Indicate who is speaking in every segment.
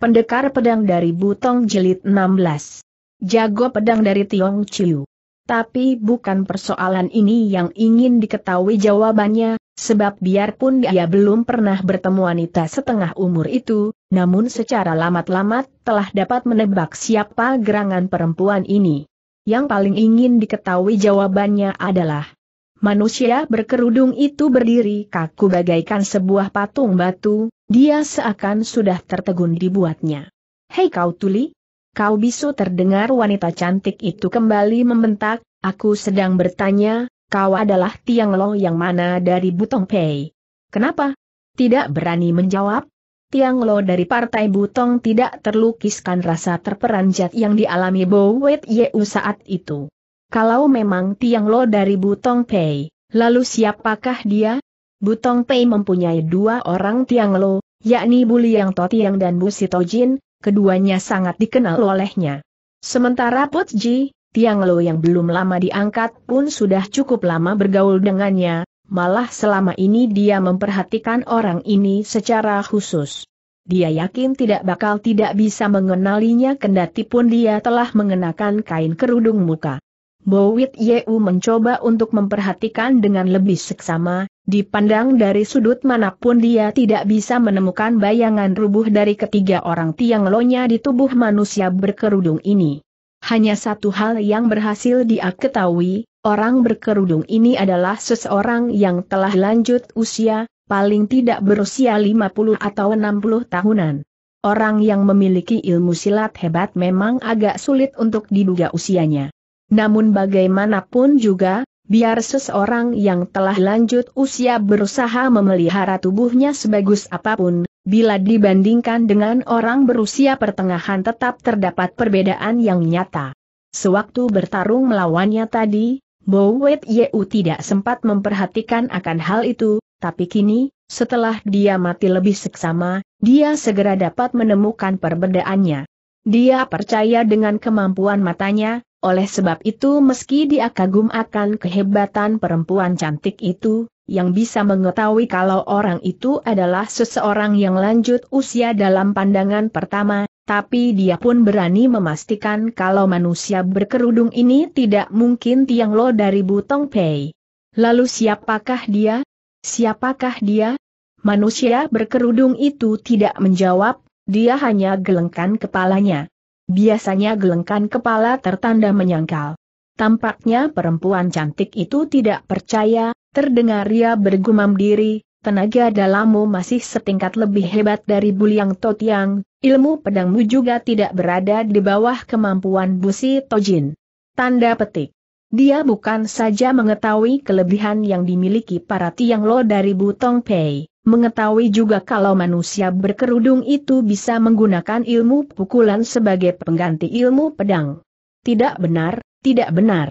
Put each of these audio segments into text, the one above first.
Speaker 1: Pendekar Pedang dari Butong Jelit 16. Jago Pedang dari Tiong Chiu. Tapi bukan persoalan ini yang ingin diketahui jawabannya, sebab biarpun dia belum pernah bertemu wanita setengah umur itu, namun secara lamat-lamat telah dapat menebak siapa gerangan perempuan ini. Yang paling ingin diketahui jawabannya adalah, Manusia berkerudung itu berdiri kaku bagaikan sebuah patung batu, dia seakan sudah tertegun dibuatnya. Hei kau tuli! Kau bisu terdengar wanita cantik itu kembali membentak, aku sedang bertanya, kau adalah Tiang Lo yang mana dari Butong Pei? Kenapa? Tidak berani menjawab? Tiang Lo dari Partai Butong tidak terlukiskan rasa terperanjat yang dialami Bowet Yeu saat itu. Kalau memang Tiang Lo dari Butong Pei, lalu siapakah dia? Butong Pei mempunyai dua orang Tiang Lo, yakni Bu Liang To Tiang dan Bu Sito Jin, keduanya sangat dikenal olehnya. Sementara Put Ji, Tiang Lo yang belum lama diangkat pun sudah cukup lama bergaul dengannya, malah selama ini dia memperhatikan orang ini secara khusus. Dia yakin tidak bakal tidak bisa mengenalinya kendati pun dia telah mengenakan kain kerudung muka. Bowit Yeu mencoba untuk memperhatikan dengan lebih seksama, dipandang dari sudut manapun dia tidak bisa menemukan bayangan rubuh dari ketiga orang tiang lonya di tubuh manusia berkerudung ini. Hanya satu hal yang berhasil dia ketahui, orang berkerudung ini adalah seseorang yang telah lanjut usia, paling tidak berusia 50 atau 60 tahunan. Orang yang memiliki ilmu silat hebat memang agak sulit untuk diduga usianya. Namun bagaimanapun juga, biar seseorang yang telah lanjut usia berusaha memelihara tubuhnya sebagus apapun, bila dibandingkan dengan orang berusia pertengahan tetap terdapat perbedaan yang nyata. Sewaktu bertarung melawannya tadi, Bowet Yeu tidak sempat memperhatikan akan hal itu, tapi kini, setelah dia mati lebih seksama, dia segera dapat menemukan perbedaannya. Dia percaya dengan kemampuan matanya, oleh sebab itu meski dia kagum akan kehebatan perempuan cantik itu, yang bisa mengetahui kalau orang itu adalah seseorang yang lanjut usia dalam pandangan pertama, tapi dia pun berani memastikan kalau manusia berkerudung ini tidak mungkin Tiang Lo dari Butong Pei. Lalu siapakah dia? Siapakah dia? Manusia berkerudung itu tidak menjawab, dia hanya gelengkan kepalanya. Biasanya gelengkan kepala tertanda menyangkal. Tampaknya perempuan cantik itu tidak percaya, terdengar ia bergumam diri, tenaga dalammu masih setingkat lebih hebat dari Buliang Totiang, ilmu pedangmu juga tidak berada di bawah kemampuan Busi Tojin. Tanda petik. Dia bukan saja mengetahui kelebihan yang dimiliki para Tiang Lo dari Butong Pei mengetahui juga kalau manusia berkerudung itu bisa menggunakan ilmu pukulan sebagai pengganti ilmu pedang. Tidak benar, tidak benar.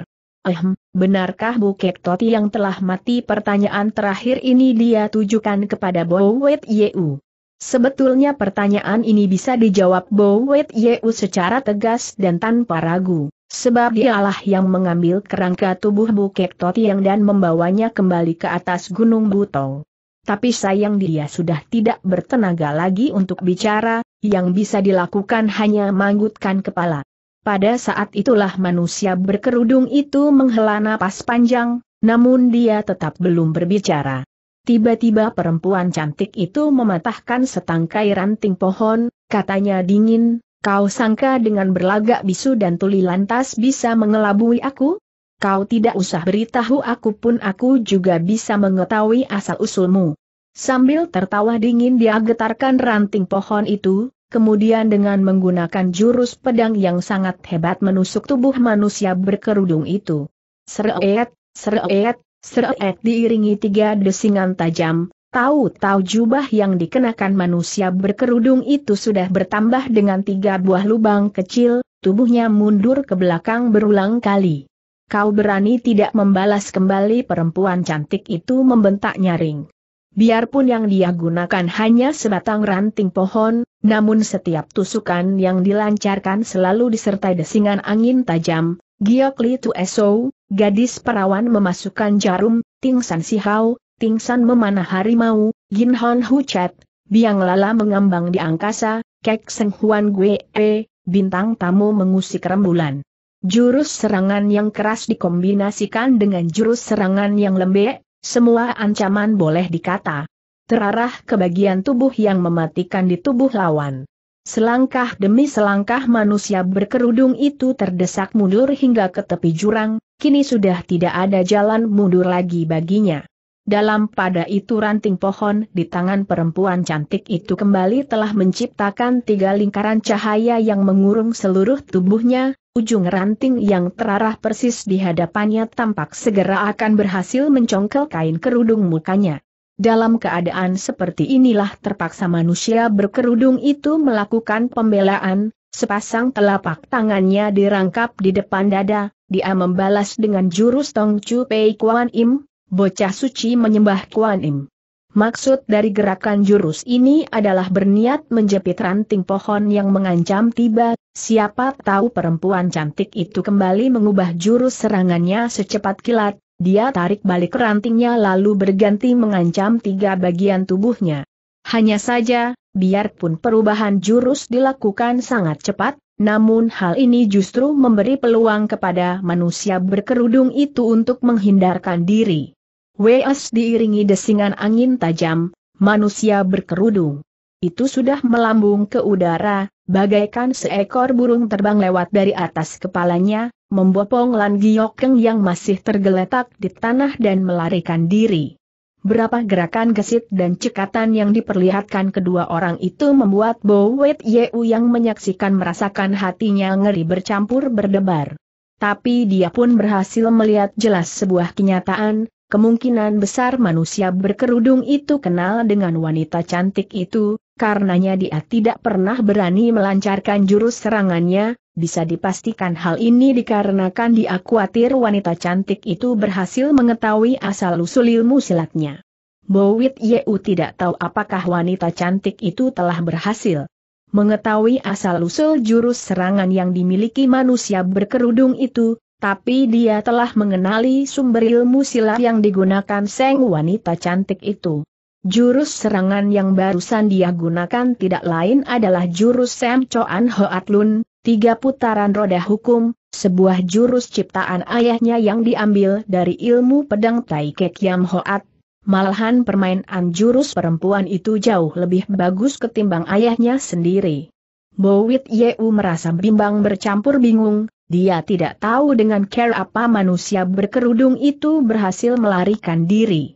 Speaker 1: Ehm, benarkah Kek Toti yang telah mati? Pertanyaan terakhir ini dia tujukan kepada Bowet Yeu. Sebetulnya pertanyaan ini bisa dijawab Bowet Yeu secara tegas dan tanpa ragu, sebab dialah yang mengambil kerangka tubuh Toti yang dan membawanya kembali ke atas Gunung Butong. Tapi sayang dia sudah tidak bertenaga lagi untuk bicara, yang bisa dilakukan hanya manggutkan kepala. Pada saat itulah manusia berkerudung itu menghela napas panjang, namun dia tetap belum berbicara. Tiba-tiba perempuan cantik itu mematahkan setangkai ranting pohon, katanya dingin, kau sangka dengan berlagak bisu dan tuli lantas bisa mengelabui aku? kau tidak usah beritahu aku pun aku juga bisa mengetahui asal-usulmu. Sambil tertawa dingin dia getarkan ranting pohon itu, kemudian dengan menggunakan jurus pedang yang sangat hebat menusuk tubuh manusia berkerudung itu. Seret, seret, seret diiringi tiga desingan tajam, tahu-tahu jubah yang dikenakan manusia berkerudung itu sudah bertambah dengan tiga buah lubang kecil, tubuhnya mundur ke belakang berulang kali. Kau berani tidak membalas kembali perempuan cantik itu membentak nyaring. Biarpun yang dia gunakan hanya sebatang ranting pohon, namun setiap tusukan yang dilancarkan selalu disertai desingan angin tajam. Giok Li Tu Eso, gadis perawan memasukkan jarum, Ting San Si Hao, Ting San memanah harimau, gin Hon Hu Chat, Biang Lala mengambang di angkasa, Kek Seng Huan Gue E, bintang tamu mengusik rembulan. Jurus serangan yang keras dikombinasikan dengan jurus serangan yang lembek, semua ancaman boleh dikata. Terarah ke bagian tubuh yang mematikan di tubuh lawan. Selangkah demi selangkah manusia berkerudung itu terdesak mundur hingga ke tepi jurang, kini sudah tidak ada jalan mundur lagi baginya. Dalam pada itu ranting pohon di tangan perempuan cantik itu kembali telah menciptakan tiga lingkaran cahaya yang mengurung seluruh tubuhnya, ujung ranting yang terarah persis di hadapannya tampak segera akan berhasil mencongkel kain kerudung mukanya. Dalam keadaan seperti inilah terpaksa manusia berkerudung itu melakukan pembelaan, sepasang telapak tangannya dirangkap di depan dada, dia membalas dengan jurus Tong Chu Pei Kuan Im, bocah suci menyembah Kuan Im. Maksud dari gerakan jurus ini adalah berniat menjepit ranting pohon yang mengancam tiba, siapa tahu perempuan cantik itu kembali mengubah jurus serangannya secepat kilat, dia tarik balik rantingnya lalu berganti mengancam tiga bagian tubuhnya. Hanya saja, biarpun perubahan jurus dilakukan sangat cepat, namun hal ini justru memberi peluang kepada manusia berkerudung itu untuk menghindarkan diri. Weas diiringi desingan angin tajam, manusia berkerudung. Itu sudah melambung ke udara, bagaikan seekor burung terbang lewat dari atas kepalanya, membopong Lan Giokeng yang masih tergeletak di tanah dan melarikan diri. Berapa gerakan gesit dan cekatan yang diperlihatkan kedua orang itu membuat Bo Wet Yeu yang menyaksikan merasakan hatinya ngeri bercampur berdebar. Tapi dia pun berhasil melihat jelas sebuah kenyataan, kemungkinan besar manusia berkerudung itu kenal dengan wanita cantik itu, karenanya dia tidak pernah berani melancarkan jurus serangannya, bisa dipastikan hal ini dikarenakan dia khawatir wanita cantik itu berhasil mengetahui asal-usul ilmu silatnya. Bowit Yeu tidak tahu apakah wanita cantik itu telah berhasil mengetahui asal-usul jurus serangan yang dimiliki manusia berkerudung itu, tapi dia telah mengenali sumber ilmu silat yang digunakan Seng wanita cantik itu. Jurus serangan yang barusan dia gunakan tidak lain adalah jurus Sam Choan Hoat Lun, tiga putaran roda hukum, sebuah jurus ciptaan ayahnya yang diambil dari ilmu pedang Tai Kek Yam Hoat. Malahan permainan jurus perempuan itu jauh lebih bagus ketimbang ayahnya sendiri. Bowit Yeu merasa bimbang bercampur bingung, dia tidak tahu dengan care apa manusia berkerudung itu berhasil melarikan diri.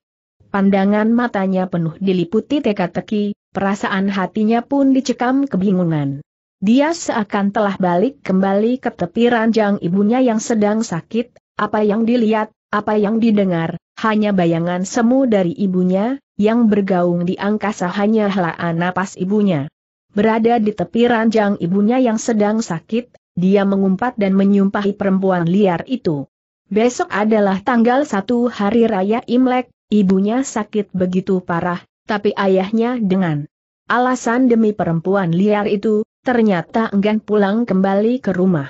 Speaker 1: Pandangan matanya penuh diliputi teka-teki, perasaan hatinya pun dicekam kebingungan. Dia seakan telah balik kembali ke tepi ranjang ibunya yang sedang sakit, apa yang dilihat, apa yang didengar, hanya bayangan semu dari ibunya, yang bergaung di angkasa hanya helaan napas ibunya. Berada di tepi ranjang ibunya yang sedang sakit, dia mengumpat dan menyumpahi perempuan liar itu. Besok adalah tanggal satu hari raya Imlek, ibunya sakit begitu parah, tapi ayahnya dengan alasan demi perempuan liar itu, ternyata enggan pulang kembali ke rumah.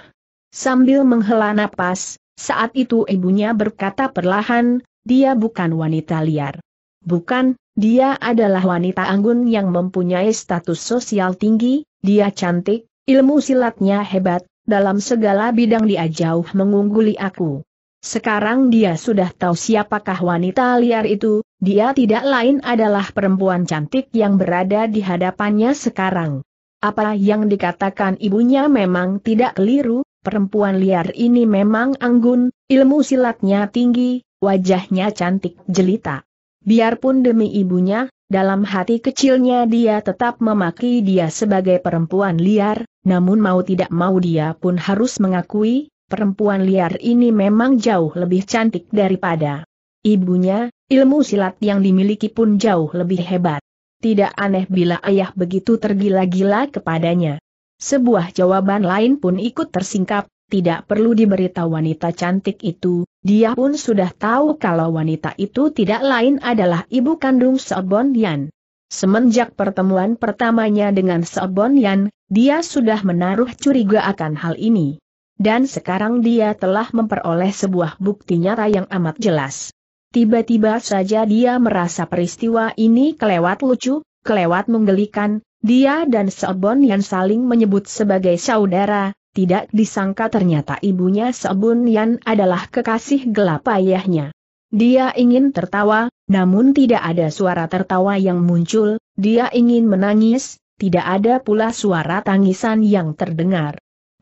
Speaker 1: Sambil menghela napas, saat itu ibunya berkata perlahan, dia bukan wanita liar. Bukan, dia adalah wanita anggun yang mempunyai status sosial tinggi, dia cantik, ilmu silatnya hebat, dalam segala bidang dia jauh mengungguli aku. Sekarang dia sudah tahu siapakah wanita liar itu, dia tidak lain adalah perempuan cantik yang berada di hadapannya sekarang. Apa yang dikatakan ibunya memang tidak keliru, perempuan liar ini memang anggun, ilmu silatnya tinggi, wajahnya cantik jelita. Biarpun demi ibunya, dalam hati kecilnya dia tetap memaki dia sebagai perempuan liar, namun mau tidak mau dia pun harus mengakui, perempuan liar ini memang jauh lebih cantik daripada ibunya, ilmu silat yang dimiliki pun jauh lebih hebat. Tidak aneh bila ayah begitu tergila-gila kepadanya. Sebuah jawaban lain pun ikut tersingkap, tidak perlu diberitahu wanita cantik itu, dia pun sudah tahu kalau wanita itu tidak lain adalah ibu kandung Sobon Yan. Semenjak pertemuan pertamanya dengan Sobon Yan, dia sudah menaruh curiga akan hal ini. Dan sekarang dia telah memperoleh sebuah bukti nyata yang amat jelas. Tiba-tiba saja dia merasa peristiwa ini kelewat lucu, kelewat menggelikan, dia dan Sobon Yan saling menyebut sebagai saudara, tidak disangka ternyata ibunya Sebun Yan adalah kekasih gelap ayahnya. Dia ingin tertawa, namun tidak ada suara tertawa yang muncul, dia ingin menangis, tidak ada pula suara tangisan yang terdengar.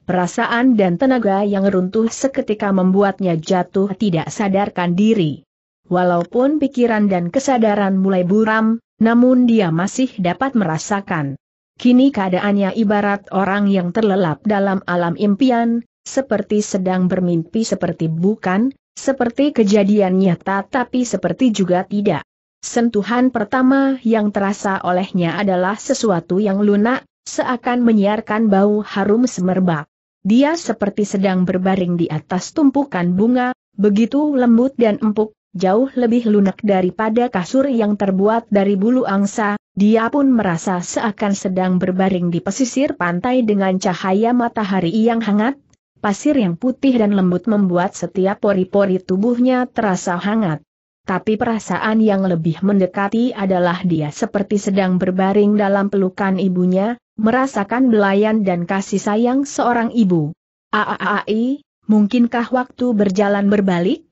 Speaker 1: Perasaan dan tenaga yang runtuh seketika membuatnya jatuh tidak sadarkan diri. Walaupun pikiran dan kesadaran mulai buram, namun dia masih dapat merasakan Kini keadaannya ibarat orang yang terlelap dalam alam impian, seperti sedang bermimpi seperti bukan, seperti kejadian nyata tapi seperti juga tidak. Sentuhan pertama yang terasa olehnya adalah sesuatu yang lunak, seakan menyiarkan bau harum semerbak. Dia seperti sedang berbaring di atas tumpukan bunga, begitu lembut dan empuk, jauh lebih lunak daripada kasur yang terbuat dari bulu angsa, dia pun merasa seakan sedang berbaring di pesisir pantai dengan cahaya matahari yang hangat, pasir yang putih dan lembut membuat setiap pori-pori tubuhnya terasa hangat. Tapi perasaan yang lebih mendekati adalah dia seperti sedang berbaring dalam pelukan ibunya, merasakan belayan dan kasih sayang seorang ibu. Aaai, mungkinkah waktu berjalan berbalik?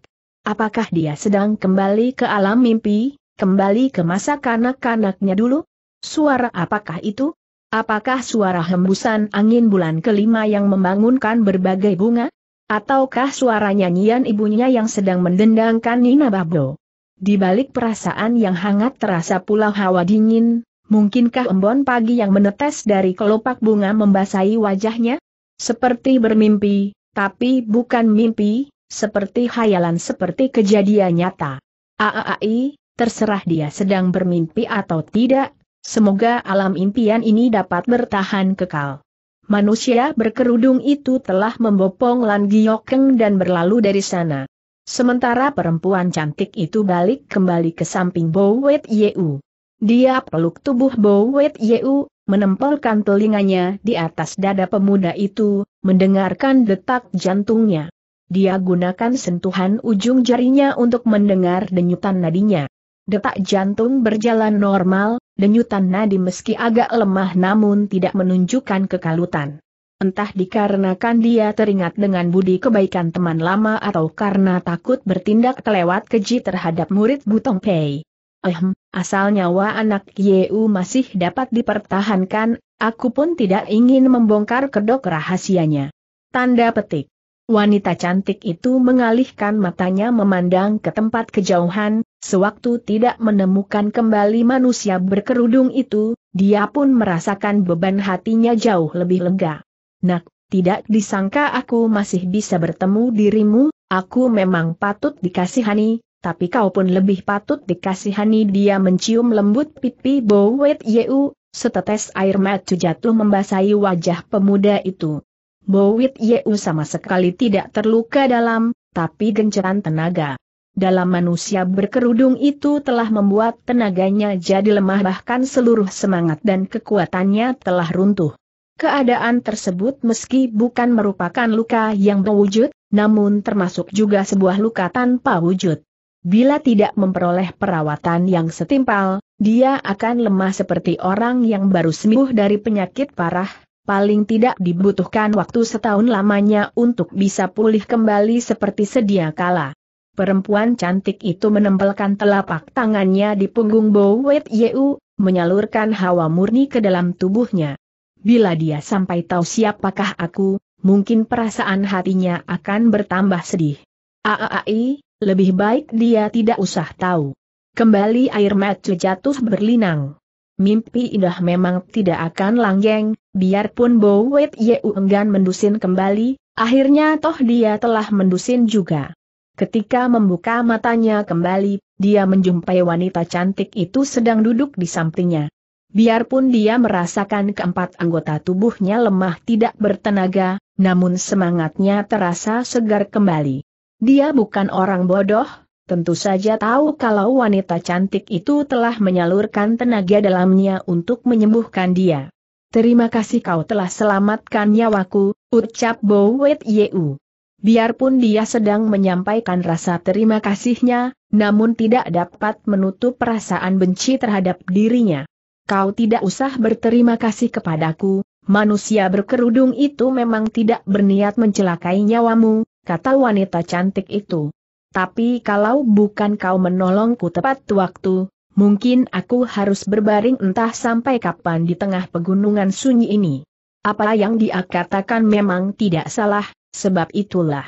Speaker 1: Apakah dia sedang kembali ke alam mimpi? Kembali ke masa kanak-kanaknya dulu? Suara apakah itu? Apakah suara hembusan angin bulan kelima yang membangunkan berbagai bunga? Ataukah suara nyanyian ibunya yang sedang mendendangkan Nina Babdo? Di balik perasaan yang hangat terasa pula hawa dingin, mungkinkah embon pagi yang menetes dari kelopak bunga membasahi wajahnya? Seperti bermimpi, tapi bukan mimpi, seperti hayalan seperti kejadian nyata. Aaai terserah dia sedang bermimpi atau tidak, semoga alam impian ini dapat bertahan kekal. Manusia berkerudung itu telah membopong Lan Giokeng dan berlalu dari sana. Sementara perempuan cantik itu balik kembali ke samping Bo Wet Yeu. Dia peluk tubuh Bo Wet Yeu, menempelkan telinganya di atas dada pemuda itu, mendengarkan detak jantungnya. Dia gunakan sentuhan ujung jarinya untuk mendengar denyutan nadinya. Detak jantung berjalan normal, denyutan nadi meski agak lemah namun tidak menunjukkan kekalutan. Entah dikarenakan dia teringat dengan budi kebaikan teman lama atau karena takut bertindak kelewat keji terhadap murid Butong Pei. Ehm, asal nyawa anak Yeu masih dapat dipertahankan, aku pun tidak ingin membongkar kedok rahasianya. Tanda petik. Wanita cantik itu mengalihkan matanya memandang ke tempat kejauhan, sewaktu tidak menemukan kembali manusia berkerudung itu, dia pun merasakan beban hatinya jauh lebih lega. Nak, tidak disangka aku masih bisa bertemu dirimu, aku memang patut dikasihani, tapi kau pun lebih patut dikasihani dia mencium lembut pipi Bowet Yeu, setetes air mata jatuh membasahi wajah pemuda itu. Bowit Yeu sama sekali tidak terluka dalam, tapi gencaran tenaga. Dalam manusia berkerudung itu telah membuat tenaganya jadi lemah bahkan seluruh semangat dan kekuatannya telah runtuh. Keadaan tersebut meski bukan merupakan luka yang berwujud, namun termasuk juga sebuah luka tanpa wujud. Bila tidak memperoleh perawatan yang setimpal, dia akan lemah seperti orang yang baru sembuh dari penyakit parah, paling tidak dibutuhkan waktu setahun lamanya untuk bisa pulih kembali seperti sedia kala. Perempuan cantik itu menempelkan telapak tangannya di punggung Bowet Yeu, menyalurkan hawa murni ke dalam tubuhnya. Bila dia sampai tahu siapakah aku, mungkin perasaan hatinya akan bertambah sedih. Aai, lebih baik dia tidak usah tahu. Kembali air mata jatuh berlinang. Mimpi indah memang tidak akan langgeng, biarpun Bo Wet Yeu enggan mendusin kembali, akhirnya toh dia telah mendusin juga. Ketika membuka matanya kembali, dia menjumpai wanita cantik itu sedang duduk di sampingnya. Biarpun dia merasakan keempat anggota tubuhnya lemah tidak bertenaga, namun semangatnya terasa segar kembali. Dia bukan orang bodoh, tentu saja tahu kalau wanita cantik itu telah menyalurkan tenaga dalamnya untuk menyembuhkan dia. Terima kasih kau telah selamatkan nyawaku, ucap Bowet Yeu. Biarpun dia sedang menyampaikan rasa terima kasihnya, namun tidak dapat menutup perasaan benci terhadap dirinya. Kau tidak usah berterima kasih kepadaku, manusia berkerudung itu memang tidak berniat mencelakai nyawamu, kata wanita cantik itu. Tapi kalau bukan kau menolongku tepat waktu, Mungkin aku harus berbaring entah sampai kapan di tengah pegunungan sunyi ini. Apa yang dia katakan memang tidak salah, sebab itulah.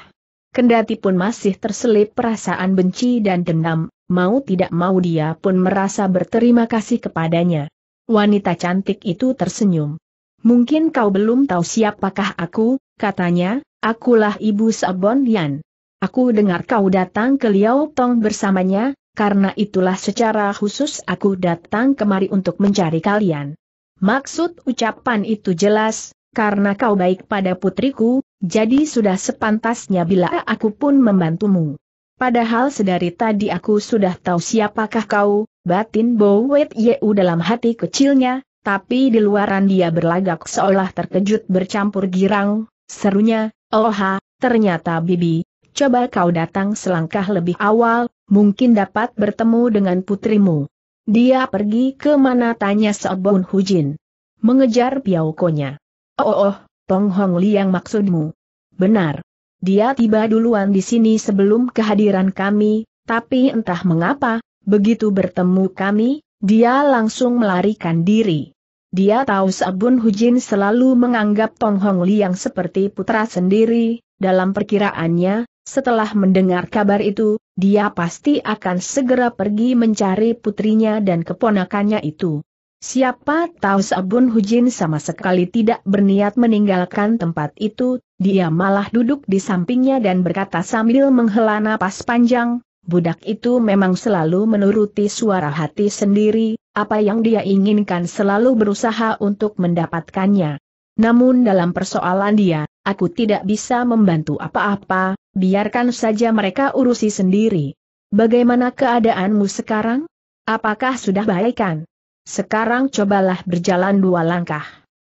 Speaker 1: Kendati pun masih terselip perasaan benci dan dendam, mau tidak mau dia pun merasa berterima kasih kepadanya. Wanita cantik itu tersenyum. Mungkin kau belum tahu siapakah aku, katanya, akulah Ibu Sabon Yan. Aku dengar kau datang ke Liao Tong bersamanya, karena itulah secara khusus aku datang kemari untuk mencari kalian. Maksud ucapan itu jelas, karena kau baik pada putriku, jadi sudah sepantasnya bila aku pun membantumu. Padahal sedari tadi aku sudah tahu siapakah kau, batin Bowet Yeu dalam hati kecilnya, tapi di luaran dia berlagak seolah terkejut bercampur girang, serunya, Oha, ternyata Bibi, coba kau datang selangkah lebih awal, mungkin dapat bertemu dengan putrimu. Dia pergi ke mana tanya Seobon Hujin. Mengejar Piaukonya. Oh, oh oh, Tong Hong Li yang maksudmu. Benar. Dia tiba duluan di sini sebelum kehadiran kami, tapi entah mengapa, begitu bertemu kami, dia langsung melarikan diri. Dia tahu Sabun Hujin selalu menganggap Tong Hong Li yang seperti putra sendiri, dalam perkiraannya, setelah mendengar kabar itu, dia pasti akan segera pergi mencari putrinya dan keponakannya itu. Siapa tahu Sabun Hujin sama sekali tidak berniat meninggalkan tempat itu, dia malah duduk di sampingnya dan berkata sambil menghela napas panjang, budak itu memang selalu menuruti suara hati sendiri, apa yang dia inginkan selalu berusaha untuk mendapatkannya. Namun dalam persoalan dia, aku tidak bisa membantu apa-apa, biarkan saja mereka urusi sendiri. Bagaimana keadaanmu sekarang? Apakah sudah baikan? Sekarang cobalah berjalan dua langkah.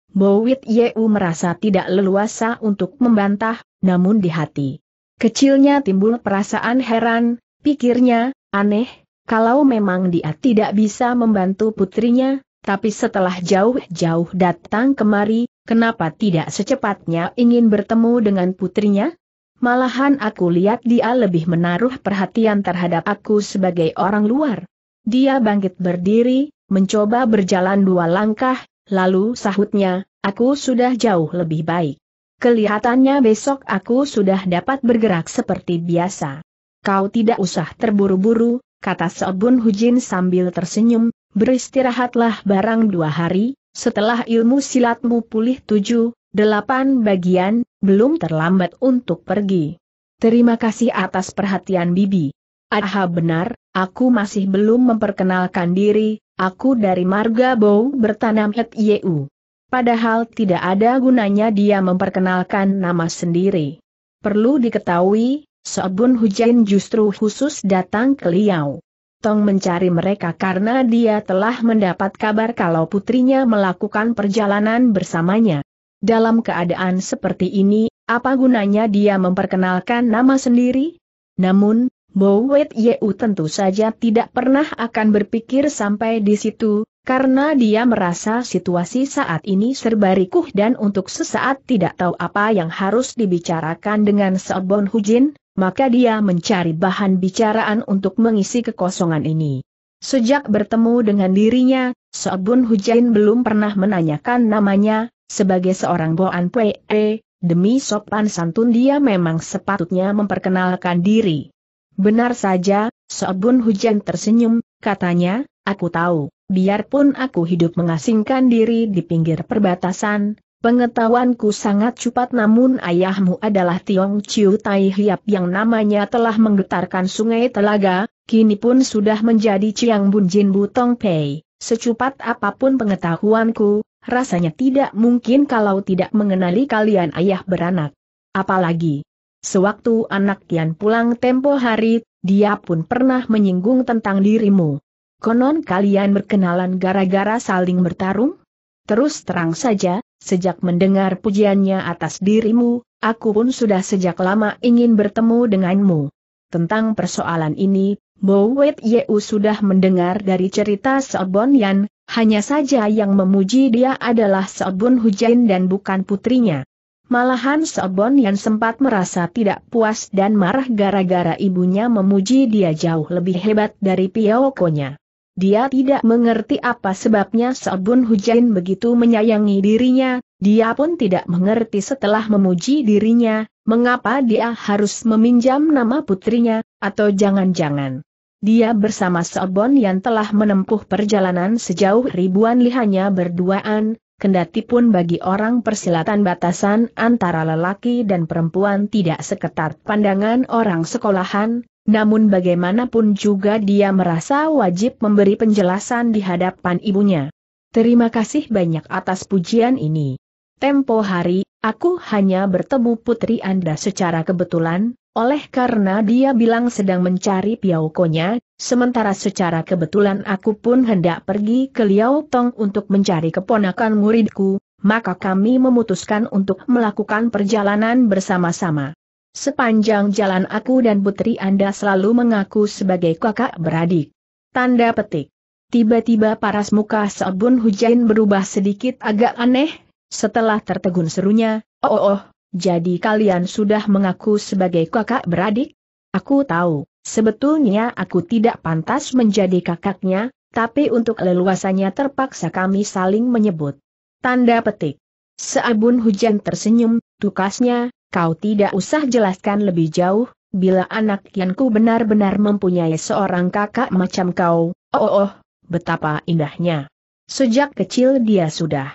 Speaker 1: Bowit Yeu merasa tidak leluasa untuk membantah, namun di hati kecilnya timbul perasaan heran, pikirnya, aneh, kalau memang dia tidak bisa membantu putrinya, tapi setelah jauh-jauh datang kemari, Kenapa tidak secepatnya ingin bertemu dengan putrinya? Malahan aku lihat dia lebih menaruh perhatian terhadap aku sebagai orang luar. Dia bangkit berdiri, mencoba berjalan dua langkah, lalu sahutnya, aku sudah jauh lebih baik. Kelihatannya besok aku sudah dapat bergerak seperti biasa. Kau tidak usah terburu-buru, kata Sobun Hujin sambil tersenyum, beristirahatlah barang dua hari, setelah ilmu silatmu pulih tujuh, delapan bagian, belum terlambat untuk pergi. Terima kasih atas perhatian Bibi. Aha benar, aku masih belum memperkenalkan diri, aku dari Marga Bow bertanam et yeu. Padahal tidak ada gunanya dia memperkenalkan nama sendiri. Perlu diketahui, Sobun Hujain justru khusus datang ke liau. Tong mencari mereka karena dia telah mendapat kabar kalau putrinya melakukan perjalanan bersamanya. Dalam keadaan seperti ini, apa gunanya dia memperkenalkan nama sendiri? Namun, Bowet Yeu tentu saja tidak pernah akan berpikir sampai di situ, karena dia merasa situasi saat ini serba rikuh dan untuk sesaat tidak tahu apa yang harus dibicarakan dengan Seobon Hujin, maka dia mencari bahan bicaraan untuk mengisi kekosongan ini. Sejak bertemu dengan dirinya, Sobun Hujain belum pernah menanyakan namanya, sebagai seorang Boan Pee, demi sopan santun dia memang sepatutnya memperkenalkan diri. Benar saja, Sobun Hujan tersenyum, katanya, aku tahu, biarpun aku hidup mengasingkan diri di pinggir perbatasan, Pengetahuanku sangat cepat namun ayahmu adalah Tiong Chiu Tai Hiap yang namanya telah menggetarkan sungai Telaga, kini pun sudah menjadi Chiang Bun Jin Butong Pei. Secepat apapun pengetahuanku, rasanya tidak mungkin kalau tidak mengenali kalian ayah beranak. Apalagi, sewaktu anak Tian pulang tempo hari, dia pun pernah menyinggung tentang dirimu. Konon kalian berkenalan gara-gara saling bertarung? Terus terang saja, sejak mendengar pujiannya atas dirimu, aku pun sudah sejak lama ingin bertemu denganmu. Tentang persoalan ini, Bo Wet Yeu sudah mendengar dari cerita Seobon Yan, hanya saja yang memuji dia adalah Seobon Hujain dan bukan putrinya. Malahan Seobon Yan sempat merasa tidak puas dan marah gara-gara ibunya memuji dia jauh lebih hebat dari Piaokonya. Dia tidak mengerti apa sebabnya Sobun Hujain begitu menyayangi dirinya, dia pun tidak mengerti setelah memuji dirinya, mengapa dia harus meminjam nama putrinya, atau jangan-jangan. Dia bersama Sobon yang telah menempuh perjalanan sejauh ribuan lihanya berduaan, kendati pun bagi orang persilatan batasan antara lelaki dan perempuan tidak seketat pandangan orang sekolahan, namun bagaimanapun juga dia merasa wajib memberi penjelasan di hadapan ibunya. Terima kasih banyak atas pujian ini. Tempo hari, aku hanya bertemu putri Anda secara kebetulan, oleh karena dia bilang sedang mencari piaukonya, sementara secara kebetulan aku pun hendak pergi ke Liao Tong untuk mencari keponakan muridku, maka kami memutuskan untuk melakukan perjalanan bersama-sama. Sepanjang jalan aku dan putri Anda selalu mengaku sebagai kakak beradik. Tanda petik. Tiba-tiba paras muka Sobun Hujain berubah sedikit agak aneh, setelah tertegun serunya, oh oh, oh jadi kalian sudah mengaku sebagai kakak beradik? Aku tahu, sebetulnya aku tidak pantas menjadi kakaknya, tapi untuk leluasannya terpaksa kami saling menyebut. Tanda petik. Seabun hujan tersenyum, tukasnya, kau tidak usah jelaskan lebih jauh, bila anak Yanku benar-benar mempunyai seorang kakak macam kau, oh, oh, oh, betapa indahnya. Sejak kecil dia sudah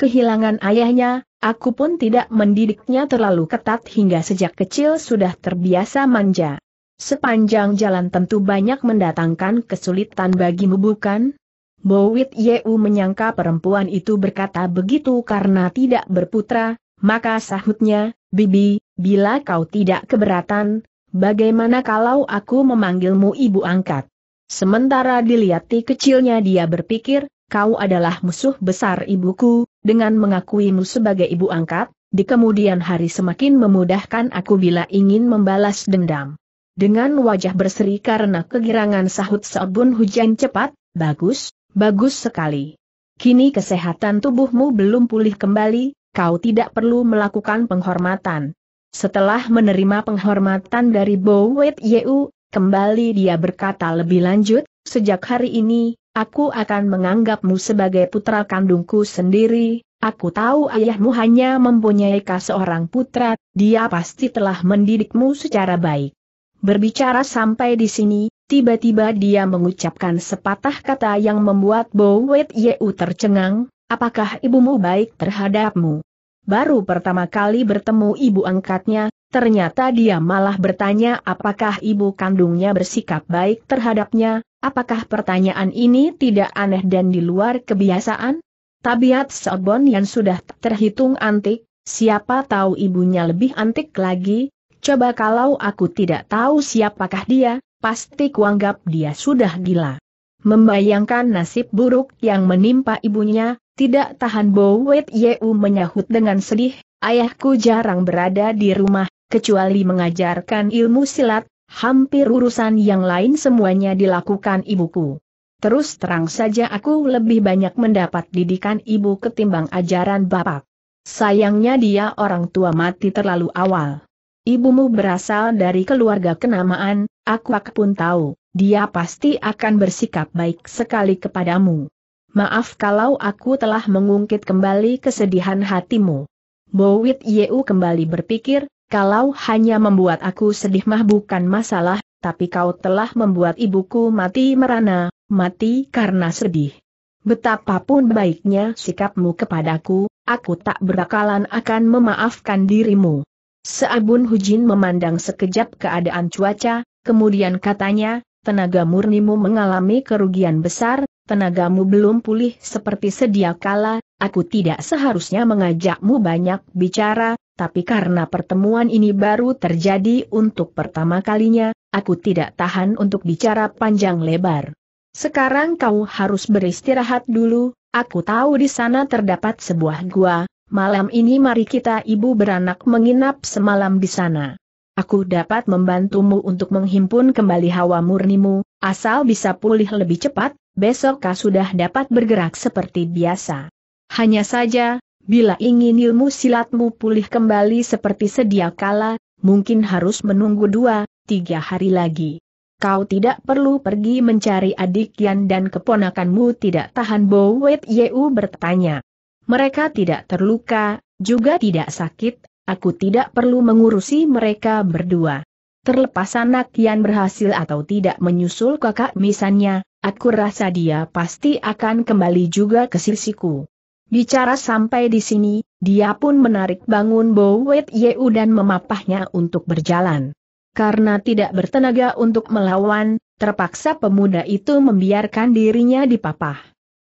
Speaker 1: kehilangan ayahnya, aku pun tidak mendidiknya terlalu ketat hingga sejak kecil sudah terbiasa manja. Sepanjang jalan tentu banyak mendatangkan kesulitan bagimu bukan? Bowit Yeu menyangka perempuan itu berkata begitu karena tidak berputra, maka sahutnya, Bibi, bila kau tidak keberatan, bagaimana kalau aku memanggilmu ibu angkat? Sementara dilihati kecilnya dia berpikir, kau adalah musuh besar ibuku, dengan mengakuimu sebagai ibu angkat, di kemudian hari semakin memudahkan aku bila ingin membalas dendam. Dengan wajah berseri karena kegirangan sahut seobun hujan cepat, bagus, bagus sekali. Kini kesehatan tubuhmu belum pulih kembali, kau tidak perlu melakukan penghormatan. Setelah menerima penghormatan dari Bowet Yeu, kembali dia berkata lebih lanjut, sejak hari ini, aku akan menganggapmu sebagai putra kandungku sendiri, Aku tahu ayahmu hanya mempunyai seorang putra, dia pasti telah mendidikmu secara baik. Berbicara sampai di sini, tiba-tiba dia mengucapkan sepatah kata yang membuat Bowet Yeu tercengang, Apakah ibumu baik terhadapmu? Baru pertama kali bertemu ibu angkatnya, ternyata dia malah bertanya apakah ibu kandungnya bersikap baik terhadapnya, apakah pertanyaan ini tidak aneh dan di luar kebiasaan? Tabiat Sobon yang sudah terhitung antik, siapa tahu ibunya lebih antik lagi, coba kalau aku tidak tahu siapakah dia, pasti kuanggap dia sudah gila. Membayangkan nasib buruk yang menimpa ibunya, tidak tahan Bo Yeu menyahut dengan sedih, ayahku jarang berada di rumah, kecuali mengajarkan ilmu silat, hampir urusan yang lain semuanya dilakukan ibuku. Terus terang saja aku lebih banyak mendapat didikan ibu ketimbang ajaran bapak. Sayangnya dia orang tua mati terlalu awal. Ibumu berasal dari keluarga kenamaan, aku pun tahu, dia pasti akan bersikap baik sekali kepadamu. Maaf kalau aku telah mengungkit kembali kesedihan hatimu. Bowit Yeu kembali berpikir, kalau hanya membuat aku sedih mah bukan masalah, tapi kau telah membuat ibuku mati merana, mati karena sedih. Betapapun baiknya sikapmu kepadaku, aku tak berakalan akan memaafkan dirimu. Seabun Hujin memandang sekejap keadaan cuaca, kemudian katanya, tenaga murnimu mengalami kerugian besar, tenagamu belum pulih seperti sedia kala, aku tidak seharusnya mengajakmu banyak bicara, tapi karena pertemuan ini baru terjadi untuk pertama kalinya, aku tidak tahan untuk bicara panjang lebar. Sekarang kau harus beristirahat dulu, aku tahu di sana terdapat sebuah gua, malam ini mari kita ibu beranak menginap semalam di sana. Aku dapat membantumu untuk menghimpun kembali hawa murnimu, asal bisa pulih lebih cepat, besok kau sudah dapat bergerak seperti biasa. Hanya saja, bila ingin ilmu silatmu pulih kembali seperti sedia kala, mungkin harus menunggu dua, tiga hari lagi. Kau tidak perlu pergi mencari adik Yan dan keponakanmu tidak tahan Bowet Yeu bertanya. Mereka tidak terluka, juga tidak sakit, aku tidak perlu mengurusi mereka berdua. Terlepas anak Yan berhasil atau tidak menyusul kakak misannya, Aku rasa dia pasti akan kembali juga ke sisiku. Bicara sampai di sini, dia pun menarik bangun Bowet Yeu dan memapahnya untuk berjalan. Karena tidak bertenaga untuk melawan, terpaksa pemuda itu membiarkan dirinya dipapah.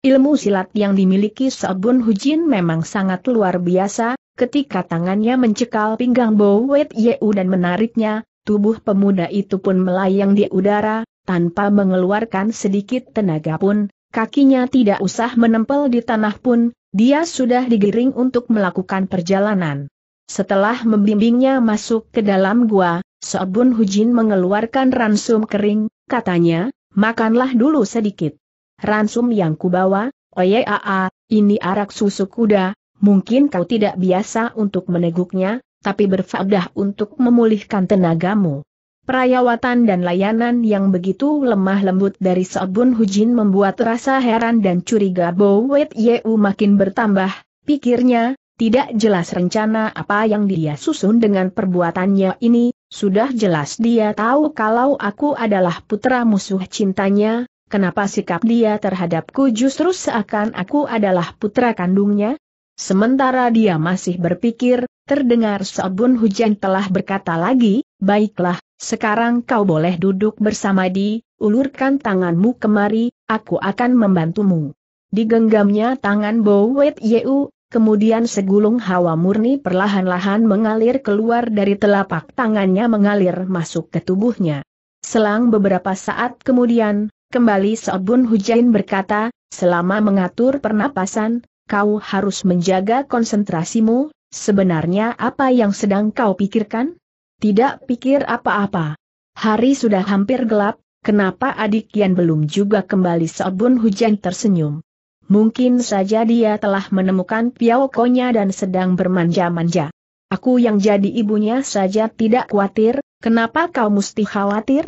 Speaker 1: Ilmu silat yang dimiliki Sobun Hujin memang sangat luar biasa, ketika tangannya mencekal pinggang Bowet Yeu dan menariknya, tubuh pemuda itu pun melayang di udara, tanpa mengeluarkan sedikit tenaga pun, kakinya tidak usah menempel di tanah pun, dia sudah digiring untuk melakukan perjalanan. Setelah membimbingnya masuk ke dalam gua, Sobun Hujin mengeluarkan ransum kering, katanya, makanlah dulu sedikit. Ransum yang kubawa, Aa, ini arak susu kuda, mungkin kau tidak biasa untuk meneguknya, tapi berfaedah untuk memulihkan tenagamu. Perawatan dan layanan yang begitu lemah lembut dari Sobun Hujin membuat rasa heran dan curiga Bowet Yeu makin bertambah, pikirnya, tidak jelas rencana apa yang dia susun dengan perbuatannya ini, sudah jelas dia tahu kalau aku adalah putra musuh cintanya, kenapa sikap dia terhadapku justru seakan aku adalah putra kandungnya? Sementara dia masih berpikir, terdengar Sobun Hujan telah berkata lagi, Baiklah, sekarang kau boleh duduk bersama di, ulurkan tanganmu kemari, aku akan membantumu. Digenggamnya tangan Bowet Yeu, kemudian segulung hawa murni perlahan-lahan mengalir keluar dari telapak tangannya mengalir masuk ke tubuhnya. Selang beberapa saat kemudian, kembali Sobun Hujain berkata, selama mengatur pernapasan, kau harus menjaga konsentrasimu, sebenarnya apa yang sedang kau pikirkan? Tidak pikir apa-apa. Hari sudah hampir gelap, kenapa adik Yan belum juga kembali Sobun Hujan tersenyum. Mungkin saja dia telah menemukan piaukonya dan sedang bermanja-manja. Aku yang jadi ibunya saja tidak khawatir, kenapa kau mesti khawatir?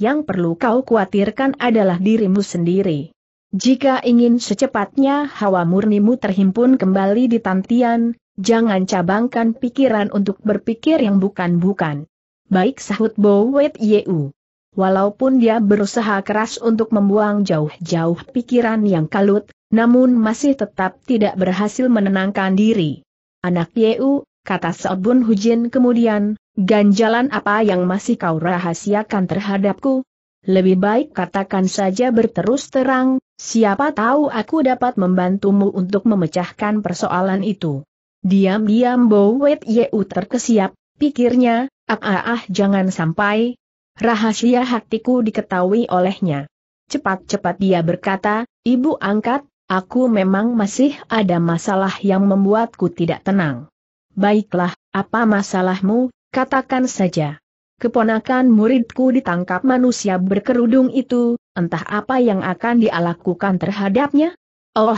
Speaker 1: Yang perlu kau khawatirkan adalah dirimu sendiri. Jika ingin secepatnya hawa murnimu terhimpun kembali di tantian, jangan cabangkan pikiran untuk berpikir yang bukan-bukan. Baik sahut Bowet Yeu. Walaupun dia berusaha keras untuk membuang jauh-jauh pikiran yang kalut, namun masih tetap tidak berhasil menenangkan diri. Anak Yeu, kata Sobun Hujin kemudian, ganjalan apa yang masih kau rahasiakan terhadapku? Lebih baik katakan saja berterus terang, siapa tahu aku dapat membantumu untuk memecahkan persoalan itu. Diam-diam Bo Wet Yeu terkesiap, pikirnya, ah ah ah jangan sampai rahasia hatiku diketahui olehnya. Cepat-cepat dia berkata, ibu angkat, aku memang masih ada masalah yang membuatku tidak tenang. Baiklah, apa masalahmu, katakan saja. Keponakan muridku ditangkap manusia berkerudung itu, entah apa yang akan dialakukan terhadapnya? Oh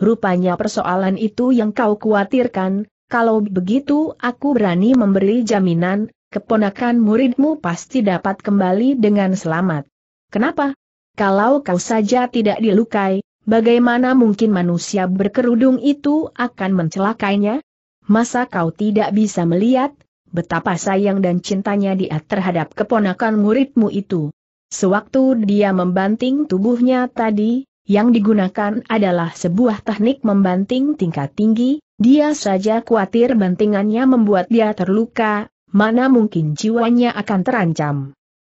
Speaker 1: rupanya persoalan itu yang kau khawatirkan, kalau begitu aku berani memberi jaminan, keponakan muridmu pasti dapat kembali dengan selamat. Kenapa? Kalau kau saja tidak dilukai, bagaimana mungkin manusia berkerudung itu akan mencelakainya? Masa kau tidak bisa melihat, betapa sayang dan cintanya dia terhadap keponakan muridmu itu. Sewaktu dia membanting tubuhnya tadi, yang digunakan adalah sebuah teknik membanting tingkat tinggi, dia saja khawatir bantingannya membuat dia terluka, mana mungkin jiwanya akan terancam.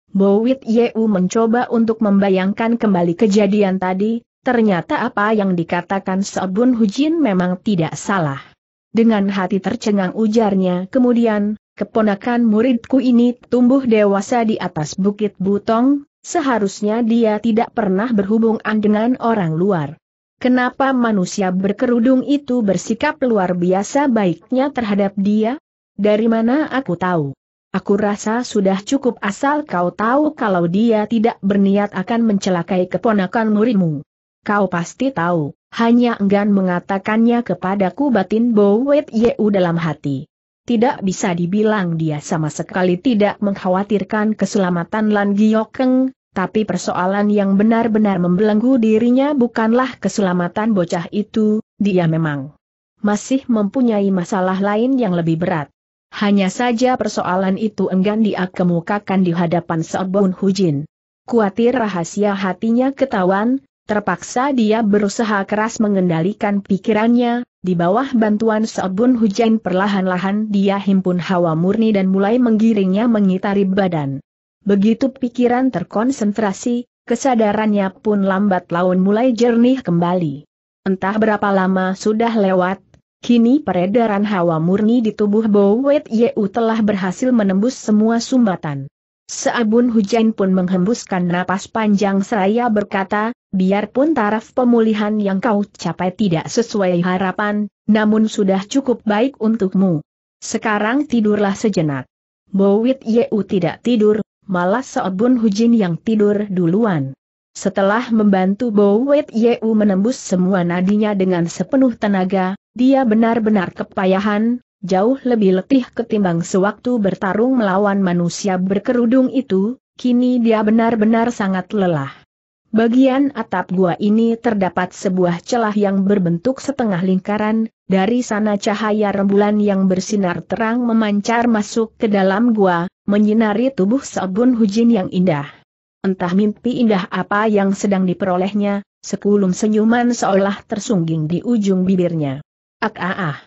Speaker 1: Bowit Yeu mencoba untuk membayangkan kembali kejadian tadi, ternyata apa yang dikatakan Sobun Hujin memang tidak salah. Dengan hati tercengang ujarnya kemudian, keponakan muridku ini tumbuh dewasa di atas Bukit Butong, Seharusnya dia tidak pernah berhubungan dengan orang luar. Kenapa manusia berkerudung itu bersikap luar biasa baiknya terhadap dia? Dari mana aku tahu? Aku rasa sudah cukup asal kau tahu kalau dia tidak berniat akan mencelakai keponakan murimu. Kau pasti tahu, hanya enggan mengatakannya kepadaku batin Bowet Yeu dalam hati. Tidak bisa dibilang dia sama sekali tidak mengkhawatirkan keselamatan Lan Giokeng, tapi persoalan yang benar-benar membelenggu dirinya bukanlah keselamatan bocah itu, dia memang masih mempunyai masalah lain yang lebih berat. Hanya saja persoalan itu enggan dia kemukakan di hadapan Seobun Hujin. Kuatir rahasia hatinya ketahuan, terpaksa dia berusaha keras mengendalikan pikirannya, di bawah bantuan Seobun Hujin perlahan-lahan dia himpun hawa murni dan mulai menggiringnya mengitari badan. Begitu pikiran terkonsentrasi, kesadarannya pun lambat laun mulai jernih kembali. Entah berapa lama sudah lewat, kini peredaran hawa murni di tubuh Bowet Yeu telah berhasil menembus semua sumbatan. Seabun hujan pun menghembuskan napas panjang seraya berkata, biarpun taraf pemulihan yang kau capai tidak sesuai harapan, namun sudah cukup baik untukmu. Sekarang tidurlah sejenak. Bowit Yeu tidak tidur, malah Seobun Hujin yang tidur duluan. Setelah membantu Bo Wet Yeu menembus semua nadinya dengan sepenuh tenaga, dia benar-benar kepayahan, jauh lebih letih ketimbang sewaktu bertarung melawan manusia berkerudung itu, kini dia benar-benar sangat lelah. Bagian atap gua ini terdapat sebuah celah yang berbentuk setengah lingkaran, dari sana cahaya rembulan yang bersinar terang memancar masuk ke dalam gua, menyinari tubuh Sabun Hujin yang indah. Entah mimpi indah apa yang sedang diperolehnya, sekulum senyuman seolah tersungging di ujung bibirnya. Ak ah ah.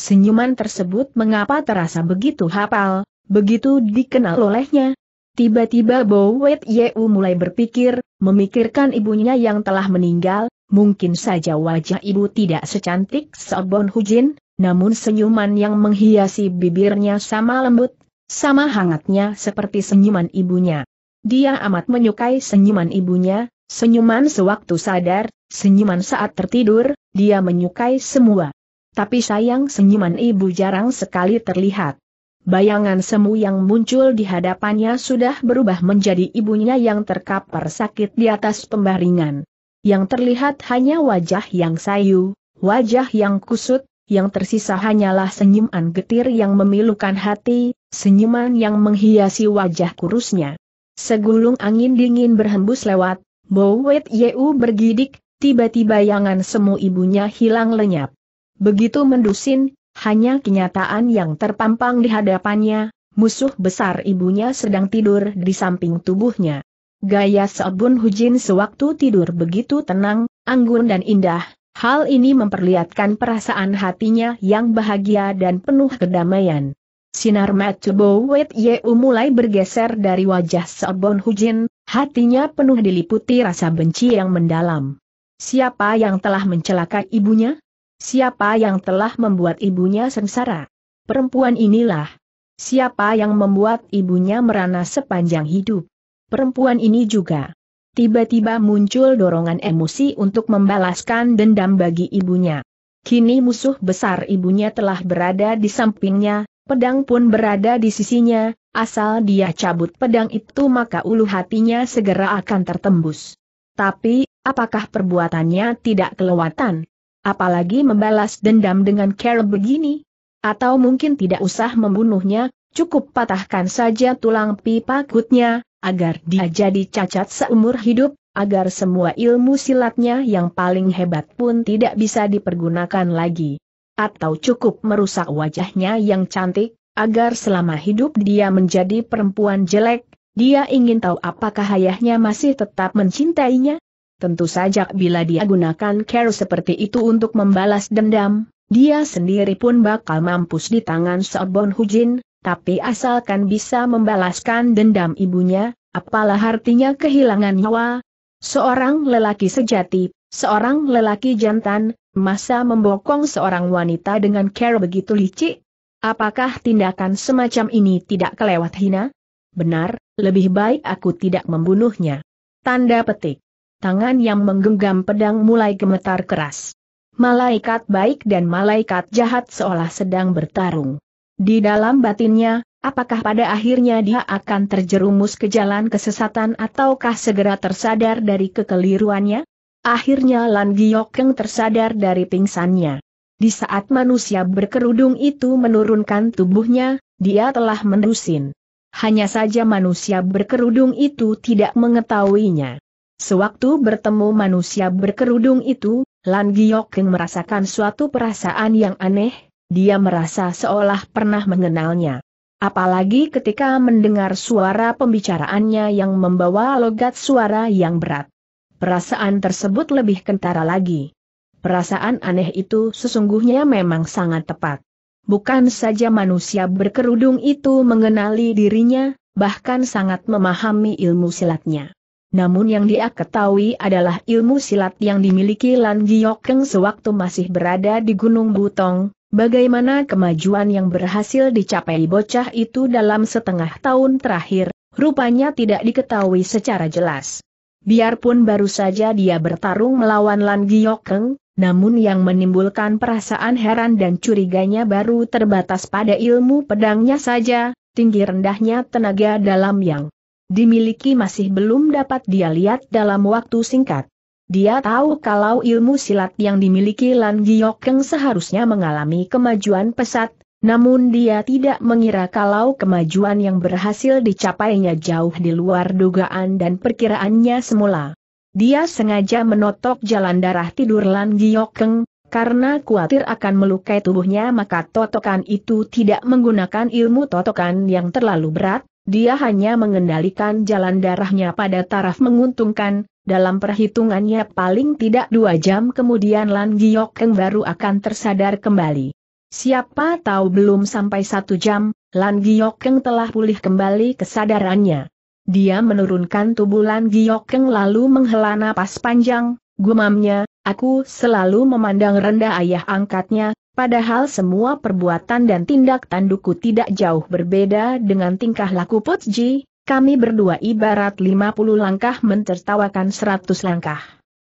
Speaker 1: Senyuman tersebut mengapa terasa begitu hafal, begitu dikenal olehnya, Tiba-tiba Bowet Wet Yeu mulai berpikir, memikirkan ibunya yang telah meninggal, mungkin saja wajah ibu tidak secantik Sobon Hujin, namun senyuman yang menghiasi bibirnya sama lembut, sama hangatnya seperti senyuman ibunya. Dia amat menyukai senyuman ibunya, senyuman sewaktu sadar, senyuman saat tertidur, dia menyukai semua. Tapi sayang senyuman ibu jarang sekali terlihat. Bayangan semu yang muncul di hadapannya sudah berubah menjadi ibunya yang terkapar sakit di atas pembaringan. Yang terlihat hanya wajah yang sayu, wajah yang kusut, yang tersisa hanyalah senyuman getir yang memilukan hati, senyuman yang menghiasi wajah kurusnya. Segulung angin dingin berhembus lewat, Bowet Yeu bergidik, tiba-tiba yangan semu ibunya hilang lenyap. Begitu mendusin, hanya kenyataan yang terpampang di hadapannya, musuh besar ibunya sedang tidur di samping tubuhnya. Gaya Seobun Hujin sewaktu tidur begitu tenang, anggun dan indah, hal ini memperlihatkan perasaan hatinya yang bahagia dan penuh kedamaian. Sinar Matsubo Wet Yeu mulai bergeser dari wajah Seobon Hujin, hatinya penuh diliputi rasa benci yang mendalam. Siapa yang telah mencelakai ibunya? Siapa yang telah membuat ibunya sengsara? Perempuan inilah. Siapa yang membuat ibunya merana sepanjang hidup? Perempuan ini juga. Tiba-tiba muncul dorongan emosi untuk membalaskan dendam bagi ibunya. Kini musuh besar ibunya telah berada di sampingnya, pedang pun berada di sisinya, asal dia cabut pedang itu maka ulu hatinya segera akan tertembus. Tapi, apakah perbuatannya tidak kelewatan? Apalagi membalas dendam dengan Carol begini? Atau mungkin tidak usah membunuhnya, cukup patahkan saja tulang pipa kutnya, agar dia jadi cacat seumur hidup, agar semua ilmu silatnya yang paling hebat pun tidak bisa dipergunakan lagi. Atau cukup merusak wajahnya yang cantik, agar selama hidup dia menjadi perempuan jelek, dia ingin tahu apakah ayahnya masih tetap mencintainya? Tentu saja bila dia gunakan care seperti itu untuk membalas dendam, dia sendiri pun bakal mampus di tangan Sobon Hujin, tapi asalkan bisa membalaskan dendam ibunya, apalah artinya kehilangan nyawa. Seorang lelaki sejati, seorang lelaki jantan, masa membokong seorang wanita dengan care begitu licik? Apakah tindakan semacam ini tidak kelewat hina? Benar, lebih baik aku tidak membunuhnya. Tanda petik tangan yang menggenggam pedang mulai gemetar keras. Malaikat baik dan malaikat jahat seolah sedang bertarung. Di dalam batinnya, apakah pada akhirnya dia akan terjerumus ke jalan kesesatan ataukah segera tersadar dari kekeliruannya? Akhirnya Lan Giokeng tersadar dari pingsannya. Di saat manusia berkerudung itu menurunkan tubuhnya, dia telah mendusin. Hanya saja manusia berkerudung itu tidak mengetahuinya. Sewaktu bertemu manusia berkerudung itu, Lan Giyokeng merasakan suatu perasaan yang aneh, dia merasa seolah pernah mengenalnya. Apalagi ketika mendengar suara pembicaraannya yang membawa logat suara yang berat. Perasaan tersebut lebih kentara lagi. Perasaan aneh itu sesungguhnya memang sangat tepat. Bukan saja manusia berkerudung itu mengenali dirinya, bahkan sangat memahami ilmu silatnya namun yang dia ketahui adalah ilmu silat yang dimiliki Lan Giokeng sewaktu masih berada di Gunung Butong, bagaimana kemajuan yang berhasil dicapai bocah itu dalam setengah tahun terakhir, rupanya tidak diketahui secara jelas. Biarpun baru saja dia bertarung melawan Lan Giokeng, namun yang menimbulkan perasaan heran dan curiganya baru terbatas pada ilmu pedangnya saja, tinggi rendahnya tenaga dalam yang dimiliki masih belum dapat dia lihat dalam waktu singkat. Dia tahu kalau ilmu silat yang dimiliki Lan Giokeng seharusnya mengalami kemajuan pesat, namun dia tidak mengira kalau kemajuan yang berhasil dicapainya jauh di luar dugaan dan perkiraannya semula. Dia sengaja menotok jalan darah tidur Lan Giokeng, karena khawatir akan melukai tubuhnya maka totokan itu tidak menggunakan ilmu totokan yang terlalu berat, dia hanya mengendalikan jalan darahnya pada taraf menguntungkan, dalam perhitungannya paling tidak dua jam kemudian Lan Giok Keng baru akan tersadar kembali. Siapa tahu belum sampai satu jam, Lan Giok Keng telah pulih kembali kesadarannya. Dia menurunkan tubuh Lan Giok Keng lalu menghela napas panjang, gumamnya, aku selalu memandang rendah ayah angkatnya, Padahal semua perbuatan dan tindak tanduku tidak jauh berbeda dengan tingkah laku Potji, kami berdua ibarat 50 langkah mentertawakan 100 langkah.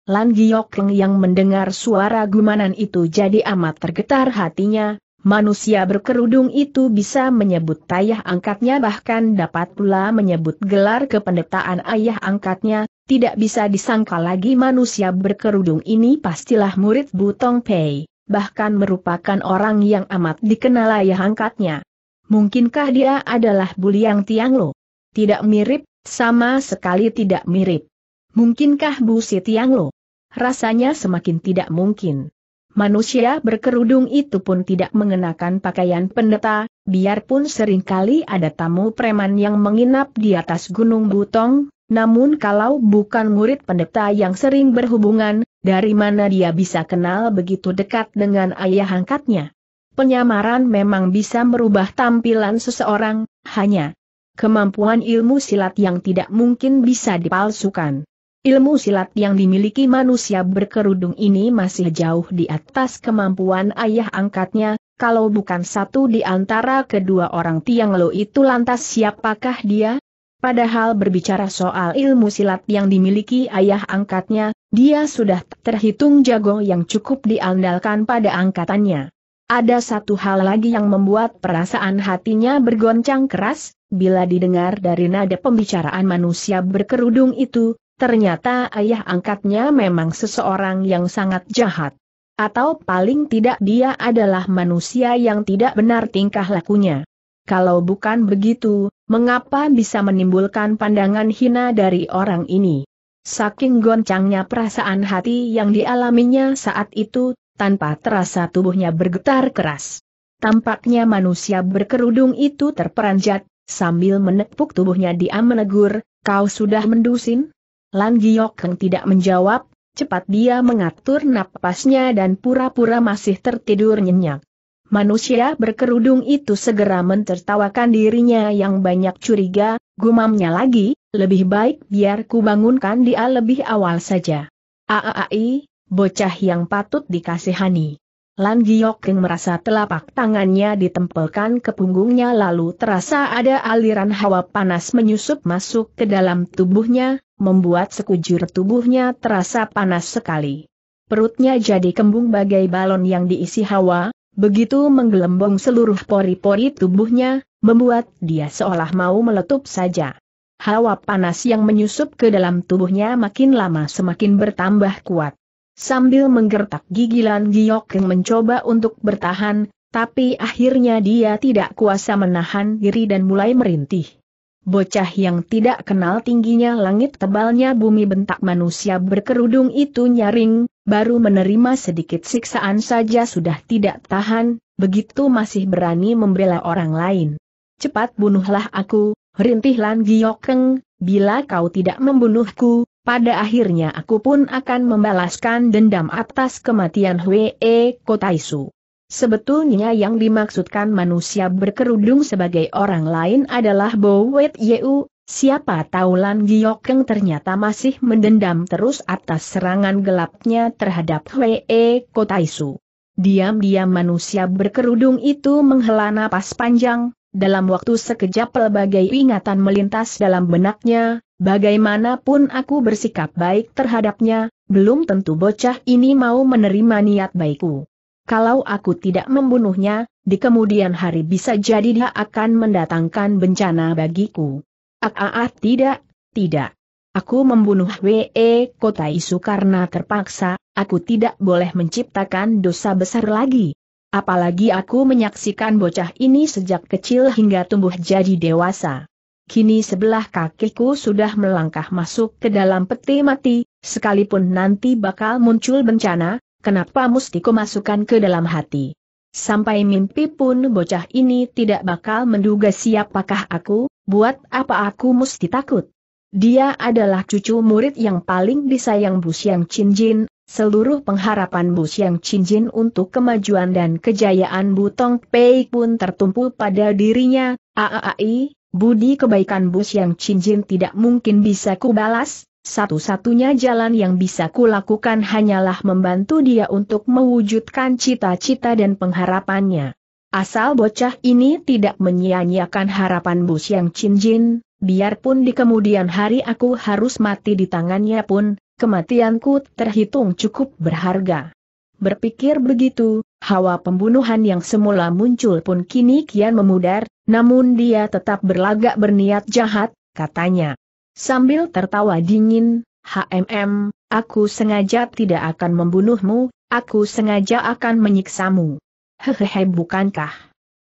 Speaker 1: Lan Giokeng yang mendengar suara gumanan itu jadi amat tergetar hatinya, manusia berkerudung itu bisa menyebut ayah angkatnya bahkan dapat pula menyebut gelar kependetaan ayah angkatnya, tidak bisa disangka lagi manusia berkerudung ini pastilah murid Butong Pei bahkan merupakan orang yang amat dikenal ayah angkatnya. Mungkinkah dia adalah Buliang Tianglo? Tidak mirip, sama sekali tidak mirip. Mungkinkah Bu Si Tianglo? Rasanya semakin tidak mungkin. Manusia berkerudung itu pun tidak mengenakan pakaian pendeta, biarpun seringkali ada tamu preman yang menginap di atas Gunung Butong, namun kalau bukan murid pendeta yang sering berhubungan, dari mana dia bisa kenal begitu dekat dengan ayah angkatnya? Penyamaran memang bisa merubah tampilan seseorang, hanya kemampuan ilmu silat yang tidak mungkin bisa dipalsukan. Ilmu silat yang dimiliki manusia berkerudung ini masih jauh di atas kemampuan ayah angkatnya, kalau bukan satu di antara kedua orang Tiang Lo itu lantas siapakah dia? Padahal berbicara soal ilmu silat yang dimiliki ayah angkatnya, dia sudah terhitung jago yang cukup diandalkan pada angkatannya. Ada satu hal lagi yang membuat perasaan hatinya bergoncang keras, bila didengar dari nada pembicaraan manusia berkerudung itu, ternyata ayah angkatnya memang seseorang yang sangat jahat. Atau paling tidak dia adalah manusia yang tidak benar tingkah lakunya. Kalau bukan begitu, mengapa bisa menimbulkan pandangan hina dari orang ini? Saking goncangnya perasaan hati yang dialaminya saat itu, tanpa terasa tubuhnya bergetar keras. Tampaknya manusia berkerudung itu terperanjat, sambil menepuk tubuhnya dia menegur, kau sudah mendusin? Lan Giokeng tidak menjawab, cepat dia mengatur napasnya dan pura-pura masih tertidur nyenyak. Manusia berkerudung itu segera mentertawakan dirinya yang banyak curiga, gumamnya lagi, lebih baik biar ku bangunkan dia lebih awal saja. Aaai, bocah yang patut dikasihani. Lan Giyokeng merasa telapak tangannya ditempelkan ke punggungnya lalu terasa ada aliran hawa panas menyusup masuk ke dalam tubuhnya, membuat sekujur tubuhnya terasa panas sekali. Perutnya jadi kembung bagai balon yang diisi hawa, Begitu menggelembung seluruh pori-pori tubuhnya, membuat dia seolah mau meletup saja. Hawa panas yang menyusup ke dalam tubuhnya makin lama semakin bertambah kuat. Sambil menggertak gigilan Giyok yang mencoba untuk bertahan, tapi akhirnya dia tidak kuasa menahan diri dan mulai merintih. Bocah yang tidak kenal tingginya langit tebalnya bumi bentak manusia berkerudung itu nyaring, baru menerima sedikit siksaan saja sudah tidak tahan, begitu masih berani membela orang lain. Cepat bunuhlah aku, rintih Lan Giokeng, bila kau tidak membunuhku, pada akhirnya aku pun akan membalaskan dendam atas kematian Hwee Kotaisu. Sebetulnya yang dimaksudkan manusia berkerudung sebagai orang lain adalah Bowet Yeu, Siapa tahu Lan Giokeng ternyata masih mendendam terus atas serangan gelapnya terhadap Hwee Kotaisu. Diam-diam manusia berkerudung itu menghela napas panjang, dalam waktu sekejap pelbagai ingatan melintas dalam benaknya, bagaimanapun aku bersikap baik terhadapnya, belum tentu bocah ini mau menerima niat baikku. Kalau aku tidak membunuhnya, di kemudian hari bisa jadi dia akan mendatangkan bencana bagiku. Ah, tidak, tidak. Aku membunuh W.E. Kota Isu karena terpaksa, aku tidak boleh menciptakan dosa besar lagi. Apalagi aku menyaksikan bocah ini sejak kecil hingga tumbuh jadi dewasa. Kini sebelah kakiku sudah melangkah masuk ke dalam peti mati, sekalipun nanti bakal muncul bencana, kenapa mustiku masukkan ke dalam hati? Sampai mimpi pun bocah ini tidak bakal menduga siapakah aku, buat apa aku mesti takut. Dia adalah cucu murid yang paling disayang Bu Siang Chin Jin, seluruh pengharapan Bu Siang Chin Jin untuk kemajuan dan kejayaan Bu Tong Pei pun tertumpu pada dirinya, AAAI, budi kebaikan Bu Siang Chin Jin tidak mungkin bisa kubalas, satu-satunya jalan yang bisa kulakukan hanyalah membantu dia untuk mewujudkan cita-cita dan pengharapannya. Asal bocah ini tidak menyia-nyiakan harapan Bu Siang Cinjin, biarpun di kemudian hari aku harus mati di tangannya pun, kematianku terhitung cukup berharga. Berpikir begitu, hawa pembunuhan yang semula muncul pun kini kian memudar, namun dia tetap berlagak berniat jahat, katanya. Sambil tertawa dingin, HMM, aku sengaja tidak akan membunuhmu, aku sengaja akan menyiksamu. Hehehe bukankah?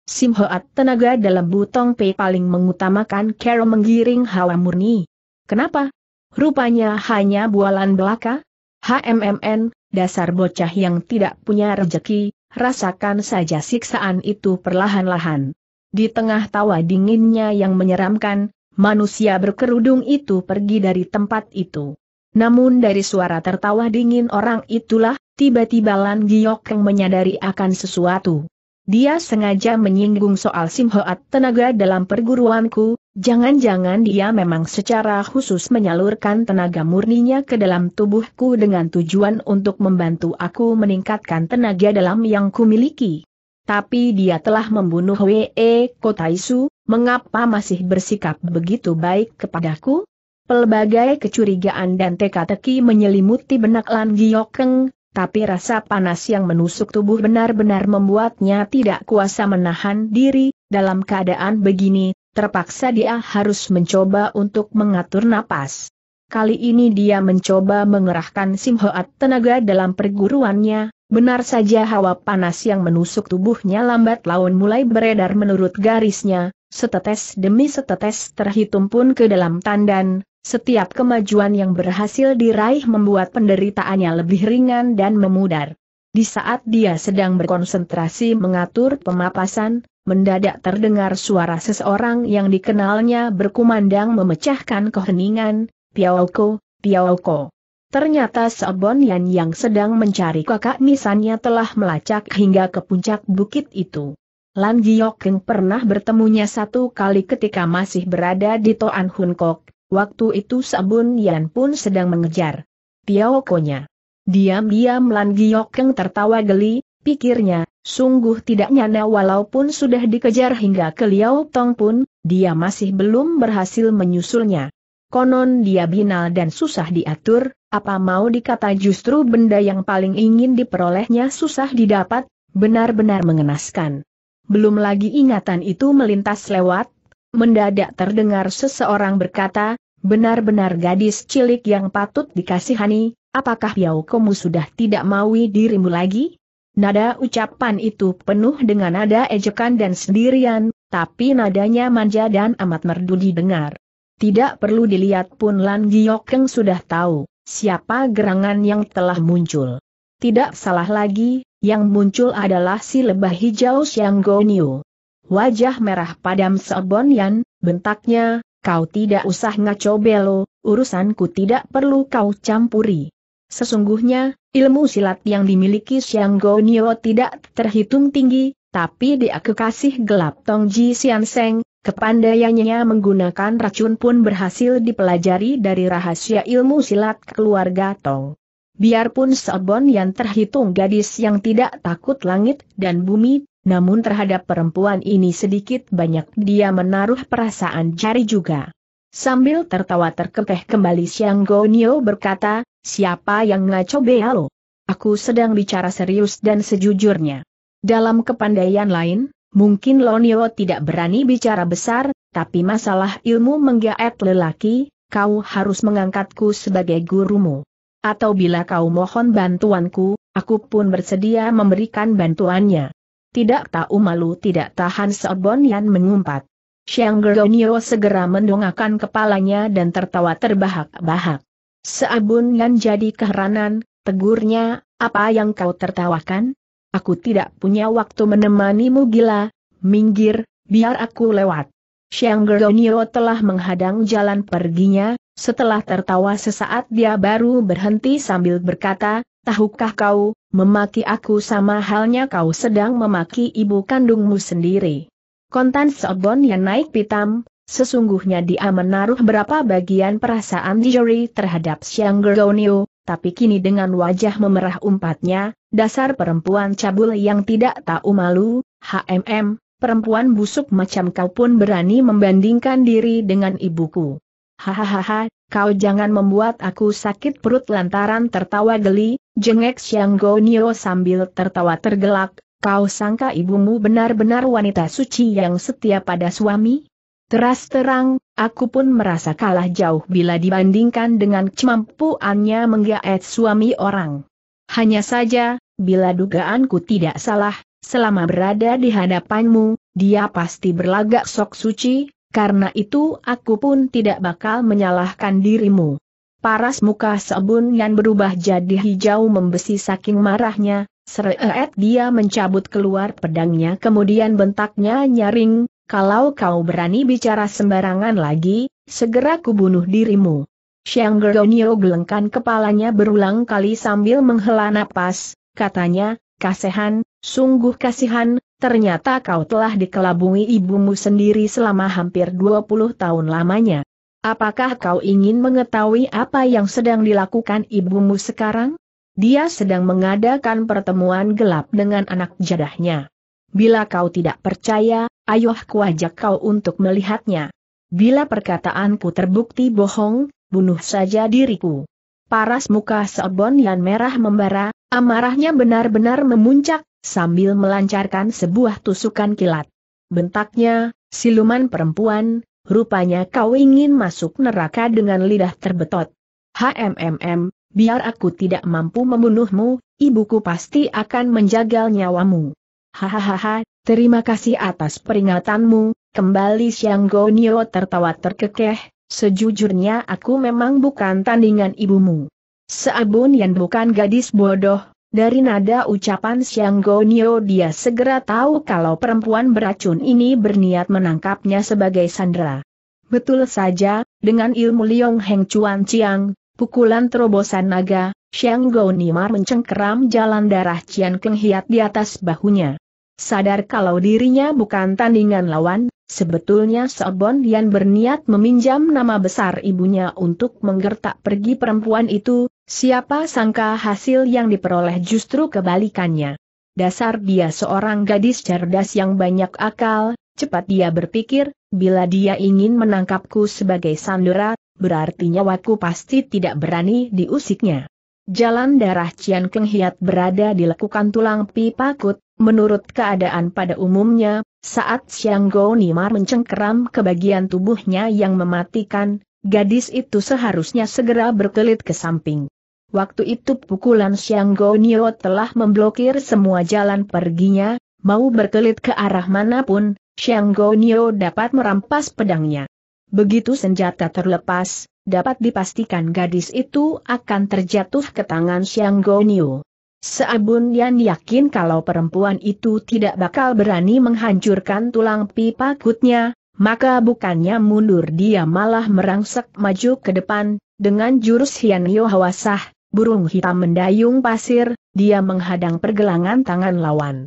Speaker 1: Simhoat tenaga dalam butong Pe paling mengutamakan Carol menggiring hawa murni. Kenapa? Rupanya hanya bualan belaka? HMMN, dasar bocah yang tidak punya rejeki, rasakan saja siksaan itu perlahan-lahan. Di tengah tawa dinginnya yang menyeramkan, manusia berkerudung itu pergi dari tempat itu. Namun dari suara tertawa dingin orang itulah, tiba-tiba Lan Giok yang menyadari akan sesuatu. Dia sengaja menyinggung soal Simhoat tenaga dalam perguruanku, jangan-jangan dia memang secara khusus menyalurkan tenaga murninya ke dalam tubuhku dengan tujuan untuk membantu aku meningkatkan tenaga dalam yang kumiliki tapi dia telah membunuh Wee Kotaisu, mengapa masih bersikap begitu baik kepadaku? Pelbagai kecurigaan dan teka-teki menyelimuti benak Lan Giokeng, tapi rasa panas yang menusuk tubuh benar-benar membuatnya tidak kuasa menahan diri, dalam keadaan begini, terpaksa dia harus mencoba untuk mengatur napas kali ini dia mencoba mengerahkan simhoat tenaga dalam perguruannya, benar saja hawa panas yang menusuk tubuhnya lambat laun mulai beredar menurut garisnya, setetes demi setetes terhitung pun ke dalam tandan, setiap kemajuan yang berhasil diraih membuat penderitaannya lebih ringan dan memudar. Di saat dia sedang berkonsentrasi mengatur pemapasan, mendadak terdengar suara seseorang yang dikenalnya berkumandang memecahkan keheningan, Piaoko, Piaoko. Ternyata Sebon Yan yang sedang mencari kakak misannya telah melacak hingga ke puncak bukit itu. Lan Giokeng pernah bertemunya satu kali ketika masih berada di Toan Hun waktu itu Sebon Yan pun sedang mengejar Piaokonya. Diam-diam Lan Giokeng tertawa geli, pikirnya, sungguh tidak nyana walaupun sudah dikejar hingga ke Liao Tong pun, dia masih belum berhasil menyusulnya konon dia binal dan susah diatur, apa mau dikata justru benda yang paling ingin diperolehnya susah didapat, benar-benar mengenaskan. Belum lagi ingatan itu melintas lewat, mendadak terdengar seseorang berkata, benar-benar gadis cilik yang patut dikasihani, apakah Yau kamu sudah tidak mau dirimu lagi? Nada ucapan itu penuh dengan nada ejekan dan sendirian, tapi nadanya manja dan amat merdu didengar. Tidak perlu dilihat pun Lan Giokeng sudah tahu siapa gerangan yang telah muncul. Tidak salah lagi, yang muncul adalah si lebah hijau Xiang Wajah merah padam Yan, bentaknya, kau tidak usah ngaco belo, urusanku tidak perlu kau campuri. Sesungguhnya, ilmu silat yang dimiliki Xiang tidak terhitung tinggi, tapi dia kekasih gelap Tong Ji Sian Seng, Kepandaiannya menggunakan racun pun berhasil dipelajari dari rahasia ilmu silat keluarga Tong. Biarpun Sobon yang terhitung gadis yang tidak takut langit dan bumi, namun terhadap perempuan ini sedikit banyak dia menaruh perasaan jari juga. Sambil tertawa terkekeh kembali Siang Gonio berkata, siapa yang ngaco bealo? Aku sedang bicara serius dan sejujurnya. Dalam kepandaian lain, Mungkin Lonio tidak berani bicara besar, tapi masalah ilmu menggaet lelaki, kau harus mengangkatku sebagai gurumu. Atau bila kau mohon bantuanku, aku pun bersedia memberikan bantuannya. Tidak tahu malu tidak tahan Seobon Yan mengumpat. Xiang Geronio segera mendongakkan kepalanya dan tertawa terbahak-bahak. Seabun Yan jadi keheranan, tegurnya, apa yang kau tertawakan? Aku tidak punya waktu menemanimu gila, minggir, biar aku lewat. Xiang Gerdonio telah menghadang jalan perginya, setelah tertawa sesaat dia baru berhenti sambil berkata, Tahukah kau, memaki aku sama halnya kau sedang memaki ibu kandungmu sendiri. Kontan Sobon yang naik pitam, sesungguhnya dia menaruh berapa bagian perasaan Dijeri terhadap Xiang Gerdonio, tapi kini dengan wajah memerah umpatnya, dasar perempuan cabul yang tidak tahu malu, HMM, perempuan busuk macam kau pun berani membandingkan diri dengan ibuku. Hahaha, kau jangan membuat aku sakit perut lantaran tertawa geli, jengek Xiang Gonio sambil tertawa tergelak, kau sangka ibumu benar-benar wanita suci yang setia pada suami? Teras terang, aku pun merasa kalah jauh bila dibandingkan dengan kemampuannya menggaet suami orang. Hanya saja, bila dugaanku tidak salah, selama berada di hadapanmu, dia pasti berlagak sok suci, karena itu aku pun tidak bakal menyalahkan dirimu. Paras muka Sebun yang berubah jadi hijau membesi saking marahnya, Seret dia mencabut keluar pedangnya kemudian bentaknya nyaring, kalau kau berani bicara sembarangan lagi, segera kubunuh dirimu. Xiang Geronio gelengkan kepalanya berulang kali sambil menghela napas, katanya, kasihan, sungguh kasihan, ternyata kau telah dikelabungi ibumu sendiri selama hampir 20 tahun lamanya. Apakah kau ingin mengetahui apa yang sedang dilakukan ibumu sekarang? Dia sedang mengadakan pertemuan gelap dengan anak jadahnya. Bila kau tidak percaya, ayoh ajak kau untuk melihatnya. Bila perkataanku terbukti bohong, bunuh saja diriku. Paras muka Seobon yang merah membara, amarahnya benar-benar memuncak, sambil melancarkan sebuah tusukan kilat. Bentaknya, siluman perempuan, rupanya kau ingin masuk neraka dengan lidah terbetot. HMMM, biar aku tidak mampu membunuhmu, ibuku pasti akan menjagal nyawamu. Hahaha, terima kasih atas peringatanmu, kembali Siang Gonio tertawa terkekeh, sejujurnya aku memang bukan tandingan ibumu. Seabun yang bukan gadis bodoh, dari nada ucapan Siang Gonio dia segera tahu kalau perempuan beracun ini berniat menangkapnya sebagai sandera. Betul saja, dengan ilmu Liong Heng Chuan Chiang, pukulan terobosan naga, Xiang Nimar mencengkeram jalan darah Cian Keng Hiat di atas bahunya. Sadar kalau dirinya bukan tandingan lawan, sebetulnya Sobon yang berniat meminjam nama besar ibunya untuk menggertak pergi perempuan itu, siapa sangka hasil yang diperoleh justru kebalikannya. Dasar dia seorang gadis cerdas yang banyak akal, cepat dia berpikir, bila dia ingin menangkapku sebagai sandera, berarti nyawaku pasti tidak berani diusiknya. Jalan darah Cian Keng Hiat berada di lekukan tulang pipa kut, menurut keadaan pada umumnya, saat Siang Go Nimar mencengkeram ke bagian tubuhnya yang mematikan, gadis itu seharusnya segera berkelit ke samping. Waktu itu pukulan Siang Go Nio telah memblokir semua jalan perginya, mau berkelit ke arah manapun, Siang Go Nio dapat merampas pedangnya. Begitu senjata terlepas, dapat dipastikan gadis itu akan terjatuh ke tangan Xiang Goniu. Seabun Yan yakin kalau perempuan itu tidak bakal berani menghancurkan tulang pipa kutnya, maka bukannya mundur dia malah merangsek maju ke depan, dengan jurus Hian Yo Hawasah, burung hitam mendayung pasir, dia menghadang pergelangan tangan lawan.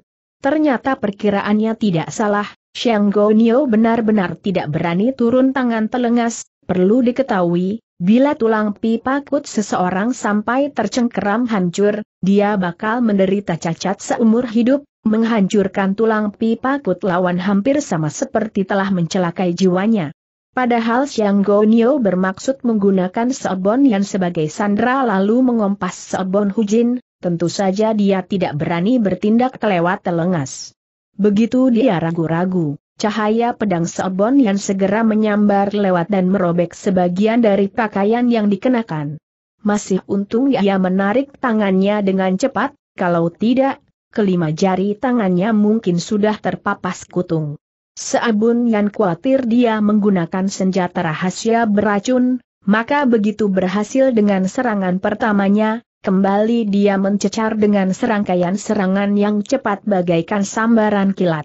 Speaker 1: Ternyata perkiraannya tidak salah, Xiang Gonio benar-benar tidak berani turun tangan telengas, Perlu diketahui, bila tulang pipa kut seseorang sampai tercengkeram hancur, dia bakal menderita cacat seumur hidup, menghancurkan tulang pipa kut lawan hampir sama seperti telah mencelakai jiwanya. Padahal Xiang Gonio bermaksud menggunakan Seobon yang sebagai sandera lalu mengompas Seobon Hujin, tentu saja dia tidak berani bertindak kelewat telengas. Begitu dia ragu-ragu. Cahaya pedang Seobon yang segera menyambar lewat dan merobek sebagian dari pakaian yang dikenakan. Masih untung ia menarik tangannya dengan cepat, kalau tidak, kelima jari tangannya mungkin sudah terpapas kutung. Seabun yang khawatir dia menggunakan senjata rahasia beracun, maka begitu berhasil dengan serangan pertamanya, kembali dia mencecar dengan serangkaian serangan yang cepat bagaikan sambaran kilat.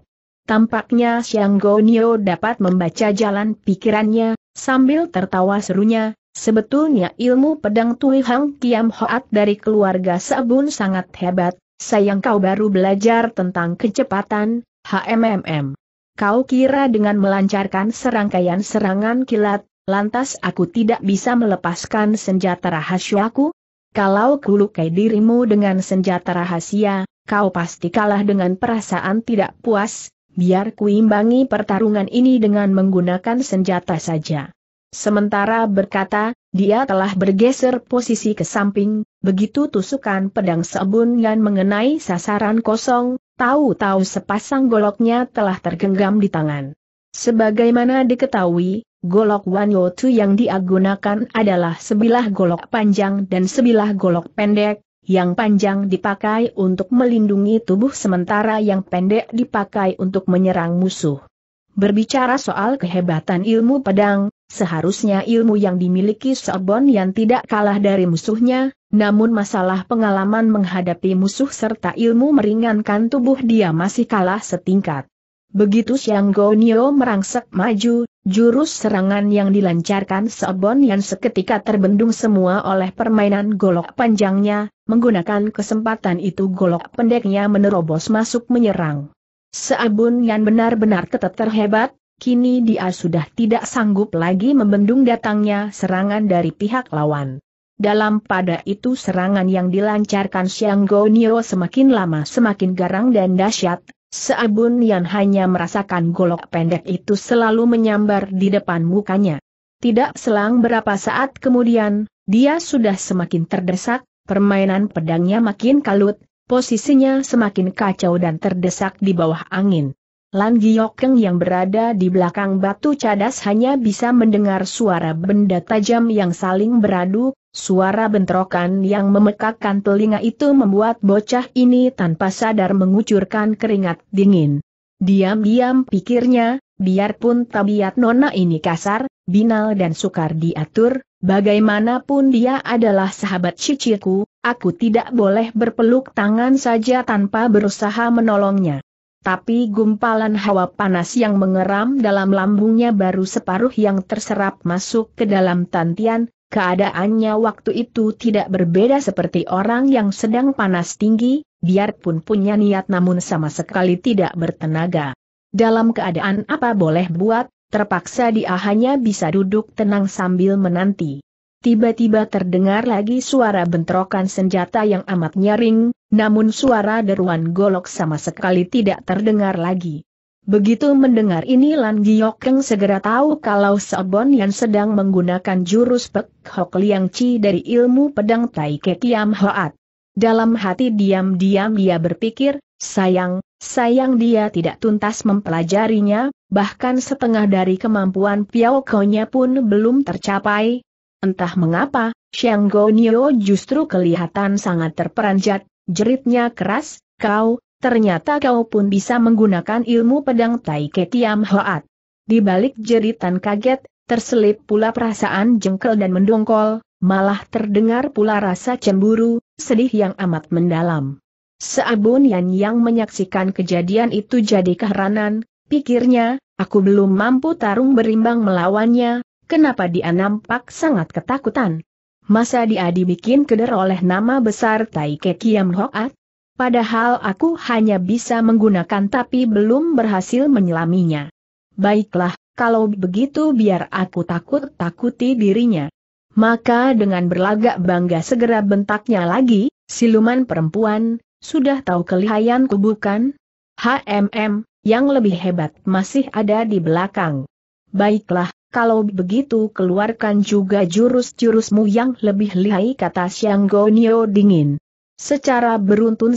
Speaker 1: Tampaknya Xiang Gonio dapat membaca jalan pikirannya, sambil tertawa serunya, sebetulnya ilmu pedang Tui Hang Kiam Hoat dari keluarga Sabun sangat hebat, sayang kau baru belajar tentang kecepatan, HMMM. Kau kira dengan melancarkan serangkaian serangan kilat, lantas aku tidak bisa melepaskan senjata rahasiaku? Kalau kulukai dirimu dengan senjata rahasia, kau pasti kalah dengan perasaan tidak puas, Biar kuimbangi pertarungan ini dengan menggunakan senjata saja. Sementara berkata, dia telah bergeser posisi ke samping, begitu tusukan pedang sebun dan mengenai sasaran kosong, tahu-tahu sepasang goloknya telah tergenggam di tangan. Sebagaimana diketahui, golok Wan yang digunakan adalah sebilah golok panjang dan sebilah golok pendek, yang panjang dipakai untuk melindungi tubuh sementara yang pendek dipakai untuk menyerang musuh. Berbicara soal kehebatan ilmu pedang, seharusnya ilmu yang dimiliki Sobon yang tidak kalah dari musuhnya, namun masalah pengalaman menghadapi musuh serta ilmu meringankan tubuh dia masih kalah setingkat. Begitu Siang Gonio merangsek maju, Jurus serangan yang dilancarkan Sobon yang seketika terbendung semua oleh permainan golok panjangnya, menggunakan kesempatan itu golok pendeknya menerobos masuk menyerang. Seabun yang benar-benar tetap terhebat, kini dia sudah tidak sanggup lagi membendung datangnya serangan dari pihak lawan. Dalam pada itu serangan yang dilancarkan Xiang Go Nio semakin lama semakin garang dan dahsyat, Seabun yang hanya merasakan golok pendek itu selalu menyambar di depan mukanya. Tidak selang berapa saat kemudian, dia sudah semakin terdesak, permainan pedangnya makin kalut, posisinya semakin kacau dan terdesak di bawah angin. Lan Giokeng yang berada di belakang batu cadas hanya bisa mendengar suara benda tajam yang saling beradu, Suara bentrokan yang memekakkan telinga itu membuat bocah ini tanpa sadar mengucurkan keringat dingin. Diam-diam pikirnya, biarpun tabiat nona ini kasar, binal dan sukar diatur, bagaimanapun dia adalah sahabat ciciku, aku tidak boleh berpeluk tangan saja tanpa berusaha menolongnya. Tapi gumpalan hawa panas yang mengeram dalam lambungnya baru separuh yang terserap masuk ke dalam tantian, Keadaannya waktu itu tidak berbeda seperti orang yang sedang panas tinggi, biarpun punya niat namun sama sekali tidak bertenaga. Dalam keadaan apa boleh buat, terpaksa dia hanya bisa duduk tenang sambil menanti. Tiba-tiba terdengar lagi suara bentrokan senjata yang amat nyaring, namun suara deruan golok sama sekali tidak terdengar lagi. Begitu mendengar ini Lan Giokeng segera tahu kalau Sebon yang sedang menggunakan jurus Pek Hok Liang Chi dari ilmu pedang Tai Ke Hoat. Dalam hati diam-diam dia berpikir, sayang, sayang dia tidak tuntas mempelajarinya, bahkan setengah dari kemampuan Piao Konya pun belum tercapai. Entah mengapa, Shang Go Nio justru kelihatan sangat terperanjat, jeritnya keras, kau, ternyata kau pun bisa menggunakan ilmu pedang Tai Ketiam Hoat. Di balik jeritan kaget, terselip pula perasaan jengkel dan mendongkol, malah terdengar pula rasa cemburu, sedih yang amat mendalam. Seabun Yan yang menyaksikan kejadian itu jadi keheranan, pikirnya, aku belum mampu tarung berimbang melawannya, kenapa dia nampak sangat ketakutan. Masa dia dibikin keder oleh nama besar Tai Kekiam Hoat? Padahal aku hanya bisa menggunakan tapi belum berhasil menyelaminya. Baiklah, kalau begitu biar aku takut-takuti dirinya. Maka dengan berlagak bangga segera bentaknya lagi, siluman perempuan, sudah tahu kelihayanku bukan? HMM, yang lebih hebat masih ada di belakang. Baiklah, kalau begitu keluarkan juga jurus-jurusmu yang lebih lihai kata Xiang Gonio dingin. Secara beruntun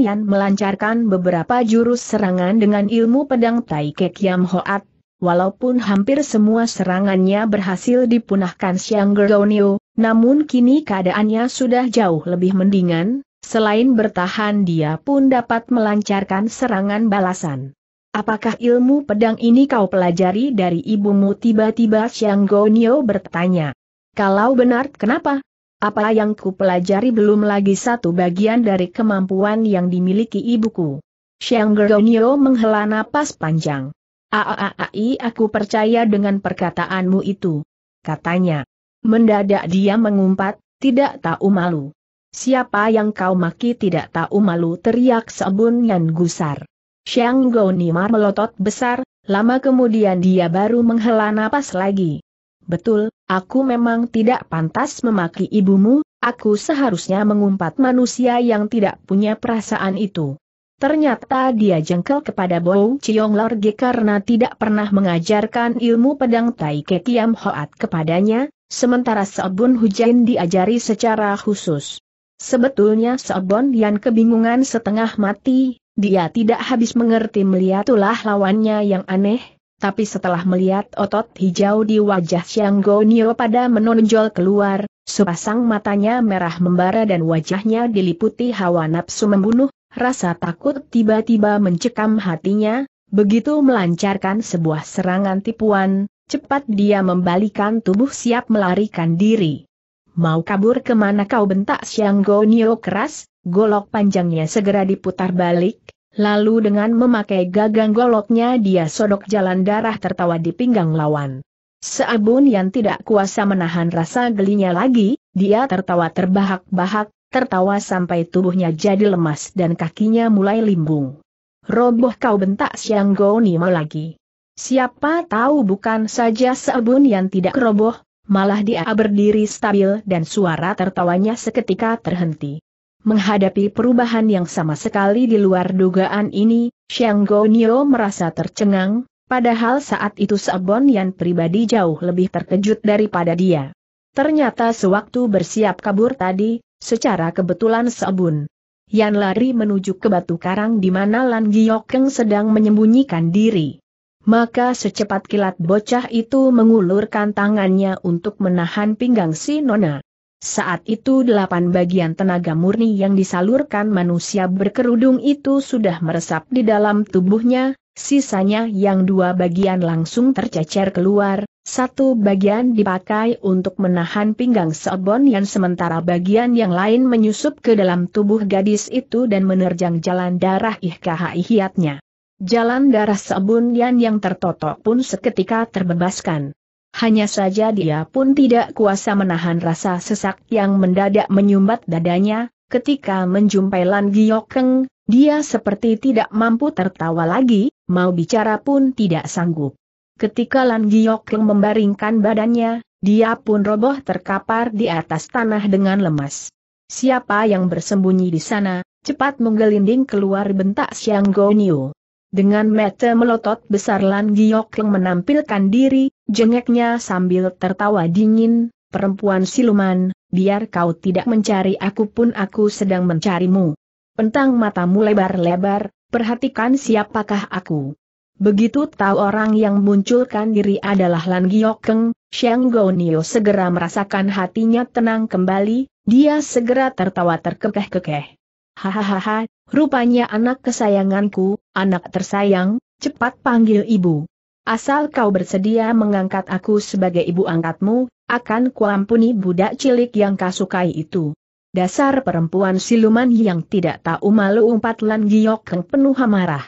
Speaker 1: Yan melancarkan beberapa jurus serangan dengan ilmu pedang Tai Kek Yam Hoat, walaupun hampir semua serangannya berhasil dipunahkan Xiang Gerdonio, namun kini keadaannya sudah jauh lebih mendingan, selain bertahan dia pun dapat melancarkan serangan balasan. Apakah ilmu pedang ini kau pelajari dari ibumu tiba-tiba Xiang Gonio bertanya. Kalau benar kenapa? Apa yang ku pelajari belum lagi satu bagian dari kemampuan yang dimiliki ibuku. Xiang Gerdonio menghela napas panjang. Aaai aku percaya dengan perkataanmu itu. Katanya. Mendadak dia mengumpat, tidak tahu malu. Siapa yang kau maki tidak tahu malu teriak Sebun yang Gusar. Xiang Gonimar melotot besar, lama kemudian dia baru menghela napas lagi. Betul, aku memang tidak pantas memaki ibumu, aku seharusnya mengumpat manusia yang tidak punya perasaan itu. Ternyata dia jengkel kepada Bo Chiong Lorge karena tidak pernah mengajarkan ilmu pedang Tai Ke Kiam Hoat kepadanya, sementara Seobun Hujain diajari secara khusus. Sebetulnya Seobon yang kebingungan setengah mati, dia tidak habis mengerti melihat lawannya yang aneh, tapi setelah melihat otot hijau di wajah Xiang Gonio pada menonjol keluar, sepasang matanya merah membara dan wajahnya diliputi hawa nafsu membunuh, rasa takut tiba-tiba mencekam hatinya, begitu melancarkan sebuah serangan tipuan, cepat dia membalikan tubuh siap melarikan diri. Mau kabur kemana kau bentak Xiang Gonio keras, golok panjangnya segera diputar balik, Lalu dengan memakai gagang goloknya dia sodok jalan darah tertawa di pinggang lawan. Seabun yang tidak kuasa menahan rasa gelinya lagi, dia tertawa terbahak-bahak, tertawa sampai tubuhnya jadi lemas dan kakinya mulai limbung. Roboh kau bentak Siang Nima lagi. Siapa tahu bukan saja Seabun yang tidak roboh, malah dia berdiri stabil dan suara tertawanya seketika terhenti. Menghadapi perubahan yang sama sekali di luar dugaan ini, Xiang Gonio merasa tercengang, padahal saat itu Sabon yang pribadi jauh lebih terkejut daripada dia. Ternyata sewaktu bersiap kabur tadi, secara kebetulan Sabon Yan lari menuju ke batu karang di mana Lan Giokeng sedang menyembunyikan diri. Maka secepat kilat bocah itu mengulurkan tangannya untuk menahan pinggang si Nona. Saat itu delapan bagian tenaga murni yang disalurkan manusia berkerudung itu sudah meresap di dalam tubuhnya, sisanya yang dua bagian langsung tercecer keluar, satu bagian dipakai untuk menahan pinggang seobon yang sementara bagian yang lain menyusup ke dalam tubuh gadis itu dan menerjang jalan darah ihkhi ihiatnya. Jalan darah seobon yang tertotok pun seketika terbebaskan. Hanya saja dia pun tidak kuasa menahan rasa sesak yang mendadak menyumbat dadanya, ketika menjumpai Lan Giokeng, dia seperti tidak mampu tertawa lagi, mau bicara pun tidak sanggup. Ketika Lan Giokeng membaringkan badannya, dia pun roboh terkapar di atas tanah dengan lemas. Siapa yang bersembunyi di sana, cepat menggelinding keluar bentak Siang Gonio. Dengan mata melotot besar Lan Giok menampilkan diri, jengeknya sambil tertawa dingin, perempuan siluman, biar kau tidak mencari aku pun aku sedang mencarimu. Pentang matamu lebar-lebar, perhatikan siapakah aku. Begitu tahu orang yang munculkan diri adalah Lan Giokeng, Xiang Gounio segera merasakan hatinya tenang kembali, dia segera tertawa terkekeh-kekeh. Hahaha, rupanya anak kesayanganku, anak tersayang, cepat panggil ibu. Asal kau bersedia mengangkat aku sebagai ibu angkatmu, akan kuampuni budak cilik yang kasukai itu. Dasar perempuan siluman yang tidak tahu malu umpat Lan Giok penuh amarah.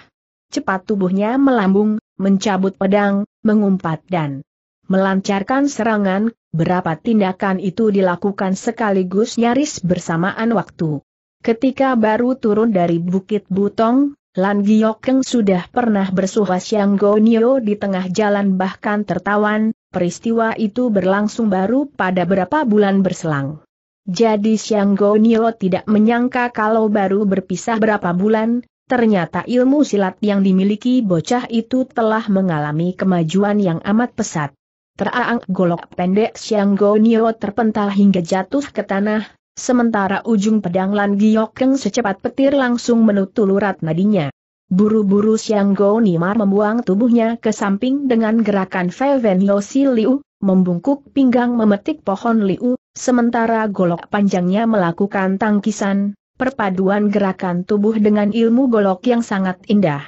Speaker 1: Cepat tubuhnya melambung, mencabut pedang, mengumpat dan melancarkan serangan, berapa tindakan itu dilakukan sekaligus nyaris bersamaan waktu. Ketika baru turun dari Bukit Butong, Lan Giokeng sudah pernah bersuha Siang Gonio di tengah jalan bahkan tertawan, peristiwa itu berlangsung baru pada beberapa bulan berselang. Jadi Siang Gonio tidak menyangka kalau baru berpisah berapa bulan, ternyata ilmu silat yang dimiliki bocah itu telah mengalami kemajuan yang amat pesat. Teraang golok pendek Siang Gonio terpental hingga jatuh ke tanah, Sementara ujung pedang Lan Giokeng secepat petir langsung menutul urat nadinya. Buru-buru Siang Go Nimar membuang tubuhnya ke samping dengan gerakan Feven Yosi Liu, membungkuk pinggang memetik pohon liu, sementara golok panjangnya melakukan tangkisan, perpaduan gerakan tubuh dengan ilmu golok yang sangat indah.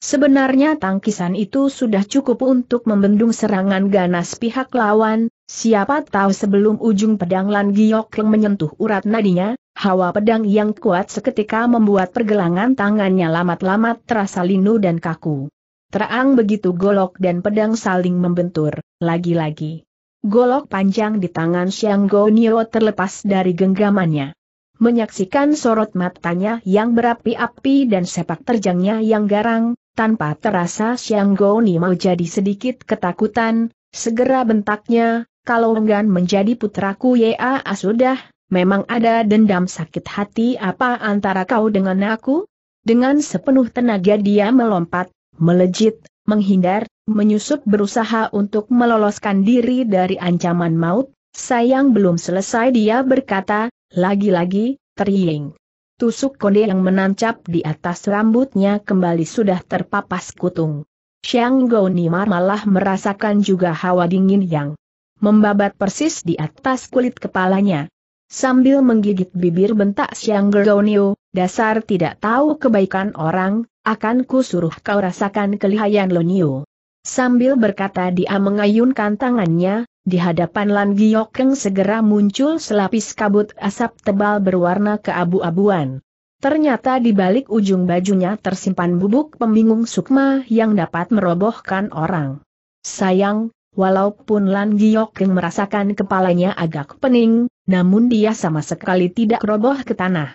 Speaker 1: Sebenarnya tangkisan itu sudah cukup untuk membendung serangan ganas pihak lawan, Siapa tahu sebelum ujung pedang Lan Giok yang menyentuh urat nadinya, hawa pedang yang kuat seketika membuat pergelangan tangannya lamat-lamat terasa linu dan kaku. Terang begitu golok dan pedang saling membentur, lagi-lagi. Golok panjang di tangan Xiang Nio terlepas dari genggamannya. Menyaksikan sorot matanya yang berapi-api dan sepak terjangnya yang garang, tanpa terasa Xiang Go mau jadi sedikit ketakutan, segera bentaknya, kalau enggan menjadi putraku ya ah, sudah, memang ada dendam sakit hati apa antara kau dengan aku? Dengan sepenuh tenaga dia melompat, melejit, menghindar, menyusup berusaha untuk meloloskan diri dari ancaman maut, sayang belum selesai dia berkata, lagi-lagi, teriing. Tusuk konde yang menancap di atas rambutnya kembali sudah terpapas kutung. Xiang Gounimar malah merasakan juga hawa dingin yang membabat persis di atas kulit kepalanya. Sambil menggigit bibir bentak Siang Gergonio, dasar tidak tahu kebaikan orang, akan ku suruh kau rasakan kelihayan Lonio. Sambil berkata dia mengayunkan tangannya, di hadapan Lan Giokeng segera muncul selapis kabut asap tebal berwarna keabu-abuan. Ternyata di balik ujung bajunya tersimpan bubuk pembingung sukma yang dapat merobohkan orang. Sayang, Walaupun Lan Giok yang merasakan kepalanya agak pening, namun dia sama sekali tidak roboh ke tanah.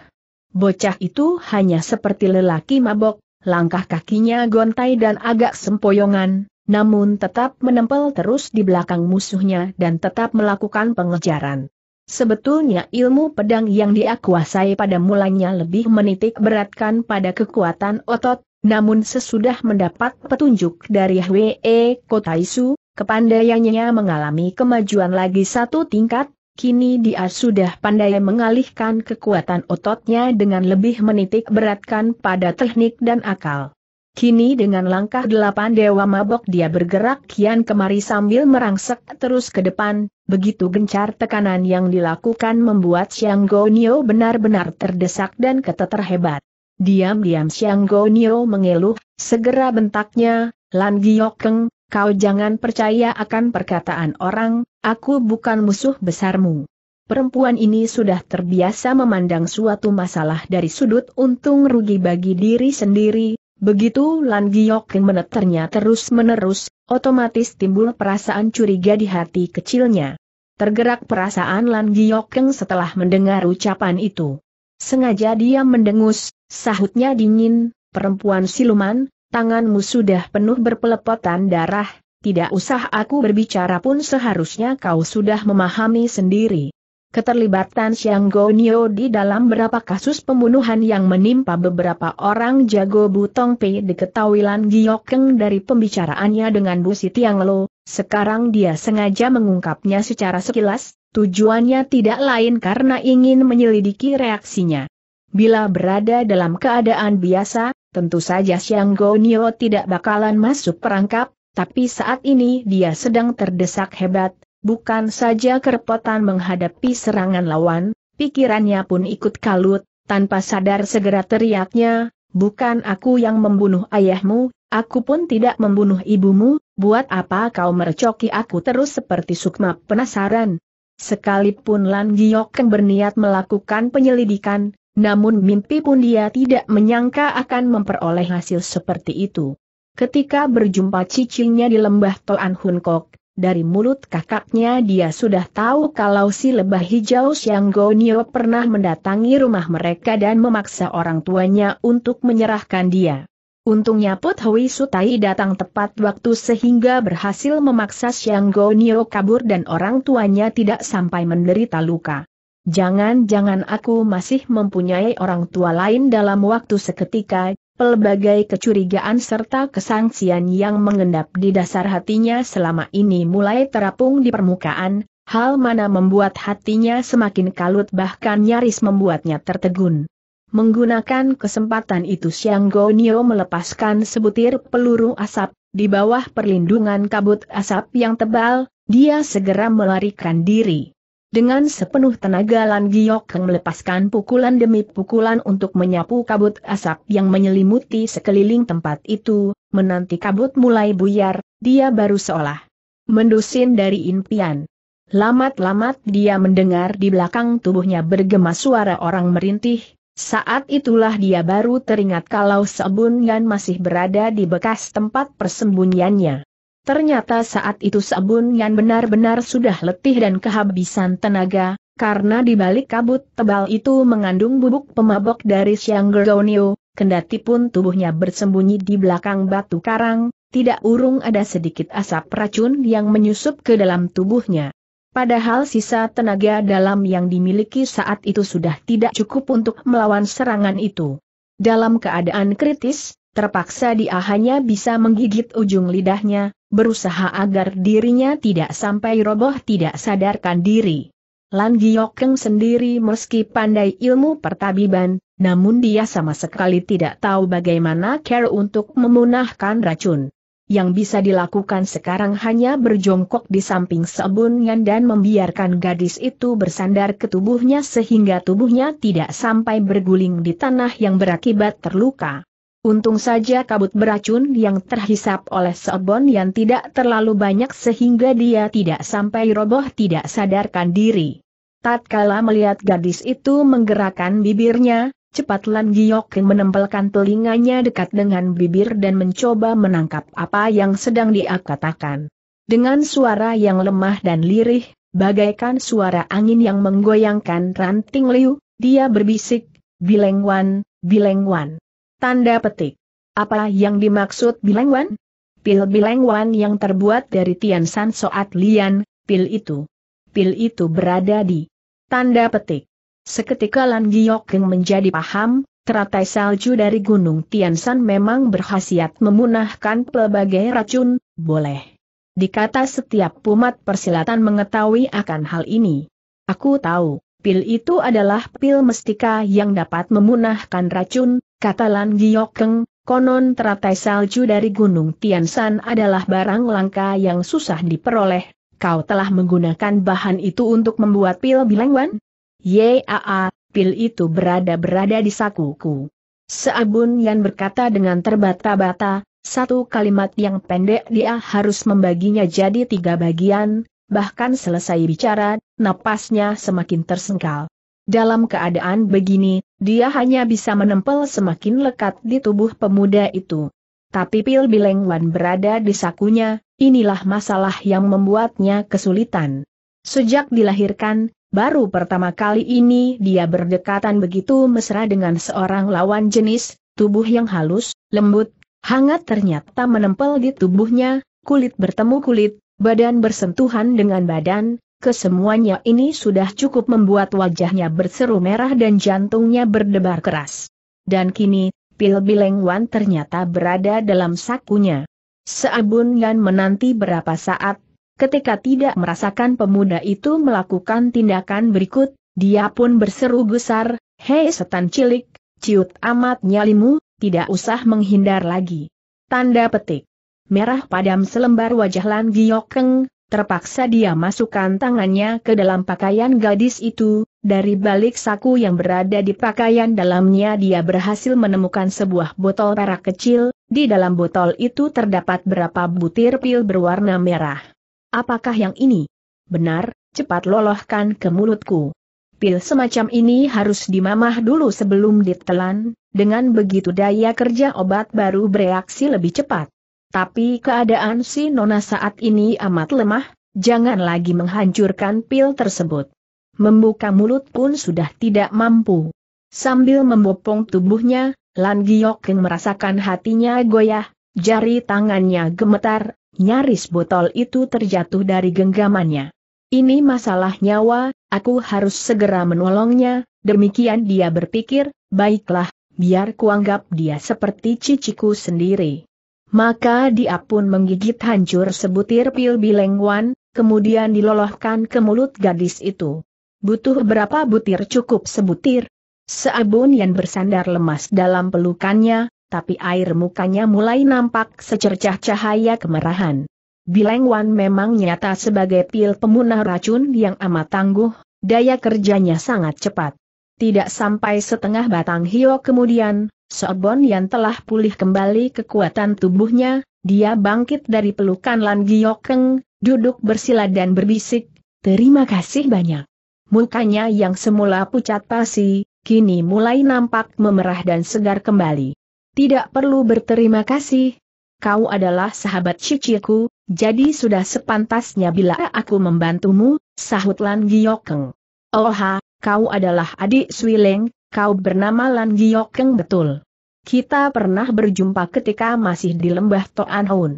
Speaker 1: Bocah itu hanya seperti lelaki mabok, langkah kakinya gontai dan agak sempoyongan, namun tetap menempel terus di belakang musuhnya dan tetap melakukan pengejaran. Sebetulnya ilmu pedang yang dia kuasai pada mulanya lebih menitik beratkan pada kekuatan otot, namun sesudah mendapat petunjuk dari Hwee Kotaisu, Kepandaiannya mengalami kemajuan lagi satu tingkat, kini dia sudah pandai mengalihkan kekuatan ototnya dengan lebih menitik beratkan pada teknik dan akal. Kini dengan langkah delapan dewa mabok dia bergerak kian kemari sambil merangsek terus ke depan, begitu gencar tekanan yang dilakukan membuat Xiang Gonio benar-benar terdesak dan keteter hebat. Diam-diam Xiang Gonio mengeluh, segera bentaknya, Lan Giokeng, Kau jangan percaya akan perkataan orang, aku bukan musuh besarmu. Perempuan ini sudah terbiasa memandang suatu masalah dari sudut untung rugi bagi diri sendiri, begitu Lan Giok yang meneternya terus-menerus, otomatis timbul perasaan curiga di hati kecilnya. Tergerak perasaan Lan Giok setelah mendengar ucapan itu. Sengaja dia mendengus, sahutnya dingin, perempuan siluman, tanganmu sudah penuh berpelepotan darah, tidak usah aku berbicara pun seharusnya kau sudah memahami sendiri. Keterlibatan Xiang Gonio di dalam beberapa kasus pembunuhan yang menimpa beberapa orang jago Butong Pei diketahui Lan Giokeng dari pembicaraannya dengan Bu Sitiang Lo, sekarang dia sengaja mengungkapnya secara sekilas, tujuannya tidak lain karena ingin menyelidiki reaksinya. Bila berada dalam keadaan biasa, Tentu saja Xiang Gonio tidak bakalan masuk perangkap, tapi saat ini dia sedang terdesak hebat, bukan saja kerepotan menghadapi serangan lawan, pikirannya pun ikut kalut, tanpa sadar segera teriaknya, bukan aku yang membunuh ayahmu, aku pun tidak membunuh ibumu, buat apa kau mercoki aku terus seperti sukma penasaran. Sekalipun Lan Giok berniat melakukan penyelidikan, namun mimpi pun dia tidak menyangka akan memperoleh hasil seperti itu. Ketika berjumpa cicingnya di lembah Toan Hun Kok, dari mulut kakaknya dia sudah tahu kalau si lebah hijau Siang Nio pernah mendatangi rumah mereka dan memaksa orang tuanya untuk menyerahkan dia. Untungnya Put Hui Sutai datang tepat waktu sehingga berhasil memaksa Siang Nio kabur dan orang tuanya tidak sampai menderita luka. Jangan-jangan aku masih mempunyai orang tua lain dalam waktu seketika, pelbagai kecurigaan serta kesangsian yang mengendap di dasar hatinya selama ini mulai terapung di permukaan, hal mana membuat hatinya semakin kalut bahkan nyaris membuatnya tertegun. Menggunakan kesempatan itu Siang Gonio melepaskan sebutir peluru asap, di bawah perlindungan kabut asap yang tebal, dia segera melarikan diri. Dengan sepenuh tenaga Lan Giok Heng melepaskan pukulan demi pukulan untuk menyapu kabut asap yang menyelimuti sekeliling tempat itu, menanti kabut mulai buyar, dia baru seolah mendusin dari impian. Lamat-lamat dia mendengar di belakang tubuhnya bergema suara orang merintih, saat itulah dia baru teringat kalau Sebun Yan masih berada di bekas tempat persembunyiannya. Ternyata saat itu Sabun Yan benar-benar sudah letih dan kehabisan tenaga, karena di balik kabut tebal itu mengandung bubuk pemabok dari Siang Gergonio, kendati pun tubuhnya bersembunyi di belakang batu karang, tidak urung ada sedikit asap racun yang menyusup ke dalam tubuhnya. Padahal sisa tenaga dalam yang dimiliki saat itu sudah tidak cukup untuk melawan serangan itu. Dalam keadaan kritis, terpaksa dia hanya bisa menggigit ujung lidahnya, berusaha agar dirinya tidak sampai roboh tidak sadarkan diri. Lan Giokeng sendiri meski pandai ilmu pertabiban, namun dia sama sekali tidak tahu bagaimana care untuk memunahkan racun. Yang bisa dilakukan sekarang hanya berjongkok di samping sebunyan dan membiarkan gadis itu bersandar ke tubuhnya sehingga tubuhnya tidak sampai berguling di tanah yang berakibat terluka. Untung saja kabut beracun yang terhisap oleh Sobon yang tidak terlalu banyak sehingga dia tidak sampai roboh tidak sadarkan diri. Tatkala melihat gadis itu menggerakkan bibirnya, cepat Lan Giyokin menempelkan telinganya dekat dengan bibir dan mencoba menangkap apa yang sedang dia katakan. Dengan suara yang lemah dan lirih, bagaikan suara angin yang menggoyangkan ranting liu, dia berbisik, Bilengwan, Bilengwan. Tanda petik. Apa yang dimaksud bilengwan? Pil bilengwan yang terbuat dari Tian San Soat Lian, pil itu. Pil itu berada di tanda petik. Seketika Lan Giokeng menjadi paham, teratai salju dari gunung Tian San memang berhasiat memunahkan pelbagai racun, boleh. Dikata setiap pumat persilatan mengetahui akan hal ini. Aku tahu, pil itu adalah pil mestika yang dapat memunahkan racun, Kata Lan Giokeng, konon teratai salju dari Gunung Tiansan adalah barang langka yang susah diperoleh. Kau telah menggunakan bahan itu untuk membuat pil bilangwan? Yaa, pil itu berada-berada di sakuku. Seabun yang berkata dengan terbata-bata, satu kalimat yang pendek dia harus membaginya jadi tiga bagian, bahkan selesai bicara, napasnya semakin tersengkal. Dalam keadaan begini, dia hanya bisa menempel semakin lekat di tubuh pemuda itu. Tapi pil Bileng Wan berada di sakunya, inilah masalah yang membuatnya kesulitan. Sejak dilahirkan, baru pertama kali ini dia berdekatan begitu mesra dengan seorang lawan jenis, tubuh yang halus, lembut, hangat ternyata menempel di tubuhnya, kulit bertemu kulit, badan bersentuhan dengan badan, Kesemuanya ini sudah cukup membuat wajahnya berseru merah dan jantungnya berdebar keras. Dan kini, pil Bileng Wan ternyata berada dalam sakunya. Seabun Yan menanti berapa saat, ketika tidak merasakan pemuda itu melakukan tindakan berikut, dia pun berseru gusar, Hei setan cilik, ciut amat nyalimu, tidak usah menghindar lagi. Tanda petik. Merah padam selembar wajah Lan Giokeng, Terpaksa dia masukkan tangannya ke dalam pakaian gadis itu, dari balik saku yang berada di pakaian dalamnya dia berhasil menemukan sebuah botol perak kecil, di dalam botol itu terdapat berapa butir pil berwarna merah. Apakah yang ini? Benar, cepat lolohkan ke mulutku. Pil semacam ini harus dimamah dulu sebelum ditelan, dengan begitu daya kerja obat baru bereaksi lebih cepat. Tapi keadaan si Nona saat ini amat lemah, jangan lagi menghancurkan pil tersebut. Membuka mulut pun sudah tidak mampu. Sambil membopong tubuhnya, Lan Giokin merasakan hatinya goyah, jari tangannya gemetar, nyaris botol itu terjatuh dari genggamannya. Ini masalah nyawa, aku harus segera menolongnya, demikian dia berpikir, baiklah, biar kuanggap dia seperti ciciku sendiri. Maka dia pun menggigit hancur sebutir pil bilengwan, kemudian dilolohkan ke mulut gadis itu. Butuh berapa butir cukup sebutir? Seabun yang bersandar lemas dalam pelukannya, tapi air mukanya mulai nampak secercah cahaya kemerahan. Bilengwan memang nyata sebagai pil pemunah racun yang amat tangguh, daya kerjanya sangat cepat. Tidak sampai setengah batang hio kemudian, Sorbon yang telah pulih kembali kekuatan tubuhnya, dia bangkit dari pelukan Lan Giokeng, duduk bersila dan berbisik, terima kasih banyak. Mukanya yang semula pucat pasi, kini mulai nampak memerah dan segar kembali. Tidak perlu berterima kasih. Kau adalah sahabat ciciku, jadi sudah sepantasnya bila aku membantumu, sahut Lan Giokeng. Oha, kau adalah adik Swileng, Kau bernama Lan Giokeng betul. Kita pernah berjumpa ketika masih di lembah Toan Hun.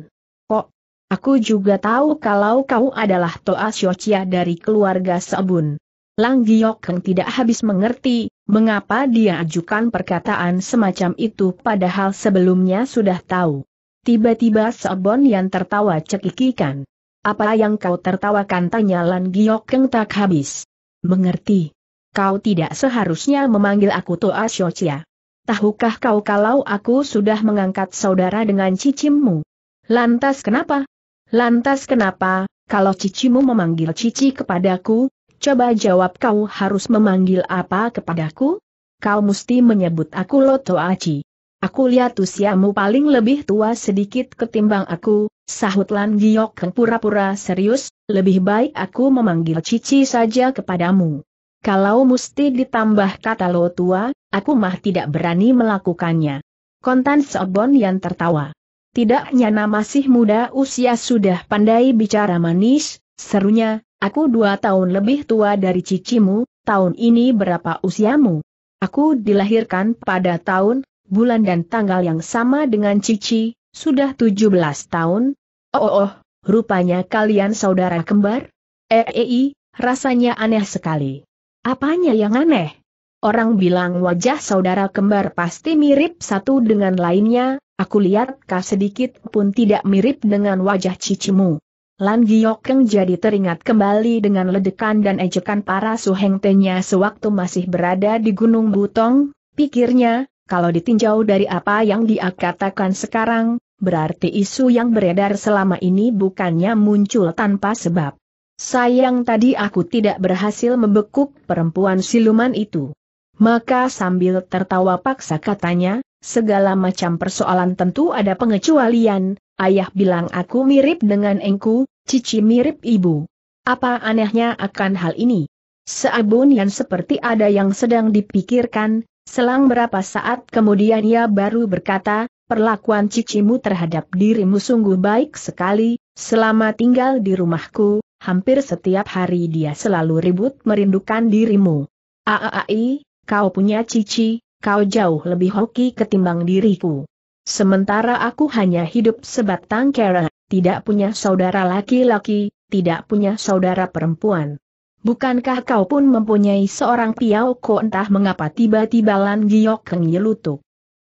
Speaker 1: Kok, oh, aku juga tahu kalau kau adalah Toa Siocia dari keluarga Sabun. Lang Giokeng tidak habis mengerti, mengapa dia ajukan perkataan semacam itu padahal sebelumnya sudah tahu. Tiba-tiba Sabun yang tertawa cekikikan. Apa yang kau tertawakan tanya Lan Giokeng tak habis. Mengerti kau tidak seharusnya memanggil aku Toa Shochia. Tahukah kau kalau aku sudah mengangkat saudara dengan cicimmu? Lantas kenapa? Lantas kenapa, kalau cicimu memanggil cici kepadaku, coba jawab kau harus memanggil apa kepadaku? Kau mesti menyebut aku Loto Aci. Aku lihat usiamu paling lebih tua sedikit ketimbang aku, sahut Lan Giok pura-pura serius, lebih baik aku memanggil cici saja kepadamu. Kalau mesti ditambah kata lo tua, aku mah tidak berani melakukannya. Kontan Sobon yang tertawa. Tidak nyana masih muda usia sudah pandai bicara manis, serunya, aku dua tahun lebih tua dari cicimu, tahun ini berapa usiamu? Aku dilahirkan pada tahun, bulan dan tanggal yang sama dengan cici, sudah 17 tahun. Oh, oh, oh rupanya kalian saudara kembar? Ei, eh, eh, rasanya aneh sekali. Apanya yang aneh? Orang bilang wajah saudara kembar pasti mirip satu dengan lainnya, aku lihat kah sedikit pun tidak mirip dengan wajah cicimu. Lan Giokeng jadi teringat kembali dengan ledekan dan ejekan para suhengtenya sewaktu masih berada di Gunung Butong, pikirnya, kalau ditinjau dari apa yang dia katakan sekarang, berarti isu yang beredar selama ini bukannya muncul tanpa sebab. Sayang tadi aku tidak berhasil membekuk perempuan siluman itu. Maka sambil tertawa paksa katanya, segala macam persoalan tentu ada pengecualian, ayah bilang aku mirip dengan engku, cici mirip ibu. Apa anehnya akan hal ini? Seabun yang seperti ada yang sedang dipikirkan, selang berapa saat kemudian ia baru berkata, perlakuan cicimu terhadap dirimu sungguh baik sekali, selama tinggal di rumahku, hampir setiap hari dia selalu ribut merindukan dirimu. Aai, kau punya cici, kau jauh lebih hoki ketimbang diriku. Sementara aku hanya hidup sebatang kera, tidak punya saudara laki-laki, tidak punya saudara perempuan. Bukankah kau pun mempunyai seorang piau ko entah mengapa tiba-tiba Lan Giok Keng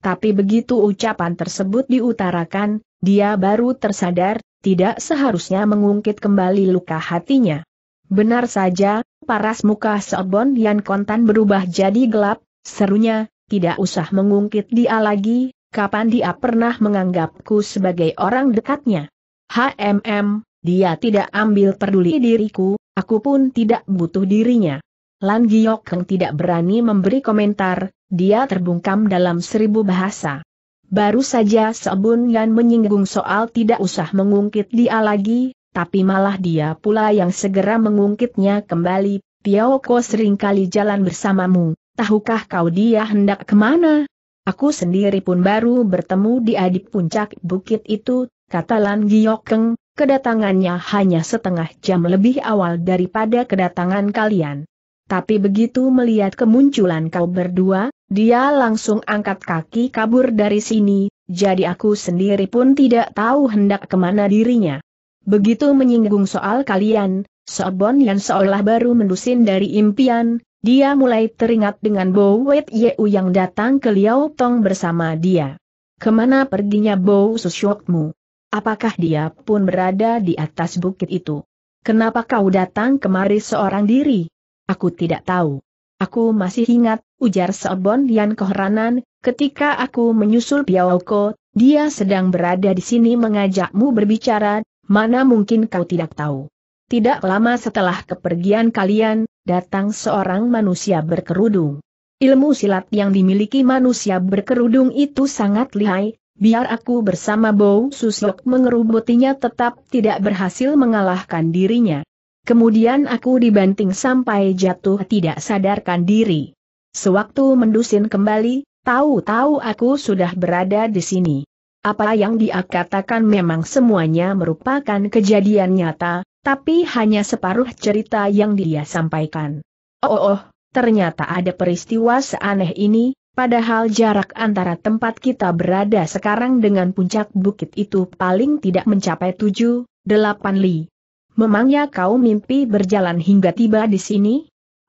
Speaker 1: Tapi begitu ucapan tersebut diutarakan, dia baru tersadar, tidak seharusnya mengungkit kembali luka hatinya. Benar saja, paras muka Sobon Yan Kontan berubah jadi gelap, serunya, tidak usah mengungkit dia lagi, kapan dia pernah menganggapku sebagai orang dekatnya. HMM, dia tidak ambil peduli diriku, aku pun tidak butuh dirinya. Lan Giok Heng tidak berani memberi komentar, dia terbungkam dalam seribu bahasa. Baru saja Sebun Yan menyinggung soal tidak usah mengungkit dia lagi, tapi malah dia pula yang segera mengungkitnya kembali, Ko seringkali jalan bersamamu, tahukah kau dia hendak kemana? Aku sendiri pun baru bertemu di di puncak bukit itu, kata Lan Giokeng, kedatangannya hanya setengah jam lebih awal daripada kedatangan kalian. Tapi begitu melihat kemunculan kau berdua, dia langsung angkat kaki kabur dari sini, jadi aku sendiri pun tidak tahu hendak kemana dirinya. Begitu menyinggung soal kalian, Sobon yang seolah baru mendusin dari impian, dia mulai teringat dengan Bo Yeu yang datang ke Liao Tong bersama dia. Kemana perginya Bo Susyokmu? Apakah dia pun berada di atas bukit itu? Kenapa kau datang kemari seorang diri? Aku tidak tahu. Aku masih ingat, ujar Sobon Yan keheranan, ketika aku menyusul Piaoko, dia sedang berada di sini mengajakmu berbicara, mana mungkin kau tidak tahu. Tidak lama setelah kepergian kalian, datang seorang manusia berkerudung. Ilmu silat yang dimiliki manusia berkerudung itu sangat lihai, biar aku bersama Bow Susyok mengerubutinya tetap tidak berhasil mengalahkan dirinya. Kemudian aku dibanting sampai jatuh tidak sadarkan diri. Sewaktu mendusin kembali, tahu-tahu aku sudah berada di sini. Apa yang dia katakan memang semuanya merupakan kejadian nyata, tapi hanya separuh cerita yang dia sampaikan. Oh, oh, oh ternyata ada peristiwa seaneh ini, Padahal jarak antara tempat kita berada sekarang dengan puncak bukit itu paling tidak mencapai 7, 8 li memangnya kau mimpi berjalan hingga tiba di sini?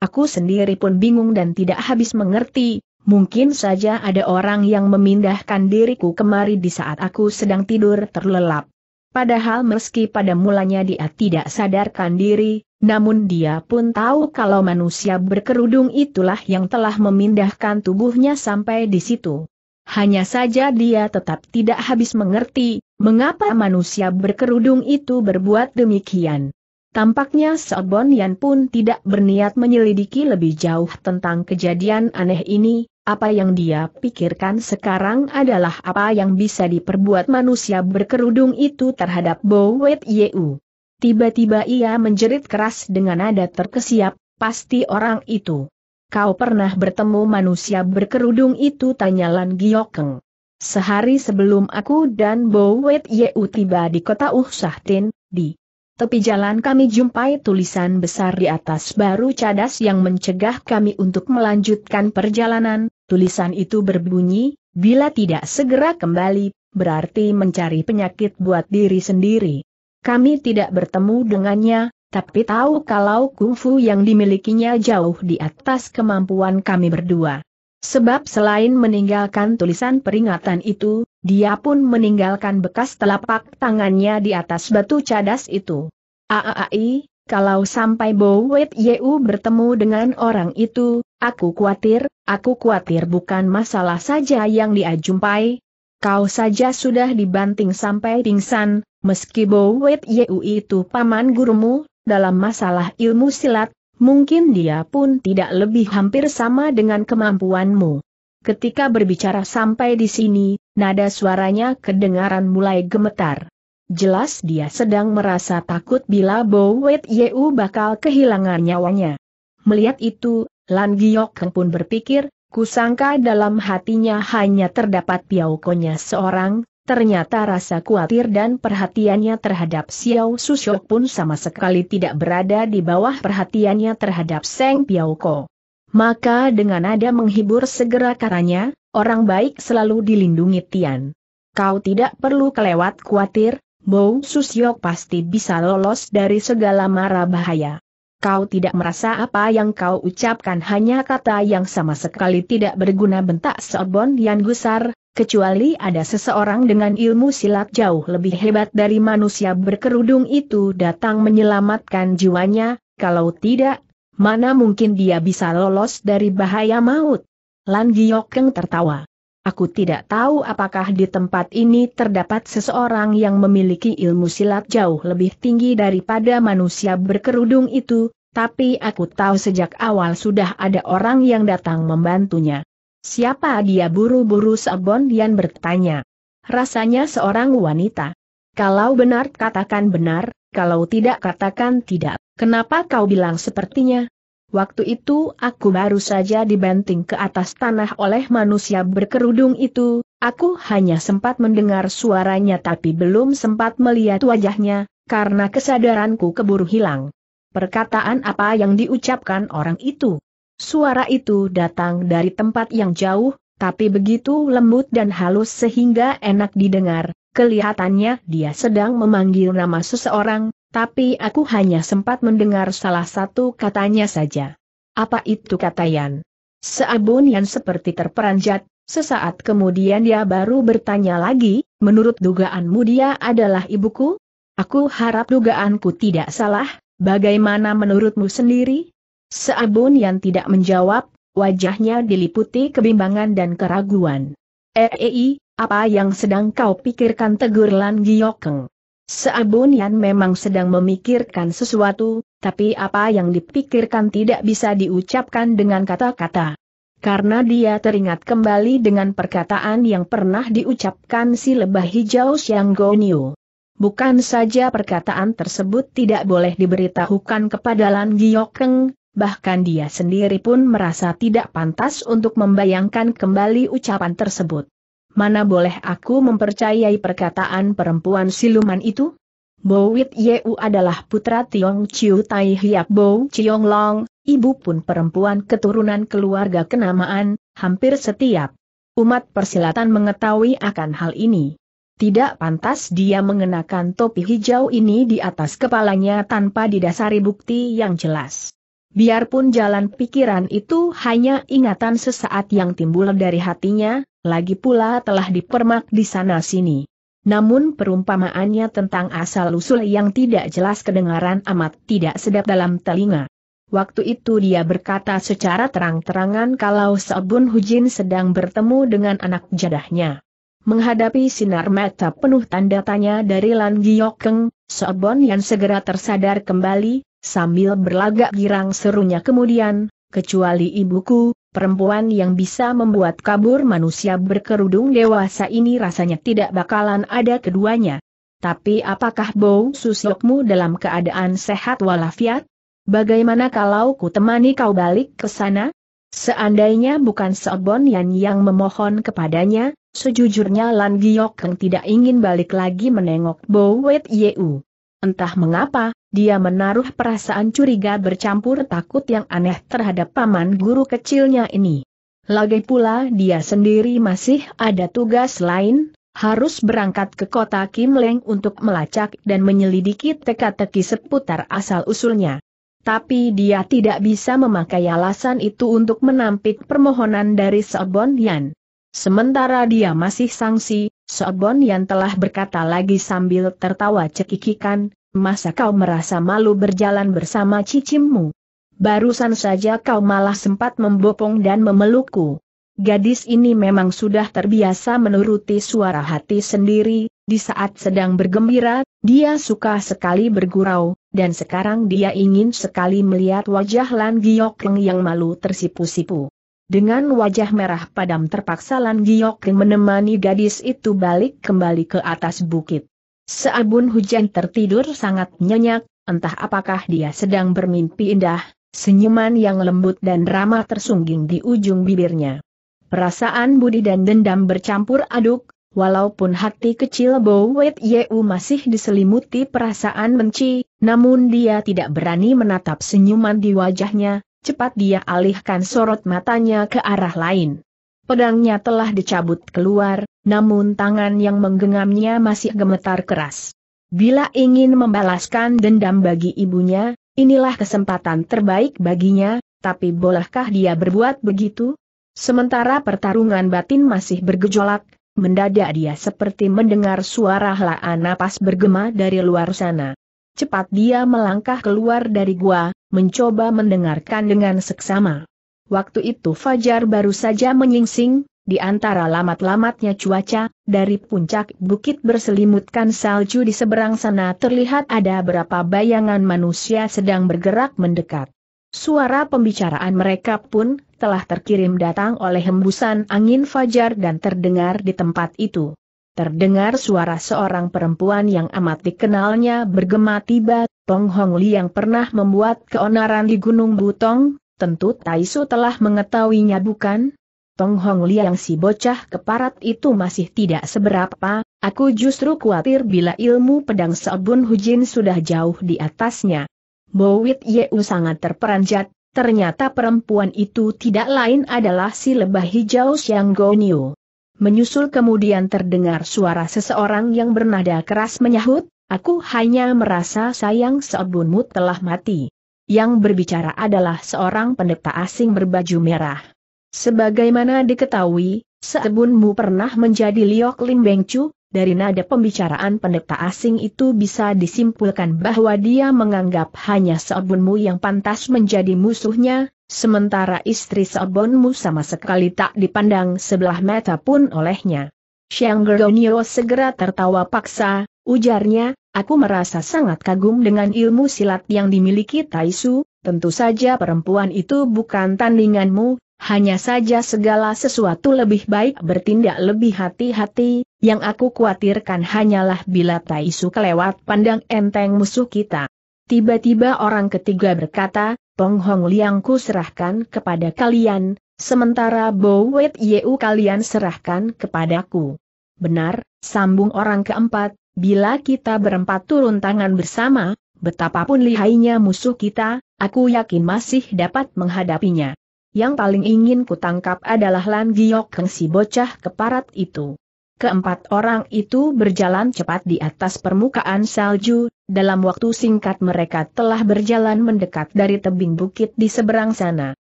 Speaker 1: Aku sendiri pun bingung dan tidak habis mengerti, mungkin saja ada orang yang memindahkan diriku kemari di saat aku sedang tidur terlelap. Padahal meski pada mulanya dia tidak sadarkan diri, namun dia pun tahu kalau manusia berkerudung itulah yang telah memindahkan tubuhnya sampai di situ. Hanya saja dia tetap tidak habis mengerti, mengapa manusia berkerudung itu berbuat demikian. Tampaknya Sobon Yan pun tidak berniat menyelidiki lebih jauh tentang kejadian aneh ini, apa yang dia pikirkan sekarang adalah apa yang bisa diperbuat manusia berkerudung itu terhadap Bowet Yeu. Tiba-tiba ia menjerit keras dengan nada terkesiap, pasti orang itu. Kau pernah bertemu manusia berkerudung itu tanya Lan Giokeng. Sehari sebelum aku dan Bowet Wet Yeu tiba di kota Uhsahtin, di tepi jalan kami jumpai tulisan besar di atas baru cadas yang mencegah kami untuk melanjutkan perjalanan. Tulisan itu berbunyi, bila tidak segera kembali, berarti mencari penyakit buat diri sendiri. Kami tidak bertemu dengannya, tapi tahu kalau kungfu yang dimilikinya jauh di atas kemampuan kami berdua. Sebab selain meninggalkan tulisan peringatan itu, dia pun meninggalkan bekas telapak tangannya di atas batu cadas itu. Aai, kalau sampai Bowet Yeu bertemu dengan orang itu, aku khawatir, aku khawatir bukan masalah saja yang dia jumpai. Kau saja sudah dibanting sampai pingsan, meski Bowet Yeu itu paman gurumu, dalam masalah ilmu silat, mungkin dia pun tidak lebih hampir sama dengan kemampuanmu. Ketika berbicara sampai di sini, nada suaranya kedengaran mulai gemetar. Jelas dia sedang merasa takut bila Bowet Yeu bakal kehilangan nyawanya. Melihat itu, Lan Giok pun berpikir, kusangka dalam hatinya hanya terdapat Piaukonya seorang, Ternyata rasa khawatir dan perhatiannya terhadap Xiao Sushok pun sama sekali tidak berada di bawah perhatiannya terhadap Seng Piaoko. Maka dengan nada menghibur segera karanya, orang baik selalu dilindungi Tian. Kau tidak perlu kelewat khawatir, Bou Susyok pasti bisa lolos dari segala mara bahaya. Kau tidak merasa apa yang kau ucapkan hanya kata yang sama sekali tidak berguna bentak Sobon Yan Gusar, kecuali ada seseorang dengan ilmu silat jauh lebih hebat dari manusia berkerudung itu datang menyelamatkan jiwanya, kalau tidak, mana mungkin dia bisa lolos dari bahaya maut. Lan Giokeng tertawa. Aku tidak tahu apakah di tempat ini terdapat seseorang yang memiliki ilmu silat jauh lebih tinggi daripada manusia berkerudung itu, tapi aku tahu sejak awal sudah ada orang yang datang membantunya. Siapa dia buru-buru Sabon Dian bertanya. Rasanya seorang wanita. Kalau benar katakan benar, kalau tidak katakan tidak. Kenapa kau bilang sepertinya? Waktu itu aku baru saja dibanting ke atas tanah oleh manusia berkerudung itu, aku hanya sempat mendengar suaranya tapi belum sempat melihat wajahnya, karena kesadaranku keburu hilang. Perkataan apa yang diucapkan orang itu? Suara itu datang dari tempat yang jauh, tapi begitu lembut dan halus sehingga enak didengar. Kelihatannya dia sedang memanggil nama seseorang, tapi aku hanya sempat mendengar salah satu katanya saja. Apa itu kata Yan? Seabun Yan seperti terperanjat, sesaat kemudian dia baru bertanya lagi, menurut dugaanmu dia adalah ibuku? Aku harap dugaanku tidak salah, bagaimana menurutmu sendiri? Seabun yang tidak menjawab, wajahnya diliputi kebimbangan dan keraguan. Ei, eh, eh, apa yang sedang kau pikirkan tegur Lan Giokeng? Seabun yang memang sedang memikirkan sesuatu, tapi apa yang dipikirkan tidak bisa diucapkan dengan kata-kata. Karena dia teringat kembali dengan perkataan yang pernah diucapkan si lebah hijau Xiang Goniu. Bukan saja perkataan tersebut tidak boleh diberitahukan kepada Lan Giokeng, bahkan dia sendiri pun merasa tidak pantas untuk membayangkan kembali ucapan tersebut. Mana boleh aku mempercayai perkataan perempuan siluman itu? Bowit Yeu adalah putra Tiong Chiu Tai Hiap Bow Chiong Long, ibu pun perempuan keturunan keluarga kenamaan, hampir setiap umat persilatan mengetahui akan hal ini. Tidak pantas dia mengenakan topi hijau ini di atas kepalanya tanpa didasari bukti yang jelas. Biarpun jalan pikiran itu hanya ingatan sesaat yang timbul dari hatinya, lagi pula telah dipermak di sana-sini. Namun perumpamaannya tentang asal-usul yang tidak jelas kedengaran amat tidak sedap dalam telinga. Waktu itu dia berkata secara terang-terangan kalau Sabun Hujin sedang bertemu dengan anak jadahnya. Menghadapi sinar mata penuh tanda tanya dari Lan Giokeng, Seobon yang segera tersadar kembali, Sambil berlagak girang serunya kemudian, kecuali ibuku, perempuan yang bisa membuat kabur manusia berkerudung dewasa ini rasanya tidak bakalan ada keduanya. Tapi apakah Bau Susyokmu dalam keadaan sehat walafiat? Bagaimana kalau ku temani kau balik ke sana? Seandainya bukan Seobon Yan yang memohon kepadanya, sejujurnya Lan Giok yang tidak ingin balik lagi menengok Bo Wet Yeu. Entah mengapa, dia menaruh perasaan curiga bercampur takut yang aneh terhadap paman guru kecilnya ini. Lagi pula dia sendiri masih ada tugas lain, harus berangkat ke kota Kim Leng untuk melacak dan menyelidiki teka-teki seputar asal-usulnya. Tapi dia tidak bisa memakai alasan itu untuk menampik permohonan dari Sobon Yan. Sementara dia masih sangsi, Sobon Yan telah berkata lagi sambil tertawa cekikikan, masa kau merasa malu berjalan bersama cicimmu? Barusan saja kau malah sempat membopong dan memelukku. Gadis ini memang sudah terbiasa menuruti suara hati sendiri, di saat sedang bergembira, dia suka sekali bergurau, dan sekarang dia ingin sekali melihat wajah Lan Giokeng yang malu tersipu-sipu. Dengan wajah merah padam terpaksa Lan Giokeng menemani gadis itu balik kembali ke atas bukit. Seabun hujan tertidur sangat nyenyak, entah apakah dia sedang bermimpi indah, senyuman yang lembut dan ramah tersungging di ujung bibirnya. Perasaan budi dan dendam bercampur aduk, walaupun hati kecil Bowet Yeu masih diselimuti perasaan benci, namun dia tidak berani menatap senyuman di wajahnya, cepat dia alihkan sorot matanya ke arah lain. Pedangnya telah dicabut keluar, namun tangan yang menggenggamnya masih gemetar keras. Bila ingin membalaskan dendam bagi ibunya, inilah kesempatan terbaik baginya, tapi bolehkah dia berbuat begitu? Sementara pertarungan batin masih bergejolak, mendadak dia seperti mendengar suara helaan napas bergema dari luar sana. Cepat dia melangkah keluar dari gua, mencoba mendengarkan dengan seksama. Waktu itu Fajar baru saja menyingsing, di antara lamat-lamatnya cuaca, dari puncak bukit berselimutkan salju di seberang sana terlihat ada berapa bayangan manusia sedang bergerak mendekat. Suara pembicaraan mereka pun telah terkirim datang oleh hembusan angin fajar dan terdengar di tempat itu. Terdengar suara seorang perempuan yang amat dikenalnya bergema tiba, Tong Hong Li yang pernah membuat keonaran di Gunung Butong, tentu Taisu telah mengetahuinya bukan? Tong Hong Liang si bocah keparat itu masih tidak seberapa, aku justru khawatir bila ilmu pedang Seobun Hujin sudah jauh di atasnya. Bowit Yeu sangat terperanjat, ternyata perempuan itu tidak lain adalah si lebah hijau Xiang Gonyu. Menyusul kemudian terdengar suara seseorang yang bernada keras menyahut, aku hanya merasa sayang Sobunmu telah mati. Yang berbicara adalah seorang pendeta asing berbaju merah. Sebagaimana diketahui, seebunmu pernah menjadi Liok Lim Chu, dari nada pembicaraan pendeta asing itu bisa disimpulkan bahwa dia menganggap hanya seebunmu yang pantas menjadi musuhnya, sementara istri seebunmu sama sekali tak dipandang sebelah mata pun olehnya. Xiang Gergonio segera tertawa paksa, ujarnya, Aku merasa sangat kagum dengan ilmu silat yang dimiliki Taisu, tentu saja perempuan itu bukan tandinganmu, hanya saja segala sesuatu lebih baik bertindak lebih hati-hati, yang aku khawatirkan hanyalah bila Taisu kelewat pandang enteng musuh kita. Tiba-tiba orang ketiga berkata, Tong Hong Liang ku serahkan kepada kalian, sementara Bo Wet Yeu kalian serahkan kepadaku. Benar, sambung orang keempat, bila kita berempat turun tangan bersama, betapapun lihainya musuh kita, aku yakin masih dapat menghadapinya. Yang paling ingin kutangkap adalah Lan Giok Keng si bocah keparat itu. Keempat orang itu berjalan cepat di atas permukaan salju, dalam waktu singkat mereka telah berjalan mendekat dari tebing bukit di seberang sana.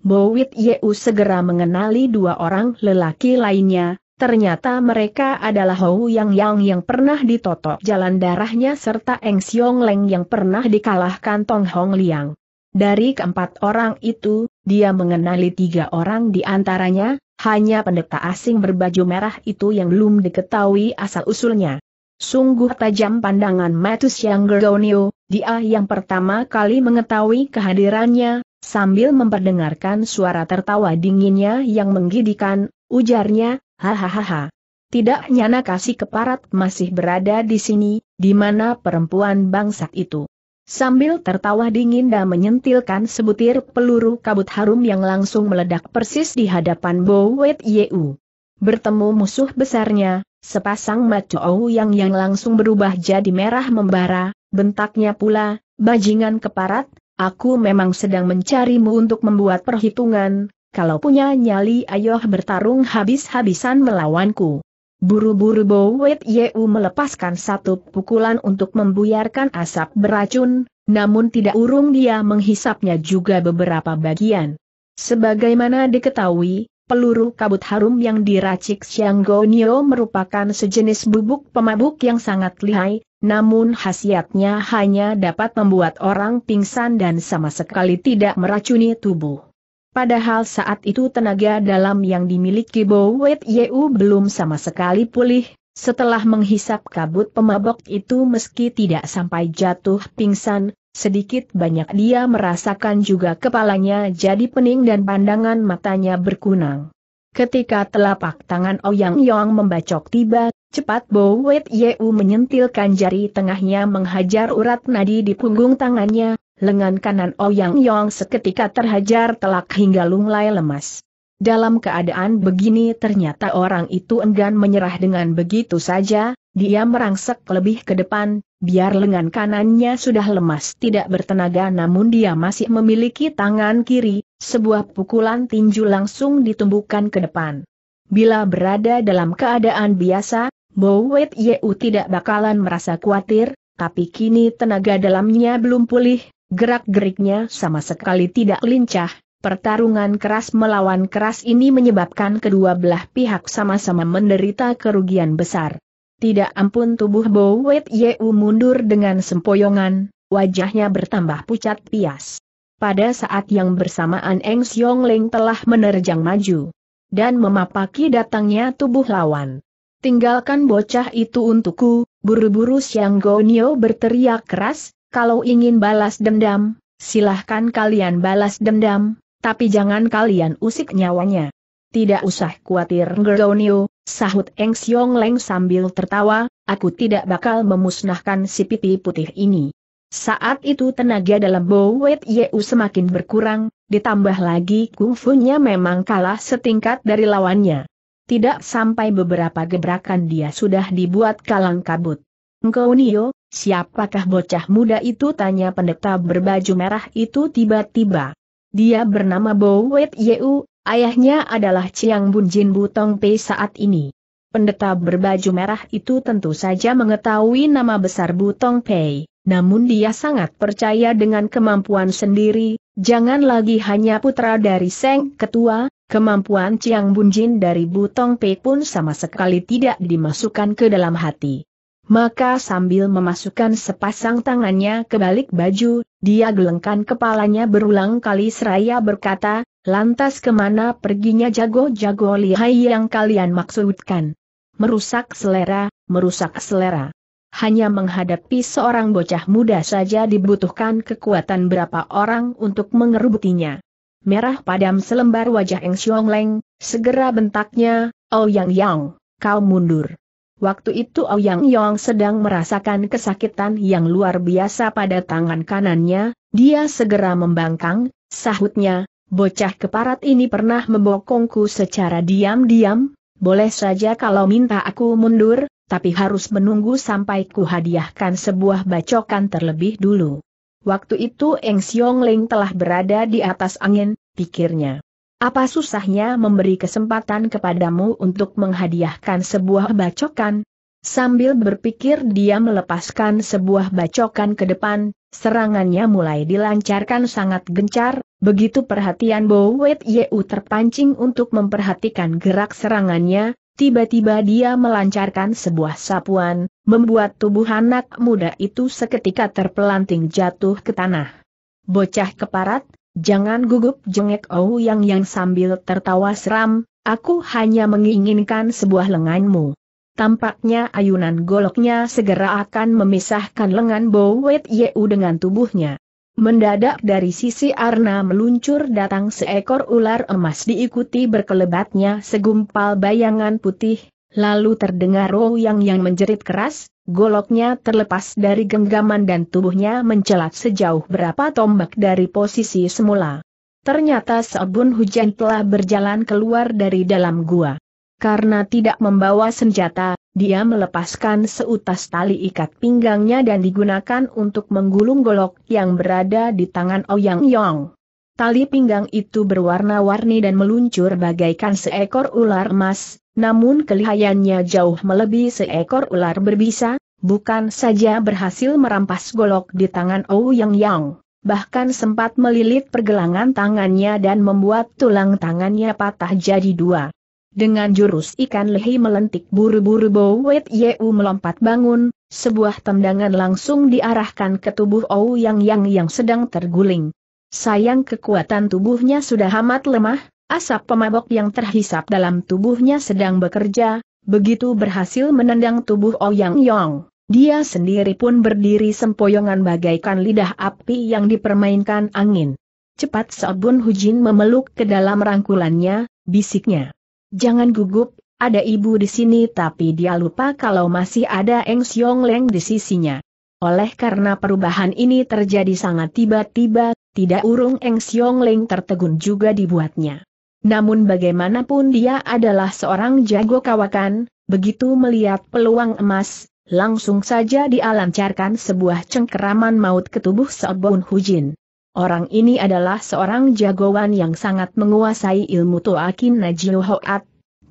Speaker 1: Bowit Yeu segera mengenali dua orang lelaki lainnya, ternyata mereka adalah Hou Yang Yang yang pernah ditotok jalan darahnya serta Eng Xiong Leng yang pernah dikalahkan Tong Hong Liang. Dari keempat orang itu, dia mengenali tiga orang di antaranya, hanya pendeta asing berbaju merah itu yang belum diketahui asal-usulnya. Sungguh tajam pandangan Matus yang Gergonio, dia yang pertama kali mengetahui kehadirannya, sambil memperdengarkan suara tertawa dinginnya yang menggidikan, ujarnya, hahaha. Tidak nyana kasih keparat masih berada di sini, di mana perempuan bangsa itu. Sambil tertawa dingin dan menyentilkan sebutir peluru kabut harum yang langsung meledak persis di hadapan Bo Wet Yeu. Bertemu musuh besarnya, sepasang Macou yang yang langsung berubah jadi merah membara, bentaknya pula, bajingan keparat, aku memang sedang mencarimu untuk membuat perhitungan, kalau punya nyali ayo bertarung habis-habisan melawanku. Buru-buru Bowit Yeu melepaskan satu pukulan untuk membuyarkan asap beracun, namun tidak urung dia menghisapnya juga beberapa bagian. Sebagaimana diketahui, peluru kabut harum yang diracik Xiang merupakan sejenis bubuk pemabuk yang sangat lihai, namun khasiatnya hanya dapat membuat orang pingsan dan sama sekali tidak meracuni tubuh. Padahal saat itu tenaga dalam yang dimiliki Bowet Yeu belum sama sekali pulih, setelah menghisap kabut pemabok itu meski tidak sampai jatuh pingsan, sedikit banyak dia merasakan juga kepalanya jadi pening dan pandangan matanya berkunang. Ketika telapak tangan Ouyang oh Yong membacok tiba, cepat Bowet Yeu menyentilkan jari tengahnya menghajar urat nadi di punggung tangannya, lengan kanan Ouyang Yong seketika terhajar telak hingga lunglai lemas. Dalam keadaan begini ternyata orang itu enggan menyerah dengan begitu saja, dia merangsek lebih ke depan, biar lengan kanannya sudah lemas tidak bertenaga namun dia masih memiliki tangan kiri, sebuah pukulan tinju langsung ditumbukan ke depan. Bila berada dalam keadaan biasa, Bo Wet Yeu tidak bakalan merasa khawatir, tapi kini tenaga dalamnya belum pulih, gerak-geriknya sama sekali tidak lincah, pertarungan keras melawan keras ini menyebabkan kedua belah pihak sama-sama menderita kerugian besar. Tidak ampun tubuh Bowet Yeu mundur dengan sempoyongan, wajahnya bertambah pucat pias. Pada saat yang bersamaan Eng Xiong Ling telah menerjang maju dan memapaki datangnya tubuh lawan. Tinggalkan bocah itu untukku, buru-buru Siang Gonio berteriak keras, kalau ingin balas dendam, silahkan kalian balas dendam, tapi jangan kalian usik nyawanya. Tidak usah khawatir Ngeronio, sahut Eng Siong Leng sambil tertawa, aku tidak bakal memusnahkan si pipi putih ini. Saat itu tenaga dalam Bowet Yeu semakin berkurang, ditambah lagi kungfunya memang kalah setingkat dari lawannya. Tidak sampai beberapa gebrakan dia sudah dibuat kalang kabut. Engkau Siapakah bocah muda itu tanya pendeta berbaju merah itu tiba-tiba. Dia bernama Bowet Yeu, ayahnya adalah Chiang Bunjin Butong Pei saat ini. Pendeta berbaju merah itu tentu saja mengetahui nama besar Butong Pei, namun dia sangat percaya dengan kemampuan sendiri, jangan lagi hanya putra dari Seng Ketua, kemampuan Chiang Bunjin dari Butong Pei pun sama sekali tidak dimasukkan ke dalam hati. Maka sambil memasukkan sepasang tangannya ke balik baju, dia gelengkan kepalanya berulang kali seraya berkata, lantas kemana perginya jago-jago lihai yang kalian maksudkan? Merusak selera, merusak selera. Hanya menghadapi seorang bocah muda saja dibutuhkan kekuatan berapa orang untuk mengerubutinya. Merah padam selembar wajah Eng Xiong Leng, segera bentaknya, Oh Yang Yang, kau mundur. Waktu itu Ouyang Yong sedang merasakan kesakitan yang luar biasa pada tangan kanannya, dia segera membangkang, sahutnya, bocah keparat ini pernah membokongku secara diam-diam, boleh saja kalau minta aku mundur, tapi harus menunggu sampai ku hadiahkan sebuah bacokan terlebih dulu. Waktu itu Eng Xiong Ling telah berada di atas angin, pikirnya. Apa susahnya memberi kesempatan kepadamu untuk menghadiahkan sebuah bacokan? Sambil berpikir dia melepaskan sebuah bacokan ke depan, serangannya mulai dilancarkan sangat gencar, begitu perhatian Bowet Yeu terpancing untuk memperhatikan gerak serangannya, tiba-tiba dia melancarkan sebuah sapuan, membuat tubuh anak muda itu seketika terpelanting jatuh ke tanah. Bocah keparat, Jangan gugup jengek Ou oh, Yang Yang sambil tertawa seram, aku hanya menginginkan sebuah lenganmu. Tampaknya ayunan goloknya segera akan memisahkan lengan Bowet Yeu dengan tubuhnya. Mendadak dari sisi Arna meluncur datang seekor ular emas diikuti berkelebatnya segumpal bayangan putih, Lalu terdengar Yang yang menjerit keras, goloknya terlepas dari genggaman dan tubuhnya mencelat sejauh berapa tombak dari posisi semula. Ternyata sabun hujan telah berjalan keluar dari dalam gua. Karena tidak membawa senjata, dia melepaskan seutas tali ikat pinggangnya dan digunakan untuk menggulung golok yang berada di tangan Ouyang Yong. Tali pinggang itu berwarna-warni dan meluncur bagaikan seekor ular emas, namun kelihayannya jauh melebihi seekor ular berbisa, bukan saja berhasil merampas golok di tangan Ou Yang Yang, bahkan sempat melilit pergelangan tangannya dan membuat tulang tangannya patah jadi dua. Dengan jurus ikan lehi melentik buru-buru Bowet Yeu melompat bangun, sebuah tendangan langsung diarahkan ke tubuh Ou Yang Yang yang sedang terguling. Sayang kekuatan tubuhnya sudah amat lemah, Asap pemabok yang terhisap dalam tubuhnya sedang bekerja, begitu berhasil menendang tubuh Ouyang Yong. Dia sendiri pun berdiri sempoyongan bagaikan lidah api yang dipermainkan angin. Cepat Sobun Hujin memeluk ke dalam rangkulannya, bisiknya. Jangan gugup, ada ibu di sini tapi dia lupa kalau masih ada Eng Xiong Leng di sisinya. Oleh karena perubahan ini terjadi sangat tiba-tiba, tidak urung Eng Xiong Leng tertegun juga dibuatnya. Namun bagaimanapun dia adalah seorang jago kawakan, begitu melihat peluang emas, langsung saja dialancarkan sebuah cengkeraman maut ke tubuh Sobun Hujin. Orang ini adalah seorang jagoan yang sangat menguasai ilmu Toakin Najio Hoat.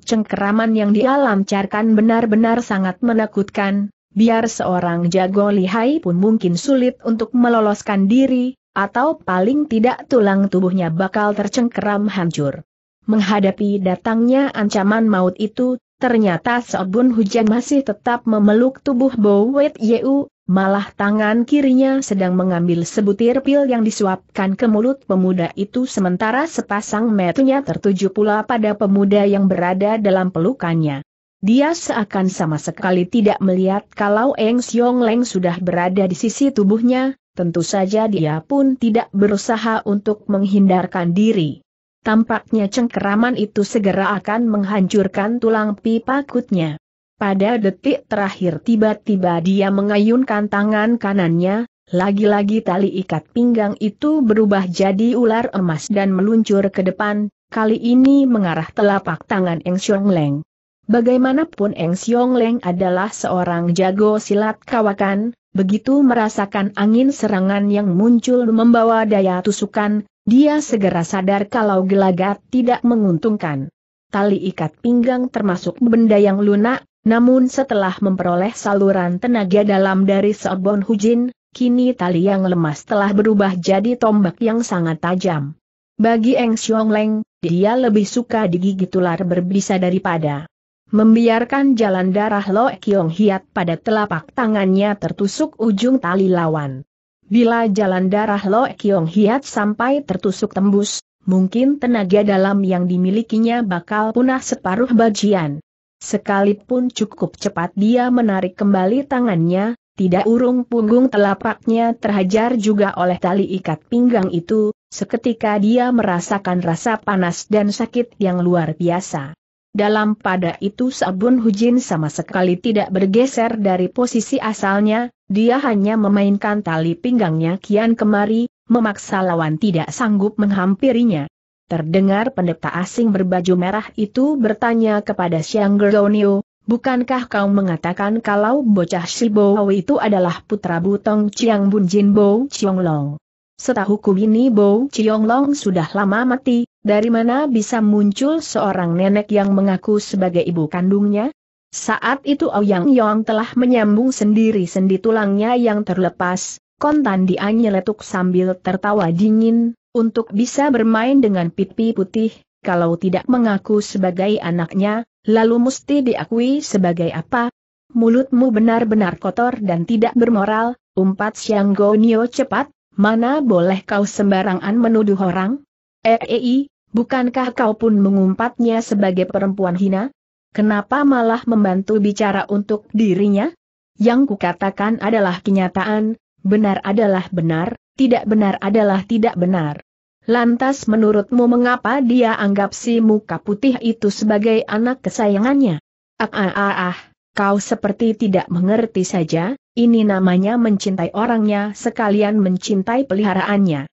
Speaker 1: Cengkeraman yang dialancarkan benar-benar sangat menakutkan, biar seorang jago lihai pun mungkin sulit untuk meloloskan diri, atau paling tidak tulang tubuhnya bakal tercengkeram hancur. Menghadapi datangnya ancaman maut itu, ternyata Seobun Hujan masih tetap memeluk tubuh Bowet Yeu, malah tangan kirinya sedang mengambil sebutir pil yang disuapkan ke mulut pemuda itu sementara sepasang matanya tertuju pula pada pemuda yang berada dalam pelukannya. Dia seakan sama sekali tidak melihat kalau Eng Siong Leng sudah berada di sisi tubuhnya, tentu saja dia pun tidak berusaha untuk menghindarkan diri. Tampaknya cengkeraman itu segera akan menghancurkan tulang pipa kutnya. Pada detik terakhir tiba-tiba dia mengayunkan tangan kanannya, lagi-lagi tali ikat pinggang itu berubah jadi ular emas dan meluncur ke depan, kali ini mengarah telapak tangan Eng Xiong Leng. Bagaimanapun Eng Xiong Leng adalah seorang jago silat kawakan, begitu merasakan angin serangan yang muncul membawa daya tusukan, dia segera sadar kalau gelagat tidak menguntungkan. Tali ikat pinggang termasuk benda yang lunak, namun setelah memperoleh saluran tenaga dalam dari Sobon Hujin, kini tali yang lemas telah berubah jadi tombak yang sangat tajam. Bagi Eng Xiong Leng, dia lebih suka digigit ular berbisa daripada membiarkan jalan darah Lo Kiong Hiat pada telapak tangannya tertusuk ujung tali lawan. Bila jalan darah Lo Kiong Hiat sampai tertusuk tembus, mungkin tenaga dalam yang dimilikinya bakal punah separuh bagian. Sekalipun cukup cepat dia menarik kembali tangannya, tidak urung punggung telapaknya terhajar juga oleh tali ikat pinggang itu, seketika dia merasakan rasa panas dan sakit yang luar biasa. Dalam pada itu sabun hujin sama sekali tidak bergeser dari posisi asalnya, dia hanya memainkan tali pinggangnya kian kemari, memaksa lawan tidak sanggup menghampirinya. Terdengar pendeta asing berbaju merah itu bertanya kepada Siang Gerlonio, bukankah kau mengatakan kalau bocah Shibo itu adalah putra Butong Chiang Bun Jin Bo Chiong Long? Setahuku ini Bo Chiong Long sudah lama mati, dari mana bisa muncul seorang nenek yang mengaku sebagai ibu kandungnya? Saat itu Ouyang Yong telah menyambung sendiri sendi tulangnya yang terlepas, kontan dia nyeletuk sambil tertawa dingin, untuk bisa bermain dengan pipi putih, kalau tidak mengaku sebagai anaknya, lalu mesti diakui sebagai apa? Mulutmu benar-benar kotor dan tidak bermoral, umpat Siang Gonio cepat, mana boleh kau sembarangan menuduh orang? Ei, eh, eh, bukankah kau pun mengumpatnya sebagai perempuan hina? Kenapa malah membantu bicara untuk dirinya? Yang kukatakan adalah kenyataan, benar adalah benar, tidak benar adalah tidak benar. Lantas menurutmu mengapa dia anggap si muka putih itu sebagai anak kesayangannya? Ah ah ah ah, kau seperti tidak mengerti saja, ini namanya mencintai orangnya sekalian mencintai peliharaannya.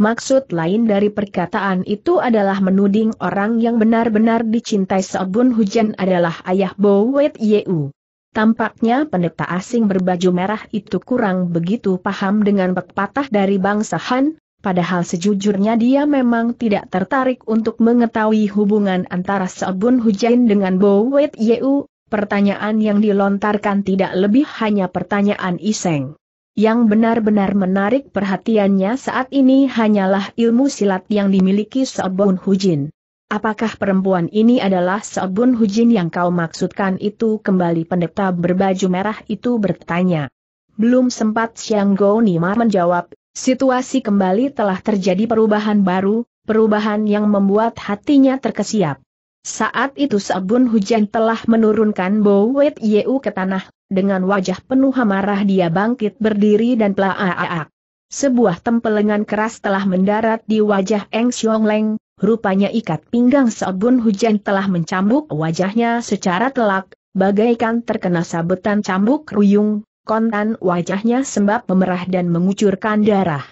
Speaker 1: Maksud lain dari perkataan itu adalah menuding orang yang benar-benar dicintai Seobun Hujan adalah ayah Bo Wet Yeu. Tampaknya pendeta asing berbaju merah itu kurang begitu paham dengan pepatah dari bangsa Han, padahal sejujurnya dia memang tidak tertarik untuk mengetahui hubungan antara Seobun Hujan dengan Bo Wet Yeu, pertanyaan yang dilontarkan tidak lebih hanya pertanyaan iseng. Yang benar-benar menarik perhatiannya saat ini hanyalah ilmu silat yang dimiliki Sobun Hujin. Apakah perempuan ini adalah Sobun Hujin yang kau maksudkan itu kembali pendeta berbaju merah itu bertanya. Belum sempat Siang Gou Nima menjawab, situasi kembali telah terjadi perubahan baru, perubahan yang membuat hatinya terkesiap. Saat itu sabun hujan telah menurunkan Bowet Wet Yeu ke tanah, dengan wajah penuh amarah dia bangkit berdiri dan pelaaak. Sebuah tempelengan keras telah mendarat di wajah Eng Xiong Leng, rupanya ikat pinggang sabun hujan telah mencambuk wajahnya secara telak, bagaikan terkena sabetan cambuk ruyung, kontan wajahnya sembab memerah dan mengucurkan darah.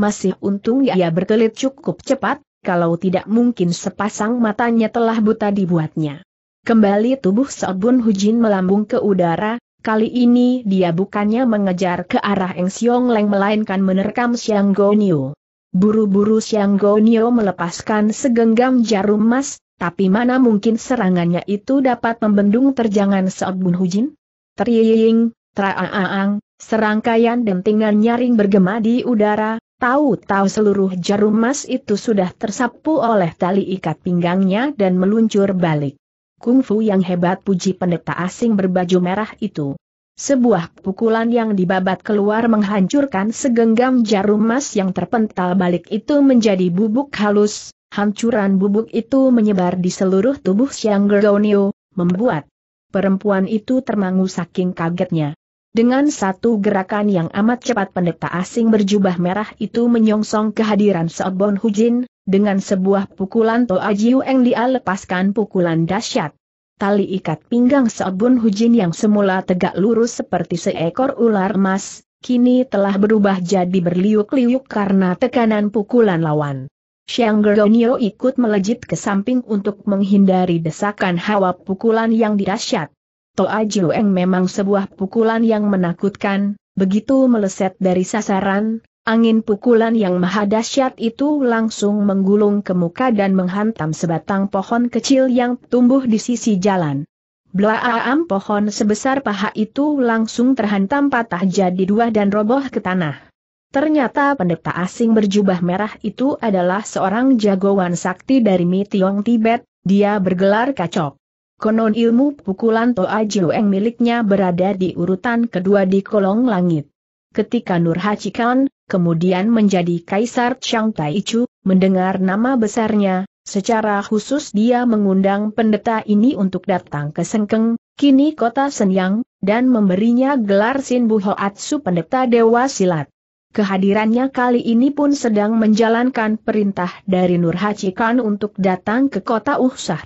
Speaker 1: Masih untung ia berkelit cukup cepat, kalau tidak mungkin sepasang matanya telah buta dibuatnya. Kembali tubuh Seobun Hujin melambung ke udara, kali ini dia bukannya mengejar ke arah Eng Siong Leng melainkan menerkam Siang Gonio. Buru-buru Siang Gonio melepaskan segenggam jarum emas, tapi mana mungkin serangannya itu dapat membendung terjangan Seobun Hujin? Teriing, traaang, serangkaian dentingan nyaring bergema di udara, Tahu-tahu seluruh jarum emas itu sudah tersapu oleh tali ikat pinggangnya dan meluncur balik. Kungfu yang hebat puji pendeta asing berbaju merah itu. Sebuah pukulan yang dibabat keluar menghancurkan segenggam jarum emas yang terpental balik itu menjadi bubuk halus. Hancuran bubuk itu menyebar di seluruh tubuh Siang Gergonio, membuat perempuan itu termangu saking kagetnya. Dengan satu gerakan yang amat cepat pendeta asing berjubah merah itu menyongsong kehadiran Seobon Hujin, dengan sebuah pukulan Toa Jiueng dia lepaskan pukulan dahsyat. Tali ikat pinggang Seobon Hujin yang semula tegak lurus seperti seekor ular emas, kini telah berubah jadi berliuk-liuk karena tekanan pukulan lawan. Xiang Gerdonio ikut melejit ke samping untuk menghindari desakan hawa pukulan yang dirasyat. Toa Jueng memang sebuah pukulan yang menakutkan, begitu meleset dari sasaran, angin pukulan yang maha dahsyat itu langsung menggulung ke muka dan menghantam sebatang pohon kecil yang tumbuh di sisi jalan. Blaaam pohon sebesar paha itu langsung terhantam patah jadi dua dan roboh ke tanah. Ternyata pendeta asing berjubah merah itu adalah seorang jagoan sakti dari Tiong Tibet, dia bergelar kacok. Konon ilmu pukulan Toa Jiueng miliknya berada di urutan kedua di kolong langit. Ketika Nur Hachikan, kemudian menjadi Kaisar Chiang Tai Chu, mendengar nama besarnya, secara khusus dia mengundang pendeta ini untuk datang ke Sengkeng, kini kota Senyang, dan memberinya gelar Sin Pendeta Dewa Silat. Kehadirannya kali ini pun sedang menjalankan perintah dari Nur Hachikan untuk datang ke kota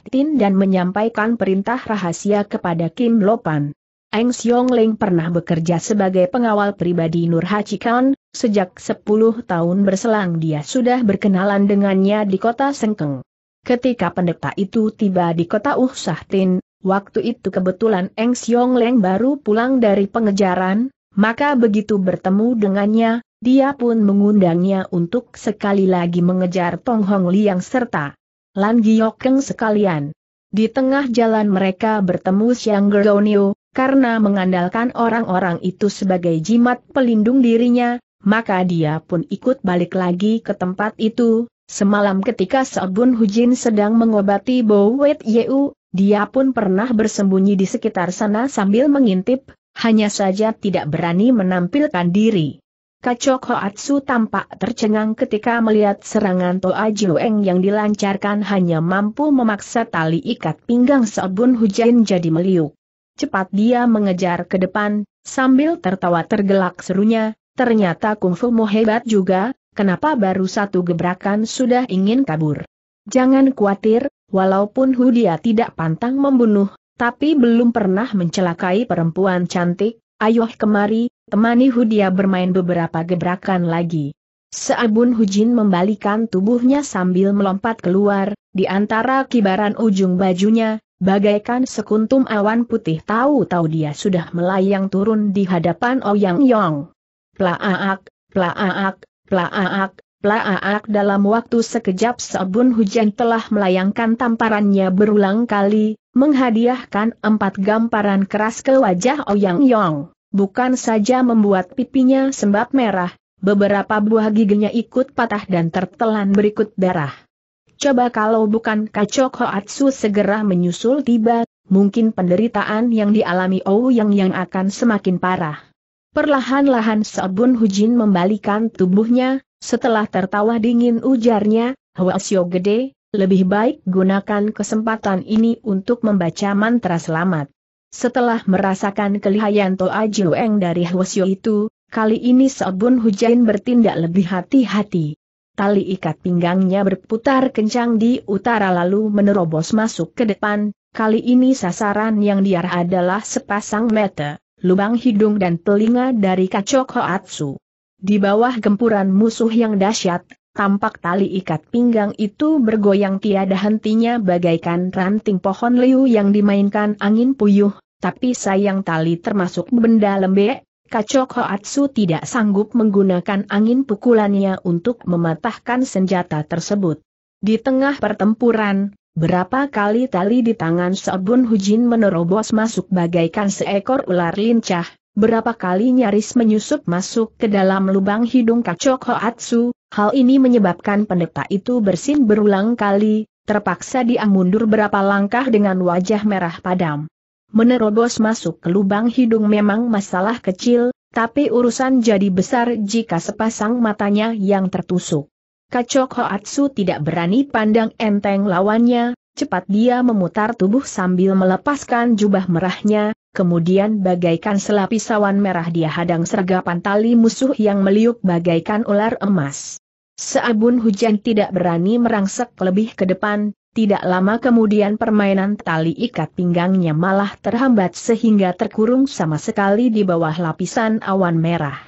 Speaker 1: Tin dan menyampaikan perintah rahasia kepada Kim Lopan. Eng Xiong Ling pernah bekerja sebagai pengawal pribadi Nur Hachikan, sejak 10 tahun berselang dia sudah berkenalan dengannya di kota Sengkeng. Ketika pendeta itu tiba di kota Tin, waktu itu kebetulan Eng Xiong Leng baru pulang dari pengejaran, maka begitu bertemu dengannya, dia pun mengundangnya untuk sekali lagi mengejar Tong Hong Liang serta Lan Giok sekalian. Di tengah jalan mereka bertemu Xiang Gergonio, karena mengandalkan orang-orang itu sebagai jimat pelindung dirinya, maka dia pun ikut balik lagi ke tempat itu. Semalam ketika Seobun Hujin sedang mengobati Bo Wet Yeu, dia pun pernah bersembunyi di sekitar sana sambil mengintip, hanya saja tidak berani menampilkan diri. Kacok Hoatsu tampak tercengang ketika melihat serangan Toa Jueng yang dilancarkan hanya mampu memaksa tali ikat pinggang Seobun Hujan jadi meliuk. Cepat dia mengejar ke depan, sambil tertawa tergelak serunya, ternyata mu hebat juga, kenapa baru satu gebrakan sudah ingin kabur. Jangan khawatir, walaupun Hudia tidak pantang membunuh, tapi belum pernah mencelakai perempuan cantik, ayoh kemari, Temani Hudia bermain beberapa gebrakan lagi. Seabun Hujin membalikan tubuhnya sambil melompat keluar, di antara kibaran ujung bajunya, bagaikan sekuntum awan putih tahu-tahu dia sudah melayang turun di hadapan Ouyang oh Yong. Plaaak, plaaak, plaaak, plaaak dalam waktu sekejap Seabun Hujan telah melayangkan tamparannya berulang kali, menghadiahkan empat gamparan keras ke wajah Ouyang oh Yong. Bukan saja membuat pipinya sembab merah, beberapa buah giginya ikut patah dan tertelan berikut darah. Coba kalau bukan Kacok Hoatsu segera menyusul tiba, mungkin penderitaan yang dialami Ou Yang yang akan semakin parah. Perlahan-lahan Sobun Hujin membalikan tubuhnya, setelah tertawa dingin ujarnya, Hoatsu gede, lebih baik gunakan kesempatan ini untuk membaca mantra selamat. Setelah merasakan kelihayan Toa Jueng dari Huosyo itu, kali ini Sobun Hujain bertindak lebih hati-hati. Tali ikat pinggangnya berputar kencang di utara lalu menerobos masuk ke depan, kali ini sasaran yang diarah adalah sepasang mata, lubang hidung dan telinga dari Kacok Hoatsu. Di bawah gempuran musuh yang dahsyat, tampak tali ikat pinggang itu bergoyang tiada hentinya bagaikan ranting pohon liu yang dimainkan angin puyuh, tapi sayang tali termasuk benda lembek, Kacok Hoatsu tidak sanggup menggunakan angin pukulannya untuk mematahkan senjata tersebut. Di tengah pertempuran, berapa kali tali di tangan Sobun Hujin menerobos masuk bagaikan seekor ular lincah, berapa kali nyaris menyusup masuk ke dalam lubang hidung Kacok Hoatsu, Hal ini menyebabkan pendeta itu bersin berulang kali, terpaksa dia mundur berapa langkah dengan wajah merah padam. Menerobos masuk ke lubang hidung memang masalah kecil, tapi urusan jadi besar jika sepasang matanya yang tertusuk. Kacok Hoatsu tidak berani pandang enteng lawannya, cepat dia memutar tubuh sambil melepaskan jubah merahnya, kemudian bagaikan selapis awan merah dia hadang sergapan tali musuh yang meliuk bagaikan ular emas. Seabun hujan tidak berani merangsek lebih ke depan, tidak lama kemudian permainan tali ikat pinggangnya malah terhambat sehingga terkurung sama sekali di bawah lapisan awan merah.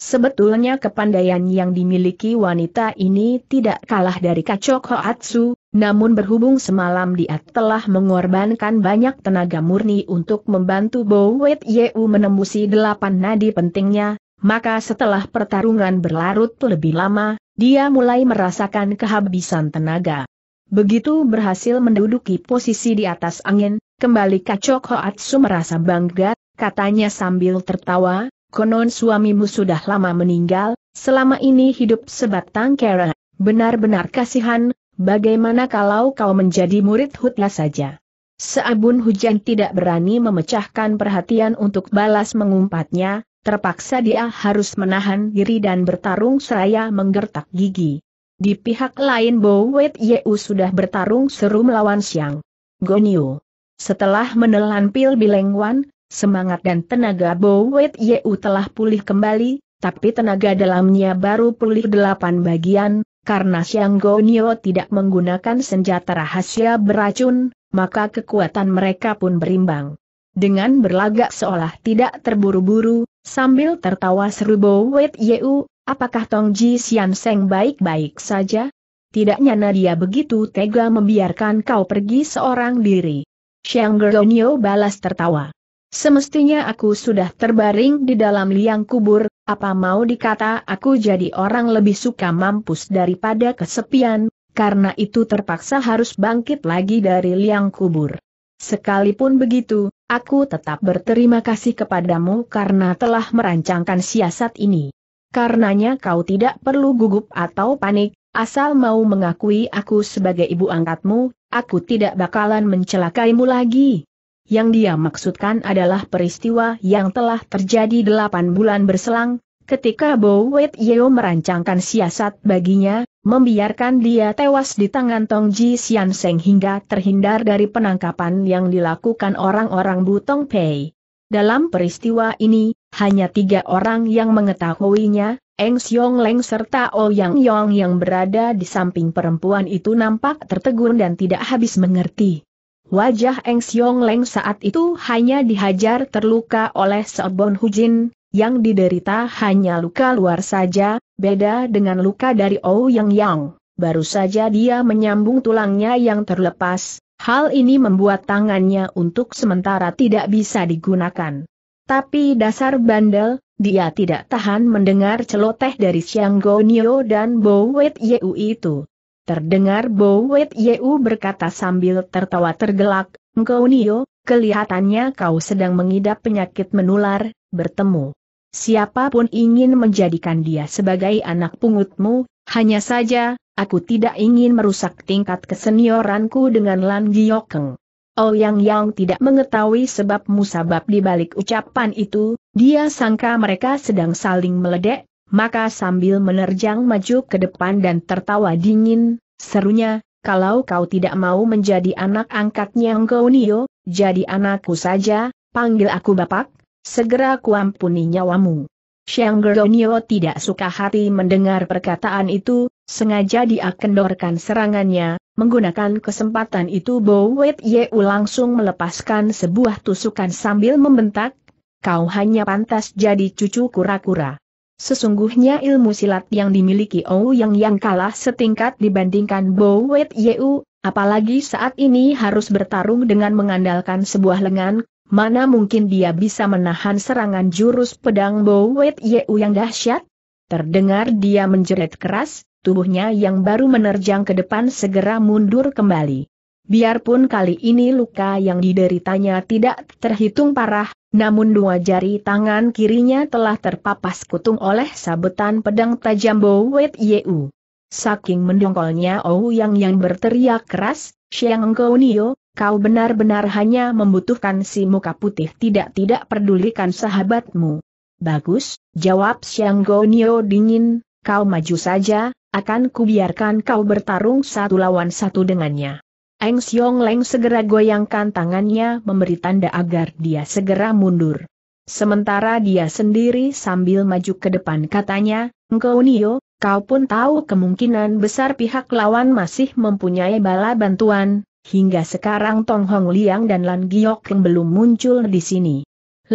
Speaker 1: Sebetulnya kepandaian yang dimiliki wanita ini tidak kalah dari Kacok Hoatsu, namun berhubung semalam dia telah mengorbankan banyak tenaga murni untuk membantu Bowet Yu menembusi delapan nadi pentingnya, maka setelah pertarungan berlarut lebih lama, dia mulai merasakan kehabisan tenaga. Begitu berhasil menduduki posisi di atas angin, kembali Kacok Hoatsu merasa bangga, katanya sambil tertawa, konon suamimu sudah lama meninggal, selama ini hidup sebatang kera, benar-benar kasihan, Bagaimana kalau kau menjadi murid hutlah saja? Seabun hujan tidak berani memecahkan perhatian untuk balas mengumpatnya, terpaksa dia harus menahan diri dan bertarung seraya menggertak gigi. Di pihak lain Bo Wet Yeu sudah bertarung seru melawan Siang Goniu. Setelah menelan pil bilengwan, semangat dan tenaga Bo Wet Yeu telah pulih kembali, tapi tenaga dalamnya baru pulih delapan bagian, karena Xiang Gonio tidak menggunakan senjata rahasia beracun, maka kekuatan mereka pun berimbang. Dengan berlagak seolah tidak terburu-buru, sambil tertawa seru Bo Yeu, apakah Tong Ji Sian Seng baik-baik saja? Tidaknya Nadia begitu tega membiarkan kau pergi seorang diri. Xiang Geronio balas tertawa. Semestinya aku sudah terbaring di dalam liang kubur, apa mau dikata aku jadi orang lebih suka mampus daripada kesepian, karena itu terpaksa harus bangkit lagi dari liang kubur. Sekalipun begitu, aku tetap berterima kasih kepadamu karena telah merancangkan siasat ini. Karenanya kau tidak perlu gugup atau panik, asal mau mengakui aku sebagai ibu angkatmu, aku tidak bakalan mencelakaimu lagi. Yang dia maksudkan adalah peristiwa yang telah terjadi delapan bulan berselang, ketika Bo Yeo merancangkan siasat baginya, membiarkan dia tewas di tangan Tong Ji Sian Seng hingga terhindar dari penangkapan yang dilakukan orang-orang Butong Pei. Dalam peristiwa ini, hanya tiga orang yang mengetahuinya, Eng Xiong Leng serta Ouyang oh Yong yang berada di samping perempuan itu nampak tertegun dan tidak habis mengerti. Wajah Eng Siong Leng saat itu hanya dihajar terluka oleh Seobon Hujin, yang diderita hanya luka luar saja, beda dengan luka dari Ou Yang Yang. Baru saja dia menyambung tulangnya yang terlepas, hal ini membuat tangannya untuk sementara tidak bisa digunakan. Tapi dasar bandel, dia tidak tahan mendengar celoteh dari Xiang Nio dan Bo Wei Yeu itu. Terdengar Bowet Yeu berkata sambil tertawa tergelak, Engkau Nio, kelihatannya kau sedang mengidap penyakit menular, bertemu. Siapapun ingin menjadikan dia sebagai anak pungutmu, hanya saja, aku tidak ingin merusak tingkat kesenioranku dengan Lan Giokeng. Ouyang Yang tidak mengetahui sebab musabab di balik ucapan itu, dia sangka mereka sedang saling meledek, maka sambil menerjang maju ke depan dan tertawa dingin, serunya, kalau kau tidak mau menjadi anak angkatnya Nio, jadi anakku saja, panggil aku bapak, segera kuampuni nyawamu. Xiang Gronio tidak suka hati mendengar perkataan itu, sengaja dia kendorkan serangannya, menggunakan kesempatan itu Bowet Wet Yeu langsung melepaskan sebuah tusukan sambil membentak, kau hanya pantas jadi cucu kura-kura. Sesungguhnya ilmu silat yang dimiliki Ou Yang yang kalah setingkat dibandingkan Bo Wet Yeu, apalagi saat ini harus bertarung dengan mengandalkan sebuah lengan, mana mungkin dia bisa menahan serangan jurus pedang Bo Wet Yeu yang dahsyat? Terdengar dia menjerit keras, tubuhnya yang baru menerjang ke depan segera mundur kembali. Biarpun kali ini luka yang dideritanya tidak terhitung parah, namun dua jari tangan kirinya telah terpapas kutung oleh sabetan pedang tajam Bowet Yeu. Saking mendongkolnya Ou Yang yang berteriak keras, Siang Engkau Nio, kau benar-benar hanya membutuhkan si muka putih tidak-tidak pedulikan sahabatmu. Bagus, jawab Go Nio dingin, kau maju saja, akan kubiarkan kau bertarung satu lawan satu dengannya. Eng Siong Leng segera goyangkan tangannya memberi tanda agar dia segera mundur. Sementara dia sendiri sambil maju ke depan katanya, Engkau Nio, kau pun tahu kemungkinan besar pihak lawan masih mempunyai bala bantuan, hingga sekarang Tong Hong Liang dan Lan Giok yang belum muncul di sini.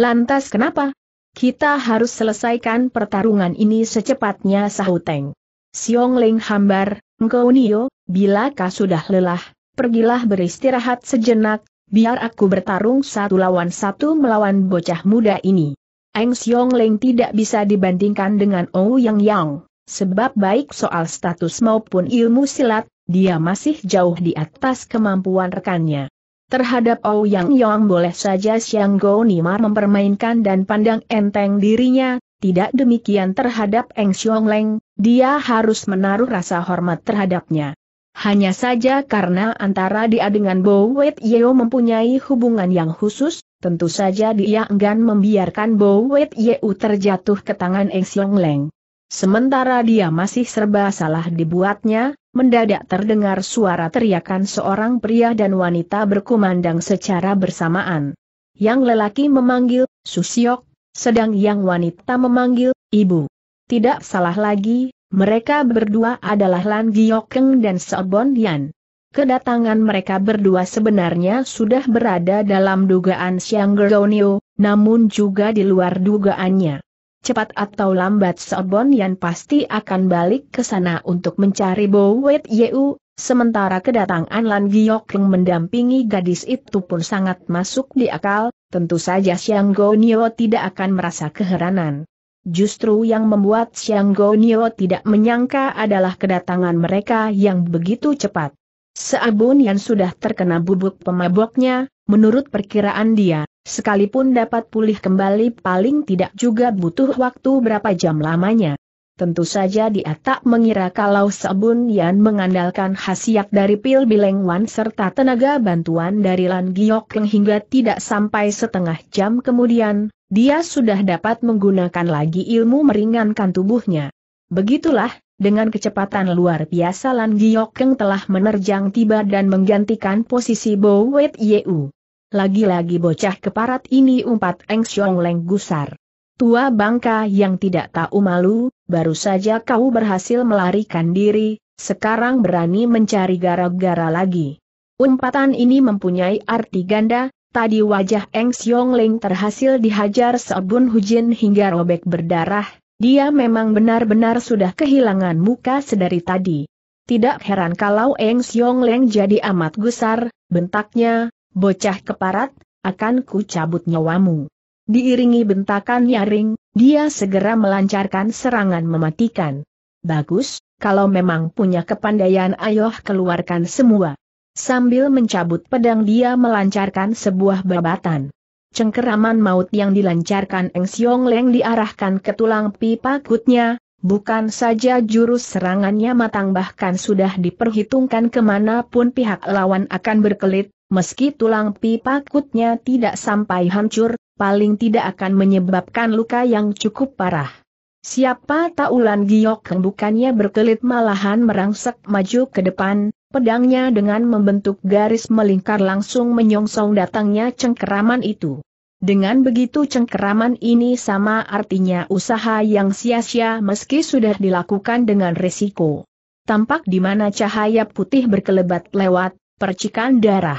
Speaker 1: Lantas kenapa? Kita harus selesaikan pertarungan ini secepatnya sahuteng. Siong Leng hambar, Engkau Nio, bila kau sudah lelah, pergilah beristirahat sejenak, biar aku bertarung satu lawan satu melawan bocah muda ini. Eng Xiong Leng tidak bisa dibandingkan dengan Ou Yang Yang, sebab baik soal status maupun ilmu silat, dia masih jauh di atas kemampuan rekannya. Terhadap Ou Yang Yang boleh saja Xiang Go Nimar mempermainkan dan pandang enteng dirinya, tidak demikian terhadap Eng Xiong Leng, dia harus menaruh rasa hormat terhadapnya. Hanya saja karena antara dia dengan Bo Wet Yeo mempunyai hubungan yang khusus, tentu saja dia enggan membiarkan Bo Wet Yeo terjatuh ke tangan Eng Siong Leng. Sementara dia masih serba salah dibuatnya, mendadak terdengar suara teriakan seorang pria dan wanita berkumandang secara bersamaan. Yang lelaki memanggil, Susiok, sedang yang wanita memanggil, Ibu. Tidak salah lagi, mereka berdua adalah Lan Giokeng dan Sobon Yan. Kedatangan mereka berdua sebenarnya sudah berada dalam dugaan Siang Gergonio, namun juga di luar dugaannya. Cepat atau lambat Sobon Yan pasti akan balik ke sana untuk mencari Bowet Yeu, sementara kedatangan Lan Giokeng mendampingi gadis itu pun sangat masuk di akal, tentu saja Siang Gonio tidak akan merasa keheranan. Justru yang membuat Xiang Gonio tidak menyangka adalah kedatangan mereka yang begitu cepat. Seabun yang sudah terkena bubuk pemaboknya, menurut perkiraan dia, sekalipun dapat pulih kembali paling tidak juga butuh waktu berapa jam lamanya. Tentu saja dia tak mengira kalau Sabun Yan mengandalkan khasiat dari pil bileng wan serta tenaga bantuan dari Lan Giok hingga tidak sampai setengah jam kemudian, dia sudah dapat menggunakan lagi ilmu meringankan tubuhnya. Begitulah, dengan kecepatan luar biasa Lan Giokeng telah menerjang tiba dan menggantikan posisi Bo Yeu. Lagi-lagi bocah keparat ini umpat Eng Xiong Leng gusar. Tua bangka yang tidak tahu malu, baru saja kau berhasil melarikan diri, sekarang berani mencari gara-gara lagi. Umpatan ini mempunyai arti ganda, Tadi wajah Eng Xiong Ling terhasil dihajar Seobun Hujin hingga robek berdarah, dia memang benar-benar sudah kehilangan muka sedari tadi. Tidak heran kalau Eng Xiong Ling jadi amat gusar, bentaknya, bocah keparat, akan ku cabut nyawamu. Diiringi bentakan nyaring, dia segera melancarkan serangan mematikan. Bagus, kalau memang punya kepandaian ayoh keluarkan semua. Sambil mencabut pedang dia melancarkan sebuah babatan. Cengkeraman maut yang dilancarkan Eng Siong Leng diarahkan ke tulang pipa kutnya, Bukan saja jurus serangannya matang bahkan sudah diperhitungkan pun pihak lawan akan berkelit, meski tulang pipa kutnya tidak sampai hancur, paling tidak akan menyebabkan luka yang cukup parah. Siapa taulan Giok bukannya berkelit malahan merangsek maju ke depan, Pedangnya dengan membentuk garis melingkar langsung menyongsong datangnya cengkeraman itu. Dengan begitu cengkeraman ini sama artinya usaha yang sia-sia meski sudah dilakukan dengan resiko. Tampak di mana cahaya putih berkelebat lewat, percikan darah.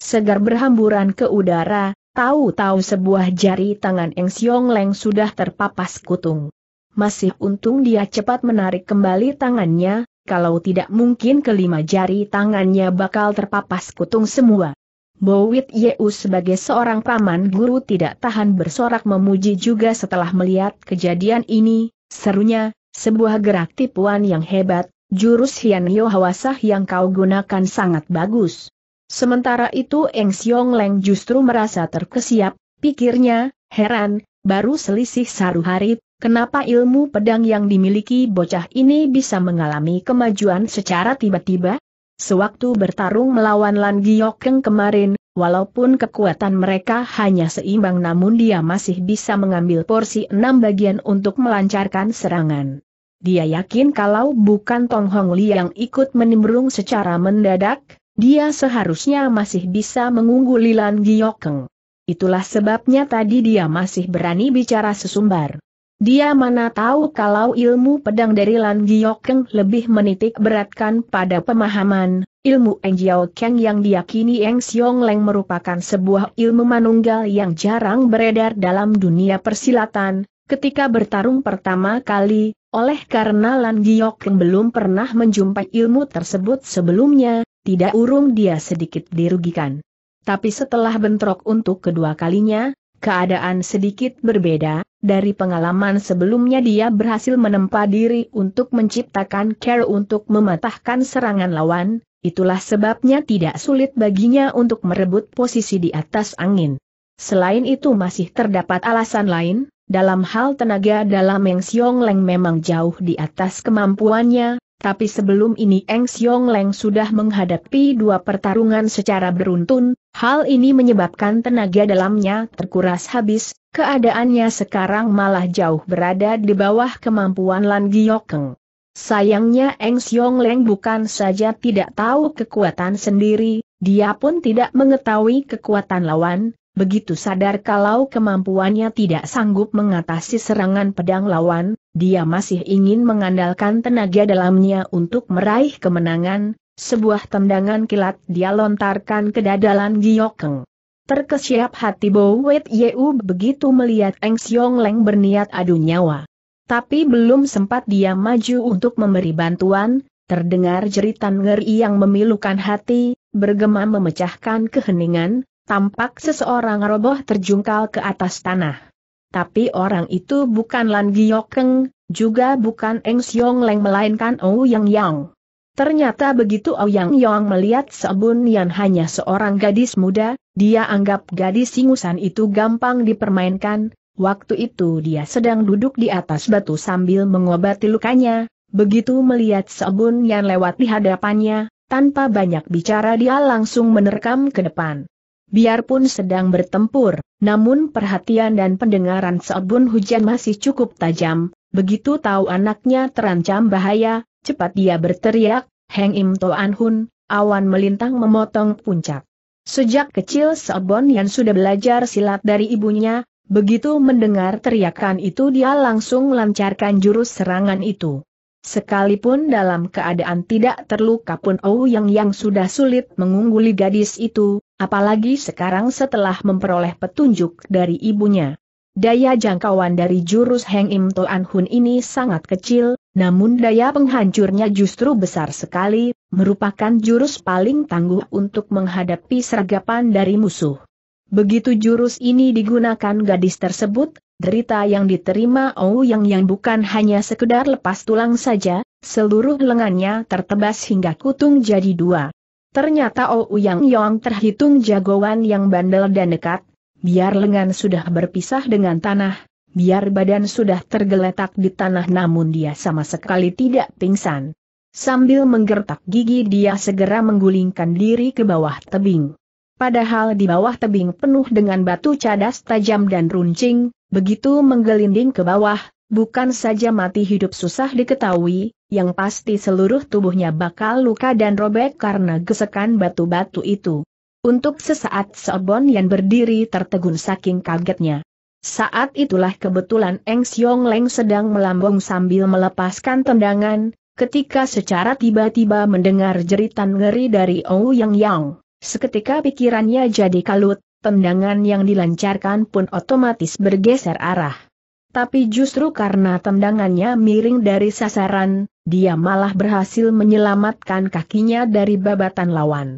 Speaker 1: Segar berhamburan ke udara, tahu-tahu sebuah jari tangan Eng Siong Leng sudah terpapas kutung. Masih untung dia cepat menarik kembali tangannya, kalau tidak mungkin kelima jari tangannya bakal terpapas kutung semua. Bowit Yeu sebagai seorang paman guru tidak tahan bersorak memuji juga setelah melihat kejadian ini, serunya, sebuah gerak tipuan yang hebat, jurus Hian Yo Hawasah yang kau gunakan sangat bagus. Sementara itu Eng Siong Leng justru merasa terkesiap, pikirnya, heran, baru selisih satu hari Kenapa ilmu pedang yang dimiliki bocah ini bisa mengalami kemajuan secara tiba-tiba? Sewaktu bertarung melawan Lan Giokeng kemarin, walaupun kekuatan mereka hanya seimbang namun dia masih bisa mengambil porsi enam bagian untuk melancarkan serangan. Dia yakin kalau bukan Tong Hong Li yang ikut menimbrung secara mendadak, dia seharusnya masih bisa mengungguli Lan Giokeng. Itulah sebabnya tadi dia masih berani bicara sesumbar. Dia mana tahu kalau ilmu pedang dari Lan Giokeng lebih menitik beratkan pada pemahaman, ilmu Eng Giokeng yang diyakini Eng Xiong Leng merupakan sebuah ilmu manunggal yang jarang beredar dalam dunia persilatan, ketika bertarung pertama kali, oleh karena Lan Giokeng belum pernah menjumpai ilmu tersebut sebelumnya, tidak urung dia sedikit dirugikan. Tapi setelah bentrok untuk kedua kalinya, keadaan sedikit berbeda, dari pengalaman sebelumnya dia berhasil menempa diri untuk menciptakan care untuk mematahkan serangan lawan, itulah sebabnya tidak sulit baginya untuk merebut posisi di atas angin. Selain itu masih terdapat alasan lain, dalam hal tenaga dalam yang Xiong Leng memang jauh di atas kemampuannya, tapi sebelum ini Eng Xiong Leng sudah menghadapi dua pertarungan secara beruntun, hal ini menyebabkan tenaga dalamnya terkuras habis, keadaannya sekarang malah jauh berada di bawah kemampuan Lan Giokeng. Sayangnya Eng Xiong Leng bukan saja tidak tahu kekuatan sendiri, dia pun tidak mengetahui kekuatan lawan, Begitu sadar kalau kemampuannya tidak sanggup mengatasi serangan pedang lawan, dia masih ingin mengandalkan tenaga dalamnya untuk meraih kemenangan, sebuah tendangan kilat dia lontarkan ke dadalan Giyokeng. Terkesiap hati Bo Wet Yeu begitu melihat Eng Siong Leng berniat adu nyawa. Tapi belum sempat dia maju untuk memberi bantuan, terdengar jeritan ngeri yang memilukan hati, bergema memecahkan keheningan, tampak seseorang roboh terjungkal ke atas tanah. Tapi orang itu bukan Lan Giokeng, juga bukan Eng Siong Leng melainkan Ou Yang. Yang. Ternyata begitu Yang Yang melihat Sebun Yan hanya seorang gadis muda, dia anggap gadis singusan itu gampang dipermainkan, waktu itu dia sedang duduk di atas batu sambil mengobati lukanya, begitu melihat Sebun Yan lewat di hadapannya, tanpa banyak bicara dia langsung menerkam ke depan. Biarpun sedang bertempur, namun perhatian dan pendengaran Seobun Hujan masih cukup tajam, begitu tahu anaknya terancam bahaya, cepat dia berteriak, Heng Im Toan Hun, awan melintang memotong puncak. Sejak kecil Seobon yang sudah belajar silat dari ibunya, begitu mendengar teriakan itu dia langsung lancarkan jurus serangan itu. Sekalipun dalam keadaan tidak terluka pun Ouyang yang sudah sulit mengungguli gadis itu, apalagi sekarang setelah memperoleh petunjuk dari ibunya. Daya jangkauan dari jurus Heng Im Toan Hun ini sangat kecil, namun daya penghancurnya justru besar sekali, merupakan jurus paling tangguh untuk menghadapi sergapan dari musuh. Begitu jurus ini digunakan gadis tersebut, derita yang diterima Ou yang yang bukan hanya sekedar lepas tulang saja, seluruh lengannya tertebas hingga kutung jadi dua. Ternyata Ou Yang yang terhitung jagoan yang bandel dan dekat, biar lengan sudah berpisah dengan tanah, biar badan sudah tergeletak di tanah namun dia sama sekali tidak pingsan. Sambil menggertak gigi dia segera menggulingkan diri ke bawah tebing. Padahal di bawah tebing penuh dengan batu cadas tajam dan runcing, Begitu menggelinding ke bawah, bukan saja mati hidup susah diketahui, yang pasti seluruh tubuhnya bakal luka dan robek karena gesekan batu-batu itu. Untuk sesaat Sobon yang berdiri tertegun saking kagetnya. Saat itulah kebetulan Eng Siong Leng sedang melambung sambil melepaskan tendangan, ketika secara tiba-tiba mendengar jeritan ngeri dari Ouyang Yang. Seketika pikirannya jadi kalut, Tendangan yang dilancarkan pun otomatis bergeser arah. Tapi justru karena tendangannya miring dari sasaran, dia malah berhasil menyelamatkan kakinya dari babatan lawan.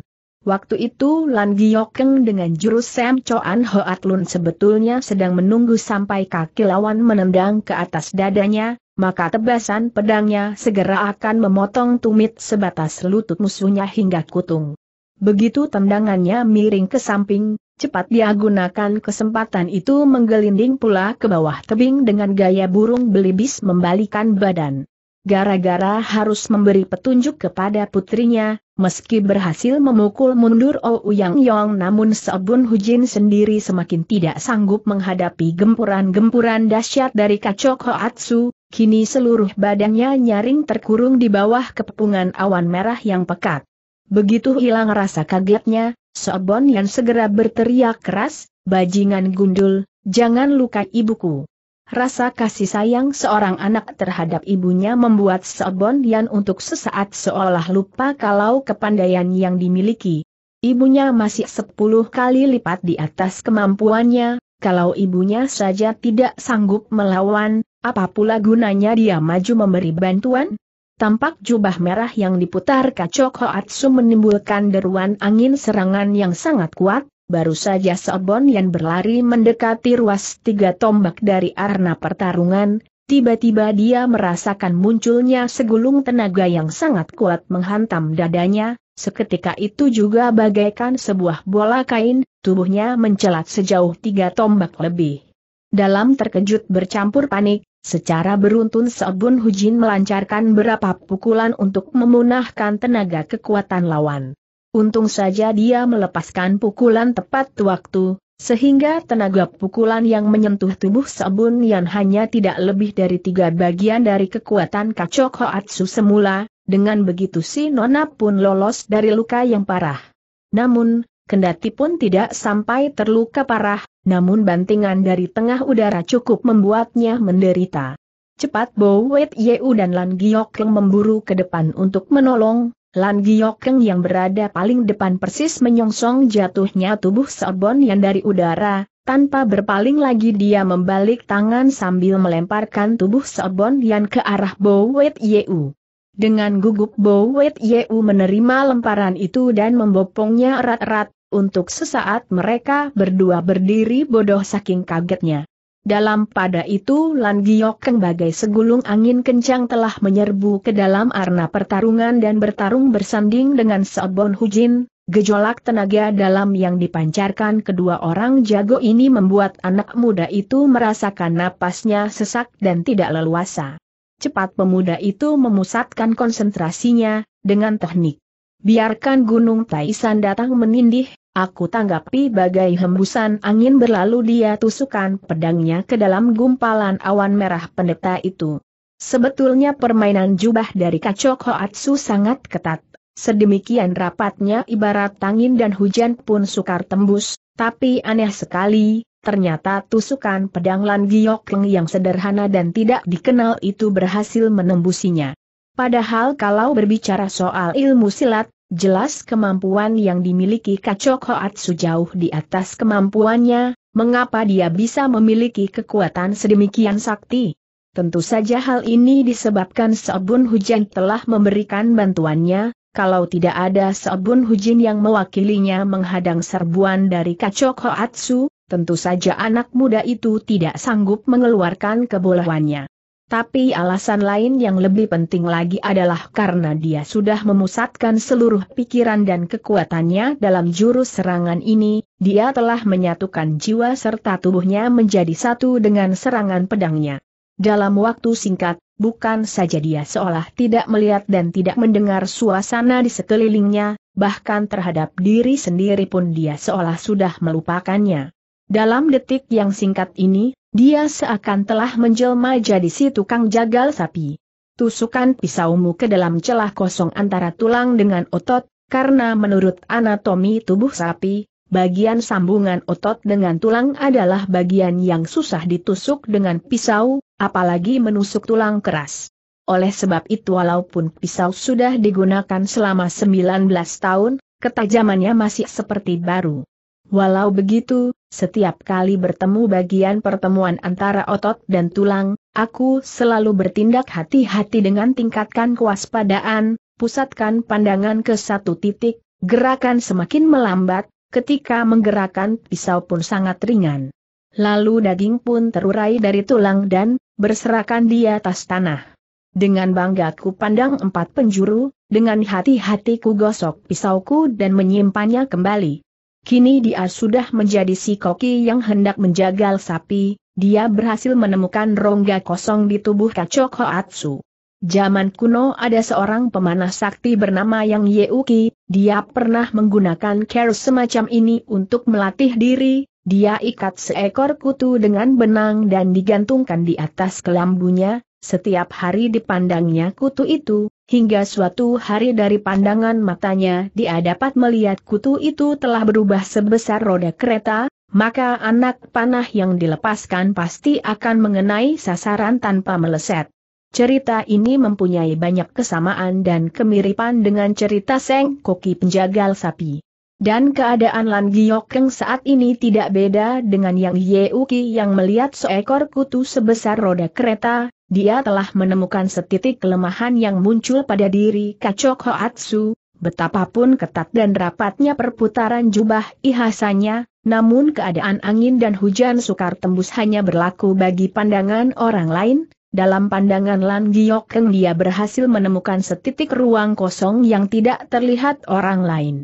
Speaker 1: Waktu itu Lan Giokeng dengan jurus Sam Choan Hoat Lun sebetulnya sedang menunggu sampai kaki lawan menendang ke atas dadanya, maka tebasan pedangnya segera akan memotong tumit sebatas lutut musuhnya hingga kutung. Begitu tendangannya miring ke samping, Cepat dia gunakan kesempatan itu menggelinding pula ke bawah tebing dengan gaya burung belibis membalikan badan. Gara-gara harus memberi petunjuk kepada putrinya, meski berhasil memukul mundur Oh Yang Yong namun Seobun Hujin sendiri semakin tidak sanggup menghadapi gempuran-gempuran dahsyat dari Kacok Hoatsu, kini seluruh badannya nyaring terkurung di bawah kepungan awan merah yang pekat. Begitu hilang rasa kagetnya, Sobon yang segera berteriak keras, bajingan gundul, jangan lukai ibuku. Rasa kasih sayang seorang anak terhadap ibunya membuat Sobon Yan untuk sesaat seolah lupa kalau kepandaian yang dimiliki. Ibunya masih sepuluh kali lipat di atas kemampuannya, kalau ibunya saja tidak sanggup melawan, apa pula gunanya dia maju memberi bantuan? Tampak jubah merah yang diputar kacok Hoatsu menimbulkan deruan angin serangan yang sangat kuat, baru saja Sobon yang berlari mendekati ruas tiga tombak dari arena pertarungan, tiba-tiba dia merasakan munculnya segulung tenaga yang sangat kuat menghantam dadanya, seketika itu juga bagaikan sebuah bola kain, tubuhnya mencelat sejauh tiga tombak lebih. Dalam terkejut bercampur panik, Secara beruntun Sabun Hujin melancarkan berapa pukulan untuk memunahkan tenaga kekuatan lawan. Untung saja dia melepaskan pukulan tepat waktu, sehingga tenaga pukulan yang menyentuh tubuh Sabun yang hanya tidak lebih dari tiga bagian dari kekuatan Kacok Hoatsu semula, dengan begitu si Nona pun lolos dari luka yang parah. Namun, kendati pun tidak sampai terluka parah, namun bantingan dari tengah udara cukup membuatnya menderita. Cepat Bo Yeu dan Lan Giokeng memburu ke depan untuk menolong, Lan Giokeng yang berada paling depan persis menyongsong jatuhnya tubuh Sorbon yang dari udara, tanpa berpaling lagi dia membalik tangan sambil melemparkan tubuh Sorbon yang ke arah Bo Yeu. Dengan gugup Bo Yeu menerima lemparan itu dan membopongnya erat-erat, untuk sesaat mereka berdua berdiri bodoh saking kagetnya. Dalam pada itu Lan Giokeng bagai segulung angin kencang telah menyerbu ke dalam arena pertarungan dan bertarung bersanding dengan Seobon Hujin, gejolak tenaga dalam yang dipancarkan kedua orang jago ini membuat anak muda itu merasakan napasnya sesak dan tidak leluasa. Cepat pemuda itu memusatkan konsentrasinya, dengan teknik Biarkan Gunung Taisan datang menindih, aku tanggapi bagai hembusan angin berlalu dia tusukan pedangnya ke dalam gumpalan awan merah pendeta itu. Sebetulnya permainan jubah dari Kacok Hoatsu sangat ketat, sedemikian rapatnya ibarat angin dan hujan pun sukar tembus, tapi aneh sekali, Ternyata tusukan pedang Lan Giok Keng yang sederhana dan tidak dikenal itu berhasil menembusinya. Padahal kalau berbicara soal ilmu silat, jelas kemampuan yang dimiliki Kacok Hoat jauh di atas kemampuannya, mengapa dia bisa memiliki kekuatan sedemikian sakti? Tentu saja hal ini disebabkan Sobun Hujan telah memberikan bantuannya, kalau tidak ada Sobun Hujin yang mewakilinya menghadang serbuan dari Kacok Hoatsu, tentu saja anak muda itu tidak sanggup mengeluarkan kebolehannya. Tapi alasan lain yang lebih penting lagi adalah karena dia sudah memusatkan seluruh pikiran dan kekuatannya dalam jurus serangan ini, dia telah menyatukan jiwa serta tubuhnya menjadi satu dengan serangan pedangnya. Dalam waktu singkat, bukan saja dia seolah tidak melihat dan tidak mendengar suasana di sekelilingnya, bahkan terhadap diri sendiri pun dia seolah sudah melupakannya. Dalam detik yang singkat ini, dia seakan telah menjelma jadi si tukang jagal sapi. Tusukan pisaumu ke dalam celah kosong antara tulang dengan otot, karena menurut anatomi tubuh sapi, bagian sambungan otot dengan tulang adalah bagian yang susah ditusuk dengan pisau, apalagi menusuk tulang keras. Oleh sebab itu walaupun pisau sudah digunakan selama 19 tahun, ketajamannya masih seperti baru. Walau begitu, setiap kali bertemu bagian pertemuan antara otot dan tulang, aku selalu bertindak hati-hati dengan tingkatkan kewaspadaan, pusatkan pandangan ke satu titik, gerakan semakin melambat, ketika menggerakkan pisau pun sangat ringan. Lalu daging pun terurai dari tulang dan berserakan di atas tanah. Dengan bangga ku pandang empat penjuru, dengan hati-hati ku gosok pisauku dan menyimpannya kembali. Kini dia sudah menjadi si koki yang hendak menjagal sapi, dia berhasil menemukan rongga kosong di tubuh Kacok Hoatsu. Zaman kuno ada seorang pemanah sakti bernama Yang Yeuki, dia pernah menggunakan care semacam ini untuk melatih diri, dia ikat seekor kutu dengan benang dan digantungkan di atas kelambunya, setiap hari dipandangnya kutu itu, Hingga suatu hari dari pandangan matanya dia dapat melihat kutu itu telah berubah sebesar roda kereta, maka anak panah yang dilepaskan pasti akan mengenai sasaran tanpa meleset. Cerita ini mempunyai banyak kesamaan dan kemiripan dengan cerita Seng Koki Penjagal Sapi. Dan keadaan Lan Giokeng saat ini tidak beda dengan yang Yeuki yang melihat seekor kutu sebesar roda kereta, dia telah menemukan setitik kelemahan yang muncul pada diri Kacok Hoatsu, betapapun ketat dan rapatnya perputaran jubah ihasanya, namun keadaan angin dan hujan sukar tembus hanya berlaku bagi pandangan orang lain, dalam pandangan Lan Giokeng dia berhasil menemukan setitik ruang kosong yang tidak terlihat orang lain.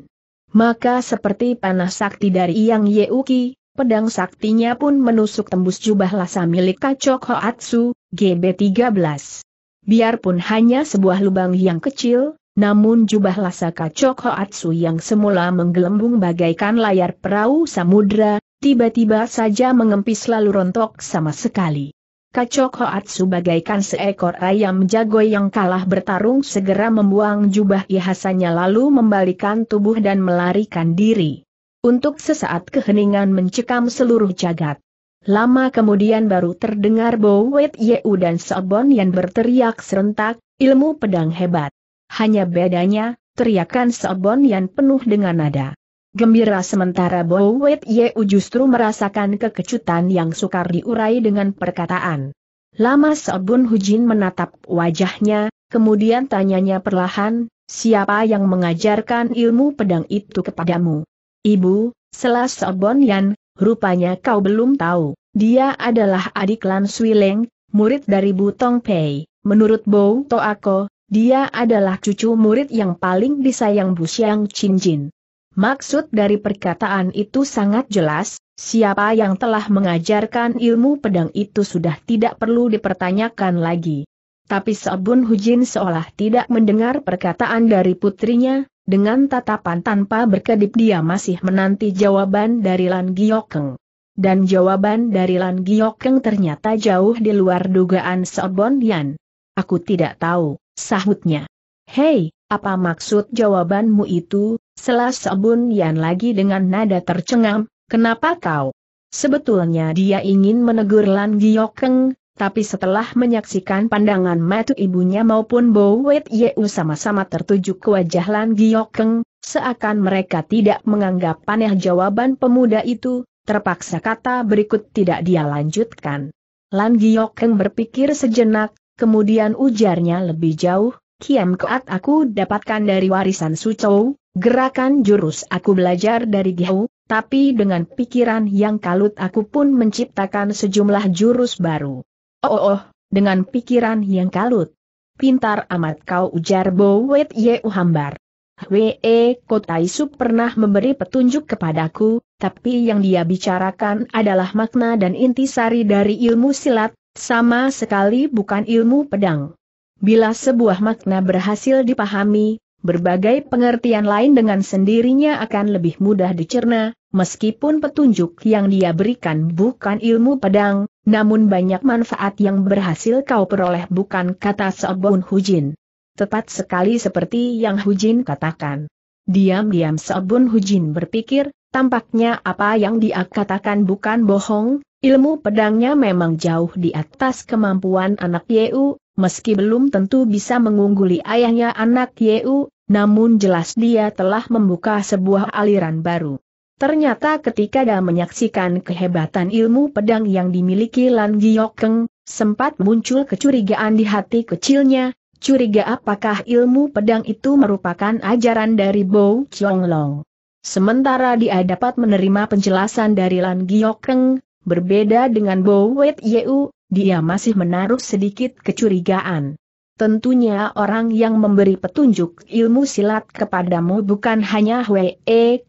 Speaker 1: Maka seperti panah sakti dari Yang Yeuki, pedang saktinya pun menusuk tembus jubah lasa milik Kacok Hoatsu, GB13. Biarpun hanya sebuah lubang yang kecil, namun jubah lasa Kacok Hoatsu yang semula menggelembung bagaikan layar perahu samudra, tiba-tiba saja mengempis lalu rontok sama sekali. Kacok Hoatsu bagaikan seekor ayam jago yang kalah bertarung segera membuang jubah ihasannya lalu membalikan tubuh dan melarikan diri. Untuk sesaat keheningan mencekam seluruh jagat. Lama kemudian baru terdengar Bowet Yeu dan Sobon yang berteriak serentak, ilmu pedang hebat. Hanya bedanya, teriakan Sobon yang penuh dengan nada. Gembira sementara Bowet Yeu justru merasakan kekecutan yang sukar diurai dengan perkataan. Lama Sobun Hujin menatap wajahnya, kemudian tanyanya perlahan, siapa yang mengajarkan ilmu pedang itu kepadamu? Ibu, selas Sobun Yan, rupanya kau belum tahu, dia adalah adik Lan Swileng, murid dari Butong Pei. Menurut Bow Toako, dia adalah cucu murid yang paling disayang Bu Xiang Jin. Maksud dari perkataan itu sangat jelas, siapa yang telah mengajarkan ilmu pedang itu sudah tidak perlu dipertanyakan lagi. Tapi Sobun Hujin seolah tidak mendengar perkataan dari putrinya, dengan tatapan tanpa berkedip dia masih menanti jawaban dari Lan Giokeng. Dan jawaban dari Lan Giokeng ternyata jauh di luar dugaan Sobun Yan. Aku tidak tahu, sahutnya. Hei, apa maksud jawabanmu itu, selas Sebun Yan lagi dengan nada tercengang, kenapa kau? Sebetulnya dia ingin menegur Lan Giokeng, tapi setelah menyaksikan pandangan matu ibunya maupun Bo Wet Yeu sama-sama tertuju ke wajah Lan Giokeng, seakan mereka tidak menganggap panah jawaban pemuda itu, terpaksa kata berikut tidak dia lanjutkan. Lan Giokeng berpikir sejenak, kemudian ujarnya lebih jauh, Kiam Koat aku dapatkan dari warisan Sucou, gerakan jurus aku belajar dari Gihou, tapi dengan pikiran yang kalut aku pun menciptakan sejumlah jurus baru. Oh, oh, oh dengan pikiran yang kalut. Pintar amat kau ujar Bowet Ye Uhambar. We Kotai pernah memberi petunjuk kepadaku, tapi yang dia bicarakan adalah makna dan intisari dari ilmu silat, sama sekali bukan ilmu pedang. Bila sebuah makna berhasil dipahami, berbagai pengertian lain dengan sendirinya akan lebih mudah dicerna, meskipun petunjuk yang dia berikan bukan ilmu pedang, namun banyak manfaat yang berhasil kau peroleh bukan kata Sobun Hujin. Tepat sekali seperti yang Hujin katakan. Diam-diam Sobun Hujin berpikir, tampaknya apa yang dia katakan bukan bohong, ilmu pedangnya memang jauh di atas kemampuan anak Yeu, meski belum tentu bisa mengungguli ayahnya anak Yeu, namun jelas dia telah membuka sebuah aliran baru. Ternyata ketika dia menyaksikan kehebatan ilmu pedang yang dimiliki Lan Giokeng, sempat muncul kecurigaan di hati kecilnya, curiga apakah ilmu pedang itu merupakan ajaran dari Bo Long. Sementara dia dapat menerima penjelasan dari Lan Giokeng, berbeda dengan Bo Wet Yeu, dia masih menaruh sedikit kecurigaan. Tentunya orang yang memberi petunjuk ilmu silat kepadamu bukan hanya Hwee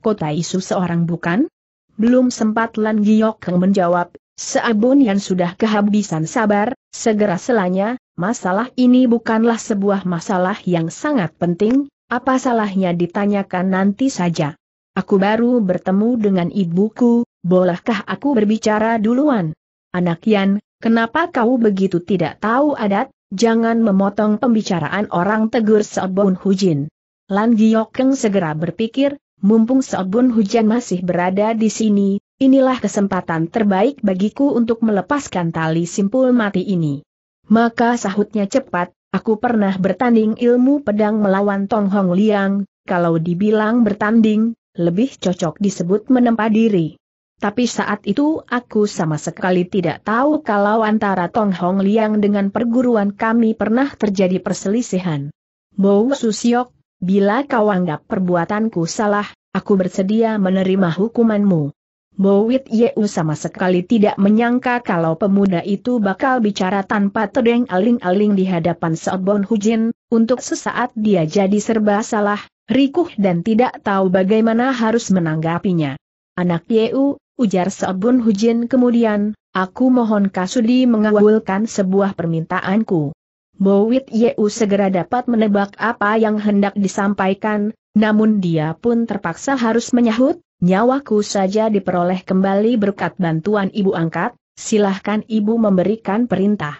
Speaker 1: Kota Isu seorang bukan? Belum sempat Lan Giok menjawab, Seabun yang sudah kehabisan sabar, segera selanya, masalah ini bukanlah sebuah masalah yang sangat penting, apa salahnya ditanyakan nanti saja. Aku baru bertemu dengan ibuku, bolehkah aku berbicara duluan? Anak Yan, Kenapa kau begitu tidak tahu adat? Jangan memotong pembicaraan orang tegur Seobun Hujin. Lan Giokeng segera berpikir, mumpung Seobun Hujan masih berada di sini, inilah kesempatan terbaik bagiku untuk melepaskan tali simpul mati ini. Maka sahutnya cepat, aku pernah bertanding ilmu pedang melawan Tong Hong Liang, kalau dibilang bertanding, lebih cocok disebut menempa diri. Tapi saat itu aku sama sekali tidak tahu kalau antara Tong Hong Liang dengan perguruan kami pernah terjadi perselisihan. Bou Susiok, bila kau anggap perbuatanku salah, aku bersedia menerima hukumanmu. Bowit Yeu sama sekali tidak menyangka kalau pemuda itu bakal bicara tanpa tedeng aling-aling di hadapan Seobon Hujin, untuk sesaat dia jadi serba salah, rikuh dan tidak tahu bagaimana harus menanggapinya. Anak Yeu, ujar Seobun Hujin kemudian, aku mohon Kasudi mengawulkan sebuah permintaanku. Bowit Yeu segera dapat menebak apa yang hendak disampaikan, namun dia pun terpaksa harus menyahut, nyawaku saja diperoleh kembali berkat bantuan ibu angkat, silahkan ibu memberikan perintah.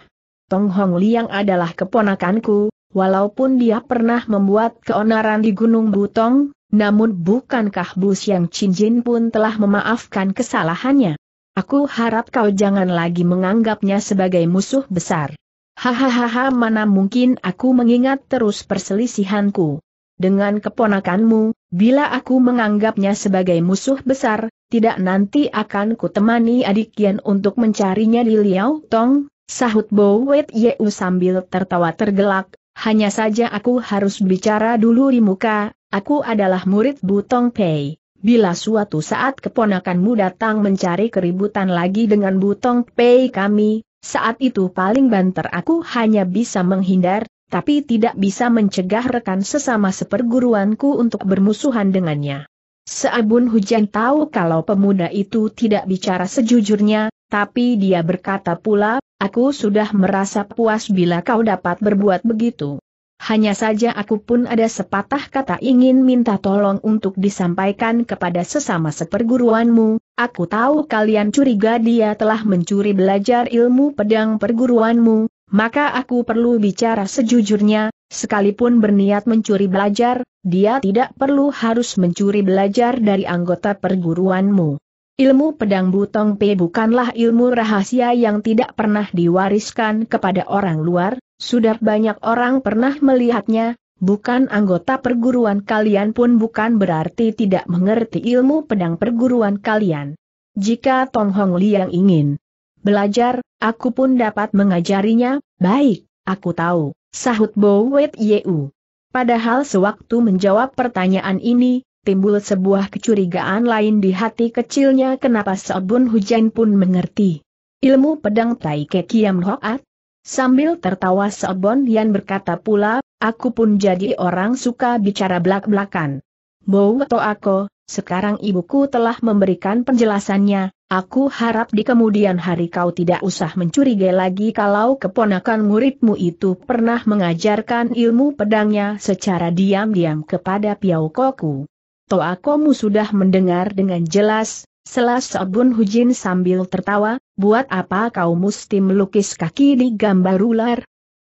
Speaker 1: Tong Hong Liang adalah keponakanku, walaupun dia pernah membuat keonaran di Gunung Butong, namun bukankah Bu yang Jin pun telah memaafkan kesalahannya? Aku harap kau jangan lagi menganggapnya sebagai musuh besar. Hahaha mana mungkin aku mengingat terus perselisihanku. Dengan keponakanmu, bila aku menganggapnya sebagai musuh besar, tidak nanti akan kutemani adik Yan untuk mencarinya di Liao Tong, sahut Bo Wet Yeu sambil tertawa tergelak, hanya saja aku harus bicara dulu di muka, Aku adalah murid Butong Pei. Bila suatu saat keponakanmu datang mencari keributan lagi dengan Butong Pei kami, saat itu paling banter aku hanya bisa menghindar, tapi tidak bisa mencegah rekan sesama seperguruanku untuk bermusuhan dengannya. Seabun hujan tahu kalau pemuda itu tidak bicara sejujurnya, tapi dia berkata pula, aku sudah merasa puas bila kau dapat berbuat begitu. Hanya saja aku pun ada sepatah kata ingin minta tolong untuk disampaikan kepada sesama seperguruanmu, aku tahu kalian curiga dia telah mencuri belajar ilmu pedang perguruanmu, maka aku perlu bicara sejujurnya, sekalipun berniat mencuri belajar, dia tidak perlu harus mencuri belajar dari anggota perguruanmu. Ilmu pedang butong P bukanlah ilmu rahasia yang tidak pernah diwariskan kepada orang luar, sudah banyak orang pernah melihatnya, bukan anggota perguruan kalian pun bukan berarti tidak mengerti ilmu pedang perguruan kalian. Jika Tong Hong Liang ingin belajar, aku pun dapat mengajarinya, baik, aku tahu, sahut Bo Wet Yeu. Padahal sewaktu menjawab pertanyaan ini, timbul sebuah kecurigaan lain di hati kecilnya kenapa Sobun Hujan pun mengerti. Ilmu pedang Tai Ke Kiam Hoat, Sambil tertawa Seobon Yan berkata pula, aku pun jadi orang suka bicara belak-belakan. Bowo aku, sekarang ibuku telah memberikan penjelasannya, aku harap di kemudian hari kau tidak usah mencurigai lagi kalau keponakan muridmu itu pernah mengajarkan ilmu pedangnya secara diam-diam kepada Piaukoku. Koku. Toakomu sudah mendengar dengan jelas, Selas Obun Hujin sambil tertawa, buat apa kau mesti melukis kaki di gambar ular?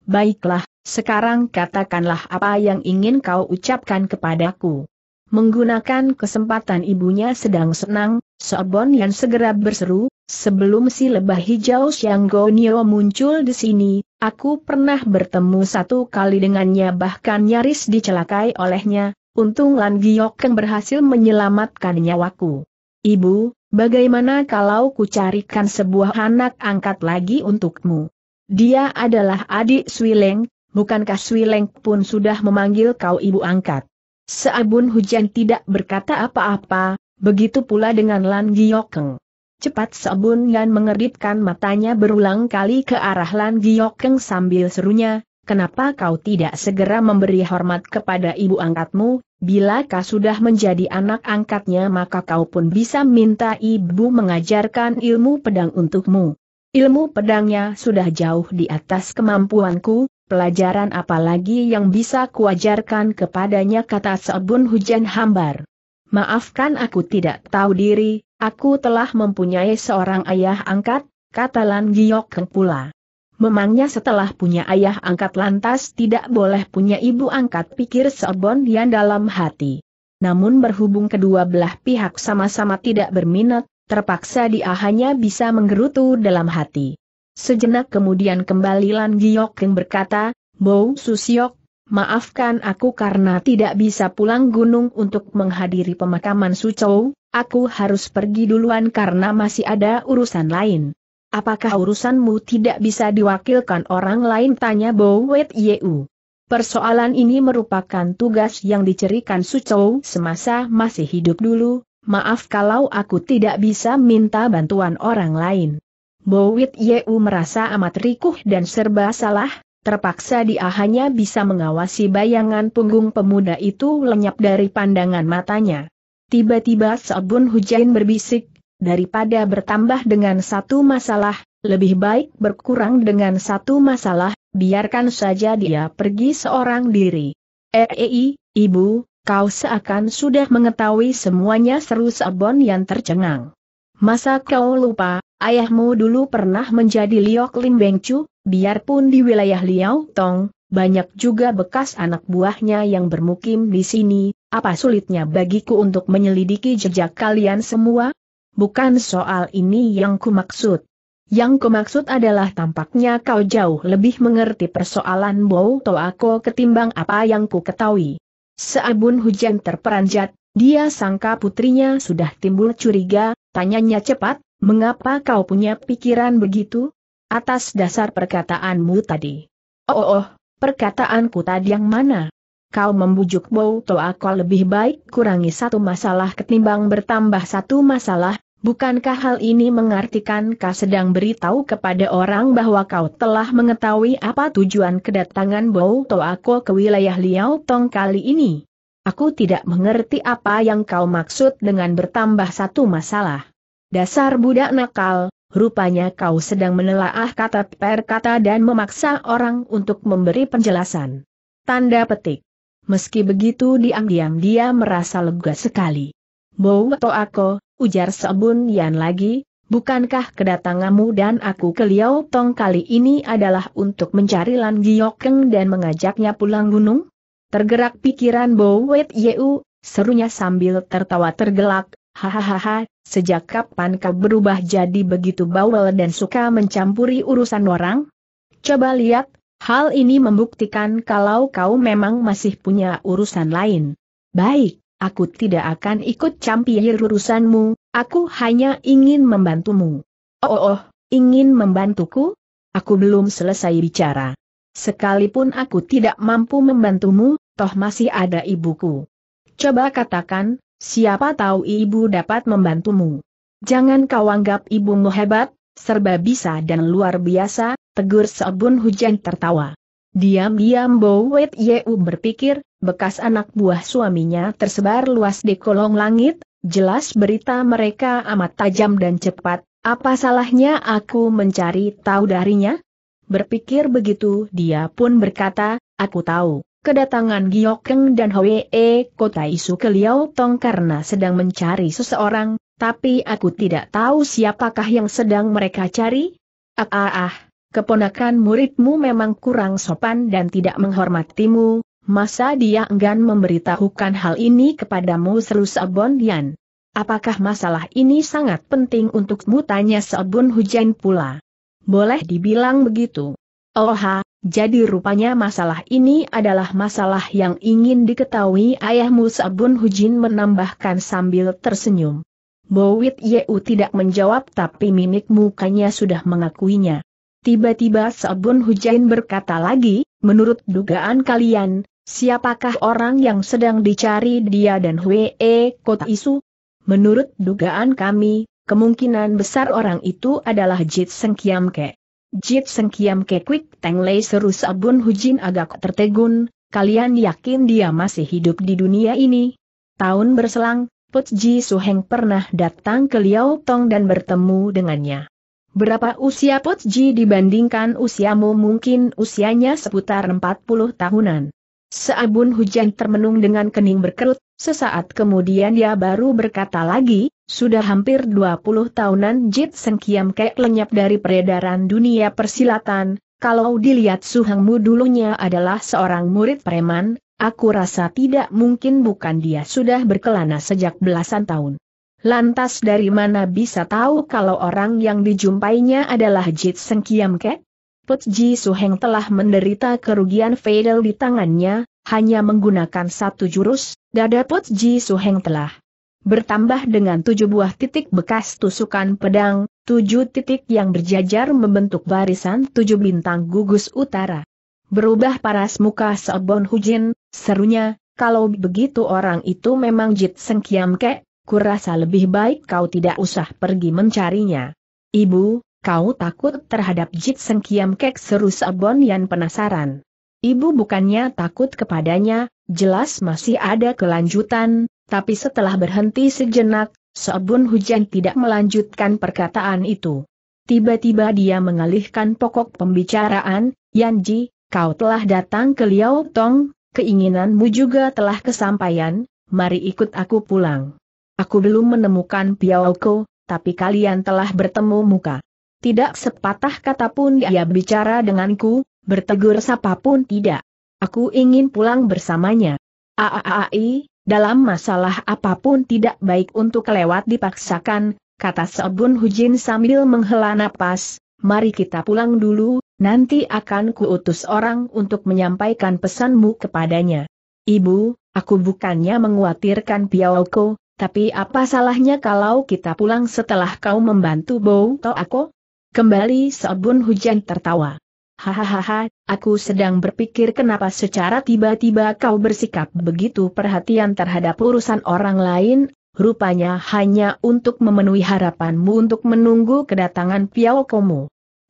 Speaker 1: Baiklah, sekarang katakanlah apa yang ingin kau ucapkan kepadaku. Menggunakan kesempatan ibunya sedang senang, Sobon yang segera berseru, sebelum si lebah hijau Siang Gonio muncul di sini, aku pernah bertemu satu kali dengannya bahkan nyaris dicelakai olehnya, untung Lan Giokeng berhasil menyelamatkan nyawaku. Ibu, bagaimana kalau kucarikan sebuah anak angkat lagi untukmu? Dia adalah adik Swileng, bukankah Swileng pun sudah memanggil kau ibu angkat? Seabun hujan tidak berkata apa-apa, begitu pula dengan Lan Giokeng. Cepat Seabun Yan mengeritkan matanya berulang kali ke arah Lan Giokeng sambil serunya, kenapa kau tidak segera memberi hormat kepada ibu angkatmu, bila kau sudah menjadi anak angkatnya maka kau pun bisa minta ibu mengajarkan ilmu pedang untukmu. Ilmu pedangnya sudah jauh di atas kemampuanku, pelajaran apalagi yang bisa kuajarkan kepadanya kata Sebun Hujan Hambar. Maafkan aku tidak tahu diri, aku telah mempunyai seorang ayah angkat, kata Lan Giok pula. Memangnya setelah punya ayah angkat lantas tidak boleh punya ibu angkat pikir Sobon yang dalam hati. Namun berhubung kedua belah pihak sama-sama tidak berminat, terpaksa dia hanya bisa menggerutu dalam hati. Sejenak kemudian kembali Lan Giok yang berkata, Bou Susiok, maafkan aku karena tidak bisa pulang gunung untuk menghadiri pemakaman Sucou, aku harus pergi duluan karena masih ada urusan lain. Apakah urusanmu tidak bisa diwakilkan orang lain? Tanya Bowit Yeu. Persoalan ini merupakan tugas yang dicerikan Sucou semasa masih hidup dulu, maaf kalau aku tidak bisa minta bantuan orang lain. Bowit Yeu merasa amat rikuh dan serba salah, terpaksa dia hanya bisa mengawasi bayangan punggung pemuda itu lenyap dari pandangan matanya. Tiba-tiba Sabun Hujain berbisik, daripada bertambah dengan satu masalah, lebih baik berkurang dengan satu masalah, biarkan saja dia pergi seorang diri. Ei, eh, eh, ibu, kau seakan sudah mengetahui semuanya seru Sabon yang tercengang. Masa kau lupa, ayahmu dulu pernah menjadi Liok Lim Bengcu, biarpun di wilayah liau Tong, banyak juga bekas anak buahnya yang bermukim di sini, apa sulitnya bagiku untuk menyelidiki jejak kalian semua? bukan soal ini yang kumaksud. Yang kumaksud adalah tampaknya kau jauh lebih mengerti persoalan Bou Toako ketimbang apa yang ku ketahui. Seabun hujan terperanjat, dia sangka putrinya sudah timbul curiga, tanyanya cepat, mengapa kau punya pikiran begitu? Atas dasar perkataanmu tadi. oh, oh, oh perkataanku tadi yang mana? kau membujuk Bow aku lebih baik kurangi satu masalah ketimbang bertambah satu masalah, bukankah hal ini mengartikan kau sedang beritahu kepada orang bahwa kau telah mengetahui apa tujuan kedatangan Bow aku ke wilayah Liao Tong kali ini? Aku tidak mengerti apa yang kau maksud dengan bertambah satu masalah. Dasar budak nakal, rupanya kau sedang menelaah kata per kata dan memaksa orang untuk memberi penjelasan. Tanda petik meski begitu diam-diam dia merasa lega sekali. atau aku, ujar Sebun Yan lagi, bukankah kedatanganmu dan aku ke Liao Tong kali ini adalah untuk mencari Lan Giokeng dan mengajaknya pulang gunung? Tergerak pikiran Bow Wet Yeu, serunya sambil tertawa tergelak, hahaha, sejak kapan kau berubah jadi begitu bawel dan suka mencampuri urusan orang? Coba lihat, Hal ini membuktikan kalau kau memang masih punya urusan lain. Baik, aku tidak akan ikut campir urusanmu, aku hanya ingin membantumu. Oh, oh, oh ingin membantuku? Aku belum selesai bicara. Sekalipun aku tidak mampu membantumu, toh masih ada ibuku. Coba katakan, siapa tahu ibu dapat membantumu. Jangan kau anggap ibumu hebat, serba bisa dan luar biasa, Tegur sabun Hujan tertawa. Diam-diam Bo Ye Yeu berpikir, bekas anak buah suaminya tersebar luas di kolong langit, jelas berita mereka amat tajam dan cepat, apa salahnya aku mencari tahu darinya? Berpikir begitu dia pun berkata, aku tahu, kedatangan Giokeng dan Hwee e, kota isu ke Liao Tong karena sedang mencari seseorang, tapi aku tidak tahu siapakah yang sedang mereka cari? Ah ah ah keponakan muridmu memang kurang sopan dan tidak menghormatimu, masa dia enggan memberitahukan hal ini kepadamu seru Sabon Yan. Apakah masalah ini sangat penting untukmu tanya Sabun Hujan pula. Boleh dibilang begitu. Oha, jadi rupanya masalah ini adalah masalah yang ingin diketahui ayahmu Sabun Hujin menambahkan sambil tersenyum. Bowit Yeu tidak menjawab tapi mimik mukanya sudah mengakuinya. Tiba-tiba Sabun Hujain berkata lagi, menurut dugaan kalian, siapakah orang yang sedang dicari dia dan Hwee Kota Isu? Menurut dugaan kami, kemungkinan besar orang itu adalah Jit Seng Kiam Ke. Jit Seng Kiam Ke Quick Teng Lei seru Sabun Hujin agak tertegun, kalian yakin dia masih hidup di dunia ini? Tahun berselang, Put Ji Suheng pernah datang ke Liao Tong dan bertemu dengannya. Berapa usia Ji dibandingkan usiamu mungkin usianya seputar 40 tahunan. Seabun hujan termenung dengan kening berkerut, sesaat kemudian dia baru berkata lagi, sudah hampir 20 tahunan Jit Seng Kiam Kek lenyap dari peredaran dunia persilatan, kalau dilihat Suhangmu dulunya adalah seorang murid preman, aku rasa tidak mungkin bukan dia sudah berkelana sejak belasan tahun. Lantas dari mana bisa tahu kalau orang yang dijumpainya adalah Jit Seng Kiam Kek? Put Ji Suheng telah menderita kerugian fatal di tangannya, hanya menggunakan satu jurus, dada Put Ji Heng telah bertambah dengan tujuh buah titik bekas tusukan pedang, tujuh titik yang berjajar membentuk barisan tujuh bintang gugus utara. Berubah paras muka Seobon Hujin, serunya, kalau begitu orang itu memang Jit Seng Kiam Kek, kurasa lebih baik kau tidak usah pergi mencarinya. Ibu, kau takut terhadap Jit Seng Kiam Kek seru Sabon yang penasaran. Ibu bukannya takut kepadanya, jelas masih ada kelanjutan, tapi setelah berhenti sejenak, Sabun Hujan tidak melanjutkan perkataan itu. Tiba-tiba dia mengalihkan pokok pembicaraan, Yanji, kau telah datang ke Liao Tong, keinginanmu juga telah kesampaian, mari ikut aku pulang. Aku belum menemukan Piaoko, tapi kalian telah bertemu muka. Tidak sepatah kata pun dia bicara denganku, bertegur sapa pun tidak. Aku ingin pulang bersamanya. Aaai, dalam masalah apapun tidak baik untuk lewat dipaksakan, kata Sobun Hujin sambil menghela napas, mari kita pulang dulu, nanti akan kuutus orang untuk menyampaikan pesanmu kepadanya. Ibu, aku bukannya menguatirkan Piaoko, tapi apa salahnya kalau kita pulang setelah kau membantu Bow To aku? Kembali Sabun Hujan tertawa. Hahaha, aku sedang berpikir kenapa secara tiba-tiba kau bersikap begitu perhatian terhadap urusan orang lain, rupanya hanya untuk memenuhi harapanmu untuk menunggu kedatangan Piao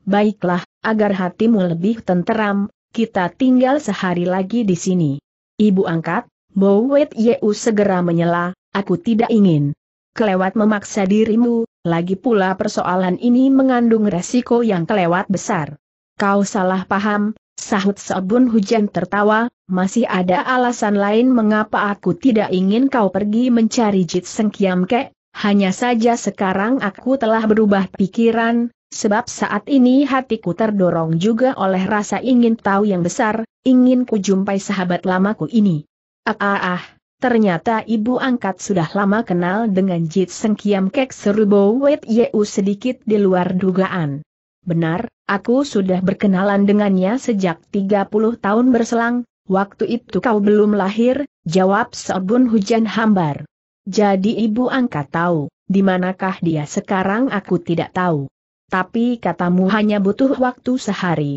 Speaker 1: Baiklah, agar hatimu lebih tenteram, kita tinggal sehari lagi di sini. Ibu angkat, Bowet Yeu segera menyela, Aku tidak ingin kelewat memaksa dirimu, lagi pula persoalan ini mengandung resiko yang kelewat besar. Kau salah paham, sahut sebun Hujan tertawa, masih ada alasan lain mengapa aku tidak ingin kau pergi mencari Jit Seng Kek, hanya saja sekarang aku telah berubah pikiran, sebab saat ini hatiku terdorong juga oleh rasa ingin tahu yang besar, ingin ku jumpai sahabat lamaku ini. Ah ah ah, Ternyata ibu angkat sudah lama kenal dengan Jit Seng Kiam Kek Serubo Wet Yeu sedikit di luar dugaan. Benar, aku sudah berkenalan dengannya sejak 30 tahun berselang, waktu itu kau belum lahir, jawab Sorbon Hujan Hambar. Jadi ibu angkat tahu, di manakah dia sekarang aku tidak tahu. Tapi katamu hanya butuh waktu sehari.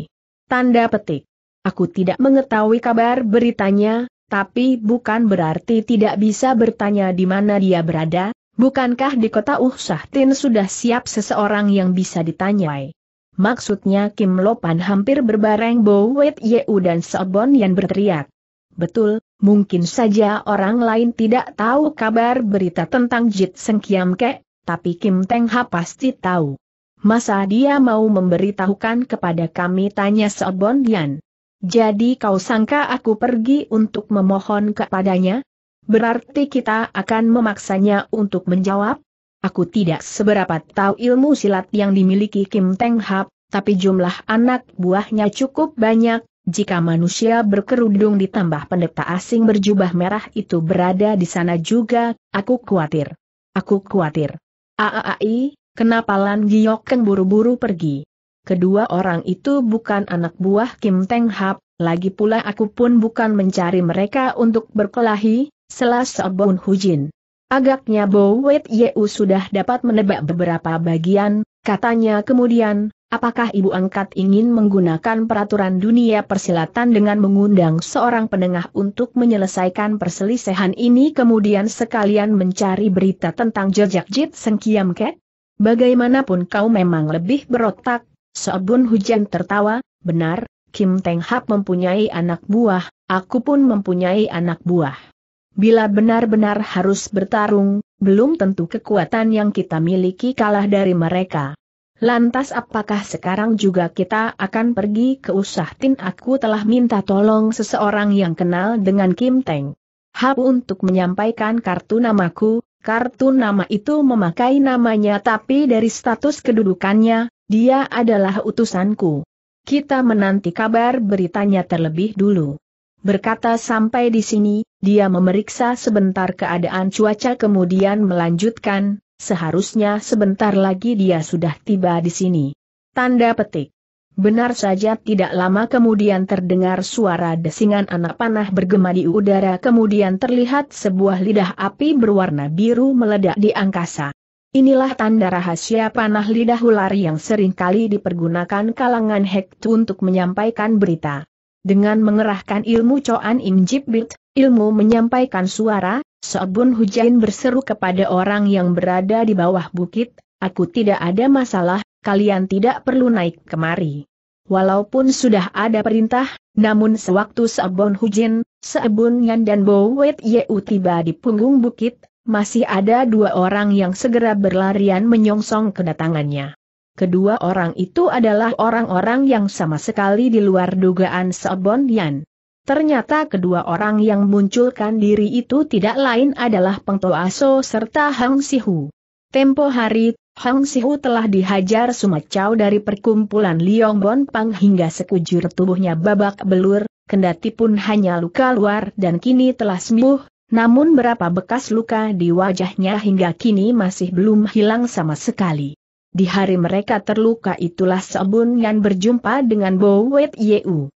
Speaker 1: Tanda petik. Aku tidak mengetahui kabar beritanya, tapi bukan berarti tidak bisa bertanya di mana dia berada, bukankah di kota Uhsahtin sudah siap seseorang yang bisa ditanyai. Maksudnya Kim Lopan hampir berbareng Bo Yeu dan Sobon yang berteriak. Betul, mungkin saja orang lain tidak tahu kabar berita tentang Jit Seng Kiam Ke, tapi Kim Teng Ha pasti tahu. Masa dia mau memberitahukan kepada kami tanya Sobon Yan. Jadi kau sangka aku pergi untuk memohon kepadanya? Berarti kita akan memaksanya untuk menjawab? Aku tidak seberapa tahu ilmu silat yang dimiliki Kim Teng Hap, tapi jumlah anak buahnya cukup banyak, jika manusia berkerudung ditambah pendeta asing berjubah merah itu berada di sana juga, aku khawatir. Aku khawatir. Aai, kenapa Lan Giok Keng buru-buru pergi? kedua orang itu bukan anak buah Kim Teng Hap, lagi pula aku pun bukan mencari mereka untuk berkelahi, selas Hu Hujin. Agaknya Bo Wet Yeu sudah dapat menebak beberapa bagian, katanya kemudian, apakah ibu angkat ingin menggunakan peraturan dunia persilatan dengan mengundang seorang penengah untuk menyelesaikan perselisihan ini kemudian sekalian mencari berita tentang jejak Jit Sengkiam Ke? Bagaimanapun kau memang lebih berotak, Sobun Hujan tertawa, benar, Kim Teng Hap mempunyai anak buah, aku pun mempunyai anak buah. Bila benar-benar harus bertarung, belum tentu kekuatan yang kita miliki kalah dari mereka. Lantas apakah sekarang juga kita akan pergi ke Usah Tin? Aku telah minta tolong seseorang yang kenal dengan Kim Teng. Hap untuk menyampaikan kartu namaku, kartu nama itu memakai namanya tapi dari status kedudukannya, dia adalah utusanku. Kita menanti kabar beritanya terlebih dulu. Berkata sampai di sini, dia memeriksa sebentar keadaan cuaca kemudian melanjutkan, seharusnya sebentar lagi dia sudah tiba di sini. Tanda petik. Benar saja tidak lama kemudian terdengar suara desingan anak panah bergema di udara kemudian terlihat sebuah lidah api berwarna biru meledak di angkasa. Inilah tanda rahasia panah lidah ular yang seringkali dipergunakan kalangan Hektu untuk menyampaikan berita. Dengan mengerahkan ilmu Coan Im Jibbit, ilmu menyampaikan suara, Sobun Hujain berseru kepada orang yang berada di bawah bukit, aku tidak ada masalah, kalian tidak perlu naik kemari. Walaupun sudah ada perintah, namun sewaktu Sobun Hujin, Sobun Yan dan Bowet Yeu tiba di punggung bukit, masih ada dua orang yang segera berlarian menyongsong kedatangannya. Kedua orang itu adalah orang-orang yang sama sekali di luar dugaan Sobon Yan. Ternyata kedua orang yang munculkan diri itu tidak lain adalah Peng Aso serta Hang Sihu. Tempo hari, Hang Sihu telah dihajar Sumacau dari perkumpulan Liong Bon Pang hingga sekujur tubuhnya babak belur, kendati pun hanya luka luar dan kini telah sembuh, namun berapa bekas luka di wajahnya hingga kini masih belum hilang sama sekali. Di hari mereka terluka itulah Sebun yang berjumpa dengan Bo Yeu.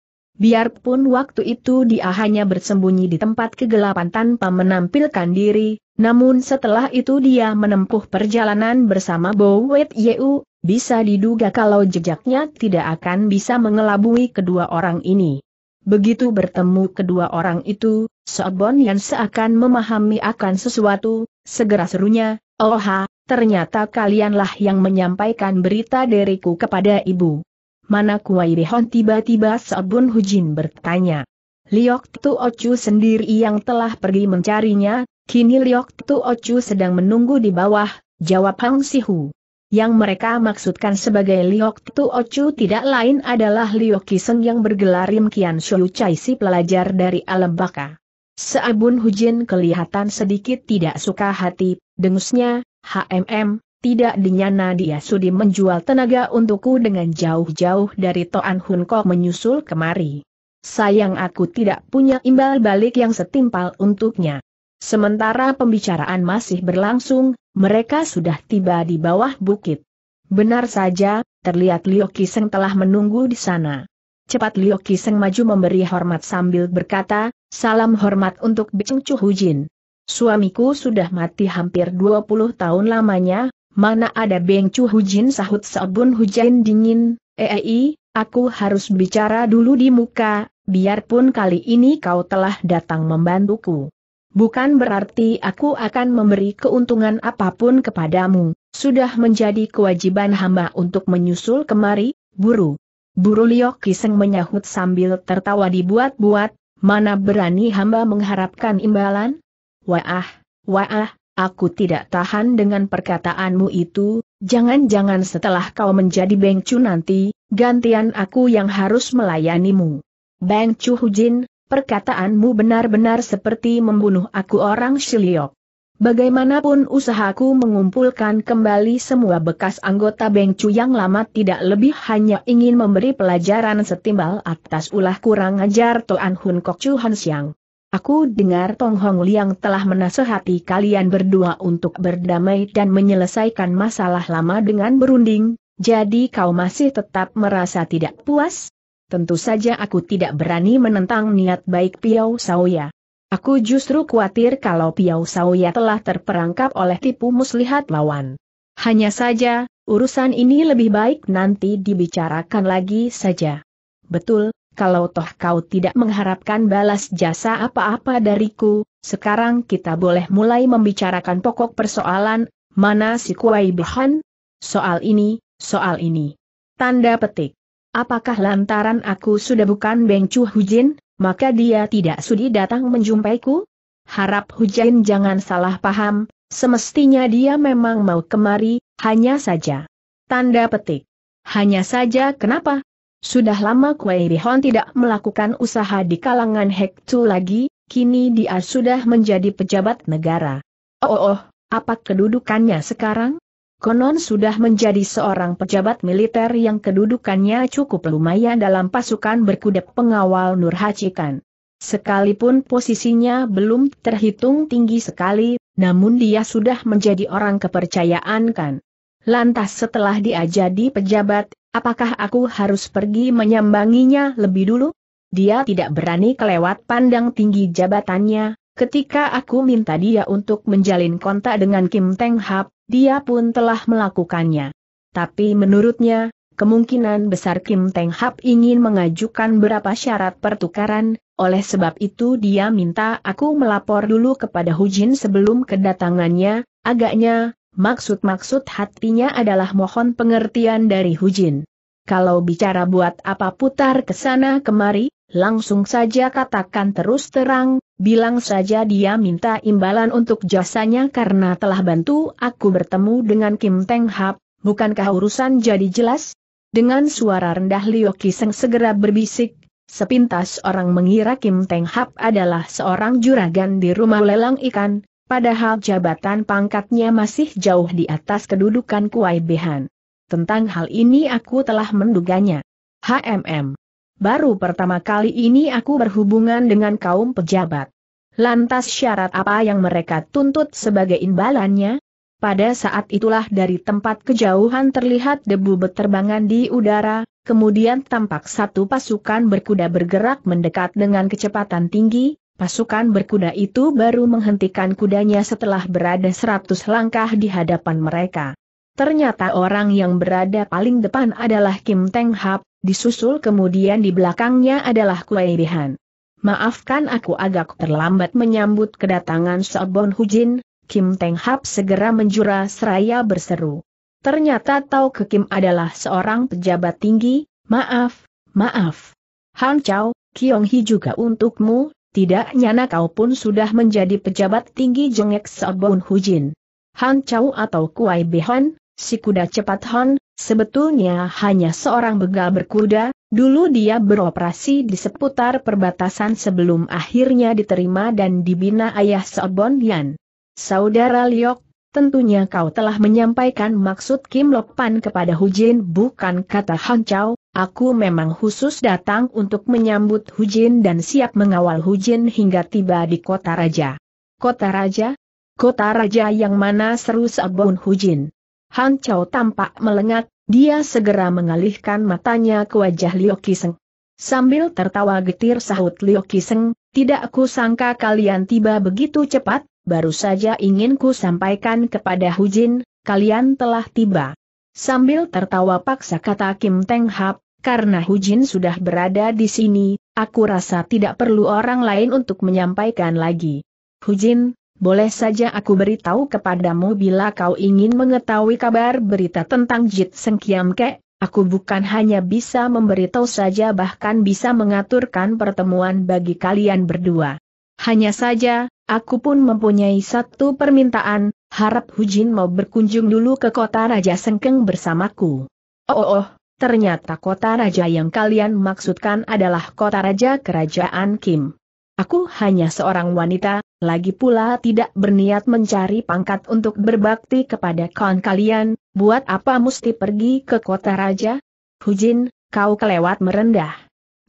Speaker 1: Biarpun waktu itu dia hanya bersembunyi di tempat kegelapan tanpa menampilkan diri, namun setelah itu dia menempuh perjalanan bersama Bo Yeu, bisa diduga kalau jejaknya tidak akan bisa mengelabui kedua orang ini. Begitu bertemu kedua orang itu, Sobon yang seakan memahami akan sesuatu, segera serunya, Oha, ternyata kalianlah yang menyampaikan berita dariku kepada ibu. Mana Kuai Rihon tiba-tiba Sobon Hujin bertanya. Liok Tu Ocu sendiri yang telah pergi mencarinya, kini Liok Tu Ocu sedang menunggu di bawah, jawab Hang Sihu. Yang mereka maksudkan sebagai Liok Tu Ocu tidak lain adalah Liok Kiseng yang bergelar Im Kian Shou Chai si pelajar dari alam baka. Seabun Hujin kelihatan sedikit tidak suka hati, dengusnya, HMM, tidak dinyana dia sudi menjual tenaga untukku dengan jauh-jauh dari Toan Hun Kok menyusul kemari. Sayang aku tidak punya imbal balik yang setimpal untuknya. Sementara pembicaraan masih berlangsung, mereka sudah tiba di bawah bukit. Benar saja, terlihat Liu Kiseng telah menunggu di sana. Cepat Liu Kiseng maju memberi hormat sambil berkata, salam hormat untuk Bicung Chu Hujin. Suamiku sudah mati hampir 20 tahun lamanya, mana ada Beng Chu Hujin sahut sabun hujan dingin, Ei, aku harus bicara dulu di muka, biarpun kali ini kau telah datang membantuku. Bukan berarti aku akan memberi keuntungan apapun kepadamu, sudah menjadi kewajiban hamba untuk menyusul kemari, buru. Buru Liok Kiseng menyahut sambil tertawa dibuat-buat, mana berani hamba mengharapkan imbalan? Wah, wah, aku tidak tahan dengan perkataanmu itu, jangan-jangan setelah kau menjadi Chu nanti, gantian aku yang harus melayanimu. Beng Chu Hujin, Perkataanmu benar-benar seperti membunuh aku orang Shiliok. Bagaimanapun usahaku mengumpulkan kembali semua bekas anggota Bengcu yang lama tidak lebih hanya ingin memberi pelajaran setimbal atas ulah kurang ajar Toan Hun Kok Chu Han Siang. Aku dengar Tong Hong Liang telah menasehati kalian berdua untuk berdamai dan menyelesaikan masalah lama dengan berunding, jadi kau masih tetap merasa tidak puas? Tentu saja aku tidak berani menentang niat baik Piau Saoya. Aku justru khawatir kalau Piau Saoya telah terperangkap oleh tipu muslihat lawan. Hanya saja, urusan ini lebih baik nanti dibicarakan lagi saja. Betul, kalau toh kau tidak mengharapkan balas jasa apa-apa dariku, sekarang kita boleh mulai membicarakan pokok persoalan, mana si Kuai Bihan? Soal ini, soal ini. Tanda petik. Apakah lantaran aku sudah bukan Beng Chu Hujin, maka dia tidak sudi datang menjumpaiku? Harap Hujin jangan salah paham, semestinya dia memang mau kemari, hanya saja. Tanda petik. Hanya saja kenapa? Sudah lama Kuei Rihon tidak melakukan usaha di kalangan Hektu lagi, kini dia sudah menjadi pejabat negara. oh, oh, oh apa kedudukannya sekarang? Konon sudah menjadi seorang pejabat militer yang kedudukannya cukup lumayan dalam pasukan berkuda pengawal Nur Hacikan. Sekalipun posisinya belum terhitung tinggi sekali, namun dia sudah menjadi orang kepercayaan kan. Lantas setelah dia jadi pejabat, apakah aku harus pergi menyambanginya lebih dulu? Dia tidak berani kelewat pandang tinggi jabatannya, Ketika aku minta dia untuk menjalin kontak dengan Kim Teng Hap, dia pun telah melakukannya. Tapi menurutnya, kemungkinan besar Kim Teng Hap ingin mengajukan beberapa syarat pertukaran, oleh sebab itu dia minta aku melapor dulu kepada Hujin sebelum kedatangannya, agaknya, maksud-maksud hatinya adalah mohon pengertian dari Hujin. Kalau bicara buat apa putar ke sana kemari, langsung saja katakan terus terang, bilang saja dia minta imbalan untuk jasanya karena telah bantu aku bertemu dengan Kim Teng Hap, bukankah urusan jadi jelas? Dengan suara rendah Liu Kiseng segera berbisik, sepintas orang mengira Kim Teng Hap adalah seorang juragan di rumah lelang ikan, padahal jabatan pangkatnya masih jauh di atas kedudukan Kuai Behan. Tentang hal ini aku telah menduganya. HMM Baru pertama kali ini aku berhubungan dengan kaum pejabat. Lantas syarat apa yang mereka tuntut sebagai imbalannya? Pada saat itulah dari tempat kejauhan terlihat debu beterbangan di udara, kemudian tampak satu pasukan berkuda bergerak mendekat dengan kecepatan tinggi, pasukan berkuda itu baru menghentikan kudanya setelah berada seratus langkah di hadapan mereka. Ternyata orang yang berada paling depan adalah Kim Teng Hap, disusul kemudian di belakangnya adalah Kuei Bihan. Maafkan aku agak terlambat menyambut kedatangan Sobon Hujin, Kim Teng Hap segera menjura seraya berseru. Ternyata Tau Kim adalah seorang pejabat tinggi, maaf, maaf. Han Chau, Kiong Hi juga untukmu, tidak nyana kau pun sudah menjadi pejabat tinggi jengek Sobon Hujin. Han Chau atau Kuai Bihan, Si kuda cepat Hon, sebetulnya hanya seorang begal berkuda, dulu dia beroperasi di seputar perbatasan sebelum akhirnya diterima dan dibina ayah Seobon Yan. Saudara Liok, tentunya kau telah menyampaikan maksud Kim Lok Pan kepada Hu Jin. bukan kata Han Chao, aku memang khusus datang untuk menyambut Hu Jin dan siap mengawal Hu Jin hingga tiba di kota raja. Kota raja? Kota raja yang mana seru Seobon Jin? Han Chao tampak melengat, dia segera mengalihkan matanya ke wajah Liu Kiseng. Sambil tertawa getir sahut Liu Kiseng, tidak aku sangka kalian tiba begitu cepat, baru saja ingin ku sampaikan kepada Hu Jin, kalian telah tiba. Sambil tertawa paksa kata Kim Teng Hap, karena Jin sudah berada di sini, aku rasa tidak perlu orang lain untuk menyampaikan lagi. Hu Jin boleh saja aku beritahu kepadamu bila kau ingin mengetahui kabar berita tentang Jit Seng Kiam Kek, aku bukan hanya bisa memberitahu saja bahkan bisa mengaturkan pertemuan bagi kalian berdua. Hanya saja, aku pun mempunyai satu permintaan, harap Hujin mau berkunjung dulu ke kota Raja Sengkeng bersamaku. Oh, oh, oh ternyata kota raja yang kalian maksudkan adalah kota raja kerajaan Kim. Aku hanya seorang wanita, lagi pula tidak berniat mencari pangkat untuk berbakti kepada kawan kalian, buat apa mesti pergi ke kota raja? Hujin, kau kelewat merendah.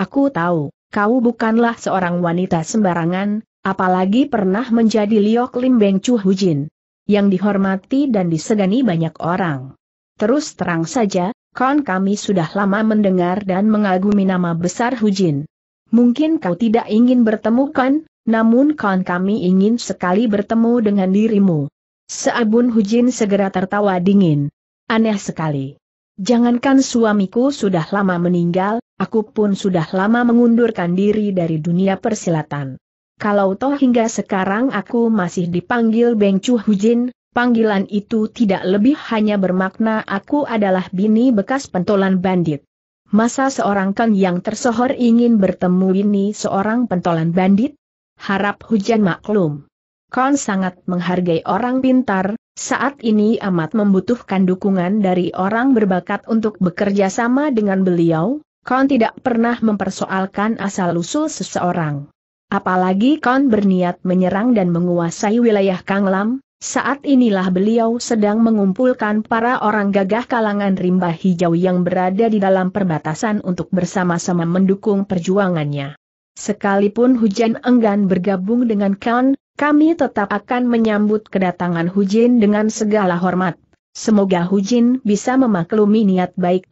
Speaker 1: Aku tahu, kau bukanlah seorang wanita sembarangan, apalagi pernah menjadi Liok Lim Beng Chu Hujin. Yang dihormati dan disegani banyak orang. Terus terang saja, kawan kami sudah lama mendengar dan mengagumi nama besar Hujin. Mungkin kau tidak ingin bertemu kan, namun kawan kami ingin sekali bertemu dengan dirimu. Seabun Hujin segera tertawa dingin. Aneh sekali. Jangankan suamiku sudah lama meninggal, aku pun sudah lama mengundurkan diri dari dunia persilatan. Kalau toh hingga sekarang aku masih dipanggil Beng Chu Hujin, panggilan itu tidak lebih hanya bermakna aku adalah bini bekas pentolan bandit. Masa seorang Kang yang tersohor ingin bertemu ini seorang pentolan bandit? Harap hujan maklum. Kon sangat menghargai orang pintar, saat ini amat membutuhkan dukungan dari orang berbakat untuk bekerja sama dengan beliau, Kon tidak pernah mempersoalkan asal-usul seseorang. Apalagi Kon berniat menyerang dan menguasai wilayah Kang Lam, saat inilah beliau sedang mengumpulkan para orang gagah kalangan rimba hijau yang berada di dalam perbatasan untuk bersama-sama mendukung perjuangannya. Sekalipun hujan enggan bergabung dengan Khan, kami tetap akan menyambut kedatangan Hujin dengan segala hormat. Semoga Hujin bisa memaklumi niat baik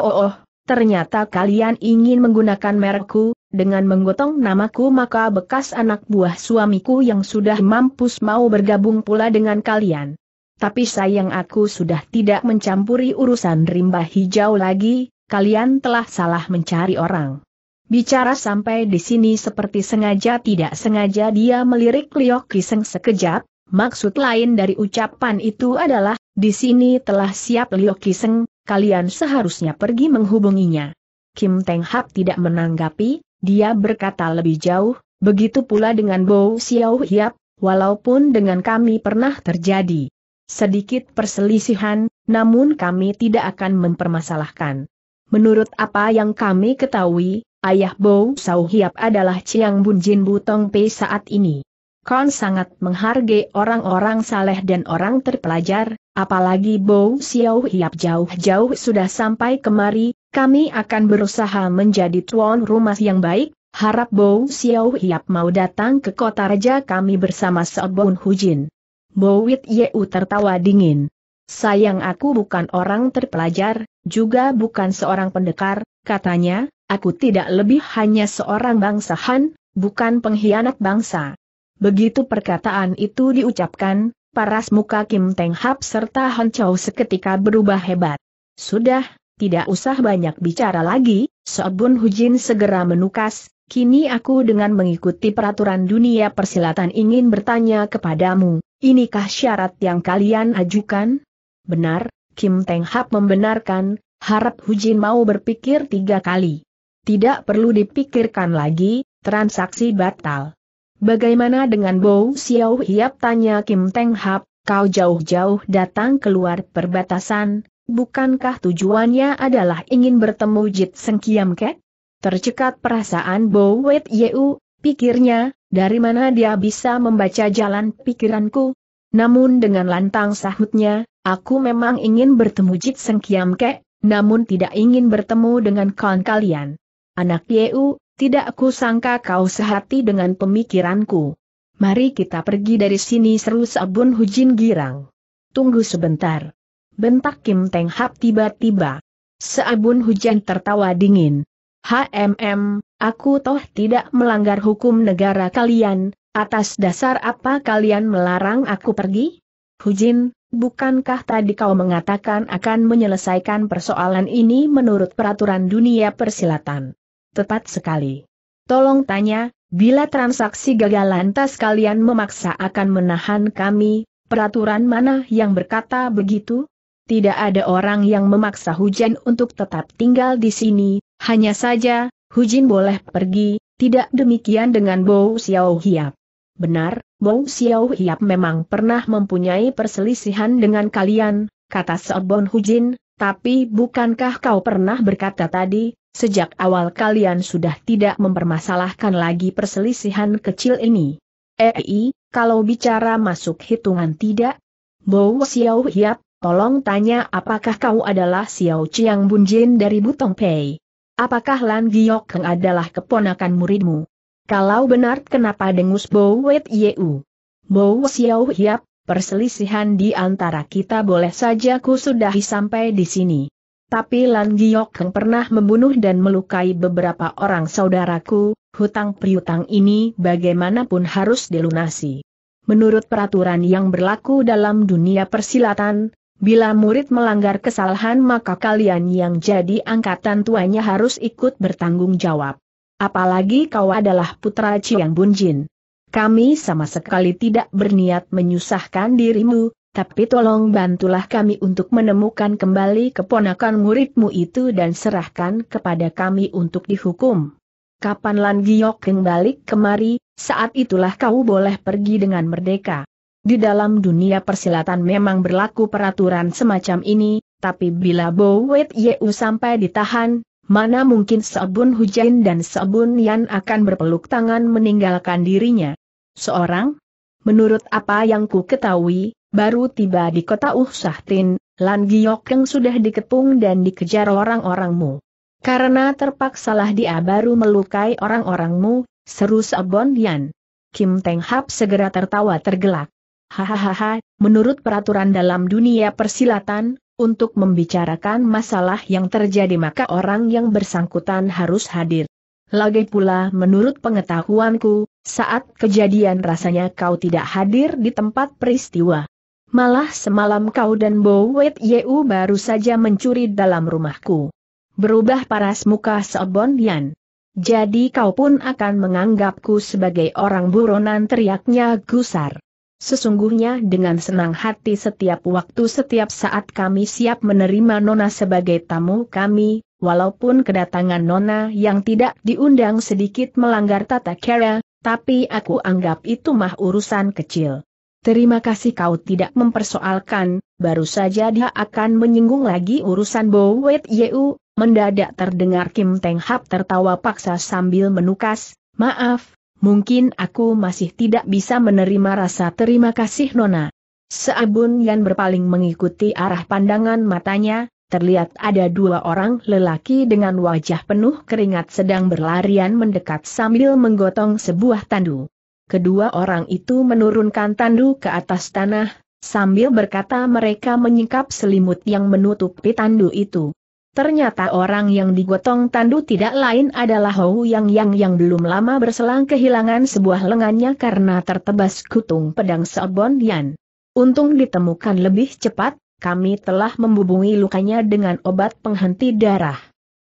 Speaker 1: Oh, Oh, oh, ternyata kalian ingin menggunakan merekku, dengan menggotong namaku maka bekas anak buah suamiku yang sudah mampus mau bergabung pula dengan kalian. Tapi sayang aku sudah tidak mencampuri urusan rimba hijau lagi, kalian telah salah mencari orang. Bicara sampai di sini seperti sengaja tidak sengaja dia melirik Liok Kiseng sekejap, maksud lain dari ucapan itu adalah, di sini telah siap Liok Kiseng, kalian seharusnya pergi menghubunginya. Kim Teng Hap tidak menanggapi, dia berkata lebih jauh, begitu pula dengan Bo Xiao Hiap, walaupun dengan kami pernah terjadi sedikit perselisihan, namun kami tidak akan mempermasalahkan. Menurut apa yang kami ketahui, ayah Bo Xiao Hiap adalah Chiang Bun Jin Butong Pei saat ini. Kon sangat menghargai orang-orang saleh dan orang terpelajar, apalagi Bo Xiao Hiap jauh-jauh sudah sampai kemari, kami akan berusaha menjadi tuan rumah yang baik, harap Bo Xiao Hiap mau datang ke kota raja kami bersama Seobon Hujin. Bo Wit Yeu tertawa dingin. Sayang aku bukan orang terpelajar, juga bukan seorang pendekar, katanya, aku tidak lebih hanya seorang bangsahan, bukan pengkhianat bangsa. Begitu perkataan itu diucapkan, paras muka Kim Teng Hap serta Han Chow seketika berubah hebat. Sudah, tidak usah banyak bicara lagi, Sobun Hujin segera menukas, kini aku dengan mengikuti peraturan dunia persilatan ingin bertanya kepadamu, inikah syarat yang kalian ajukan? Benar, Kim Teng Hap membenarkan, harap Hujin mau berpikir tiga kali. Tidak perlu dipikirkan lagi, transaksi batal. Bagaimana dengan Bo Xiao Hiap tanya Kim Teng Hap, kau jauh-jauh datang keluar perbatasan, Bukankah tujuannya adalah ingin bertemu Jit Seng Kiam Kek? Tercekat perasaan Bo Wet Yeu, pikirnya, dari mana dia bisa membaca jalan pikiranku? Namun dengan lantang sahutnya, aku memang ingin bertemu Jit Seng Kiam Kek, namun tidak ingin bertemu dengan kawan kalian. Anak Yeu, tidak aku sangka kau sehati dengan pemikiranku. Mari kita pergi dari sini seru Sabun Hujin girang. Tunggu sebentar bentak Kim Teng Hap tiba-tiba. Seabun hujan tertawa dingin. HMM, aku toh tidak melanggar hukum negara kalian, atas dasar apa kalian melarang aku pergi? Hujin, bukankah tadi kau mengatakan akan menyelesaikan persoalan ini menurut peraturan dunia persilatan? Tepat sekali. Tolong tanya, bila transaksi gagal lantas kalian memaksa akan menahan kami, peraturan mana yang berkata begitu? tidak ada orang yang memaksa Hujin untuk tetap tinggal di sini, hanya saja, Hujin boleh pergi, tidak demikian dengan Bo Xiao Hiap. Benar, Bo Xiao Hiap memang pernah mempunyai perselisihan dengan kalian, kata Sobon Hujin, tapi bukankah kau pernah berkata tadi, sejak awal kalian sudah tidak mempermasalahkan lagi perselisihan kecil ini? Ei, eh, kalau bicara masuk hitungan tidak? Bo Xiao Hiap, Tolong tanya apakah kau adalah Xiao Chiang Bunjin dari Butong Pei? Apakah Lan Giok Heng adalah keponakan muridmu? Kalau benar kenapa dengus Bow Wet Yeu? Bow Xiao Hiap, perselisihan di antara kita boleh saja ku sudahi sampai di sini. Tapi Lan Giok Heng pernah membunuh dan melukai beberapa orang saudaraku, hutang priutang ini bagaimanapun harus dilunasi. Menurut peraturan yang berlaku dalam dunia persilatan, Bila murid melanggar kesalahan maka kalian yang jadi angkatan tuanya harus ikut bertanggung jawab. Apalagi kau adalah putra yang Bunjin. Kami sama sekali tidak berniat menyusahkan dirimu, tapi tolong bantulah kami untuk menemukan kembali keponakan muridmu itu dan serahkan kepada kami untuk dihukum. Kapan Lan Giok kembali kemari, saat itulah kau boleh pergi dengan merdeka. Di dalam dunia persilatan memang berlaku peraturan semacam ini, tapi bila Bo Wet Yeu sampai ditahan, mana mungkin Sabun Hujain dan Sabun Yan akan berpeluk tangan meninggalkan dirinya. Seorang? Menurut apa yang ku ketahui, baru tiba di kota Uhsahtin, Lan yang sudah dikepung dan dikejar orang-orangmu. Karena terpaksalah dia baru melukai orang-orangmu, seru Sabun Yan. Kim Teng Hap segera tertawa tergelak. Hahaha, menurut peraturan dalam dunia persilatan, untuk membicarakan masalah yang terjadi maka orang yang bersangkutan harus hadir. Lagi pula menurut pengetahuanku, saat kejadian rasanya kau tidak hadir di tempat peristiwa. Malah semalam kau dan Bowet Yeu baru saja mencuri dalam rumahku. Berubah paras muka Sobon Yan. Jadi kau pun akan menganggapku sebagai orang buronan teriaknya gusar. Sesungguhnya dengan senang hati setiap waktu setiap saat kami siap menerima Nona sebagai tamu kami, walaupun kedatangan Nona yang tidak diundang sedikit melanggar tata kera, tapi aku anggap itu mah urusan kecil. Terima kasih kau tidak mempersoalkan, baru saja dia akan menyinggung lagi urusan Bo Wet Yeu, mendadak terdengar Kim Teng Hap tertawa paksa sambil menukas, maaf, mungkin aku masih tidak bisa menerima rasa terima kasih Nona. Seabun yang berpaling mengikuti arah pandangan matanya, terlihat ada dua orang lelaki dengan wajah penuh keringat sedang berlarian mendekat sambil menggotong sebuah tandu. Kedua orang itu menurunkan tandu ke atas tanah, sambil berkata mereka menyingkap selimut yang menutupi tandu itu. Ternyata orang yang digotong tandu tidak lain adalah Hou Yang Yang yang belum lama berselang kehilangan sebuah lengannya karena tertebas kutung pedang Sobon Yan. Untung ditemukan lebih cepat, kami telah membubungi lukanya dengan obat penghenti darah.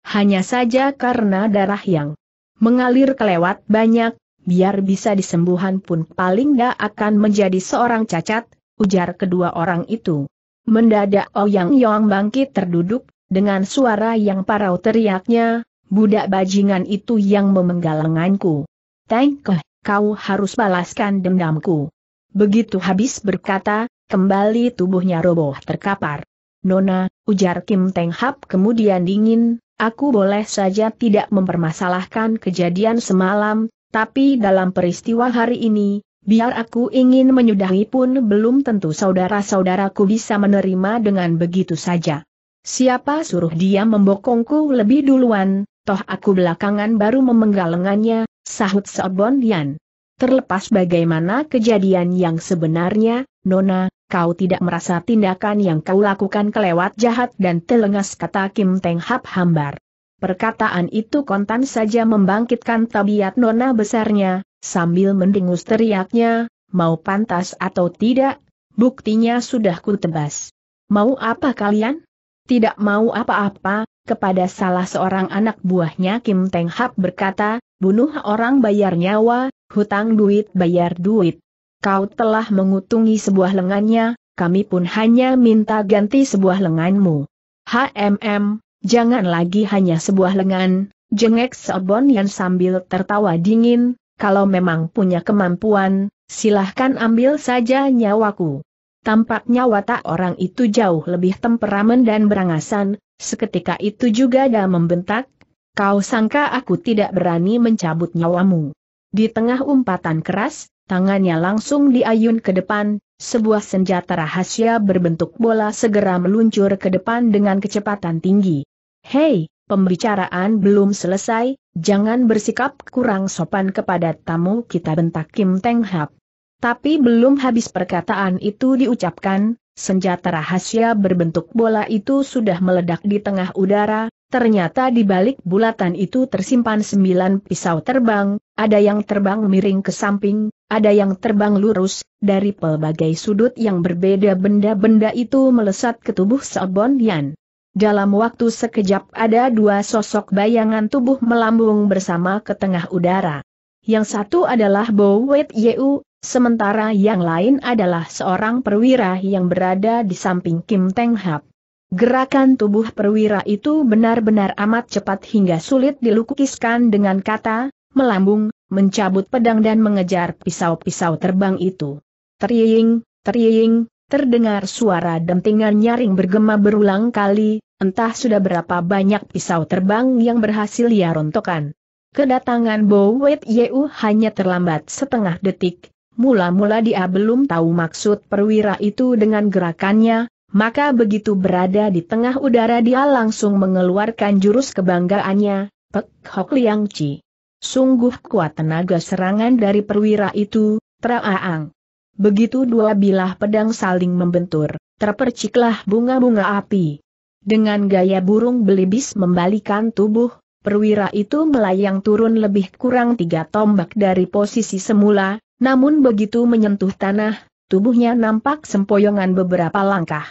Speaker 1: Hanya saja karena darah yang mengalir kelewat banyak, biar bisa disembuhan pun paling tidak akan menjadi seorang cacat, ujar kedua orang itu. Mendadak Ouyang Yong bangkit terduduk dengan suara yang parau teriaknya, budak bajingan itu yang memenggal lenganku. Tengkeh, kau harus balaskan dendamku. Begitu habis berkata, kembali tubuhnya roboh terkapar. Nona, ujar Kim Teng Hap kemudian dingin, aku boleh saja tidak mempermasalahkan kejadian semalam, tapi dalam peristiwa hari ini, biar aku ingin menyudahi pun belum tentu saudara-saudaraku bisa menerima dengan begitu saja. Siapa suruh dia membokongku lebih duluan, toh aku belakangan baru memenggal lengannya, sahut Seobon Dian. Terlepas bagaimana kejadian yang sebenarnya, Nona, kau tidak merasa tindakan yang kau lakukan kelewat jahat dan telengas kata Kim Teng Hap hambar. Perkataan itu kontan saja membangkitkan tabiat Nona besarnya, sambil mendengus teriaknya, mau pantas atau tidak, buktinya sudah ku tebas. Mau apa kalian? tidak mau apa-apa, kepada salah seorang anak buahnya Kim Teng Hap berkata, bunuh orang bayar nyawa, hutang duit bayar duit. Kau telah mengutungi sebuah lengannya, kami pun hanya minta ganti sebuah lenganmu. HMM, jangan lagi hanya sebuah lengan, jengek Sobon yang sambil tertawa dingin, kalau memang punya kemampuan, silahkan ambil saja nyawaku. Tampaknya watak orang itu jauh lebih temperamen dan berangasan, seketika itu juga dia membentak, kau sangka aku tidak berani mencabut nyawamu. Di tengah umpatan keras, tangannya langsung diayun ke depan, sebuah senjata rahasia berbentuk bola segera meluncur ke depan dengan kecepatan tinggi. Hei, pembicaraan belum selesai, jangan bersikap kurang sopan kepada tamu kita bentak Kim Teng Hap. Tapi belum habis perkataan itu diucapkan, senjata rahasia berbentuk bola itu sudah meledak di tengah udara, ternyata di balik bulatan itu tersimpan sembilan pisau terbang, ada yang terbang miring ke samping, ada yang terbang lurus, dari pelbagai sudut yang berbeda benda-benda itu melesat ke tubuh Sobon Yan. Dalam waktu sekejap ada dua sosok bayangan tubuh melambung bersama ke tengah udara. Yang satu adalah Bowet Yeu, Sementara yang lain adalah seorang perwira yang berada di samping Kim Teng Hap. Gerakan tubuh perwira itu benar-benar amat cepat hingga sulit dilukiskan dengan kata, melambung, mencabut pedang dan mengejar pisau-pisau terbang itu. Teriing, teriing, terdengar suara dentingan nyaring bergema berulang kali, entah sudah berapa banyak pisau terbang yang berhasil ia rontokan. Kedatangan Bowet Yeu hanya terlambat setengah detik, Mula-mula dia belum tahu maksud perwira itu dengan gerakannya, maka begitu berada di tengah udara dia langsung mengeluarkan jurus kebanggaannya, Pek Hok Liang Chi. Sungguh kuat tenaga serangan dari perwira itu, Traaang. Begitu dua bilah pedang saling membentur, terperciklah bunga-bunga api. Dengan gaya burung belibis membalikan tubuh, perwira itu melayang turun lebih kurang tiga tombak dari posisi semula, namun begitu menyentuh tanah, tubuhnya nampak sempoyongan beberapa langkah.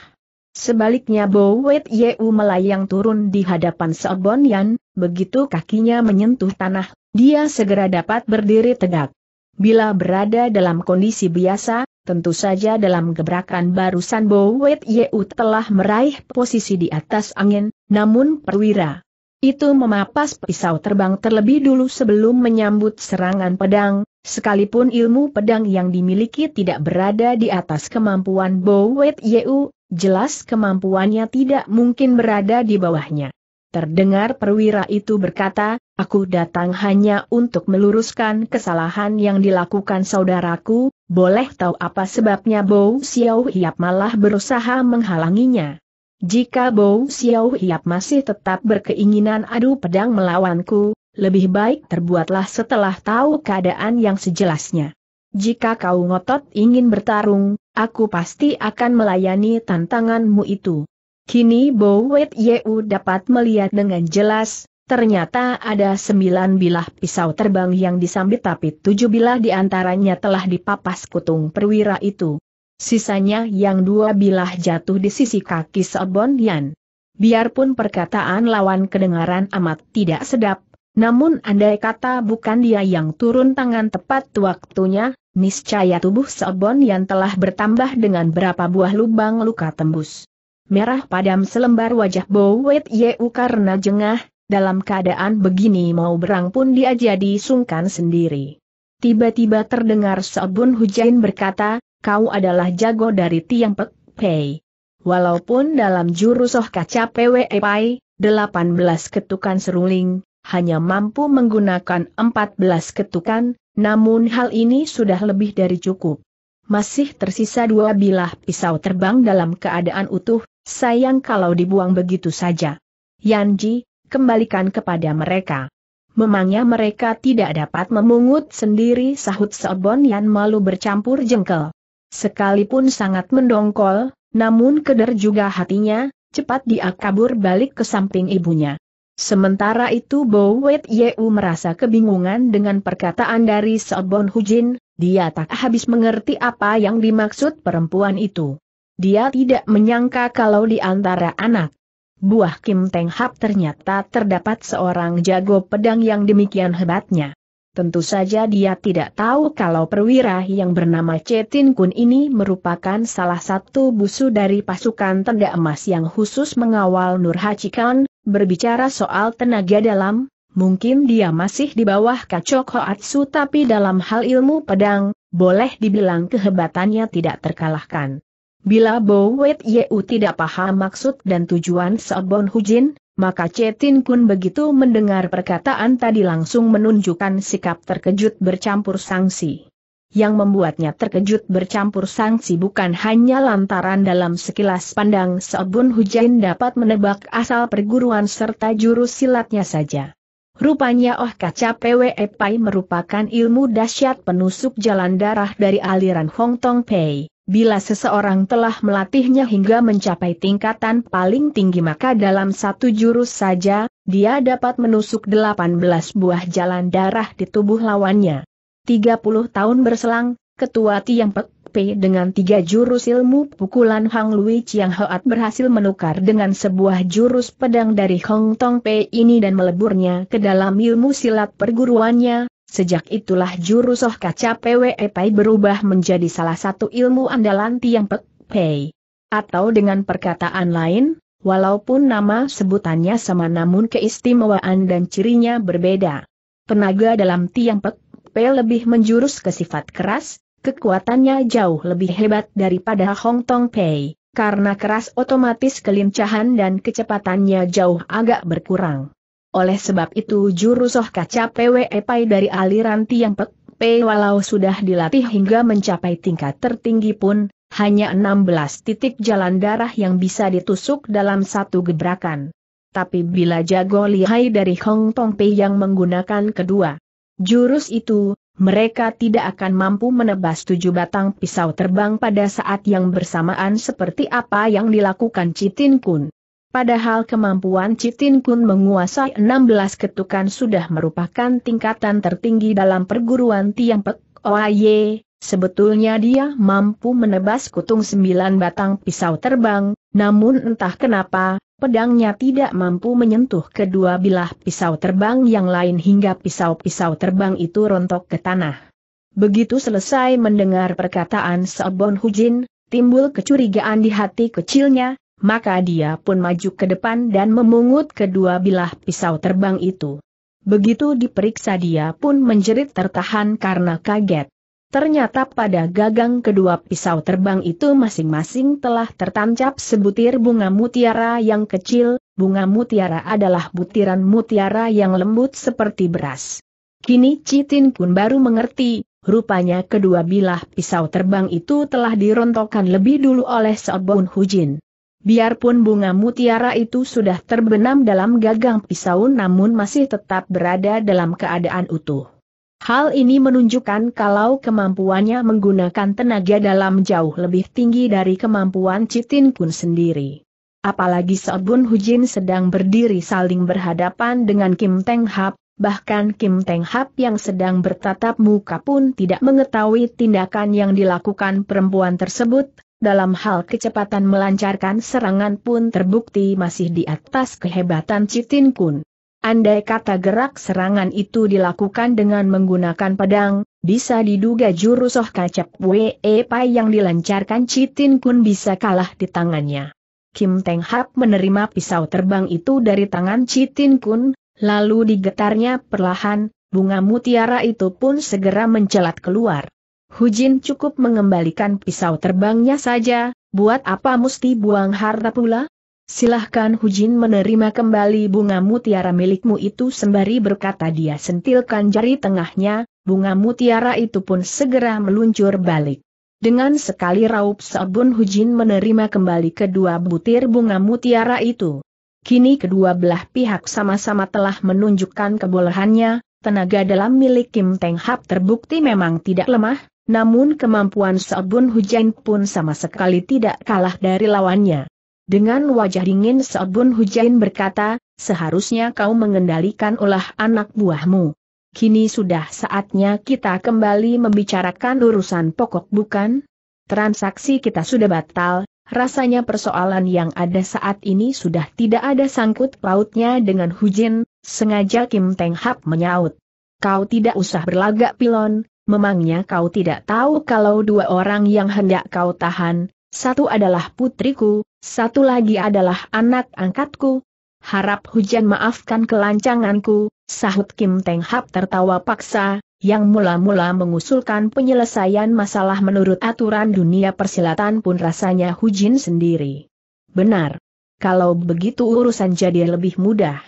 Speaker 1: Sebaliknya Bowet Yeu melayang turun di hadapan Seobon Yan, begitu kakinya menyentuh tanah, dia segera dapat berdiri tegak. Bila berada dalam kondisi biasa, tentu saja dalam gebrakan barusan Bowet Yeu telah meraih posisi di atas angin, namun perwira itu memapas pisau terbang terlebih dulu sebelum menyambut serangan pedang, sekalipun ilmu pedang yang dimiliki tidak berada di atas kemampuan Bowet Yeu, jelas kemampuannya tidak mungkin berada di bawahnya. Terdengar perwira itu berkata, aku datang hanya untuk meluruskan kesalahan yang dilakukan saudaraku, boleh tahu apa sebabnya Bow Xiao Hiap malah berusaha menghalanginya. Jika Bou Xiao Hiap masih tetap berkeinginan adu pedang melawanku, lebih baik terbuatlah setelah tahu keadaan yang sejelasnya. Jika kau ngotot ingin bertarung, aku pasti akan melayani tantanganmu itu. Kini Bou Wet Yeu dapat melihat dengan jelas, Ternyata ada sembilan bilah pisau terbang yang disambit tapi tujuh bilah diantaranya telah dipapas kutung perwira itu. Sisanya yang dua bilah jatuh di sisi kaki Sobon Yan. Biarpun perkataan lawan kedengaran amat tidak sedap, namun andai kata bukan dia yang turun tangan tepat waktunya, niscaya tubuh Sobon Yan telah bertambah dengan berapa buah lubang luka tembus. Merah padam selembar wajah Bowet Yeu karena jengah, dalam keadaan begini mau berang pun dia jadi sungkan sendiri. Tiba-tiba terdengar Sobun Hujain berkata, kau adalah jago dari Tiang Pek Pei. Walaupun dalam jurusoh Kaca Pwe Pai, 18 ketukan seruling, hanya mampu menggunakan 14 ketukan, namun hal ini sudah lebih dari cukup. Masih tersisa dua bilah pisau terbang dalam keadaan utuh, sayang kalau dibuang begitu saja. Yanji, kembalikan kepada mereka. Memangnya mereka tidak dapat memungut sendiri sahut Seobon Yan malu bercampur jengkel. Sekalipun sangat mendongkol, namun keder juga hatinya, cepat dia kabur balik ke samping ibunya. Sementara itu Bowet Wet Yeu merasa kebingungan dengan perkataan dari Sobon Hujin, dia tak habis mengerti apa yang dimaksud perempuan itu. Dia tidak menyangka kalau di antara anak buah Kim Teng Hap ternyata terdapat seorang jago pedang yang demikian hebatnya. Tentu saja dia tidak tahu kalau perwira yang bernama Cetin Kun ini merupakan salah satu busu dari pasukan tenda emas yang khusus mengawal Nur Hachikan, berbicara soal tenaga dalam, mungkin dia masih di bawah Kacok Hoatsu tapi dalam hal ilmu pedang, boleh dibilang kehebatannya tidak terkalahkan. Bila Bowet Yeu tidak paham maksud dan tujuan Sobon Hujin, maka Cetin Kun begitu mendengar perkataan tadi langsung menunjukkan sikap terkejut bercampur sanksi. Yang membuatnya terkejut bercampur sanksi bukan hanya lantaran dalam sekilas pandang Sabun Hujain dapat menebak asal perguruan serta jurus silatnya saja. Rupanya Oh Kaca Pwe Pai merupakan ilmu dahsyat penusuk jalan darah dari aliran Hong Tong Pei. Bila seseorang telah melatihnya hingga mencapai tingkatan paling tinggi maka dalam satu jurus saja, dia dapat menusuk 18 buah jalan darah di tubuh lawannya. 30 tahun berselang, Ketua Tiang Pek dengan tiga jurus ilmu pukulan Hang Lui Chiang Hoat berhasil menukar dengan sebuah jurus pedang dari Hong Tong Pei ini dan meleburnya ke dalam ilmu silat perguruannya, Sejak itulah jurus kaca PWE Pai berubah menjadi salah satu ilmu andalan Tiang Pek Pei. Atau dengan perkataan lain, walaupun nama sebutannya sama namun keistimewaan dan cirinya berbeda. Tenaga dalam Tiang Pek Pei lebih menjurus ke sifat keras, kekuatannya jauh lebih hebat daripada Hong Tong Pei, karena keras otomatis kelincahan dan kecepatannya jauh agak berkurang. Oleh sebab itu jurusoh kaca PWE Pai dari aliran Tiang Pek, P walau sudah dilatih hingga mencapai tingkat tertinggi pun, hanya 16 titik jalan darah yang bisa ditusuk dalam satu gebrakan. Tapi bila jago lihai dari Hong Tong Pei yang menggunakan kedua jurus itu, mereka tidak akan mampu menebas tujuh batang pisau terbang pada saat yang bersamaan seperti apa yang dilakukan Citin Kun. Padahal kemampuan Citin Kun menguasai 16 ketukan sudah merupakan tingkatan tertinggi dalam perguruan Tiang Pek Oye, sebetulnya dia mampu menebas kutung sembilan batang pisau terbang, namun entah kenapa, pedangnya tidak mampu menyentuh kedua bilah pisau terbang yang lain hingga pisau-pisau terbang itu rontok ke tanah. Begitu selesai mendengar perkataan Sobon Hujin, timbul kecurigaan di hati kecilnya, maka dia pun maju ke depan dan memungut kedua bilah pisau terbang itu. Begitu diperiksa dia pun menjerit tertahan karena kaget. Ternyata pada gagang kedua pisau terbang itu masing-masing telah tertancap sebutir bunga mutiara yang kecil, bunga mutiara adalah butiran mutiara yang lembut seperti beras. Kini Citin pun baru mengerti, rupanya kedua bilah pisau terbang itu telah dirontokkan lebih dulu oleh Seobon Hujin. Biarpun bunga mutiara itu sudah terbenam dalam gagang pisau namun masih tetap berada dalam keadaan utuh. Hal ini menunjukkan kalau kemampuannya menggunakan tenaga dalam jauh lebih tinggi dari kemampuan Citin Kun sendiri. Apalagi saat Bun Hujin sedang berdiri saling berhadapan dengan Kim Teng Hap, bahkan Kim Teng Hap yang sedang bertatap muka pun tidak mengetahui tindakan yang dilakukan perempuan tersebut, dalam hal kecepatan melancarkan serangan pun terbukti masih di atas kehebatan Citin Kun. Andai kata gerak serangan itu dilakukan dengan menggunakan pedang, bisa diduga jurusoh Oh kacap Wee Pai yang dilancarkan Citin Kun bisa kalah di tangannya. Kim Teng Hap menerima pisau terbang itu dari tangan Citin Kun, lalu digetarnya perlahan, bunga mutiara itu pun segera mencelat keluar. Hujin cukup mengembalikan pisau terbangnya saja, buat apa mesti buang harta pula? Silahkan Hujin menerima kembali bunga mutiara milikmu itu sembari berkata dia sentilkan jari tengahnya, bunga mutiara itu pun segera meluncur balik. Dengan sekali raup sabun Hujin menerima kembali kedua butir bunga mutiara itu. Kini kedua belah pihak sama-sama telah menunjukkan kebolehannya, tenaga dalam milik Kim Teng Hap terbukti memang tidak lemah, namun kemampuan sabun Hujan pun sama sekali tidak kalah dari lawannya. Dengan wajah dingin sabun Hujain berkata, seharusnya kau mengendalikan ulah anak buahmu. Kini sudah saatnya kita kembali membicarakan urusan pokok bukan? Transaksi kita sudah batal, rasanya persoalan yang ada saat ini sudah tidak ada sangkut pautnya dengan Hujin, sengaja Kim Teng Hap menyaut. Kau tidak usah berlagak pilon, memangnya kau tidak tahu kalau dua orang yang hendak kau tahan, satu adalah putriku, satu lagi adalah anak angkatku. Harap hujan maafkan kelancanganku, sahut Kim Teng Hap tertawa paksa, yang mula-mula mengusulkan penyelesaian masalah menurut aturan dunia persilatan pun rasanya Hujin sendiri. Benar. Kalau begitu urusan jadi lebih mudah.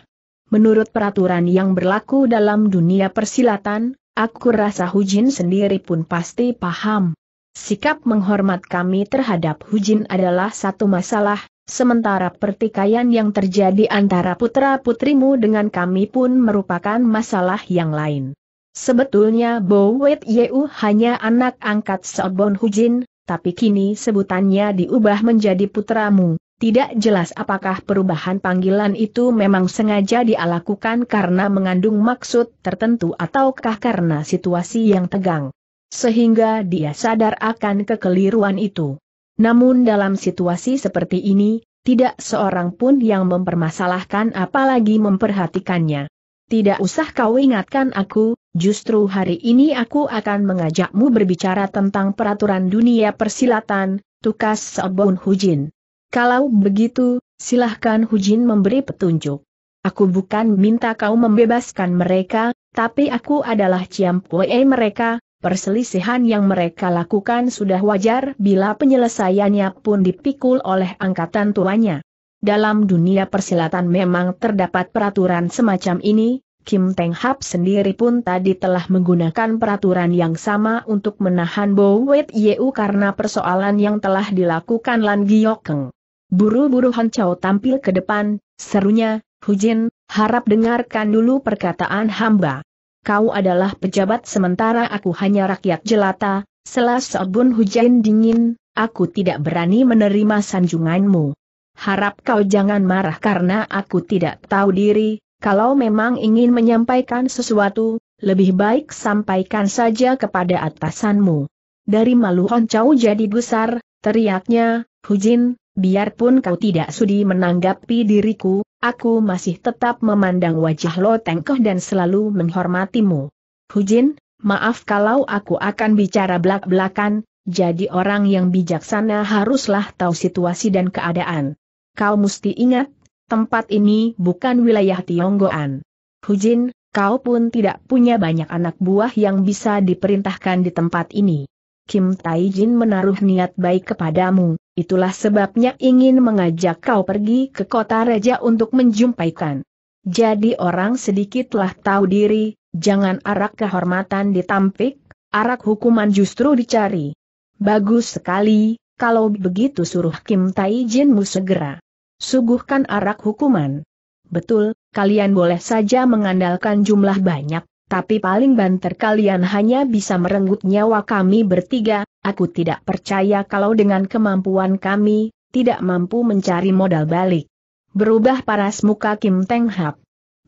Speaker 1: Menurut peraturan yang berlaku dalam dunia persilatan, Aku rasa Hujin sendiri pun pasti paham. Sikap menghormat kami terhadap Hujin adalah satu masalah, sementara pertikaian yang terjadi antara putra-putrimu dengan kami pun merupakan masalah yang lain. Sebetulnya Bo Wet Yeu hanya anak angkat Sobon Hujin, tapi kini sebutannya diubah menjadi putramu. Tidak jelas apakah perubahan panggilan itu memang sengaja dialakukan karena mengandung maksud tertentu ataukah karena situasi yang tegang. Sehingga dia sadar akan kekeliruan itu. Namun dalam situasi seperti ini, tidak seorang pun yang mempermasalahkan apalagi memperhatikannya. Tidak usah kau ingatkan aku, justru hari ini aku akan mengajakmu berbicara tentang peraturan dunia persilatan, tukas Sobon Hujin. Kalau begitu, silahkan Hujin memberi petunjuk. Aku bukan minta kau membebaskan mereka, tapi aku adalah Ciampue mereka, perselisihan yang mereka lakukan sudah wajar bila penyelesaiannya pun dipikul oleh angkatan tuanya. Dalam dunia persilatan memang terdapat peraturan semacam ini, Kim Teng Hap sendiri pun tadi telah menggunakan peraturan yang sama untuk menahan Bo Wet Yeu karena persoalan yang telah dilakukan Lan Giokeng. Buru-buru Chao tampil ke depan, serunya, Hujin, harap dengarkan dulu perkataan hamba. Kau adalah pejabat sementara aku hanya rakyat jelata, selas Bun Hujin dingin, aku tidak berani menerima sanjunganmu. Harap kau jangan marah karena aku tidak tahu diri, kalau memang ingin menyampaikan sesuatu, lebih baik sampaikan saja kepada atasanmu. Dari malu Honcau jadi besar, teriaknya, Hujin, Biarpun kau tidak sudi menanggapi diriku, aku masih tetap memandang wajah Lo Tengkoh dan selalu menghormatimu. Hujin, maaf kalau aku akan bicara belak-belakan, jadi orang yang bijaksana haruslah tahu situasi dan keadaan. Kau mesti ingat, tempat ini bukan wilayah Tionggoan. Hujin, kau pun tidak punya banyak anak buah yang bisa diperintahkan di tempat ini. Kim Taijin menaruh niat baik kepadamu, itulah sebabnya ingin mengajak kau pergi ke kota raja untuk menjumpaikan. Jadi orang sedikitlah tahu diri, jangan arak kehormatan ditampik, arak hukuman justru dicari. Bagus sekali, kalau begitu suruh Kim Jinmu segera. Suguhkan arak hukuman. Betul, kalian boleh saja mengandalkan jumlah banyak, tapi paling banter kalian hanya bisa merenggut nyawa kami bertiga, aku tidak percaya kalau dengan kemampuan kami, tidak mampu mencari modal balik. Berubah paras muka Kim Teng Hap.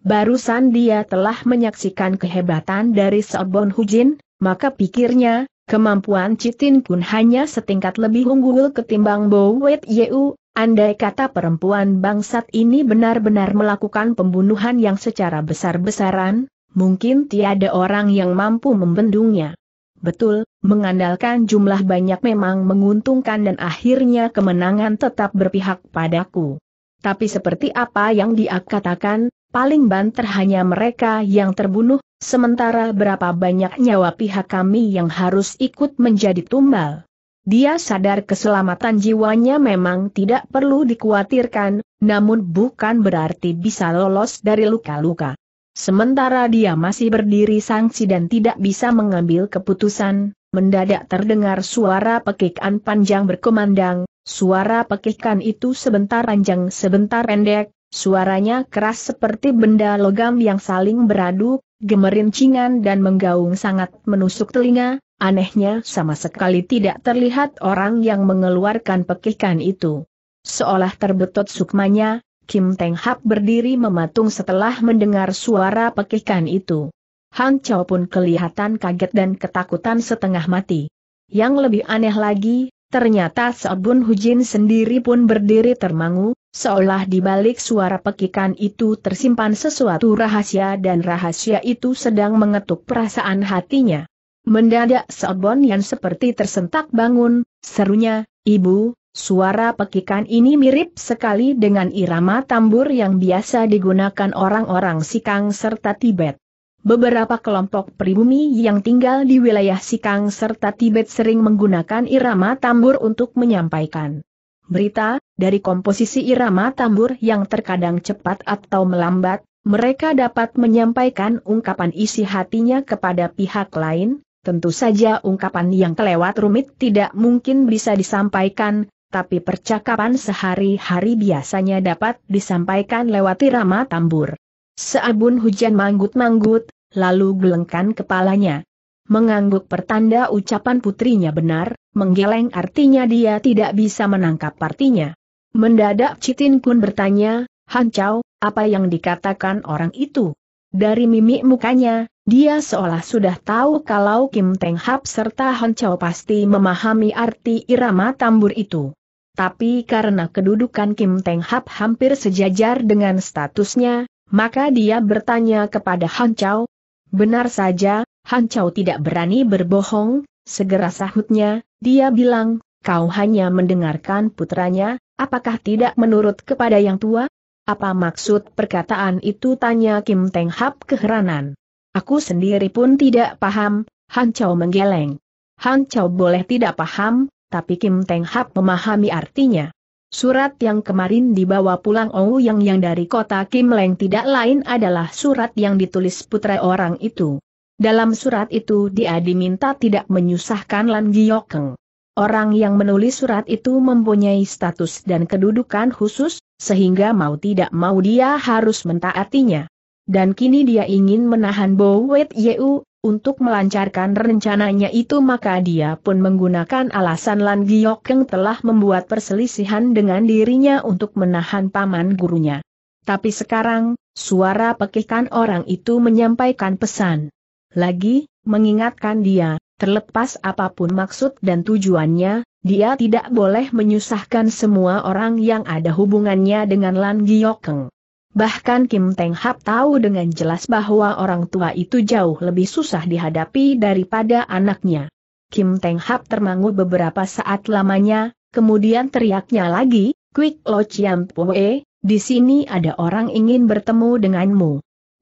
Speaker 1: Barusan dia telah menyaksikan kehebatan dari Sobon Hujin, maka pikirnya, kemampuan Citin pun hanya setingkat lebih unggul ketimbang Bo Wet Yeu, andai kata perempuan bangsat ini benar-benar melakukan pembunuhan yang secara besar-besaran, mungkin tiada orang yang mampu membendungnya. Betul, mengandalkan jumlah banyak memang menguntungkan dan akhirnya kemenangan tetap berpihak padaku. Tapi seperti apa yang dia katakan, paling banter hanya mereka yang terbunuh, sementara berapa banyak nyawa pihak kami yang harus ikut menjadi tumbal. Dia sadar keselamatan jiwanya memang tidak perlu dikhawatirkan, namun bukan berarti bisa lolos dari luka-luka. Sementara dia masih berdiri sanksi dan tidak bisa mengambil keputusan, mendadak terdengar suara pekikan panjang berkumandang, suara pekikan itu sebentar panjang sebentar pendek, suaranya keras seperti benda logam yang saling beradu, gemerincingan dan menggaung sangat menusuk telinga, anehnya sama sekali tidak terlihat orang yang mengeluarkan pekikan itu. Seolah terbetot sukmanya, Kim Teng Hap berdiri mematung setelah mendengar suara pekikan itu. Han Chao pun kelihatan kaget dan ketakutan setengah mati. Yang lebih aneh lagi, ternyata Seobun Hujin sendiri pun berdiri termangu, seolah di balik suara pekikan itu tersimpan sesuatu rahasia dan rahasia itu sedang mengetuk perasaan hatinya. Mendadak Seobun yang seperti tersentak bangun, serunya, Ibu, Suara pekikan ini mirip sekali dengan irama tambur yang biasa digunakan orang-orang Sikang serta Tibet. Beberapa kelompok pribumi yang tinggal di wilayah Sikang serta Tibet sering menggunakan irama tambur untuk menyampaikan berita, dari komposisi irama tambur yang terkadang cepat atau melambat, mereka dapat menyampaikan ungkapan isi hatinya kepada pihak lain, tentu saja ungkapan yang kelewat rumit tidak mungkin bisa disampaikan, tapi percakapan sehari-hari biasanya dapat disampaikan lewat irama tambur. Seabun hujan manggut-manggut, lalu gelengkan kepalanya. Mengangguk pertanda ucapan putrinya benar, menggeleng artinya dia tidak bisa menangkap artinya. Mendadak Citin Kun bertanya, Hancau, apa yang dikatakan orang itu? Dari mimik mukanya, dia seolah sudah tahu kalau Kim Teng Hap serta Hon Chao pasti memahami arti irama tambur itu. Tapi karena kedudukan Kim Teng Hap hampir sejajar dengan statusnya, maka dia bertanya kepada Han Chao. Benar saja, Han Chao tidak berani berbohong, segera sahutnya, dia bilang, kau hanya mendengarkan putranya, apakah tidak menurut kepada yang tua? Apa maksud perkataan itu tanya Kim Teng Hap keheranan. Aku sendiri pun tidak paham, Han Chao menggeleng. Han Chao boleh tidak paham, tapi Kim Teng Hap memahami artinya. Surat yang kemarin dibawa pulang Ou Yang yang dari kota Kim Leng tidak lain adalah surat yang ditulis putra orang itu. Dalam surat itu dia diminta tidak menyusahkan Lan Giokeng. Orang yang menulis surat itu mempunyai status dan kedudukan khusus, sehingga mau tidak mau dia harus mentaatinya. Dan kini dia ingin menahan Bo Wet Yeu, untuk melancarkan rencananya itu maka dia pun menggunakan alasan Lan Giok yang telah membuat perselisihan dengan dirinya untuk menahan paman gurunya. Tapi sekarang, suara pekikan orang itu menyampaikan pesan. Lagi, mengingatkan dia, terlepas apapun maksud dan tujuannya, dia tidak boleh menyusahkan semua orang yang ada hubungannya dengan Lan Giokeng. Bahkan Kim Teng Hap tahu dengan jelas bahwa orang tua itu jauh lebih susah dihadapi daripada anaknya. Kim Teng Hap termangu beberapa saat lamanya, kemudian teriaknya lagi, Quick Lo Chiam Pue, di sini ada orang ingin bertemu denganmu.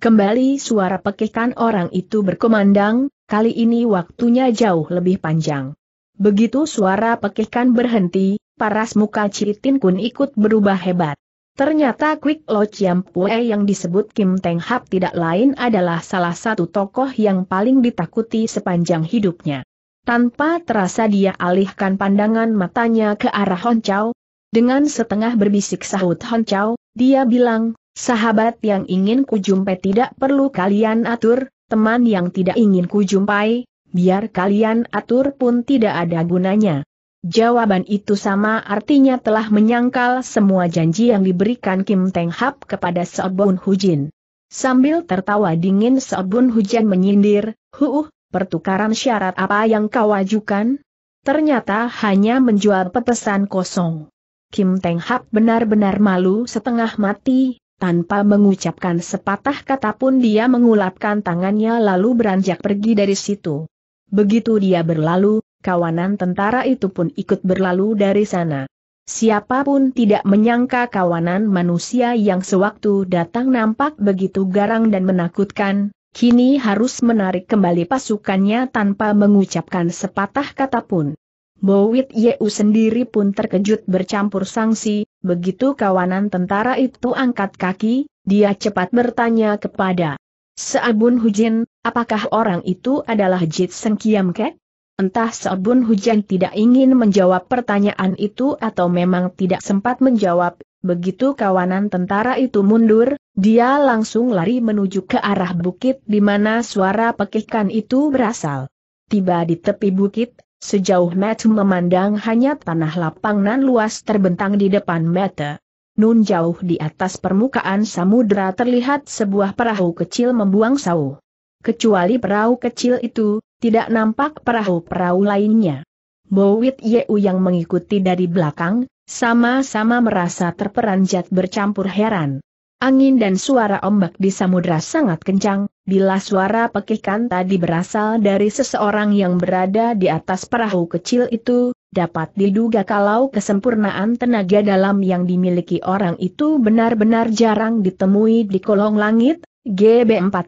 Speaker 1: Kembali suara pekikan orang itu berkumandang, kali ini waktunya jauh lebih panjang. Begitu suara pekikan berhenti, paras muka Citin Kun ikut berubah hebat. Ternyata Quick Lo Chiam Pue yang disebut Kim Teng Hap tidak lain adalah salah satu tokoh yang paling ditakuti sepanjang hidupnya. Tanpa terasa dia alihkan pandangan matanya ke arah Hon Chow. Dengan setengah berbisik sahut Hon Chow, dia bilang, sahabat yang ingin kujumpai tidak perlu kalian atur, teman yang tidak ingin kujumpai, biar kalian atur pun tidak ada gunanya. Jawaban itu sama artinya telah menyangkal semua janji yang diberikan Kim Teng Hap kepada Seobun Hujin. Sambil tertawa dingin Seobun Hujin menyindir, Huuh, pertukaran syarat apa yang kau ajukan? Ternyata hanya menjual petesan kosong. Kim Teng Hap benar-benar malu setengah mati, tanpa mengucapkan sepatah kata pun dia mengulapkan tangannya lalu beranjak pergi dari situ. Begitu dia berlalu, kawanan tentara itu pun ikut berlalu dari sana. Siapapun tidak menyangka kawanan manusia yang sewaktu datang nampak begitu garang dan menakutkan, kini harus menarik kembali pasukannya tanpa mengucapkan sepatah kata pun. Bowit Yeu sendiri pun terkejut bercampur sanksi, begitu kawanan tentara itu angkat kaki, dia cepat bertanya kepada Seabun Hujin, apakah orang itu adalah Jit Sengkiam Kek? Entah Sobun Hujan tidak ingin menjawab pertanyaan itu atau memang tidak sempat menjawab, begitu kawanan tentara itu mundur, dia langsung lari menuju ke arah bukit di mana suara pekikan itu berasal. Tiba di tepi bukit, sejauh mata memandang hanya tanah lapang nan luas terbentang di depan mata. Nun jauh di atas permukaan samudera terlihat sebuah perahu kecil membuang sauh. Kecuali perahu kecil itu, tidak nampak perahu-perahu lainnya. Bowit Yeu yang mengikuti dari belakang, sama-sama merasa terperanjat bercampur heran. Angin dan suara ombak di samudera sangat kencang, bila suara pekikan tadi berasal dari seseorang yang berada di atas perahu kecil itu, dapat diduga kalau kesempurnaan tenaga dalam yang dimiliki orang itu benar-benar jarang ditemui di kolong langit, GB14.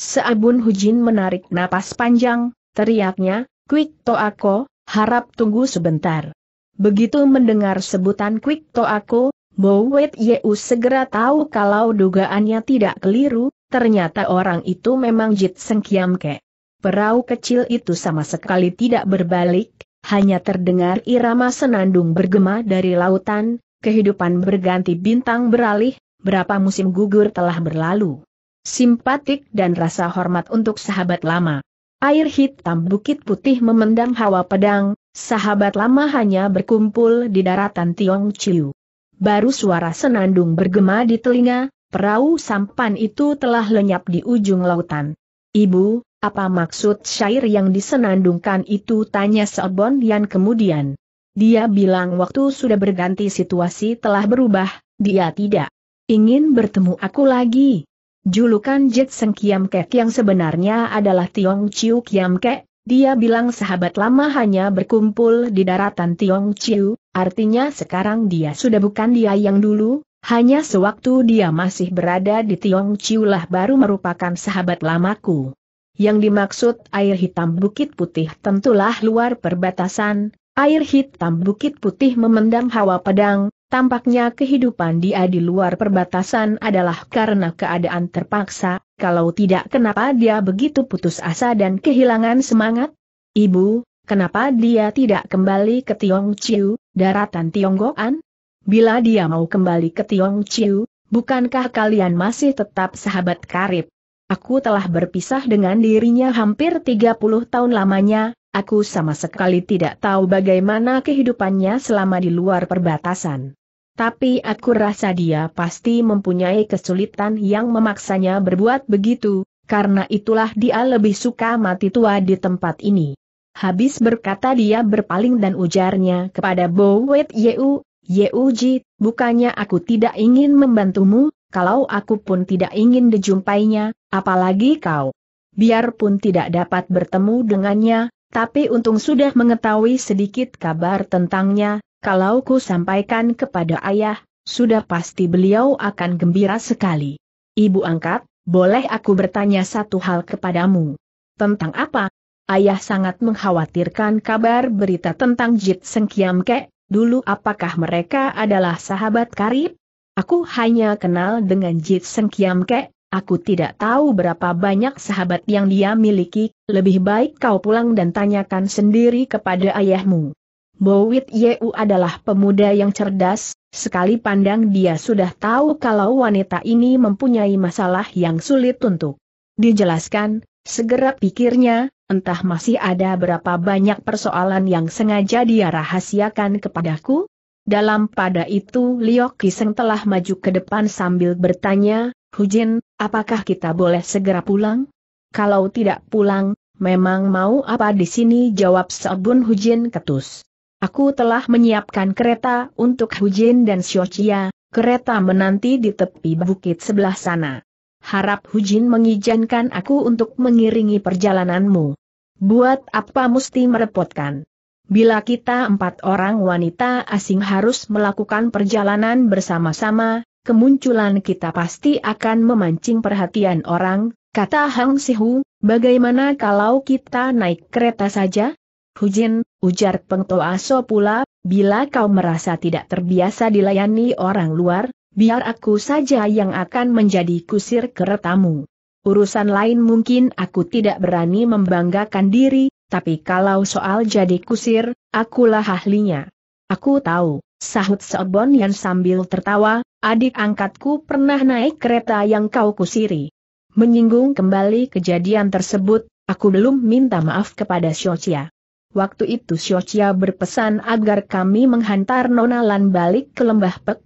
Speaker 1: Seabun Hujin menarik napas panjang, teriaknya, Quick Toako, harap tunggu sebentar. Begitu mendengar sebutan Quick Toako, Bo Wet Yeu segera tahu kalau dugaannya tidak keliru, ternyata orang itu memang Jit Seng Kiam Ke. Perahu kecil itu sama sekali tidak berbalik, hanya terdengar irama senandung bergema dari lautan, kehidupan berganti bintang beralih, berapa musim gugur telah berlalu simpatik dan rasa hormat untuk sahabat lama. Air hitam bukit putih memendam hawa pedang, sahabat lama hanya berkumpul di daratan Tiong Chiu. Baru suara senandung bergema di telinga, perahu sampan itu telah lenyap di ujung lautan. Ibu, apa maksud syair yang disenandungkan itu tanya Sobon Yan kemudian. Dia bilang waktu sudah berganti situasi telah berubah, dia tidak ingin bertemu aku lagi. Julukan Jet Seng Kiam Kek yang sebenarnya adalah Tiong Chiu Kiam Kek, dia bilang sahabat lama hanya berkumpul di daratan Tiong Chiu, artinya sekarang dia sudah bukan dia yang dulu, hanya sewaktu dia masih berada di Tiong Chiu lah baru merupakan sahabat lamaku. Yang dimaksud air hitam Bukit Putih tentulah luar perbatasan, air hitam Bukit Putih memendam hawa pedang, Tampaknya kehidupan dia di luar perbatasan adalah karena keadaan terpaksa, kalau tidak kenapa dia begitu putus asa dan kehilangan semangat? Ibu, kenapa dia tidak kembali ke Tiong Chiu, daratan Tionggoan? Bila dia mau kembali ke Tiong Chiu, bukankah kalian masih tetap sahabat karib? Aku telah berpisah dengan dirinya hampir 30 tahun lamanya, aku sama sekali tidak tahu bagaimana kehidupannya selama di luar perbatasan. Tapi aku rasa dia pasti mempunyai kesulitan yang memaksanya berbuat begitu, karena itulah dia lebih suka mati tua di tempat ini. Habis berkata dia berpaling dan ujarnya kepada Bowet Wet Yeu, Yeuji, bukannya aku tidak ingin membantumu, kalau aku pun tidak ingin dijumpainya, apalagi kau. Biarpun tidak dapat bertemu dengannya, tapi untung sudah mengetahui sedikit kabar tentangnya, kalau ku sampaikan kepada ayah, sudah pasti beliau akan gembira sekali. Ibu angkat, boleh aku bertanya satu hal kepadamu? Tentang apa? Ayah sangat mengkhawatirkan kabar berita tentang Jit Seng Kiam Ke, dulu apakah mereka adalah sahabat karib? Aku hanya kenal dengan Jit Seng Kiam Ke, aku tidak tahu berapa banyak sahabat yang dia miliki, lebih baik kau pulang dan tanyakan sendiri kepada ayahmu. Bowit Yeu adalah pemuda yang cerdas, sekali pandang dia sudah tahu kalau wanita ini mempunyai masalah yang sulit untuk dijelaskan, segera pikirnya, entah masih ada berapa banyak persoalan yang sengaja dia rahasiakan kepadaku? Dalam pada itu Liok Kiseng telah maju ke depan sambil bertanya, Hujin, apakah kita boleh segera pulang? Kalau tidak pulang, memang mau apa di sini jawab Sobun Hujin ketus. Aku telah menyiapkan kereta untuk Hujin dan Xiochia, kereta menanti di tepi bukit sebelah sana. Harap Hujin mengizinkan aku untuk mengiringi perjalananmu. Buat apa mesti merepotkan? Bila kita empat orang wanita asing harus melakukan perjalanan bersama-sama, kemunculan kita pasti akan memancing perhatian orang, kata Hang Sihu, bagaimana kalau kita naik kereta saja? Hujin, ujar Pengtoaso pula, bila kau merasa tidak terbiasa dilayani orang luar, biar aku saja yang akan menjadi kusir keretamu. Urusan lain mungkin aku tidak berani membanggakan diri, tapi kalau soal jadi kusir, akulah ahlinya. Aku tahu, sahut Sobon yang sambil tertawa, adik angkatku pernah naik kereta yang kau kusiri. Menyinggung kembali kejadian tersebut, aku belum minta maaf kepada Xiaoqia. Waktu itu Xiochia berpesan agar kami menghantar Nona Lan balik ke lembah Pek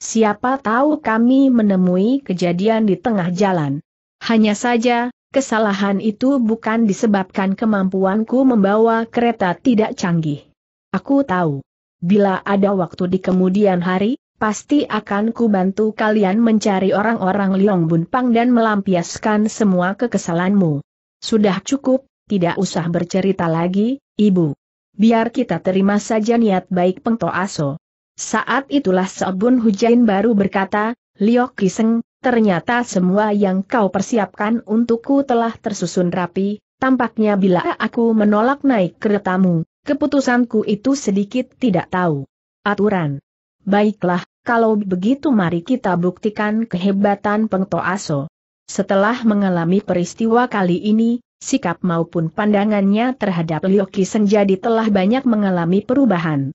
Speaker 1: siapa tahu kami menemui kejadian di tengah jalan. Hanya saja, kesalahan itu bukan disebabkan kemampuanku membawa kereta tidak canggih. Aku tahu. Bila ada waktu di kemudian hari, pasti akan kubantu kalian mencari orang-orang Liong Bunpang dan melampiaskan semua kekesalanmu. Sudah cukup, tidak usah bercerita lagi, Ibu. Biar kita terima saja niat baik Pengto Aso. Saat itulah Sobun Hujain baru berkata, Liok Kiseng, ternyata semua yang kau persiapkan untukku telah tersusun rapi, tampaknya bila aku menolak naik keretamu, keputusanku itu sedikit tidak tahu. Aturan. Baiklah, kalau begitu mari kita buktikan kehebatan Pengto Aso. Setelah mengalami peristiwa kali ini, sikap maupun pandangannya terhadap Lioki jadi telah banyak mengalami perubahan.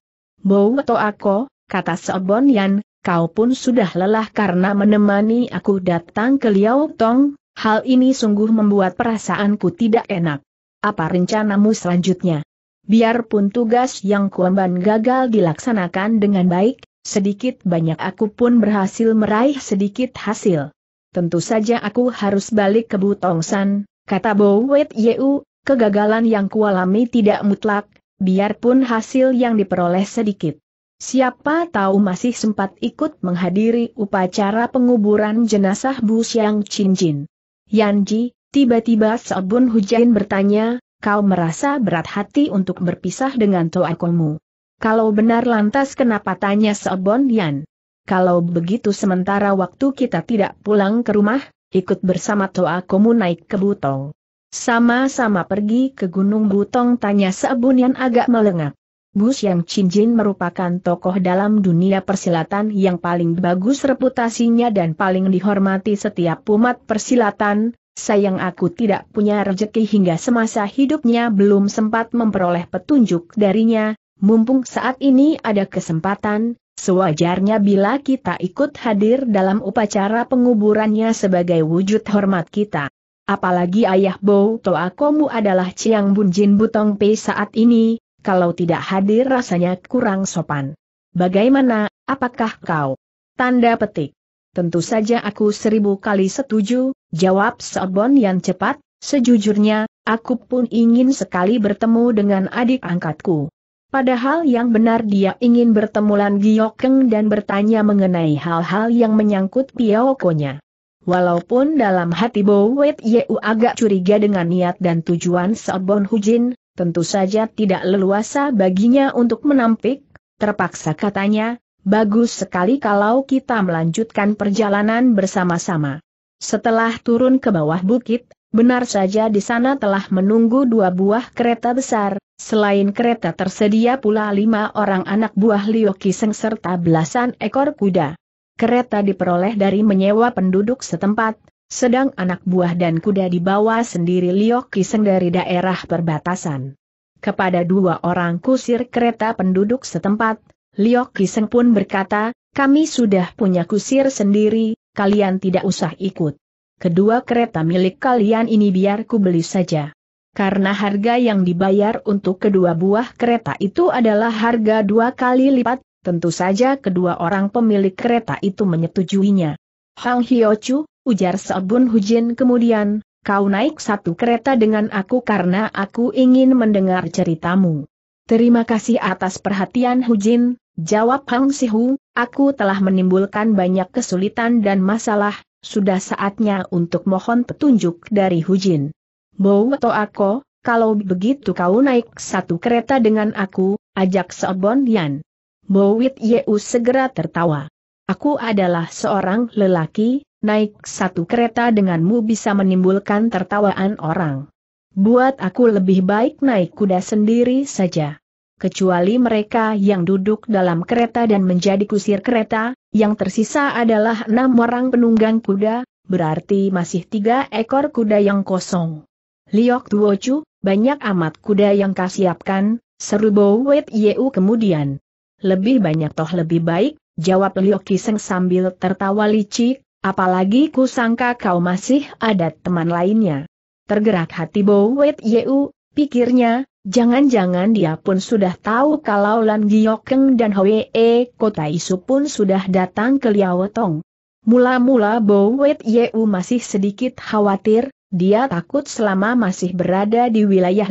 Speaker 1: atau aku, kata Sobon Yan, kau pun sudah lelah karena menemani aku datang ke Liao Tong, hal ini sungguh membuat perasaanku tidak enak. Apa rencanamu selanjutnya? Biarpun tugas yang kuamban gagal dilaksanakan dengan baik, sedikit banyak aku pun berhasil meraih sedikit hasil. Tentu saja aku harus balik ke Butongsan, Kata Bowet Yeu, kegagalan yang kualami tidak mutlak, biarpun hasil yang diperoleh sedikit. Siapa tahu masih sempat ikut menghadiri upacara penguburan jenazah Bu Xiang Jinjin. Yanji, tiba-tiba Sobun Hujain bertanya, kau merasa berat hati untuk berpisah dengan toa Toakomu. Kalau benar lantas kenapa tanya Sobun Yan? Kalau begitu sementara waktu kita tidak pulang ke rumah, ikut bersama toa Komu naik ke Butong. Sama-sama pergi ke Gunung Butong tanya yang agak melengak. Bus yang Cinjin merupakan tokoh dalam dunia persilatan yang paling bagus reputasinya dan paling dihormati setiap umat persilatan, sayang aku tidak punya rezeki hingga semasa hidupnya belum sempat memperoleh petunjuk darinya, mumpung saat ini ada kesempatan, Sewajarnya bila kita ikut hadir dalam upacara penguburannya sebagai wujud hormat kita. Apalagi ayah Toa Komu adalah Ciang Bunjin Butong Pei saat ini, kalau tidak hadir rasanya kurang sopan. Bagaimana, apakah kau? Tanda petik. Tentu saja aku seribu kali setuju, jawab Sobon yang cepat, sejujurnya, aku pun ingin sekali bertemu dengan adik angkatku. Padahal yang benar dia ingin bertemu Lan Giokeng dan bertanya mengenai hal-hal yang menyangkut Piaokonya. Walaupun dalam hati Bo Wet Yeu agak curiga dengan niat dan tujuan Sobon Hujin, tentu saja tidak leluasa baginya untuk menampik, terpaksa katanya, bagus sekali kalau kita melanjutkan perjalanan bersama-sama. Setelah turun ke bawah bukit, Benar saja di sana telah menunggu dua buah kereta besar, selain kereta tersedia pula lima orang anak buah Liu Kiseng serta belasan ekor kuda. Kereta diperoleh dari menyewa penduduk setempat, sedang anak buah dan kuda dibawa sendiri Liu Kiseng dari daerah perbatasan. Kepada dua orang kusir kereta penduduk setempat, Liu Kiseng pun berkata, kami sudah punya kusir sendiri, kalian tidak usah ikut kedua kereta milik kalian ini biar ku beli saja. Karena harga yang dibayar untuk kedua buah kereta itu adalah harga dua kali lipat, tentu saja kedua orang pemilik kereta itu menyetujuinya. Hang Hyochu, ujar Seobun Hujin kemudian, kau naik satu kereta dengan aku karena aku ingin mendengar ceritamu. Terima kasih atas perhatian Hujin, jawab Hang Sihu, aku telah menimbulkan banyak kesulitan dan masalah, sudah saatnya untuk mohon petunjuk dari Hujin. atau aku, kalau begitu kau naik satu kereta dengan aku, ajak Seobon Yan. Bowit Yeu segera tertawa. Aku adalah seorang lelaki, naik satu kereta denganmu bisa menimbulkan tertawaan orang. Buat aku lebih baik naik kuda sendiri saja kecuali mereka yang duduk dalam kereta dan menjadi kusir kereta, yang tersisa adalah enam orang penunggang kuda, berarti masih tiga ekor kuda yang kosong. Liok Tuocu, banyak amat kuda yang kasiapkan, seru Bowet Wet Yeu kemudian. Lebih banyak toh lebih baik, jawab Liok Kiseng sambil tertawa licik, apalagi kusangka kau masih ada teman lainnya. Tergerak hati Bowet Wet Yeu, pikirnya, Jangan-jangan dia pun sudah tahu kalau Lan Giokeng dan Hwee Kota Isu pun sudah datang ke Tong. Mula-mula Bow Wet Yeu masih sedikit khawatir, dia takut selama masih berada di wilayah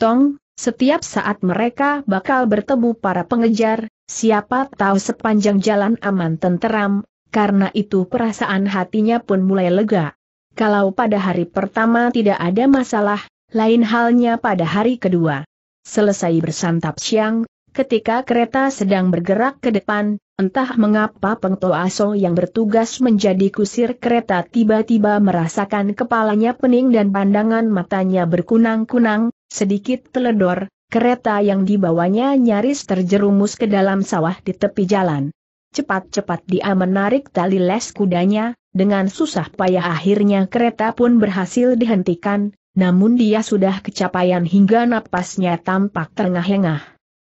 Speaker 1: Tong, setiap saat mereka bakal bertemu para pengejar, siapa tahu sepanjang jalan aman tenteram, karena itu perasaan hatinya pun mulai lega. Kalau pada hari pertama tidak ada masalah, lain halnya pada hari kedua. Selesai bersantap siang, ketika kereta sedang bergerak ke depan, entah mengapa Pengto Aso yang bertugas menjadi kusir kereta tiba-tiba merasakan kepalanya pening dan pandangan matanya berkunang-kunang, sedikit teledor, kereta yang dibawanya nyaris terjerumus ke dalam sawah di tepi jalan. Cepat-cepat dia menarik tali les kudanya, dengan susah payah akhirnya kereta pun berhasil dihentikan, namun dia sudah kecapaian hingga napasnya tampak terengah-engah.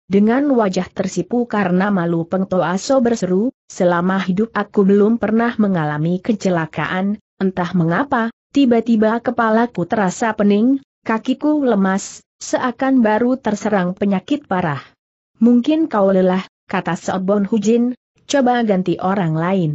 Speaker 1: Dengan wajah tersipu karena malu Pengto Aso berseru, selama hidup aku belum pernah mengalami kecelakaan, entah mengapa, tiba-tiba kepalaku terasa pening, kakiku lemas, seakan baru terserang penyakit parah. Mungkin kau lelah, kata Sobon Hujin, coba ganti orang lain.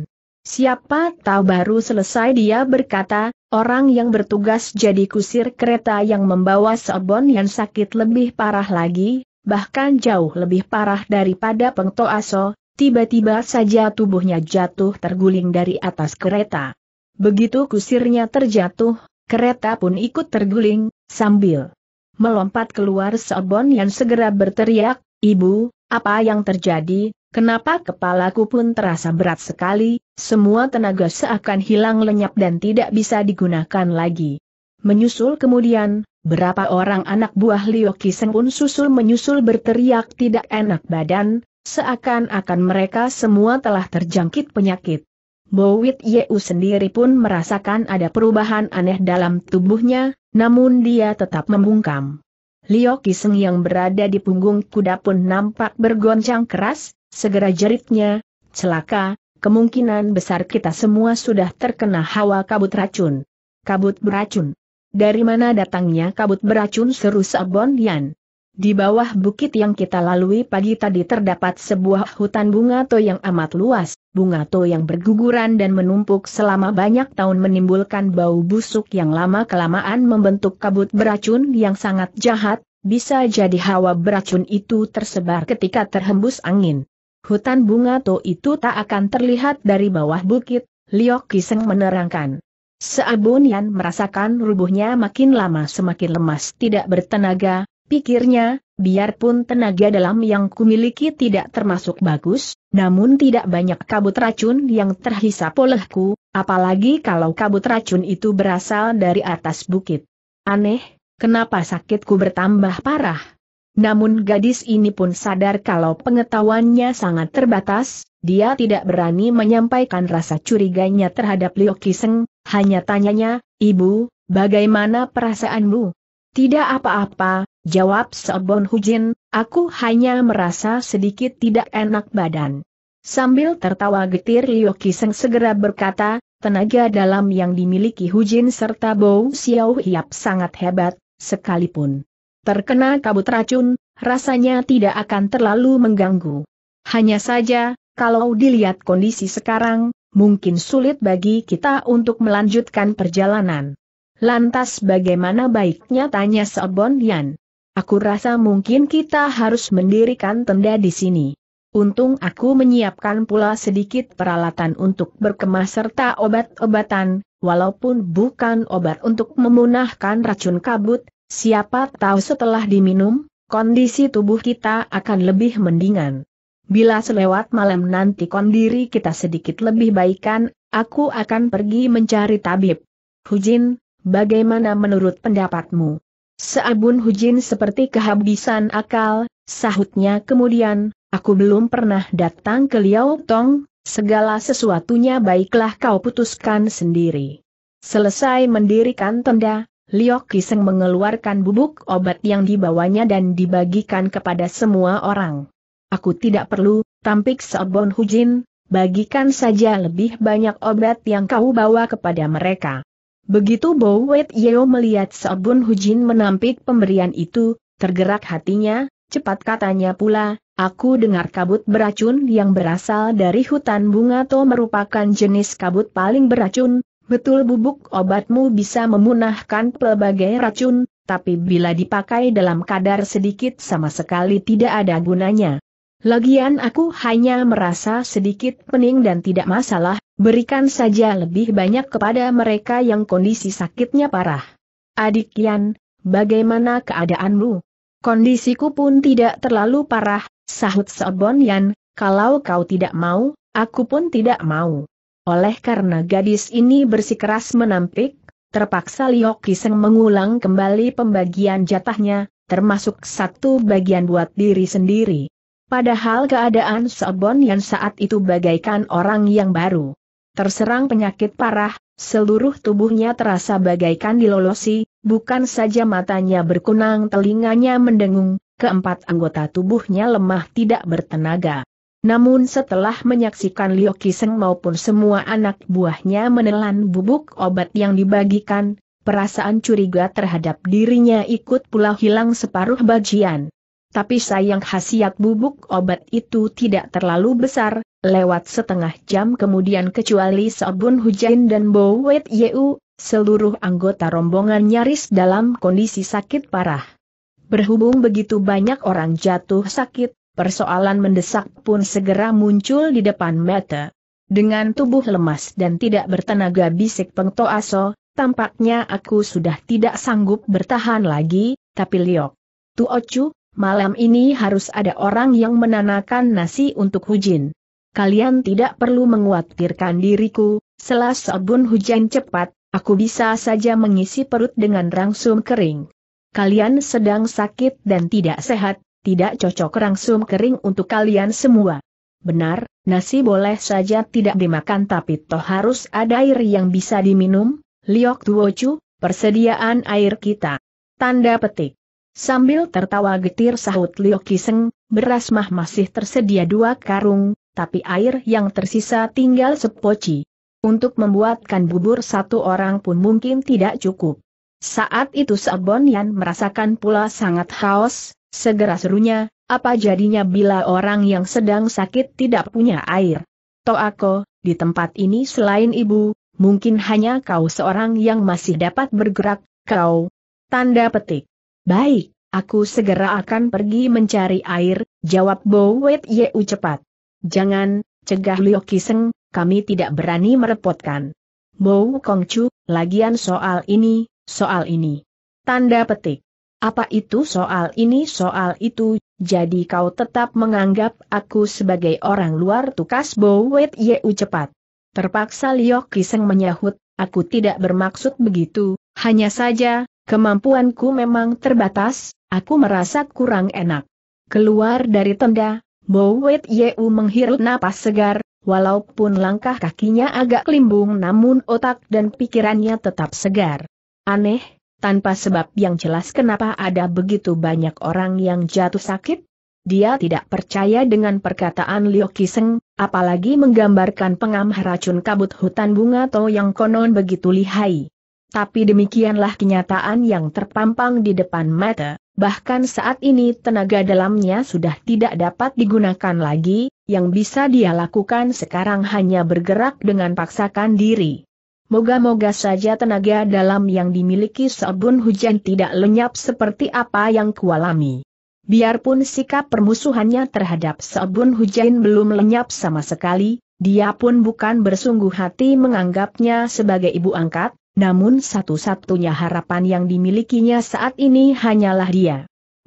Speaker 1: Siapa tahu baru selesai dia berkata, Orang yang bertugas jadi kusir kereta yang membawa Sobon yang sakit lebih parah lagi, bahkan jauh lebih parah daripada Peng Toaso, tiba-tiba saja tubuhnya jatuh terguling dari atas kereta. Begitu kusirnya terjatuh, kereta pun ikut terguling, sambil melompat keluar Sobon yang segera berteriak, Ibu, apa yang terjadi, kenapa kepalaku pun terasa berat sekali, semua tenaga seakan hilang lenyap dan tidak bisa digunakan lagi. Menyusul kemudian, berapa orang anak buah Liu Kiseng pun susul menyusul berteriak tidak enak badan, seakan-akan mereka semua telah terjangkit penyakit. Bowit Yeu sendiri pun merasakan ada perubahan aneh dalam tubuhnya, namun dia tetap membungkam. Liu Kiseng yang berada di punggung kuda pun nampak bergoncang keras, segera jeritnya, celaka, kemungkinan besar kita semua sudah terkena hawa kabut racun. Kabut beracun. Dari mana datangnya kabut beracun seru Sabon Yan? Di bawah bukit yang kita lalui pagi tadi terdapat sebuah hutan bunga to yang amat luas, bunga to yang berguguran dan menumpuk selama banyak tahun menimbulkan bau busuk yang lama-kelamaan membentuk kabut beracun yang sangat jahat, bisa jadi hawa beracun itu tersebar ketika terhembus angin. Hutan bunga to itu tak akan terlihat dari bawah bukit, Liok Kiseng menerangkan. Seabunian merasakan rubuhnya makin lama semakin lemas tidak bertenaga, pikirnya, biarpun tenaga dalam yang kumiliki tidak termasuk bagus, namun tidak banyak kabut racun yang terhisap olehku, apalagi kalau kabut racun itu berasal dari atas bukit. Aneh, kenapa sakitku bertambah parah? Namun gadis ini pun sadar kalau pengetahuannya sangat terbatas, dia tidak berani menyampaikan rasa curiganya terhadap Liu Kiseng, hanya tanyanya, Ibu, bagaimana perasaanmu? Tidak apa-apa, jawab Sobon Hujin, aku hanya merasa sedikit tidak enak badan. Sambil tertawa getir Liu Kiseng segera berkata, tenaga dalam yang dimiliki Hujin serta Bou Xiao Hiap sangat hebat, sekalipun terkena kabut racun, rasanya tidak akan terlalu mengganggu. Hanya saja, kalau dilihat kondisi sekarang, mungkin sulit bagi kita untuk melanjutkan perjalanan. Lantas bagaimana baiknya tanya Sebon Aku rasa mungkin kita harus mendirikan tenda di sini. Untung aku menyiapkan pula sedikit peralatan untuk berkemas serta obat-obatan, walaupun bukan obat untuk memunahkan racun kabut, Siapa tahu setelah diminum, kondisi tubuh kita akan lebih mendingan. Bila selewat malam nanti kondiri kita sedikit lebih baikan, aku akan pergi mencari tabib. Hujin, bagaimana menurut pendapatmu? Seabun Hujin seperti kehabisan akal, sahutnya kemudian, aku belum pernah datang ke Liao Tong, segala sesuatunya baiklah kau putuskan sendiri. Selesai mendirikan tenda, Liok Kiseng mengeluarkan bubuk obat yang dibawanya dan dibagikan kepada semua orang. Aku tidak perlu, tampik Sobon Hujin, bagikan saja lebih banyak obat yang kau bawa kepada mereka. Begitu Bowet Yeo melihat Seobon Hujin menampik pemberian itu, tergerak hatinya, cepat katanya pula, Aku dengar kabut beracun yang berasal dari hutan bunga to merupakan jenis kabut paling beracun, Betul bubuk obatmu bisa memunahkan pelbagai racun, tapi bila dipakai dalam kadar sedikit sama sekali tidak ada gunanya. Lagian aku hanya merasa sedikit pening dan tidak masalah, berikan saja lebih banyak kepada mereka yang kondisi sakitnya parah. Adik Yan, bagaimana keadaanmu? Kondisiku pun tidak terlalu parah, sahut Sobon Yan, kalau kau tidak mau, aku pun tidak mau. Oleh karena gadis ini bersikeras menampik, terpaksa Liok Kiseng mengulang kembali pembagian jatahnya, termasuk satu bagian buat diri sendiri. Padahal keadaan Sobon yang saat itu bagaikan orang yang baru. Terserang penyakit parah, seluruh tubuhnya terasa bagaikan dilolosi, bukan saja matanya berkunang telinganya mendengung, keempat anggota tubuhnya lemah tidak bertenaga. Namun setelah menyaksikan Liu Kiseng maupun semua anak buahnya menelan bubuk obat yang dibagikan, perasaan curiga terhadap dirinya ikut pula hilang separuh bagian. Tapi sayang khasiat bubuk obat itu tidak terlalu besar, lewat setengah jam kemudian kecuali Sobun Hujain dan Bo Wet Yeu, seluruh anggota rombongan nyaris dalam kondisi sakit parah. Berhubung begitu banyak orang jatuh sakit, Persoalan mendesak pun segera muncul di depan mata. Dengan tubuh lemas dan tidak bertenaga bisik Pengto Aso, tampaknya aku sudah tidak sanggup bertahan lagi, tapi Liok. ocu, malam ini harus ada orang yang menanakan nasi untuk Hujin. Kalian tidak perlu menguatirkan diriku, setelah sabun hujan cepat, aku bisa saja mengisi perut dengan rangsum kering. Kalian sedang sakit dan tidak sehat, tidak cocok rangsum kering untuk kalian semua. Benar, nasi boleh saja tidak dimakan tapi toh harus ada air yang bisa diminum, liok tuocu, persediaan air kita. Tanda petik. Sambil tertawa getir sahut Liok Kiseng, beras mah masih tersedia dua karung, tapi air yang tersisa tinggal sepoci. Untuk membuatkan bubur satu orang pun mungkin tidak cukup. Saat itu Sabon Yan merasakan pula sangat haus, Segera serunya, apa jadinya bila orang yang sedang sakit tidak punya air? aku, di tempat ini selain ibu, mungkin hanya kau seorang yang masih dapat bergerak, kau. Tanda petik. Baik, aku segera akan pergi mencari air, jawab Bo Wet Yeu cepat. Jangan, cegah Liu Kiseng, kami tidak berani merepotkan. Bo Kongcu, lagian soal ini, soal ini. Tanda petik. Apa itu soal ini soal itu, jadi kau tetap menganggap aku sebagai orang luar tukas Bowet Yeu cepat. Terpaksa Liu Kiseng menyahut, aku tidak bermaksud begitu, hanya saja, kemampuanku memang terbatas, aku merasa kurang enak. Keluar dari tenda, Bowet Yeu menghirup napas segar, walaupun langkah kakinya agak limbung namun otak dan pikirannya tetap segar. Aneh, tanpa sebab yang jelas kenapa ada begitu banyak orang yang jatuh sakit? Dia tidak percaya dengan perkataan Liu Kiseng, apalagi menggambarkan pengamah racun kabut hutan bunga To yang konon begitu lihai. Tapi demikianlah kenyataan yang terpampang di depan mata, bahkan saat ini tenaga dalamnya sudah tidak dapat digunakan lagi, yang bisa dia lakukan sekarang hanya bergerak dengan paksakan diri. Moga-moga saja tenaga dalam yang dimiliki Sobun Hujan tidak lenyap seperti apa yang kualami. Biarpun sikap permusuhannya terhadap Sobun Hujan belum lenyap sama sekali, dia pun bukan bersungguh hati menganggapnya sebagai ibu angkat, namun satu-satunya harapan yang dimilikinya saat ini hanyalah dia.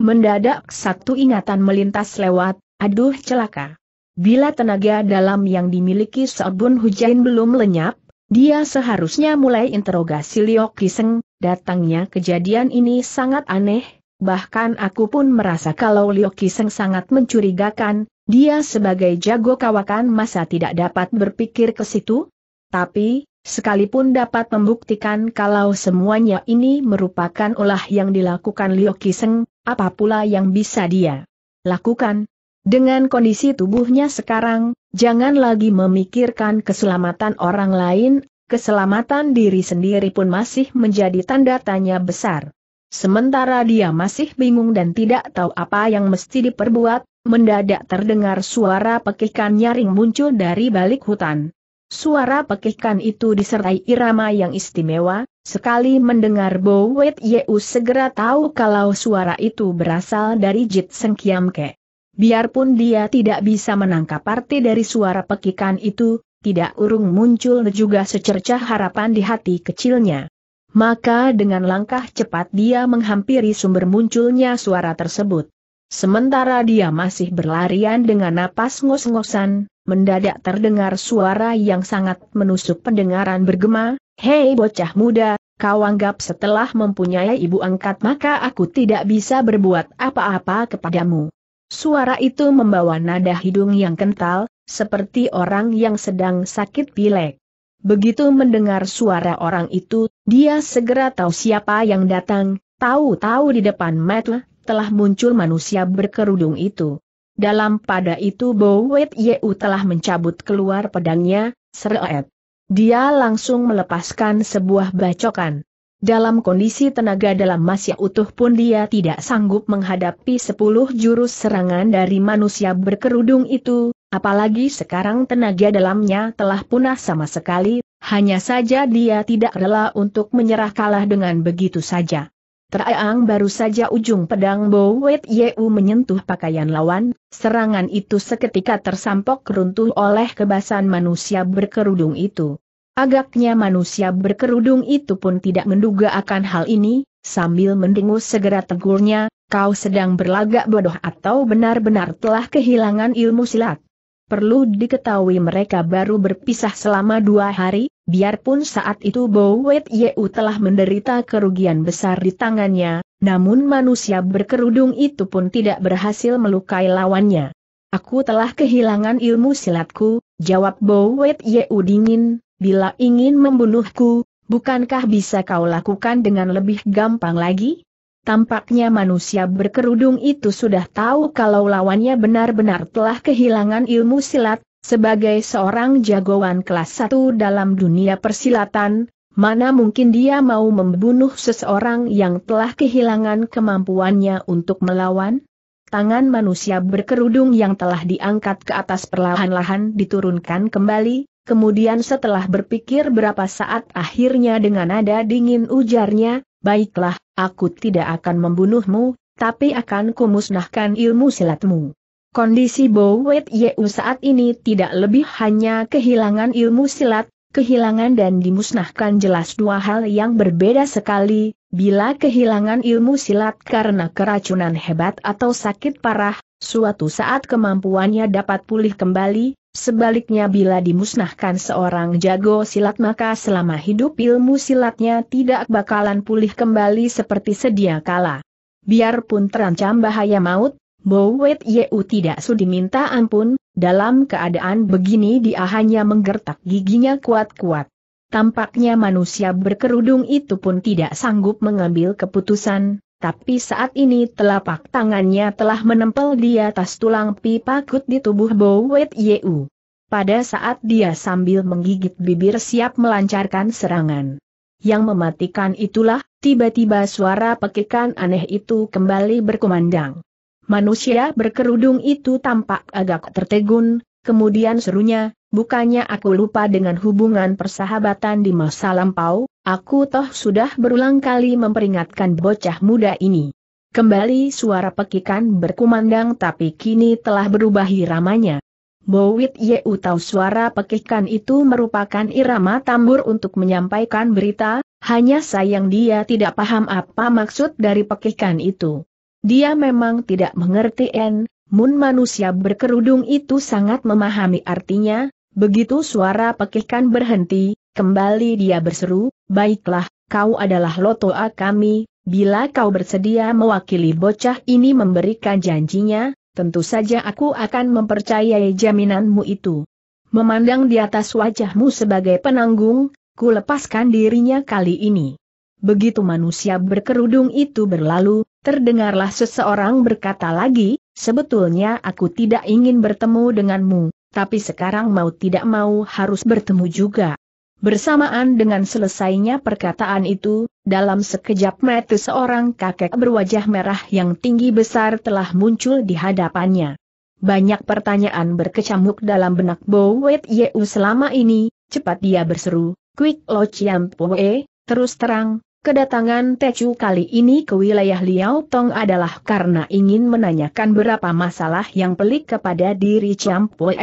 Speaker 1: Mendadak satu ingatan melintas lewat, aduh celaka. Bila tenaga dalam yang dimiliki Sobun Hujan belum lenyap, dia seharusnya mulai interogasi Liu Kiseng, datangnya kejadian ini sangat aneh, bahkan aku pun merasa kalau Liu Kiseng sangat mencurigakan, dia sebagai jago kawakan masa tidak dapat berpikir ke situ? Tapi, sekalipun dapat membuktikan kalau semuanya ini merupakan ulah yang dilakukan Liu Kiseng, apa pula yang bisa dia lakukan? Dengan kondisi tubuhnya sekarang, jangan lagi memikirkan keselamatan orang lain, keselamatan diri sendiri pun masih menjadi tanda tanya besar. Sementara dia masih bingung dan tidak tahu apa yang mesti diperbuat, mendadak terdengar suara pekikan nyaring muncul dari balik hutan. Suara pekikan itu disertai irama yang istimewa, sekali mendengar Bowet Wet Yeu segera tahu kalau suara itu berasal dari Jit Sengkiamke. Biarpun dia tidak bisa menangkap arti dari suara pekikan itu, tidak urung muncul juga secercah harapan di hati kecilnya. Maka dengan langkah cepat dia menghampiri sumber munculnya suara tersebut. Sementara dia masih berlarian dengan napas ngos-ngosan, mendadak terdengar suara yang sangat menusuk pendengaran bergema, Hei bocah muda, kau anggap setelah mempunyai ibu angkat maka aku tidak bisa berbuat apa-apa kepadamu. Suara itu membawa nada hidung yang kental, seperti orang yang sedang sakit pilek. Begitu mendengar suara orang itu, dia segera tahu siapa yang datang, tahu-tahu di depan Matt telah muncul manusia berkerudung itu. Dalam pada itu Bowet Yeu telah mencabut keluar pedangnya, seret. Dia langsung melepaskan sebuah bacokan. Dalam kondisi tenaga dalam masih utuh pun dia tidak sanggup menghadapi sepuluh jurus serangan dari manusia berkerudung itu, apalagi sekarang tenaga dalamnya telah punah sama sekali, hanya saja dia tidak rela untuk menyerah kalah dengan begitu saja. Terang baru saja ujung pedang Bowet Yeu menyentuh pakaian lawan, serangan itu seketika tersampok runtuh oleh kebasan manusia berkerudung itu. Agaknya manusia berkerudung itu pun tidak menduga akan hal ini, sambil mendengus segera tegurnya, kau sedang berlagak bodoh atau benar-benar telah kehilangan ilmu silat. Perlu diketahui mereka baru berpisah selama dua hari, biarpun saat itu Bowet Yeu telah menderita kerugian besar di tangannya, namun manusia berkerudung itu pun tidak berhasil melukai lawannya. Aku telah kehilangan ilmu silatku, jawab Bowet Yeu dingin, bila ingin membunuhku, bukankah bisa kau lakukan dengan lebih gampang lagi? Tampaknya manusia berkerudung itu sudah tahu kalau lawannya benar-benar telah kehilangan ilmu silat, sebagai seorang jagoan kelas satu dalam dunia persilatan, mana mungkin dia mau membunuh seseorang yang telah kehilangan kemampuannya untuk melawan? Tangan manusia berkerudung yang telah diangkat ke atas perlahan-lahan diturunkan kembali, Kemudian setelah berpikir berapa saat akhirnya dengan nada dingin ujarnya, baiklah, aku tidak akan membunuhmu, tapi akan kumusnahkan ilmu silatmu. Kondisi Bowet Yeu saat ini tidak lebih hanya kehilangan ilmu silat, kehilangan dan dimusnahkan jelas dua hal yang berbeda sekali, bila kehilangan ilmu silat karena keracunan hebat atau sakit parah, suatu saat kemampuannya dapat pulih kembali, Sebaliknya bila dimusnahkan seorang jago silat maka selama hidup ilmu silatnya tidak bakalan pulih kembali seperti sedia kala. Biarpun terancam bahaya maut, Bowet Yeu tidak sudi minta ampun, dalam keadaan begini dia hanya menggertak giginya kuat-kuat. Tampaknya manusia berkerudung itu pun tidak sanggup mengambil keputusan, tapi saat ini telapak tangannya telah menempel di atas tulang pipa kut di tubuh Bowet Yeu. Pada saat dia sambil menggigit bibir siap melancarkan serangan. Yang mematikan itulah, tiba-tiba suara pekikan aneh itu kembali berkumandang. Manusia berkerudung itu tampak agak tertegun, kemudian serunya, Bukannya aku lupa dengan hubungan persahabatan di masa lampau, aku toh sudah berulang kali memperingatkan bocah muda ini. Kembali suara pekikan berkumandang tapi kini telah berubah iramanya. Bowit Yeu tahu suara pekikan itu merupakan irama tambur untuk menyampaikan berita, hanya sayang dia tidak paham apa maksud dari pekikan itu. Dia memang tidak mengerti N, Mun manusia berkerudung itu sangat memahami artinya, Begitu suara pekikan berhenti, kembali dia berseru, baiklah, kau adalah lotoa kami, bila kau bersedia mewakili bocah ini memberikan janjinya, tentu saja aku akan mempercayai jaminanmu itu. Memandang di atas wajahmu sebagai penanggung, ku lepaskan dirinya kali ini. Begitu manusia berkerudung itu berlalu, terdengarlah seseorang berkata lagi, sebetulnya aku tidak ingin bertemu denganmu, tapi sekarang mau tidak mau harus bertemu juga. Bersamaan dengan selesainya perkataan itu, dalam sekejap mata seorang kakek berwajah merah yang tinggi besar telah muncul di hadapannya. Banyak pertanyaan berkecamuk dalam benak Bowet Yeu selama ini, cepat dia berseru, Quick Lo Chiam Poe, terus terang, Kedatangan Techu kali ini ke wilayah Liao Tong adalah karena ingin menanyakan berapa masalah yang pelik kepada diri Chiam Pue.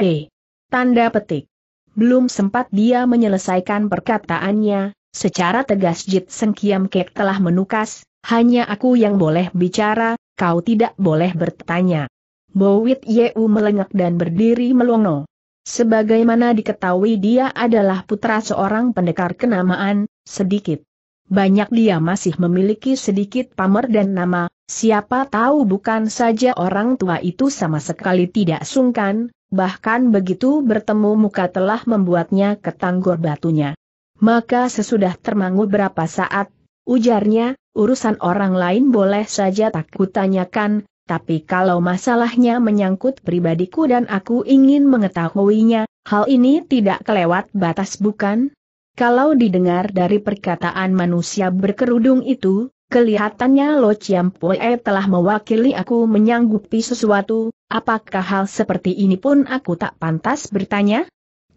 Speaker 1: Tanda petik. Belum sempat dia menyelesaikan perkataannya, secara tegas Jit Seng Kiam Kek telah menukas, hanya aku yang boleh bicara, kau tidak boleh bertanya. Bowit Yeu melengak dan berdiri melongo. Sebagaimana diketahui dia adalah putra seorang pendekar kenamaan, sedikit banyak dia masih memiliki sedikit pamer dan nama, siapa tahu bukan saja orang tua itu sama sekali tidak sungkan, bahkan begitu bertemu muka telah membuatnya ketanggor batunya. Maka sesudah termangu berapa saat, ujarnya, urusan orang lain boleh saja tak kutanyakan, tapi kalau masalahnya menyangkut pribadiku dan aku ingin mengetahuinya, hal ini tidak kelewat batas bukan? Kalau didengar dari perkataan manusia berkerudung itu, kelihatannya Lo Chiam Pue telah mewakili aku menyanggupi sesuatu, apakah hal seperti ini pun aku tak pantas bertanya?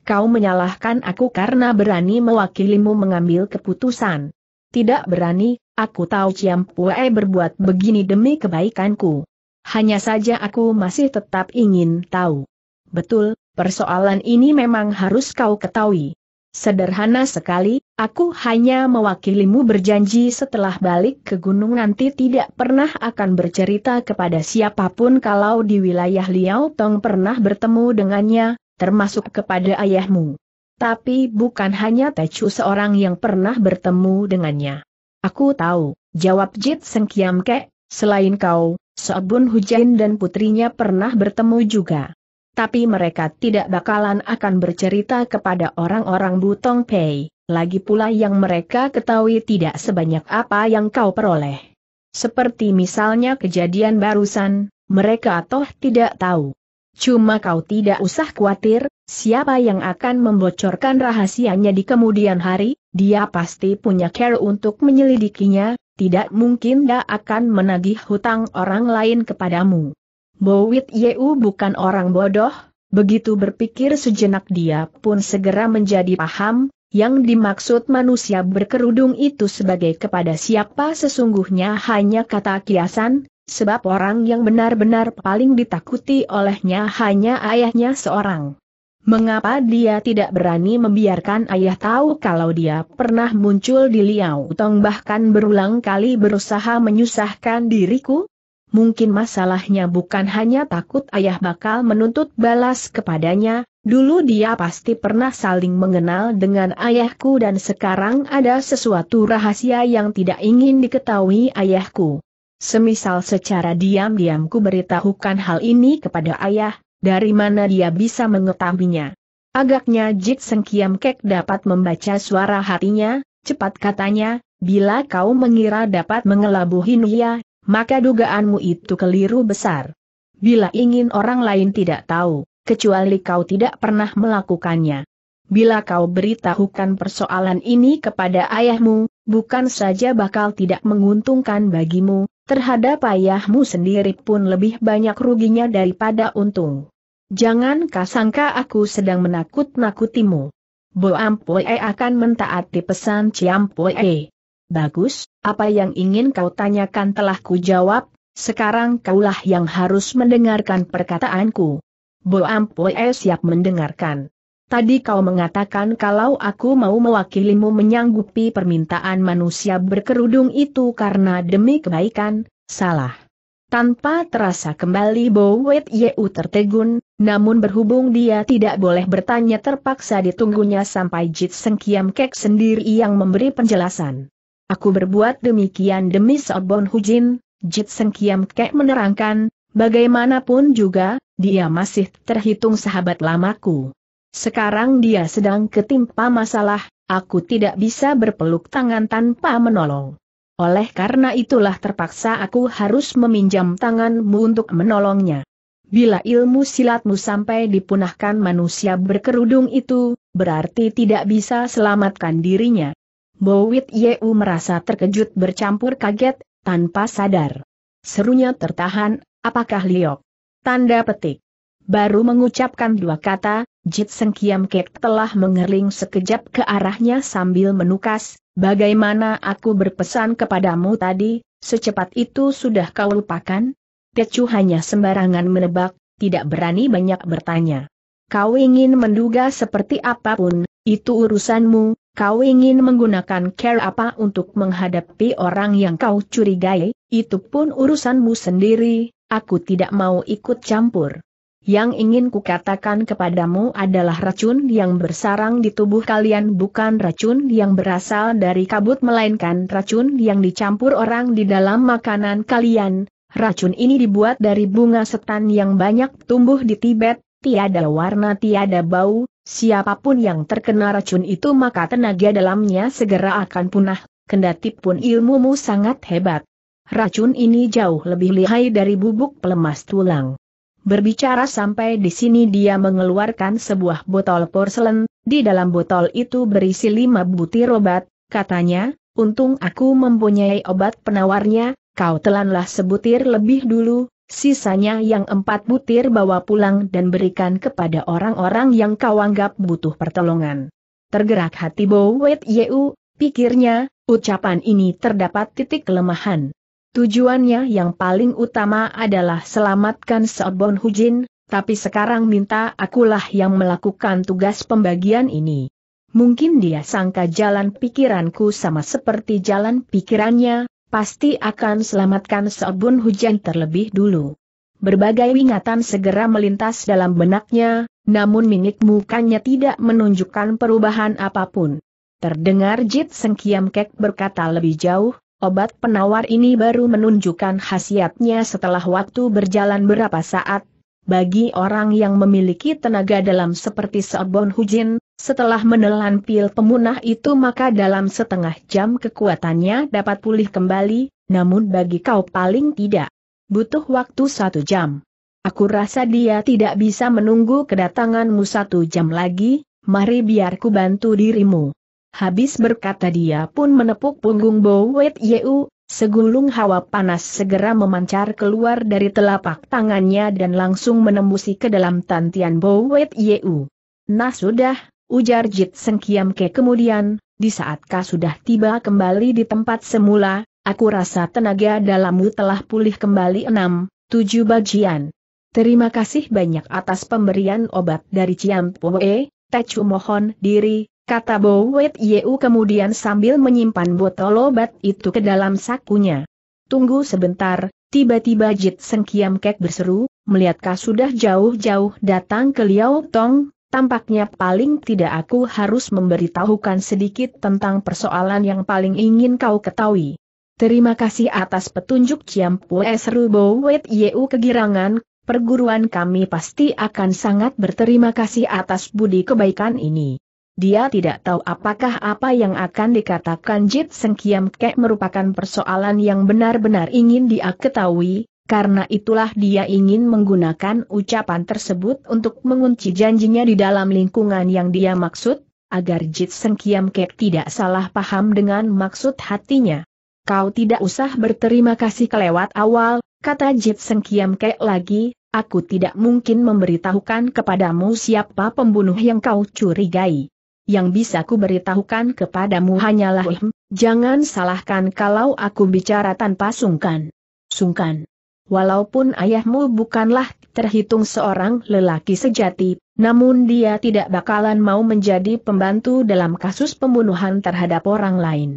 Speaker 1: Kau menyalahkan aku karena berani mewakilimu mengambil keputusan. Tidak berani, aku tahu Chiam Pue berbuat begini demi kebaikanku. Hanya saja aku masih tetap ingin tahu. Betul, persoalan ini memang harus kau ketahui. Sederhana sekali, aku hanya mewakilimu berjanji setelah balik ke gunung nanti tidak pernah akan bercerita kepada siapapun kalau di wilayah Liao Tong pernah bertemu dengannya, termasuk kepada ayahmu. Tapi bukan hanya Techu seorang yang pernah bertemu dengannya. Aku tahu, jawab Jit Seng Kiam Kek, selain kau, Sobun Hujain dan putrinya pernah bertemu juga tapi mereka tidak bakalan akan bercerita kepada orang-orang Butong Pei, lagi pula yang mereka ketahui tidak sebanyak apa yang kau peroleh. Seperti misalnya kejadian barusan, mereka toh tidak tahu. Cuma kau tidak usah khawatir, siapa yang akan membocorkan rahasianya di kemudian hari, dia pasti punya care untuk menyelidikinya, tidak mungkin dia akan menagih hutang orang lain kepadamu. Bowit Yeu bukan orang bodoh, begitu berpikir sejenak dia pun segera menjadi paham, yang dimaksud manusia berkerudung itu sebagai kepada siapa sesungguhnya hanya kata kiasan, sebab orang yang benar-benar paling ditakuti olehnya hanya ayahnya seorang. Mengapa dia tidak berani membiarkan ayah tahu kalau dia pernah muncul di Liao Tong bahkan berulang kali berusaha menyusahkan diriku? mungkin masalahnya bukan hanya takut ayah bakal menuntut balas kepadanya, dulu dia pasti pernah saling mengenal dengan ayahku dan sekarang ada sesuatu rahasia yang tidak ingin diketahui ayahku. Semisal secara diam-diam ku beritahukan hal ini kepada ayah, dari mana dia bisa mengetahuinya. Agaknya Jik Seng Kiam Kek dapat membaca suara hatinya, cepat katanya, bila kau mengira dapat mengelabuhi Nuya, maka dugaanmu itu keliru besar. Bila ingin orang lain tidak tahu, kecuali kau tidak pernah melakukannya. Bila kau beritahukan persoalan ini kepada ayahmu, bukan saja bakal tidak menguntungkan bagimu, terhadap ayahmu sendiri pun lebih banyak ruginya daripada untung. Jangan kasangka aku sedang menakut-nakutimu. Boampoe akan mentaati pesan Ciampoe. Bagus, apa yang ingin kau tanyakan telah kujawab, sekarang kaulah yang harus mendengarkan perkataanku. Bo Ampoe siap mendengarkan. Tadi kau mengatakan kalau aku mau mewakilimu menyanggupi permintaan manusia berkerudung itu karena demi kebaikan, salah. Tanpa terasa kembali Bo Wet Yeu tertegun, namun berhubung dia tidak boleh bertanya terpaksa ditunggunya sampai Jit Sengkiam Kek sendiri yang memberi penjelasan. Aku berbuat demikian demi Sobon Hujin, Jit Seng Kiam Kek menerangkan, bagaimanapun juga, dia masih terhitung sahabat lamaku. Sekarang dia sedang ketimpa masalah, aku tidak bisa berpeluk tangan tanpa menolong. Oleh karena itulah terpaksa aku harus meminjam tanganmu untuk menolongnya. Bila ilmu silatmu sampai dipunahkan manusia berkerudung itu, berarti tidak bisa selamatkan dirinya. Bowit Yeu merasa terkejut bercampur kaget, tanpa sadar. Serunya tertahan, apakah liok? Tanda petik. Baru mengucapkan dua kata, Jit Seng Kiam Kek telah mengerling sekejap ke arahnya sambil menukas, bagaimana aku berpesan kepadamu tadi, secepat itu sudah kau lupakan? Tecu hanya sembarangan menebak, tidak berani banyak bertanya. Kau ingin menduga seperti apapun, itu urusanmu, Kau ingin menggunakan care apa untuk menghadapi orang yang kau curigai, itu pun urusanmu sendiri, aku tidak mau ikut campur. Yang ingin kukatakan kepadamu adalah racun yang bersarang di tubuh kalian bukan racun yang berasal dari kabut melainkan racun yang dicampur orang di dalam makanan kalian. Racun ini dibuat dari bunga setan yang banyak tumbuh di Tibet, tiada warna tiada bau, Siapapun yang terkena racun itu maka tenaga dalamnya segera akan punah, kendati pun ilmumu sangat hebat. Racun ini jauh lebih lihai dari bubuk pelemas tulang. Berbicara sampai di sini dia mengeluarkan sebuah botol porselen, di dalam botol itu berisi lima butir obat, katanya, untung aku mempunyai obat penawarnya, kau telanlah sebutir lebih dulu, sisanya yang empat butir bawa pulang dan berikan kepada orang-orang yang kau anggap butuh pertolongan. Tergerak hati Bo Wet Yeu, pikirnya, ucapan ini terdapat titik kelemahan. Tujuannya yang paling utama adalah selamatkan Seobon Hujin, tapi sekarang minta akulah yang melakukan tugas pembagian ini. Mungkin dia sangka jalan pikiranku sama seperti jalan pikirannya, pasti akan selamatkan seobun hujan terlebih dulu. Berbagai ingatan segera melintas dalam benaknya, namun mimik mukanya tidak menunjukkan perubahan apapun. Terdengar Jit Sengkiam Kek berkata lebih jauh, obat penawar ini baru menunjukkan khasiatnya setelah waktu berjalan berapa saat. Bagi orang yang memiliki tenaga dalam seperti Seobon Hujin, setelah menelan pil pemunah itu maka dalam setengah jam kekuatannya dapat pulih kembali, namun bagi kau paling tidak. Butuh waktu satu jam. Aku rasa dia tidak bisa menunggu kedatanganmu satu jam lagi, mari biarku bantu dirimu. Habis berkata dia pun menepuk punggung Bowet Yeu, segulung hawa panas segera memancar keluar dari telapak tangannya dan langsung menembusi ke dalam tantian Bowet Yeu. Nah sudah, ujar Jit Seng Kiam Ke kemudian, di saat kau sudah tiba kembali di tempat semula, aku rasa tenaga dalammu telah pulih kembali enam, tujuh bagian. Terima kasih banyak atas pemberian obat dari Ciam Poe, Tecu mohon diri, kata Bowet Yeu kemudian sambil menyimpan botol obat itu ke dalam sakunya. Tunggu sebentar, tiba-tiba Jit Seng Kiam Kek berseru, melihat kau sudah jauh-jauh datang ke Liao Tong, Tampaknya paling tidak aku harus memberitahukan sedikit tentang persoalan yang paling ingin kau ketahui. Terima kasih atas petunjuk Ciam Seru Bowet Yeu kegirangan, perguruan kami pasti akan sangat berterima kasih atas budi kebaikan ini. Dia tidak tahu apakah apa yang akan dikatakan Jit Sengkiam Kek merupakan persoalan yang benar-benar ingin dia ketahui, karena itulah dia ingin menggunakan ucapan tersebut untuk mengunci janjinya di dalam lingkungan yang dia maksud, agar Jit Seng Kiam Kek tidak salah paham dengan maksud hatinya. Kau tidak usah berterima kasih kelewat awal, kata Jit Seng Kiam Kek lagi, aku tidak mungkin memberitahukan kepadamu siapa pembunuh yang kau curigai. Yang bisa ku beritahukan kepadamu hanyalah, jangan salahkan kalau aku bicara tanpa sungkan. Sungkan. Walaupun ayahmu bukanlah terhitung seorang lelaki sejati, namun dia tidak bakalan mau menjadi pembantu dalam kasus pembunuhan terhadap orang lain.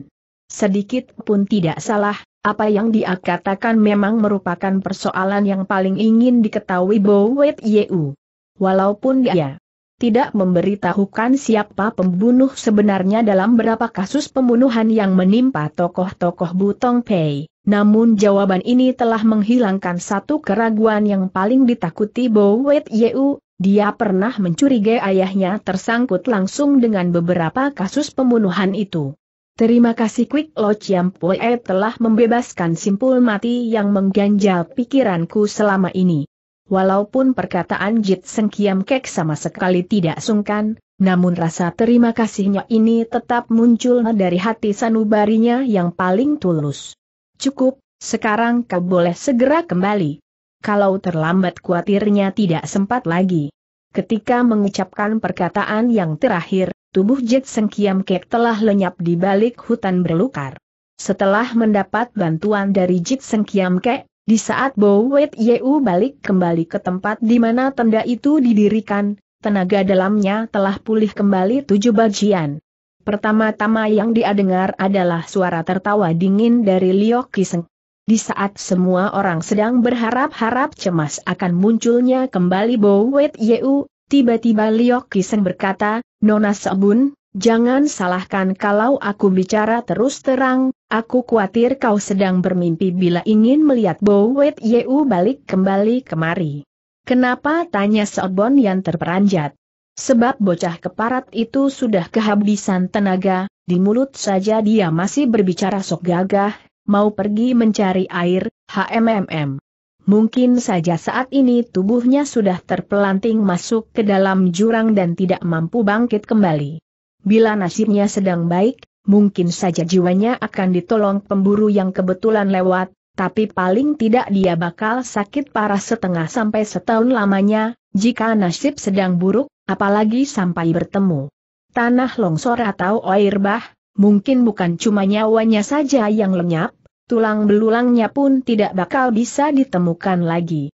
Speaker 1: Sedikit pun tidak salah, apa yang dia katakan memang merupakan persoalan yang paling ingin diketahui Bowet Yeu. Walaupun dia tidak memberitahukan siapa pembunuh sebenarnya dalam berapa kasus pembunuhan yang menimpa tokoh-tokoh Butong Pei. Namun jawaban ini telah menghilangkan satu keraguan yang paling ditakuti Bo Wet Yeu, dia pernah mencurigai ayahnya tersangkut langsung dengan beberapa kasus pembunuhan itu. Terima kasih Quick Lo Chiam Pue telah membebaskan simpul mati yang mengganjal pikiranku selama ini. Walaupun perkataan Jit Seng Kiam Kek sama sekali tidak sungkan, namun rasa terima kasihnya ini tetap muncul dari hati sanubarinya yang paling tulus. Cukup, sekarang kau boleh segera kembali. Kalau terlambat kuatirnya tidak sempat lagi. Ketika mengucapkan perkataan yang terakhir, tubuh Jit Seng Kiam Kek telah lenyap di balik hutan berlukar. Setelah mendapat bantuan dari Jit Seng Kiam Kek, di saat Bowet Yeu balik kembali ke tempat di mana tenda itu didirikan, tenaga dalamnya telah pulih kembali tujuh bagian. Pertama-tama yang dia dengar adalah suara tertawa dingin dari Liu Kiseng. Di saat semua orang sedang berharap-harap cemas akan munculnya kembali Bowet Yeu, tiba-tiba Liu Kiseng berkata, Nona Sabun, jangan salahkan kalau aku bicara terus terang, Aku khawatir kau sedang bermimpi bila ingin melihat Bo Wet Yeu balik kembali kemari. Kenapa tanya Seobon yang terperanjat? Sebab bocah keparat itu sudah kehabisan tenaga, di mulut saja dia masih berbicara sok gagah, mau pergi mencari air, HMMM. Mungkin saja saat ini tubuhnya sudah terpelanting masuk ke dalam jurang dan tidak mampu bangkit kembali. Bila nasibnya sedang baik, mungkin saja jiwanya akan ditolong pemburu yang kebetulan lewat, tapi paling tidak dia bakal sakit parah setengah sampai setahun lamanya, jika nasib sedang buruk, apalagi sampai bertemu. Tanah longsor atau air bah, mungkin bukan cuma nyawanya saja yang lenyap, tulang belulangnya pun tidak bakal bisa ditemukan lagi.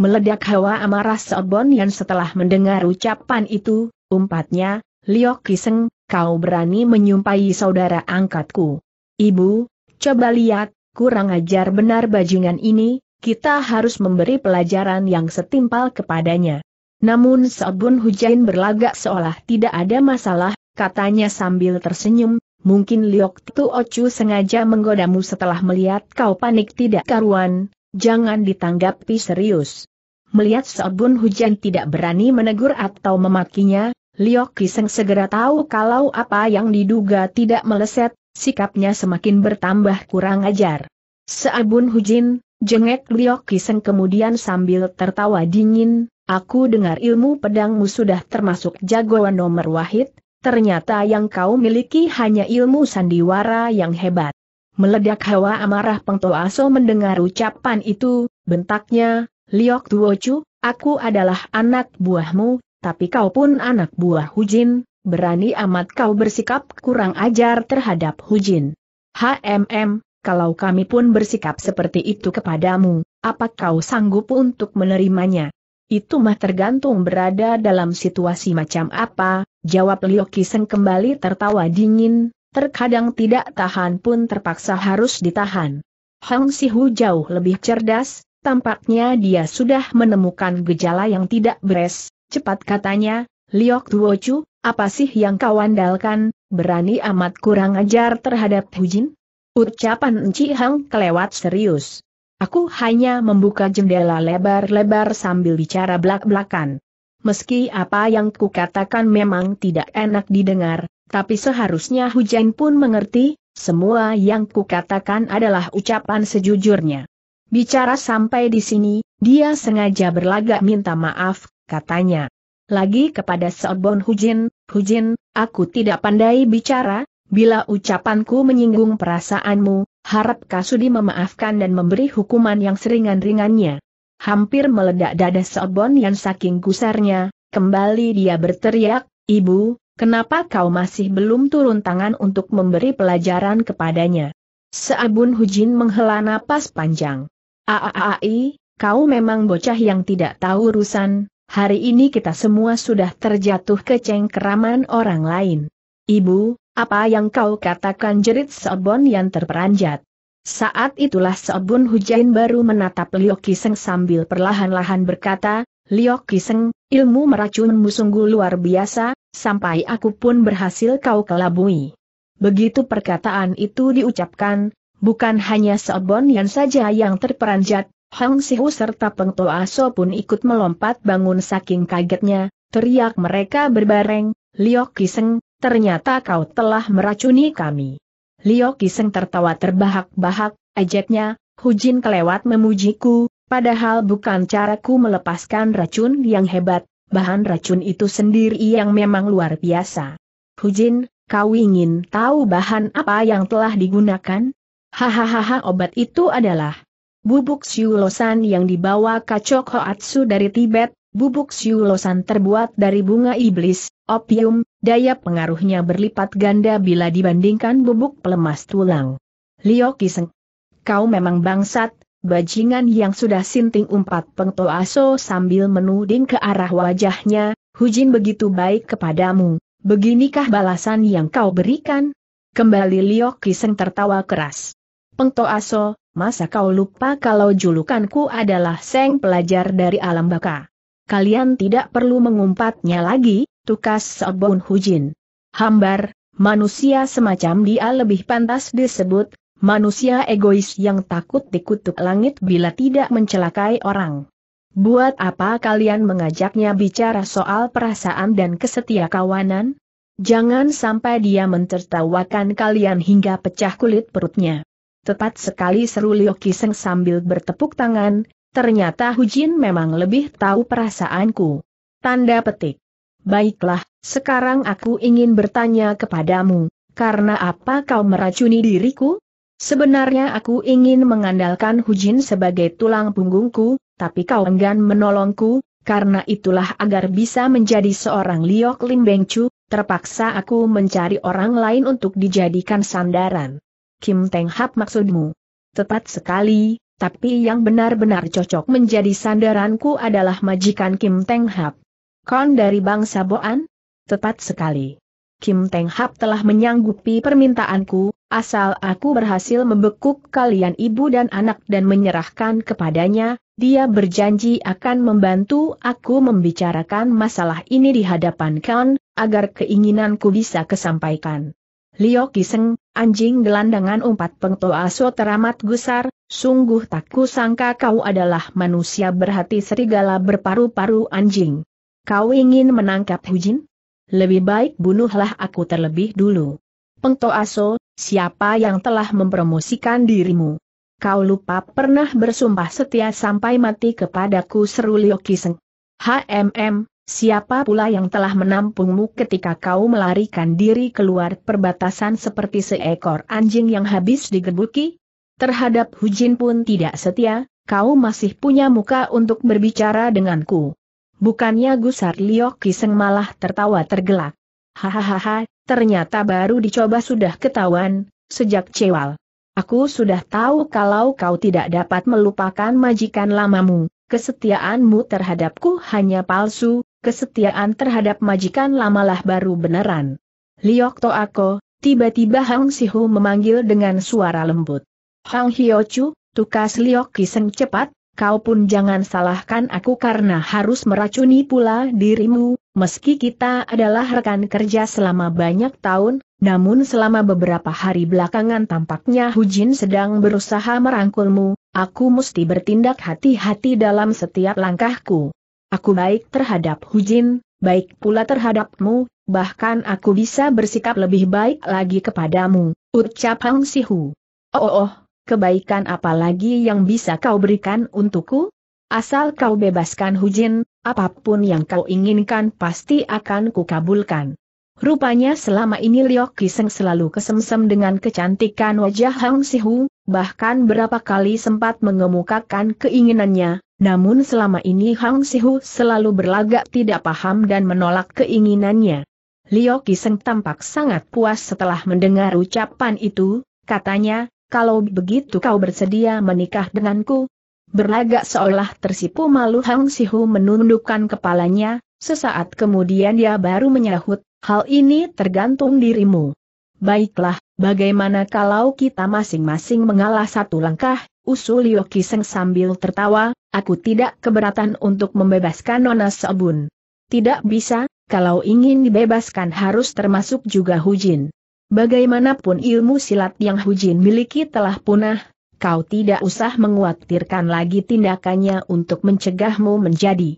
Speaker 1: Meledak hawa amarah Sobon yang setelah mendengar ucapan itu, umpatnya, Liok Kiseng, kau berani menyumpahi saudara angkatku. Ibu, coba lihat, kurang ajar benar bajingan ini, kita harus memberi pelajaran yang setimpal kepadanya. Namun Sobun Hujain berlagak seolah tidak ada masalah, katanya sambil tersenyum, mungkin Liok Tu Ocu sengaja menggodamu setelah melihat kau panik tidak karuan, jangan ditanggapi serius. Melihat Sobun Hujan tidak berani menegur atau memakinya, Liok Kiseng segera tahu kalau apa yang diduga tidak meleset, sikapnya semakin bertambah kurang ajar. Seabun Hujin, jengek Liok Kiseng kemudian sambil tertawa dingin, aku dengar ilmu pedangmu sudah termasuk jagoan nomor wahid, ternyata yang kau miliki hanya ilmu sandiwara yang hebat. Meledak hawa amarah Pengtoaso mendengar ucapan itu, bentaknya, Liok Tuocu, aku adalah anak buahmu, tapi kau pun anak buah Hujin, berani amat kau bersikap kurang ajar terhadap Hujin. HMM, kalau kami pun bersikap seperti itu kepadamu, apa kau sanggup untuk menerimanya? Itu mah tergantung berada dalam situasi macam apa, jawab Liu Kiseng kembali tertawa dingin, terkadang tidak tahan pun terpaksa harus ditahan. Hang Sihu jauh lebih cerdas, tampaknya dia sudah menemukan gejala yang tidak beres, Cepat katanya, Liok Tuocu, apa sih yang kau andalkan, berani amat kurang ajar terhadap Hujin? Ucapan Enci Hang kelewat serius. Aku hanya membuka jendela lebar-lebar sambil bicara belak-belakan. Meski apa yang kukatakan memang tidak enak didengar, tapi seharusnya Hujan pun mengerti, semua yang kukatakan adalah ucapan sejujurnya. Bicara sampai di sini, dia sengaja berlagak minta maaf, katanya. Lagi kepada Seobon Hujin, Hujin, aku tidak pandai bicara, bila ucapanku menyinggung perasaanmu, harap Kasudi memaafkan dan memberi hukuman yang seringan-ringannya. Hampir meledak dada Seobon yang saking gusarnya, kembali dia berteriak, Ibu, kenapa kau masih belum turun tangan untuk memberi pelajaran kepadanya? Seabun Hujin menghela napas panjang. Aaai, kau memang bocah yang tidak tahu urusan, hari ini kita semua sudah terjatuh ke cengkeraman orang lain. Ibu, apa yang kau katakan jerit Sobon yang terperanjat. Saat itulah Sobun Hujain baru menatap Liu Kiseng sambil perlahan-lahan berkata, Liu Kiseng, ilmu meracunmu sungguh luar biasa, sampai aku pun berhasil kau kelabui. Begitu perkataan itu diucapkan, bukan hanya Sobon yang saja yang terperanjat, Hang Sihu serta Peng Toaso pun ikut melompat bangun saking kagetnya, teriak mereka berbareng, Liok Kiseng, ternyata kau telah meracuni kami. Liok Kiseng tertawa terbahak-bahak, ejeknya, Hujin kelewat memujiku, padahal bukan caraku melepaskan racun yang hebat, bahan racun itu sendiri yang memang luar biasa. Hujin, kau ingin tahu bahan apa yang telah digunakan? Hahaha obat itu adalah Bubuk siulosan yang dibawa kacok hoatsu dari Tibet, bubuk siulosan terbuat dari bunga iblis, opium, daya pengaruhnya berlipat ganda bila dibandingkan bubuk pelemas tulang. Liu Kiseng. Kau memang bangsat, bajingan yang sudah sinting umpat pengtoaso sambil menuding ke arah wajahnya, hujin begitu baik kepadamu, Beginikah balasan yang kau berikan? Kembali Liu Kiseng tertawa keras. Pengto Aso, masa kau lupa kalau julukanku adalah Seng Pelajar dari Alam Baka? Kalian tidak perlu mengumpatnya lagi, tukas Sobon Hujin. Hambar, manusia semacam dia lebih pantas disebut, manusia egois yang takut dikutuk langit bila tidak mencelakai orang. Buat apa kalian mengajaknya bicara soal perasaan dan kesetia kawanan? Jangan sampai dia mentertawakan kalian hingga pecah kulit perutnya. Tepat sekali seru Liu Kiseng sambil bertepuk tangan, ternyata Hu Jin memang lebih tahu perasaanku. Tanda petik. Baiklah, sekarang aku ingin bertanya kepadamu, karena apa kau meracuni diriku? Sebenarnya aku ingin mengandalkan Hu Jin sebagai tulang punggungku, tapi kau enggan menolongku, karena itulah agar bisa menjadi seorang Liok Lim Chu, terpaksa aku mencari orang lain untuk dijadikan sandaran. Kim Teng Hap maksudmu? Tepat sekali, tapi yang benar-benar cocok menjadi sandaranku adalah majikan Kim Teng Hap. Kon dari bangsa Boan? Tepat sekali. Kim Teng Hap telah menyanggupi permintaanku, asal aku berhasil membekuk kalian ibu dan anak dan menyerahkan kepadanya, dia berjanji akan membantu aku membicarakan masalah ini di hadapan Kan, agar keinginanku bisa kesampaikan. Liokiseng, Kiseng, anjing gelandangan umpat pengtoa so teramat gusar, sungguh tak kusangka kau adalah manusia berhati serigala berparu-paru anjing. Kau ingin menangkap Hujin? Lebih baik bunuhlah aku terlebih dulu. Pengtoaso, siapa yang telah mempromosikan dirimu? Kau lupa pernah bersumpah setia sampai mati kepadaku seru Liokiseng. Kiseng. HMM, Siapa pula yang telah menampungmu ketika kau melarikan diri keluar perbatasan seperti seekor anjing yang habis digebuki? Terhadap Hujin pun tidak setia, kau masih punya muka untuk berbicara denganku. Bukannya Gusar Liok Kiseng malah tertawa tergelak. Hahaha, ternyata baru dicoba sudah ketahuan, sejak cewal. Aku sudah tahu kalau kau tidak dapat melupakan majikan lamamu, kesetiaanmu terhadapku hanya palsu, kesetiaan terhadap majikan lamalah baru beneran. Liok Toako, tiba-tiba Hang Sihu memanggil dengan suara lembut. Hang Hyochu, tukas Liok Kiseng cepat, kau pun jangan salahkan aku karena harus meracuni pula dirimu, meski kita adalah rekan kerja selama banyak tahun, namun selama beberapa hari belakangan tampaknya Hujin sedang berusaha merangkulmu, aku mesti bertindak hati-hati dalam setiap langkahku. Aku baik terhadap Hujin, baik pula terhadapmu, bahkan aku bisa bersikap lebih baik lagi kepadamu, ucap Hang Sihu. Oh, oh, oh, kebaikan apa lagi yang bisa kau berikan untukku? Asal kau bebaskan Hujin, apapun yang kau inginkan pasti akan kukabulkan. Rupanya selama ini Liok Kiseng selalu kesemsem dengan kecantikan wajah Hang Sihu, bahkan berapa kali sempat mengemukakan keinginannya, namun selama ini Hang Sihu selalu berlagak tidak paham dan menolak keinginannya. Liu Kiseng tampak sangat puas setelah mendengar ucapan itu, katanya, kalau begitu kau bersedia menikah denganku? Berlagak seolah tersipu malu Hang Sihu menundukkan kepalanya, sesaat kemudian dia baru menyahut, hal ini tergantung dirimu. Baiklah, Bagaimana kalau kita masing-masing mengalah satu langkah, usul Lio Kiseng sambil tertawa, aku tidak keberatan untuk membebaskan Nona Sabun. Tidak bisa, kalau ingin dibebaskan harus termasuk juga Hujin. Bagaimanapun ilmu silat yang Hujin miliki telah punah, kau tidak usah menguatirkan lagi tindakannya untuk mencegahmu menjadi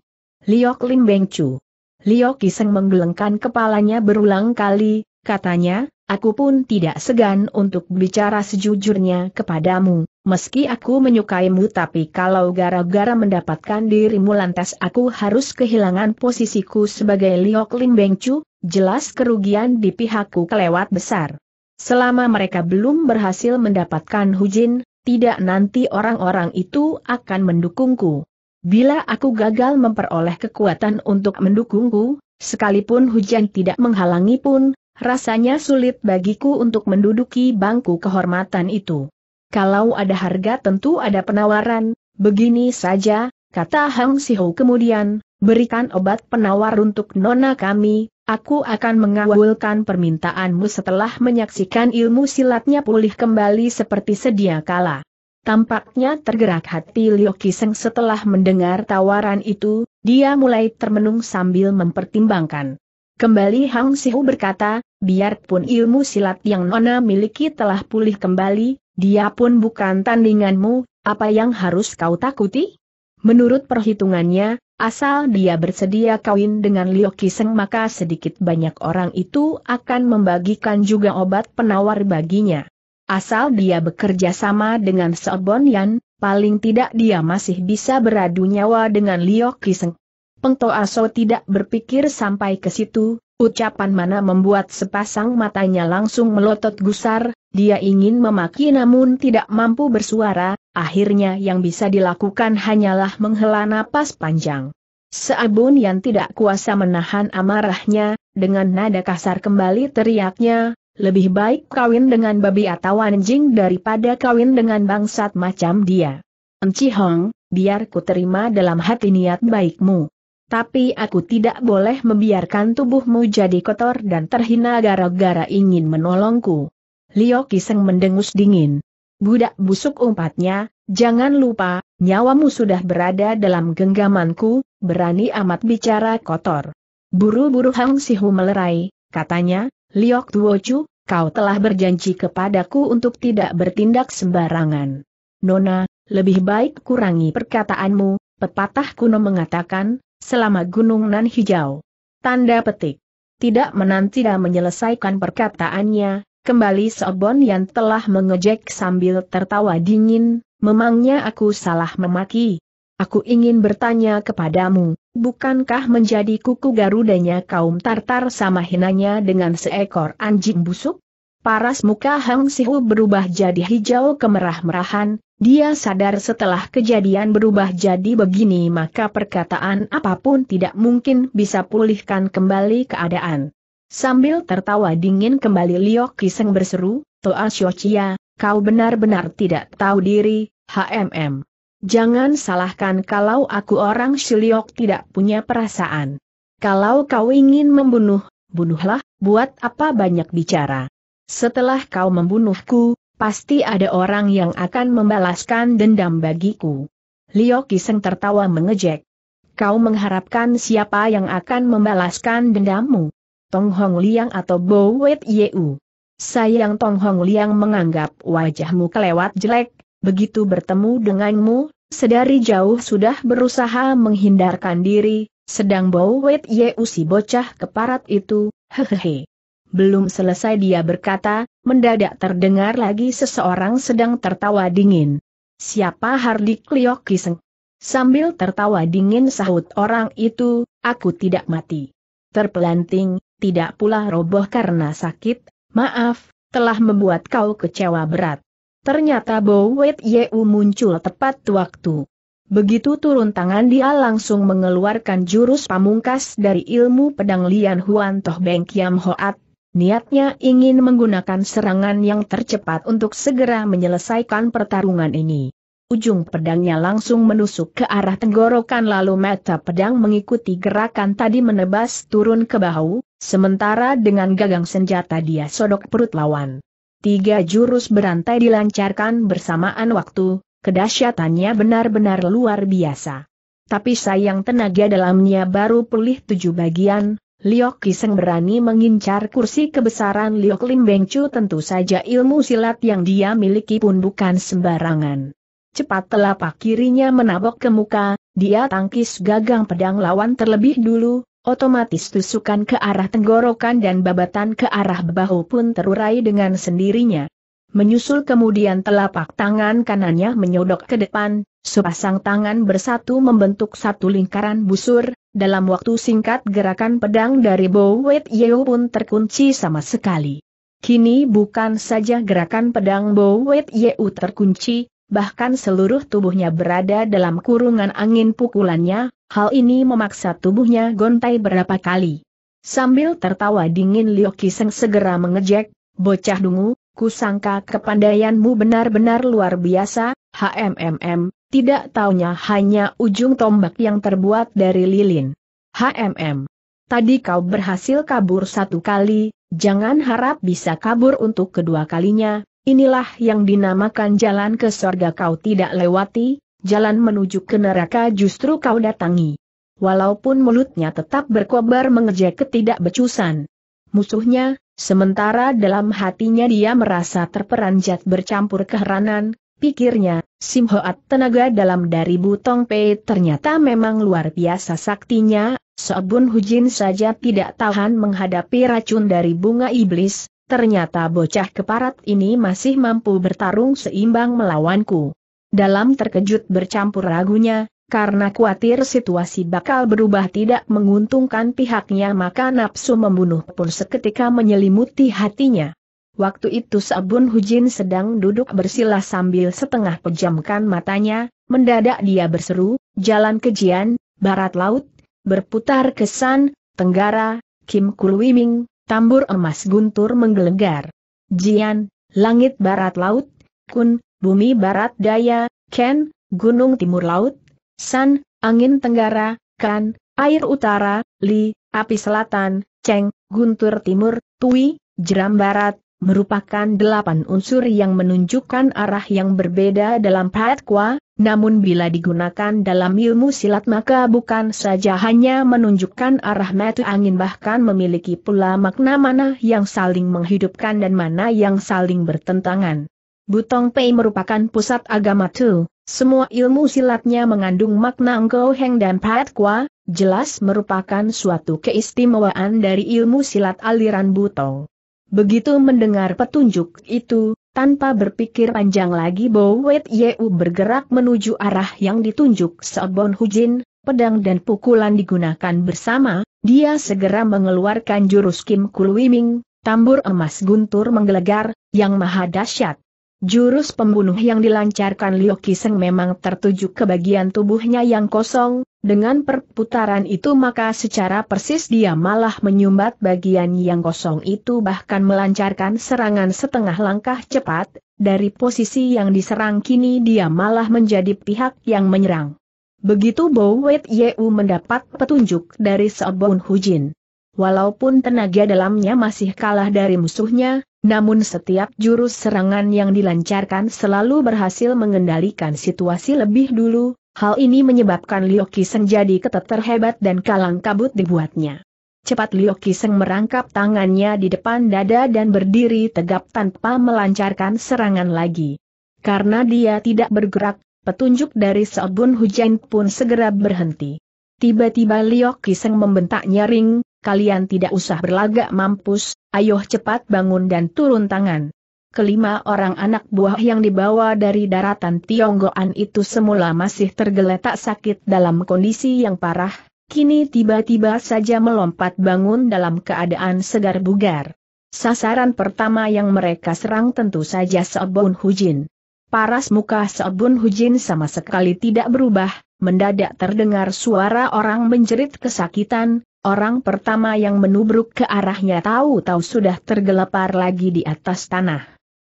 Speaker 1: Liok Lim Bengcu. Chu. Kiseng menggelengkan kepalanya berulang kali, katanya, aku pun tidak segan untuk bicara sejujurnya kepadamu, meski aku menyukaimu tapi kalau gara-gara mendapatkan dirimu lantas aku harus kehilangan posisiku sebagai Liok Lim Bengcu, jelas kerugian di pihakku kelewat besar. Selama mereka belum berhasil mendapatkan hujin, tidak nanti orang-orang itu akan mendukungku. Bila aku gagal memperoleh kekuatan untuk mendukungku, sekalipun hujan tidak menghalangi pun, rasanya sulit bagiku untuk menduduki bangku kehormatan itu. Kalau ada harga tentu ada penawaran, begini saja, kata Hang Siho kemudian, berikan obat penawar untuk nona kami, aku akan mengawulkan permintaanmu setelah menyaksikan ilmu silatnya pulih kembali seperti sedia kala. Tampaknya tergerak hati Liu Kiseng setelah mendengar tawaran itu, dia mulai termenung sambil mempertimbangkan. Kembali Hang Sihu berkata, biarpun ilmu silat yang Nona miliki telah pulih kembali, dia pun bukan tandinganmu, apa yang harus kau takuti? Menurut perhitungannya, asal dia bersedia kawin dengan Liu Kiseng maka sedikit banyak orang itu akan membagikan juga obat penawar baginya. Asal dia bekerja sama dengan Seobon Yan, paling tidak dia masih bisa beradu nyawa dengan Liu Kiseng. Pengto Aso tidak berpikir sampai ke situ, ucapan mana membuat sepasang matanya langsung melotot gusar, dia ingin memaki namun tidak mampu bersuara, akhirnya yang bisa dilakukan hanyalah menghela napas panjang. Seabun yang tidak kuasa menahan amarahnya, dengan nada kasar kembali teriaknya, lebih baik kawin dengan babi atau anjing daripada kawin dengan bangsat macam dia. Enci Hong, biar ku terima dalam hati niat baikmu. Tapi aku tidak boleh membiarkan tubuhmu jadi kotor dan terhina gara-gara ingin menolongku. Lio Kiseng mendengus dingin. Budak busuk umpatnya, jangan lupa, nyawamu sudah berada dalam genggamanku, berani amat bicara kotor. Buru-buru Hang Sihu melerai, katanya, Liok Tuocu, kau telah berjanji kepadaku untuk tidak bertindak sembarangan. Nona, lebih baik kurangi perkataanmu, pepatah kuno mengatakan, selama gunung nan hijau. Tanda petik. Tidak menanti dan menyelesaikan perkataannya, kembali Sobon yang telah mengejek sambil tertawa dingin, memangnya aku salah memaki. Aku ingin bertanya kepadamu, bukankah menjadi kuku garudanya kaum Tartar sama hinanya dengan seekor anjing busuk? Paras muka Hang Sihu berubah jadi hijau kemerah-merahan, dia sadar setelah kejadian berubah jadi begini maka perkataan apapun tidak mungkin bisa pulihkan kembali keadaan. Sambil tertawa dingin kembali Liok Kiseng berseru, Toa Xiochia, kau benar-benar tidak tahu diri, HMM. Jangan salahkan kalau aku orang Shiliok tidak punya perasaan. Kalau kau ingin membunuh, bunuhlah, buat apa banyak bicara. Setelah kau membunuhku, pasti ada orang yang akan membalaskan dendam bagiku. Liu Kiseng tertawa mengejek. Kau mengharapkan siapa yang akan membalaskan dendammu? Tong Hong Liang atau Bo Wet Yeu? Sayang Tong Hong Liang menganggap wajahmu kelewat jelek, begitu bertemu denganmu, sedari jauh sudah berusaha menghindarkan diri, sedang Bo Wet Yeu si bocah keparat itu, hehehe. Belum selesai dia berkata, mendadak terdengar lagi seseorang sedang tertawa dingin. Siapa Hardik Liok Kiseng? Sambil tertawa dingin sahut orang itu, aku tidak mati. Terpelanting, tidak pula roboh karena sakit, maaf, telah membuat kau kecewa berat. Ternyata Bowet Yeu muncul tepat waktu. Begitu turun tangan dia langsung mengeluarkan jurus pamungkas dari ilmu pedang Lian Huan Toh Beng Kiam Hoat, Niatnya ingin menggunakan serangan yang tercepat untuk segera menyelesaikan pertarungan ini. Ujung pedangnya langsung menusuk ke arah tenggorokan lalu mata pedang mengikuti gerakan tadi menebas turun ke bahu, sementara dengan gagang senjata dia sodok perut lawan. Tiga jurus berantai dilancarkan bersamaan waktu, kedahsyatannya benar-benar luar biasa. Tapi sayang tenaga dalamnya baru pulih tujuh bagian, Liok Kiseng berani mengincar kursi kebesaran Liok Lim Beng Chu tentu saja ilmu silat yang dia miliki pun bukan sembarangan. Cepat telapak kirinya menabok ke muka, dia tangkis gagang pedang lawan terlebih dulu, otomatis tusukan ke arah tenggorokan dan babatan ke arah bahu pun terurai dengan sendirinya. Menyusul kemudian telapak tangan kanannya menyodok ke depan, sepasang tangan bersatu membentuk satu lingkaran busur, dalam waktu singkat gerakan pedang dari Bo Wet Yeo pun terkunci sama sekali. Kini bukan saja gerakan pedang Bo Wet Yeo terkunci, bahkan seluruh tubuhnya berada dalam kurungan angin pukulannya, hal ini memaksa tubuhnya gontai berapa kali. Sambil tertawa dingin Liu Kiseng segera mengejek, bocah dungu, kusangka kepandaianmu benar-benar luar biasa, HMMM, tidak taunya hanya ujung tombak yang terbuat dari lilin. HMM. Tadi kau berhasil kabur satu kali, jangan harap bisa kabur untuk kedua kalinya, inilah yang dinamakan jalan ke sorga kau tidak lewati, jalan menuju ke neraka justru kau datangi. Walaupun mulutnya tetap berkobar mengejek ketidakbecusan. Musuhnya, sementara dalam hatinya dia merasa terperanjat bercampur keheranan, pikirnya, Sim Hoat tenaga dalam dari Butong Pei ternyata memang luar biasa saktinya, Sobun Hujin saja tidak tahan menghadapi racun dari bunga iblis, ternyata bocah keparat ini masih mampu bertarung seimbang melawanku. Dalam terkejut bercampur ragunya, karena khawatir situasi bakal berubah tidak menguntungkan pihaknya maka nafsu membunuh pun seketika menyelimuti hatinya. Waktu itu Sabun Hujin sedang duduk bersila sambil setengah pejamkan matanya, mendadak dia berseru, jalan Ke Jian, barat laut, berputar ke San, tenggara, Kim Kulwiming, tambur emas guntur menggelegar. Jian, langit barat laut, kun, bumi barat daya, ken, gunung timur laut, san, angin tenggara, kan, air utara, li, api selatan, Cheng, guntur timur, tui, jeram barat, merupakan delapan unsur yang menunjukkan arah yang berbeda dalam Patkwa, namun bila digunakan dalam ilmu silat maka bukan saja hanya menunjukkan arah metu angin bahkan memiliki pula makna mana yang saling menghidupkan dan mana yang saling bertentangan. Butong Pei merupakan pusat agama Tu, semua ilmu silatnya mengandung makna Engkau Heng dan Kwa, jelas merupakan suatu keistimewaan dari ilmu silat aliran Butong. Begitu mendengar petunjuk itu, tanpa berpikir panjang lagi Bowet Wet Yeu bergerak menuju arah yang ditunjuk Sobon Hujin, pedang dan pukulan digunakan bersama, dia segera mengeluarkan jurus Kim Kulwiming, tambur emas guntur menggelegar, yang maha dahsyat. Jurus pembunuh yang dilancarkan Liu Kiseng memang tertuju ke bagian tubuhnya yang kosong, dengan perputaran itu maka secara persis dia malah menyumbat bagian yang kosong itu bahkan melancarkan serangan setengah langkah cepat, dari posisi yang diserang kini dia malah menjadi pihak yang menyerang. Begitu Bowet Yeu mendapat petunjuk dari Seobon Hujin. Walaupun tenaga dalamnya masih kalah dari musuhnya, namun setiap jurus serangan yang dilancarkan selalu berhasil mengendalikan situasi lebih dulu, Hal ini menyebabkan Liu Kiseng jadi keteter hebat dan kalang kabut dibuatnya. Cepat Liu Kiseng merangkap tangannya di depan dada dan berdiri tegap tanpa melancarkan serangan lagi. Karena dia tidak bergerak, petunjuk dari Seobun Hujan pun segera berhenti. Tiba-tiba Liu Kiseng membentak nyaring, kalian tidak usah berlagak mampus, ayo cepat bangun dan turun tangan kelima orang anak buah yang dibawa dari daratan Tionggoan itu semula masih tergeletak sakit dalam kondisi yang parah, kini tiba-tiba saja melompat bangun dalam keadaan segar bugar. Sasaran pertama yang mereka serang tentu saja Sobun Hujin. Paras muka Sobun Hujin sama sekali tidak berubah, mendadak terdengar suara orang menjerit kesakitan, Orang pertama yang menubruk ke arahnya tahu-tahu sudah tergelepar lagi di atas tanah.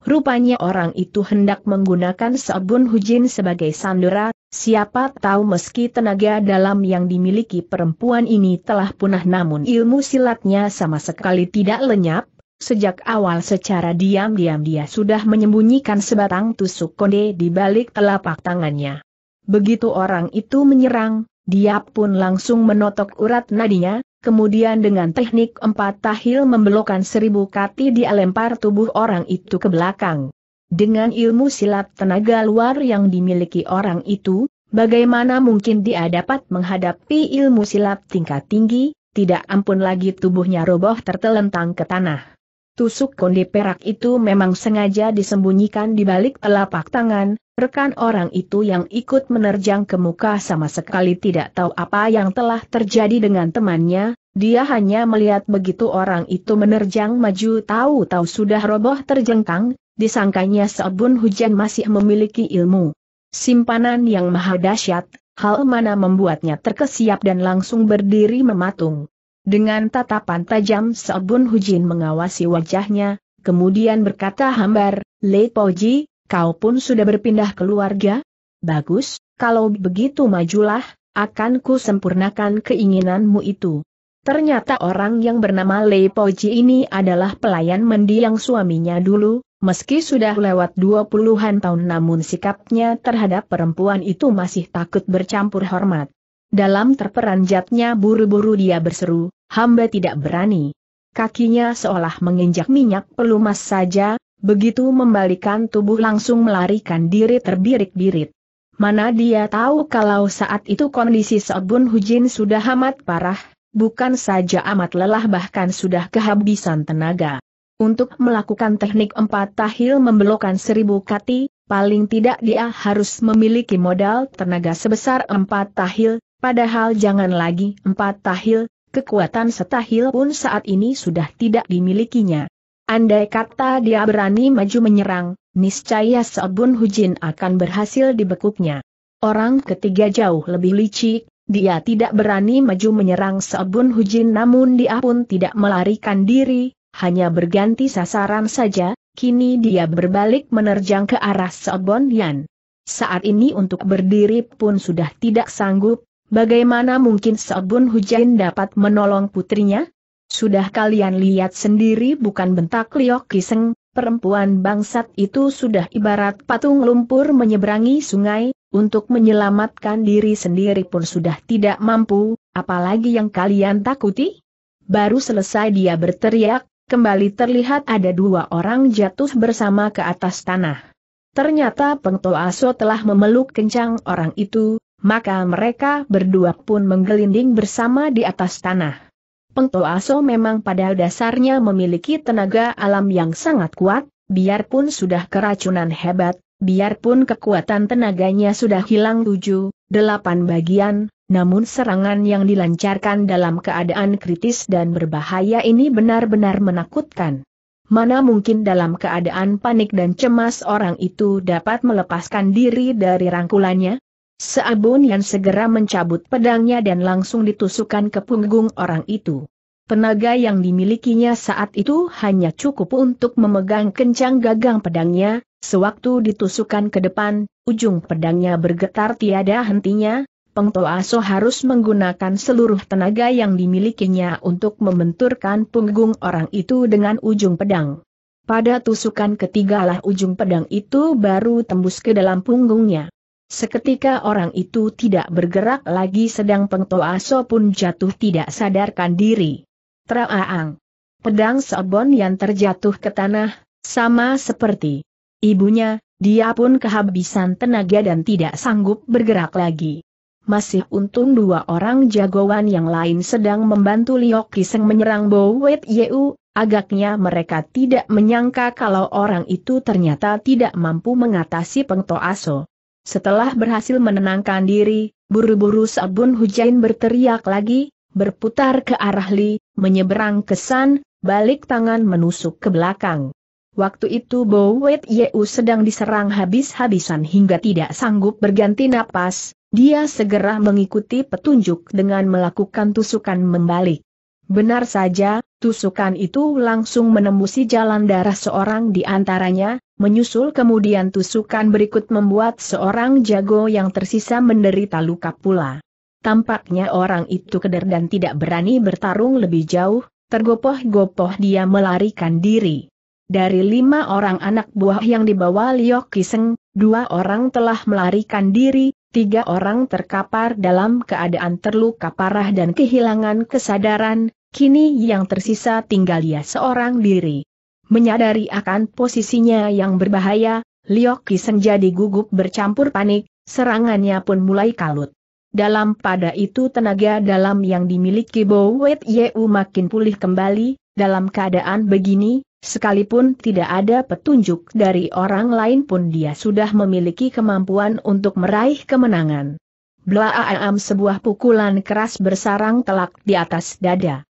Speaker 1: Rupanya orang itu hendak menggunakan sabun hujin sebagai sandera, siapa tahu meski tenaga dalam yang dimiliki perempuan ini telah punah namun ilmu silatnya sama sekali tidak lenyap, sejak awal secara diam-diam dia sudah menyembunyikan sebatang tusuk konde di balik telapak tangannya. Begitu orang itu menyerang, dia pun langsung menotok urat nadinya, Kemudian dengan teknik empat tahil membelokkan seribu kati dia lempar tubuh orang itu ke belakang. Dengan ilmu silat tenaga luar yang dimiliki orang itu, bagaimana mungkin dia dapat menghadapi ilmu silat tingkat tinggi, tidak ampun lagi tubuhnya roboh tertelentang ke tanah. Tusuk konde perak itu memang sengaja disembunyikan di balik telapak tangan, Rekan orang itu yang ikut menerjang ke muka sama sekali tidak tahu apa yang telah terjadi dengan temannya, dia hanya melihat begitu orang itu menerjang maju tahu-tahu sudah roboh terjengkang, disangkanya sabun hujan masih memiliki ilmu. Simpanan yang maha dahsyat, hal mana membuatnya terkesiap dan langsung berdiri mematung. Dengan tatapan tajam sebun Hujan mengawasi wajahnya, kemudian berkata hambar, Le Poji, Kau pun sudah berpindah keluarga? Bagus, kalau begitu majulah, akan ku sempurnakan keinginanmu itu. Ternyata orang yang bernama Lei Poji ini adalah pelayan mendiang suaminya dulu, meski sudah lewat dua puluhan tahun namun sikapnya terhadap perempuan itu masih takut bercampur hormat. Dalam terperanjatnya buru-buru dia berseru, hamba tidak berani. Kakinya seolah menginjak minyak pelumas saja, Begitu membalikan tubuh langsung melarikan diri terbirik-birit. Mana dia tahu kalau saat itu kondisi Sobun Hujin sudah amat parah, bukan saja amat lelah bahkan sudah kehabisan tenaga. Untuk melakukan teknik empat tahil membelokkan seribu kati, paling tidak dia harus memiliki modal tenaga sebesar empat tahil, padahal jangan lagi empat tahil, kekuatan setahil pun saat ini sudah tidak dimilikinya. Andai kata dia berani maju menyerang, niscaya Sobun Hujin akan berhasil dibekuknya. Orang ketiga jauh lebih licik, dia tidak berani maju menyerang Sobun Hujin namun dia pun tidak melarikan diri, hanya berganti sasaran saja, kini dia berbalik menerjang ke arah Sobun Yan. Saat ini untuk berdiri pun sudah tidak sanggup, bagaimana mungkin Sobun Hujin dapat menolong putrinya? Sudah kalian lihat sendiri bukan bentak Liok Kiseng, perempuan bangsat itu sudah ibarat patung lumpur menyeberangi sungai, untuk menyelamatkan diri sendiri pun sudah tidak mampu, apalagi yang kalian takuti? Baru selesai dia berteriak, kembali terlihat ada dua orang jatuh bersama ke atas tanah. Ternyata Pengto Aso telah memeluk kencang orang itu, maka mereka berdua pun menggelinding bersama di atas tanah. Pengto Aso memang pada dasarnya memiliki tenaga alam yang sangat kuat, biarpun sudah keracunan hebat, biarpun kekuatan tenaganya sudah hilang tujuh, delapan bagian, namun serangan yang dilancarkan dalam keadaan kritis dan berbahaya ini benar-benar menakutkan. Mana mungkin dalam keadaan panik dan cemas orang itu dapat melepaskan diri dari rangkulannya? Seabun yang segera mencabut pedangnya dan langsung ditusukkan ke punggung orang itu. Tenaga yang dimilikinya saat itu hanya cukup untuk memegang kencang gagang pedangnya, sewaktu ditusukkan ke depan, ujung pedangnya bergetar tiada hentinya, Pengtoaso harus menggunakan seluruh tenaga yang dimilikinya untuk membenturkan punggung orang itu dengan ujung pedang. Pada tusukan ketigalah ujung pedang itu baru tembus ke dalam punggungnya. Seketika orang itu tidak bergerak lagi sedang pengtoaso pun jatuh tidak sadarkan diri. Traaang. Pedang Sobon yang terjatuh ke tanah, sama seperti ibunya, dia pun kehabisan tenaga dan tidak sanggup bergerak lagi. Masih untung dua orang jagoan yang lain sedang membantu Liok Kiseng menyerang Bowet Yeu, agaknya mereka tidak menyangka kalau orang itu ternyata tidak mampu mengatasi pengtoaso. Aso. Setelah berhasil menenangkan diri, buru-buru Sabun Hujain berteriak lagi, berputar ke arah Li, menyeberang ke San, balik tangan menusuk ke belakang. Waktu itu Bo Wet Yeu sedang diserang habis-habisan hingga tidak sanggup berganti napas, dia segera mengikuti petunjuk dengan melakukan tusukan membalik. Benar saja, Tusukan itu langsung menembusi jalan darah seorang di antaranya, menyusul kemudian tusukan berikut membuat seorang jago yang tersisa menderita luka pula. Tampaknya orang itu keder dan tidak berani bertarung lebih jauh, tergopoh-gopoh dia melarikan diri. Dari lima orang anak buah yang dibawa Liok Kiseng, dua orang telah melarikan diri, tiga orang terkapar dalam keadaan terluka parah dan kehilangan kesadaran, Kini yang tersisa tinggal ia seorang diri. Menyadari akan posisinya yang berbahaya, Liok Kisen jadi gugup bercampur panik, serangannya pun mulai kalut. Dalam pada itu tenaga dalam yang dimiliki Bowet Yeu makin pulih kembali, dalam keadaan begini, sekalipun tidak ada petunjuk dari orang lain pun dia sudah memiliki kemampuan untuk meraih kemenangan. Blaaam sebuah pukulan keras bersarang telak di atas dada.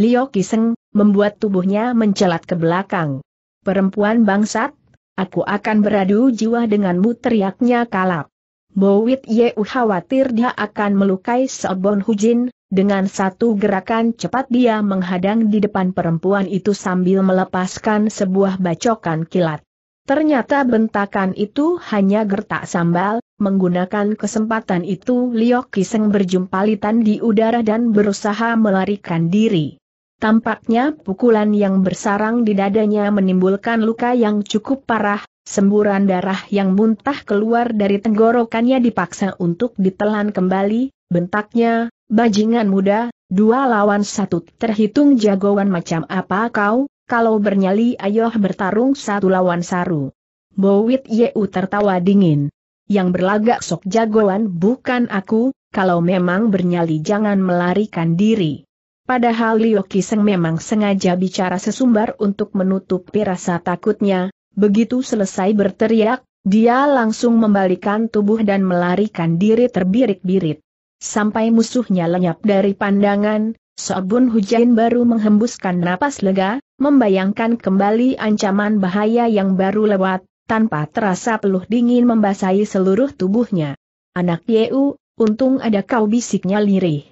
Speaker 1: Lio Kiseng, membuat tubuhnya mencelat ke belakang. Perempuan bangsat, aku akan beradu jiwa denganmu teriaknya kalap. Bowit Yeu khawatir dia akan melukai Seobon Hujin, dengan satu gerakan cepat dia menghadang di depan perempuan itu sambil melepaskan sebuah bacokan kilat. Ternyata bentakan itu hanya gertak sambal, menggunakan kesempatan itu Liok Kiseng berjumpalitan di udara dan berusaha melarikan diri. Tampaknya pukulan yang bersarang di dadanya menimbulkan luka yang cukup parah, semburan darah yang muntah keluar dari tenggorokannya dipaksa untuk ditelan kembali, bentaknya, bajingan muda, dua lawan satu terhitung jagoan macam apa kau, kalau bernyali ayoh bertarung satu lawan saru. Bowit Yeu tertawa dingin. Yang berlagak sok jagoan bukan aku, kalau memang bernyali jangan melarikan diri. Padahal Liu Kiseng memang sengaja bicara sesumbar untuk menutupi rasa takutnya, begitu selesai berteriak, dia langsung membalikan tubuh dan melarikan diri terbirit-birit. Sampai musuhnya lenyap dari pandangan, Sobun Hujain baru menghembuskan napas lega, membayangkan kembali ancaman bahaya yang baru lewat, tanpa terasa peluh dingin membasahi seluruh tubuhnya. Anak Yeu, untung ada kau bisiknya lirih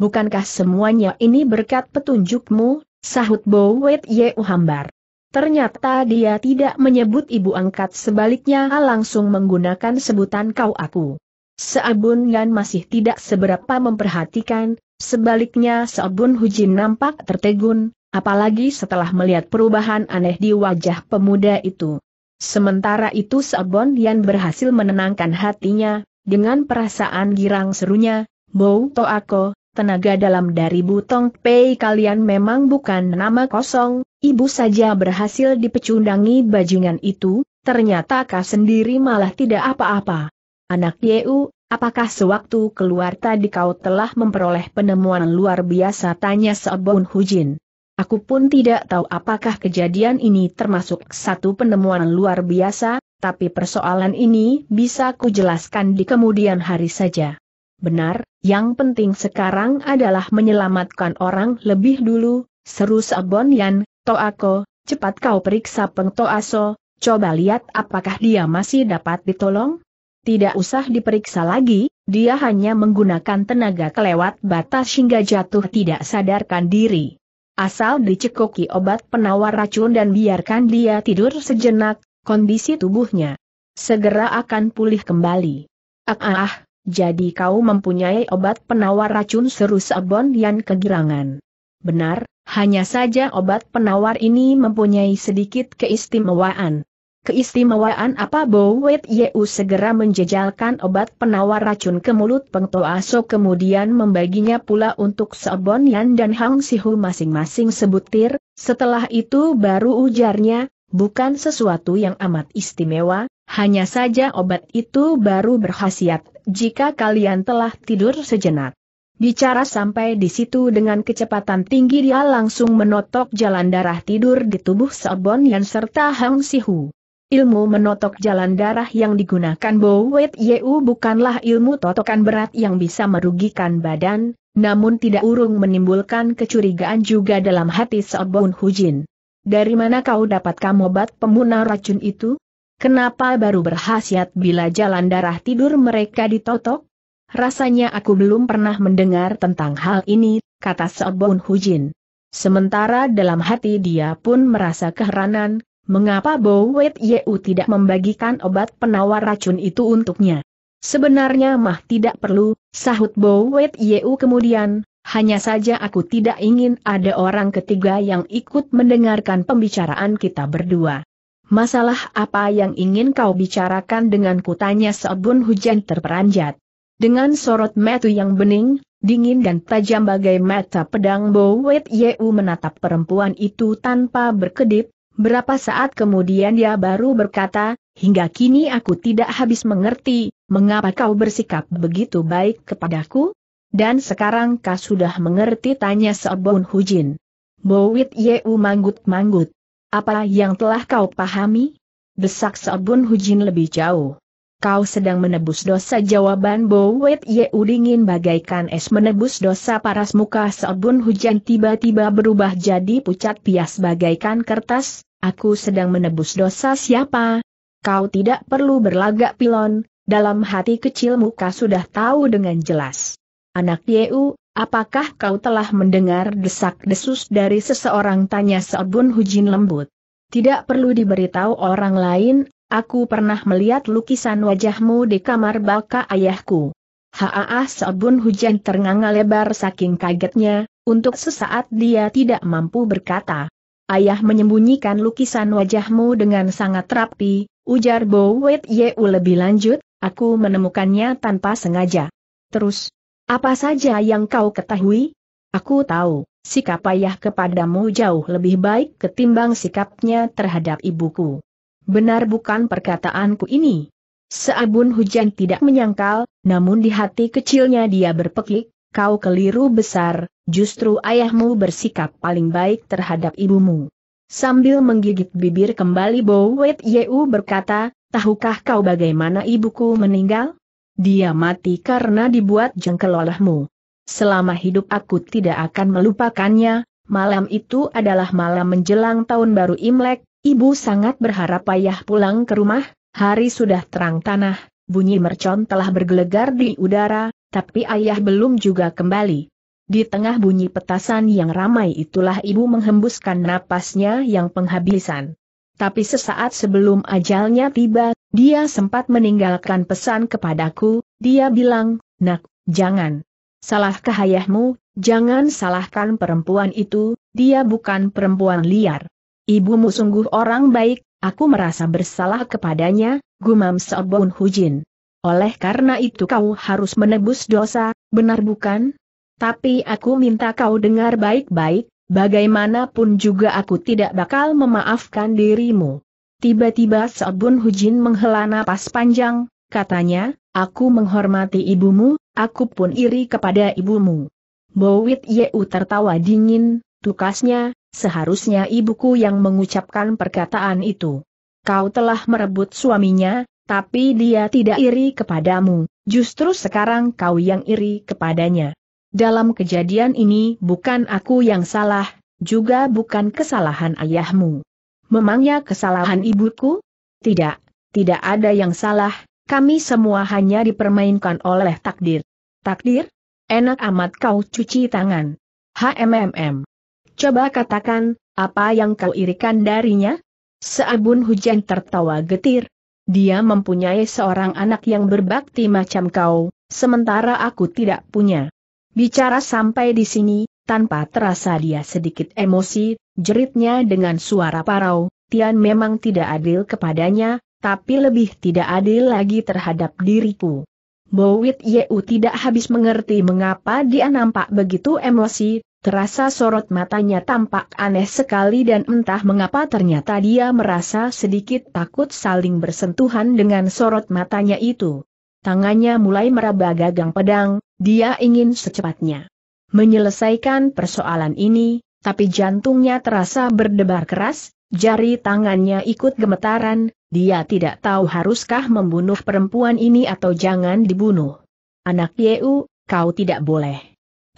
Speaker 1: bukankah semuanya ini berkat petunjukmu, sahut Bowet Yeu hambar. Ternyata dia tidak menyebut ibu angkat sebaliknya langsung menggunakan sebutan kau aku. Seabun Gan masih tidak seberapa memperhatikan, sebaliknya Seabun Hujin nampak tertegun, apalagi setelah melihat perubahan aneh di wajah pemuda itu. Sementara itu Seabun Yan berhasil menenangkan hatinya, dengan perasaan girang serunya, Bow to aku tenaga dalam dari Butong Pei kalian memang bukan nama kosong, ibu saja berhasil dipecundangi bajingan itu, ternyata kau sendiri malah tidak apa-apa. Anak Yeu, apakah sewaktu keluar tadi kau telah memperoleh penemuan luar biasa tanya Seobon Hujin. Aku pun tidak tahu apakah kejadian ini termasuk satu penemuan luar biasa, tapi persoalan ini bisa kujelaskan di kemudian hari saja. Benar, yang penting sekarang adalah menyelamatkan orang lebih dulu, seru Sabon Yan, Toako, cepat kau periksa Peng Toaso, coba lihat apakah dia masih dapat ditolong? Tidak usah diperiksa lagi, dia hanya menggunakan tenaga kelewat batas hingga jatuh tidak sadarkan diri. Asal dicekoki obat penawar racun dan biarkan dia tidur sejenak, kondisi tubuhnya segera akan pulih kembali. Ah ah ah, jadi kau mempunyai obat penawar racun seru sebon yang kegirangan. Benar, hanya saja obat penawar ini mempunyai sedikit keistimewaan. Keistimewaan apa Bo Wet Yeu segera menjejalkan obat penawar racun ke mulut Peng Toaso kemudian membaginya pula untuk Sebon Yan dan Hang Sihu masing-masing sebutir, setelah itu baru ujarnya, bukan sesuatu yang amat istimewa, hanya saja obat itu baru berkhasiat jika kalian telah tidur sejenak. Bicara sampai di situ dengan kecepatan tinggi dia langsung menotok jalan darah tidur di tubuh Seobon yang serta Hang Sihu. Ilmu menotok jalan darah yang digunakan Bo Wet Yeu bukanlah ilmu totokan berat yang bisa merugikan badan, namun tidak urung menimbulkan kecurigaan juga dalam hati Seobon Hujin. Dari mana kau dapatkan obat pemunah racun itu? Kenapa baru berhasiat bila jalan darah tidur mereka ditotok? Rasanya aku belum pernah mendengar tentang hal ini, kata Seobon Hujin. Sementara dalam hati dia pun merasa keheranan, mengapa Bowet Yeu tidak membagikan obat penawar racun itu untuknya. Sebenarnya mah tidak perlu, sahut Bowet Yeu kemudian, hanya saja aku tidak ingin ada orang ketiga yang ikut mendengarkan pembicaraan kita berdua. Masalah apa yang ingin kau bicarakan dengan kutanya sebun Hujan terperanjat. Dengan sorot metu yang bening, dingin dan tajam bagai mata pedang Bowet Yeu menatap perempuan itu tanpa berkedip, berapa saat kemudian dia baru berkata, hingga kini aku tidak habis mengerti, mengapa kau bersikap begitu baik kepadaku? Dan sekarang kau sudah mengerti tanya sebun Hujan. Bowit Yeu manggut-manggut. Apa yang telah kau pahami? Desak Sobun Hujin lebih jauh. Kau sedang menebus dosa jawaban Bowet Ye Udingin bagaikan es menebus dosa paras muka Sobun Hujan tiba-tiba berubah jadi pucat pias bagaikan kertas, aku sedang menebus dosa siapa? Kau tidak perlu berlagak pilon, dalam hati kecil muka sudah tahu dengan jelas. Anak U Apakah kau telah mendengar desak-desus dari seseorang? Tanya Seobun Hujin lembut. Tidak perlu diberitahu orang lain, aku pernah melihat lukisan wajahmu di kamar baka ayahku. Haa Seobun Hujan ternganga lebar saking kagetnya, untuk sesaat dia tidak mampu berkata. Ayah menyembunyikan lukisan wajahmu dengan sangat rapi, ujar Bowet Yeu lebih lanjut, aku menemukannya tanpa sengaja. Terus, apa saja yang kau ketahui? Aku tahu, sikap ayah kepadamu jauh lebih baik ketimbang sikapnya terhadap ibuku. Benar bukan perkataanku ini? Seabun hujan tidak menyangkal, namun di hati kecilnya dia berpekik, kau keliru besar, justru ayahmu bersikap paling baik terhadap ibumu. Sambil menggigit bibir kembali Bowet Yeu berkata, tahukah kau bagaimana ibuku meninggal? Dia mati karena dibuat jengkel olehmu. Selama hidup aku tidak akan melupakannya, malam itu adalah malam menjelang tahun baru Imlek, ibu sangat berharap ayah pulang ke rumah, hari sudah terang tanah, bunyi mercon telah bergelegar di udara, tapi ayah belum juga kembali. Di tengah bunyi petasan yang ramai itulah ibu menghembuskan napasnya yang penghabisan. Tapi sesaat sebelum ajalnya tiba, dia sempat meninggalkan pesan kepadaku, dia bilang, nak, jangan. Salahkah ayahmu, jangan salahkan perempuan itu, dia bukan perempuan liar. Ibumu sungguh orang baik, aku merasa bersalah kepadanya, gumam seobun Hujin. Oleh karena itu kau harus menebus dosa, benar bukan? Tapi aku minta kau dengar baik-baik, bagaimanapun juga aku tidak bakal memaafkan dirimu. Tiba-tiba Seobun Hujin menghela napas panjang, katanya, aku menghormati ibumu, aku pun iri kepada ibumu. Bowit Yeu tertawa dingin, tukasnya, seharusnya ibuku yang mengucapkan perkataan itu. Kau telah merebut suaminya, tapi dia tidak iri kepadamu, justru sekarang kau yang iri kepadanya. Dalam kejadian ini bukan aku yang salah, juga bukan kesalahan ayahmu. Memangnya kesalahan ibuku? Tidak, tidak ada yang salah, kami semua hanya dipermainkan oleh takdir. Takdir? Enak amat kau cuci tangan. HMMM. Coba katakan, apa yang kau irikan darinya? Seabun hujan tertawa getir. Dia mempunyai seorang anak yang berbakti macam kau, sementara aku tidak punya. Bicara sampai di sini, tanpa terasa dia sedikit emosi, jeritnya dengan suara parau, Tian memang tidak adil kepadanya, tapi lebih tidak adil lagi terhadap diriku. Bowit Yeu tidak habis mengerti mengapa dia nampak begitu emosi, terasa sorot matanya tampak aneh sekali dan entah mengapa ternyata dia merasa sedikit takut saling bersentuhan dengan sorot matanya itu. Tangannya mulai meraba gagang pedang, dia ingin secepatnya menyelesaikan persoalan ini, tapi jantungnya terasa berdebar keras, jari tangannya ikut gemetaran, dia tidak tahu haruskah membunuh perempuan ini atau jangan dibunuh. Anak Yeu, kau tidak boleh.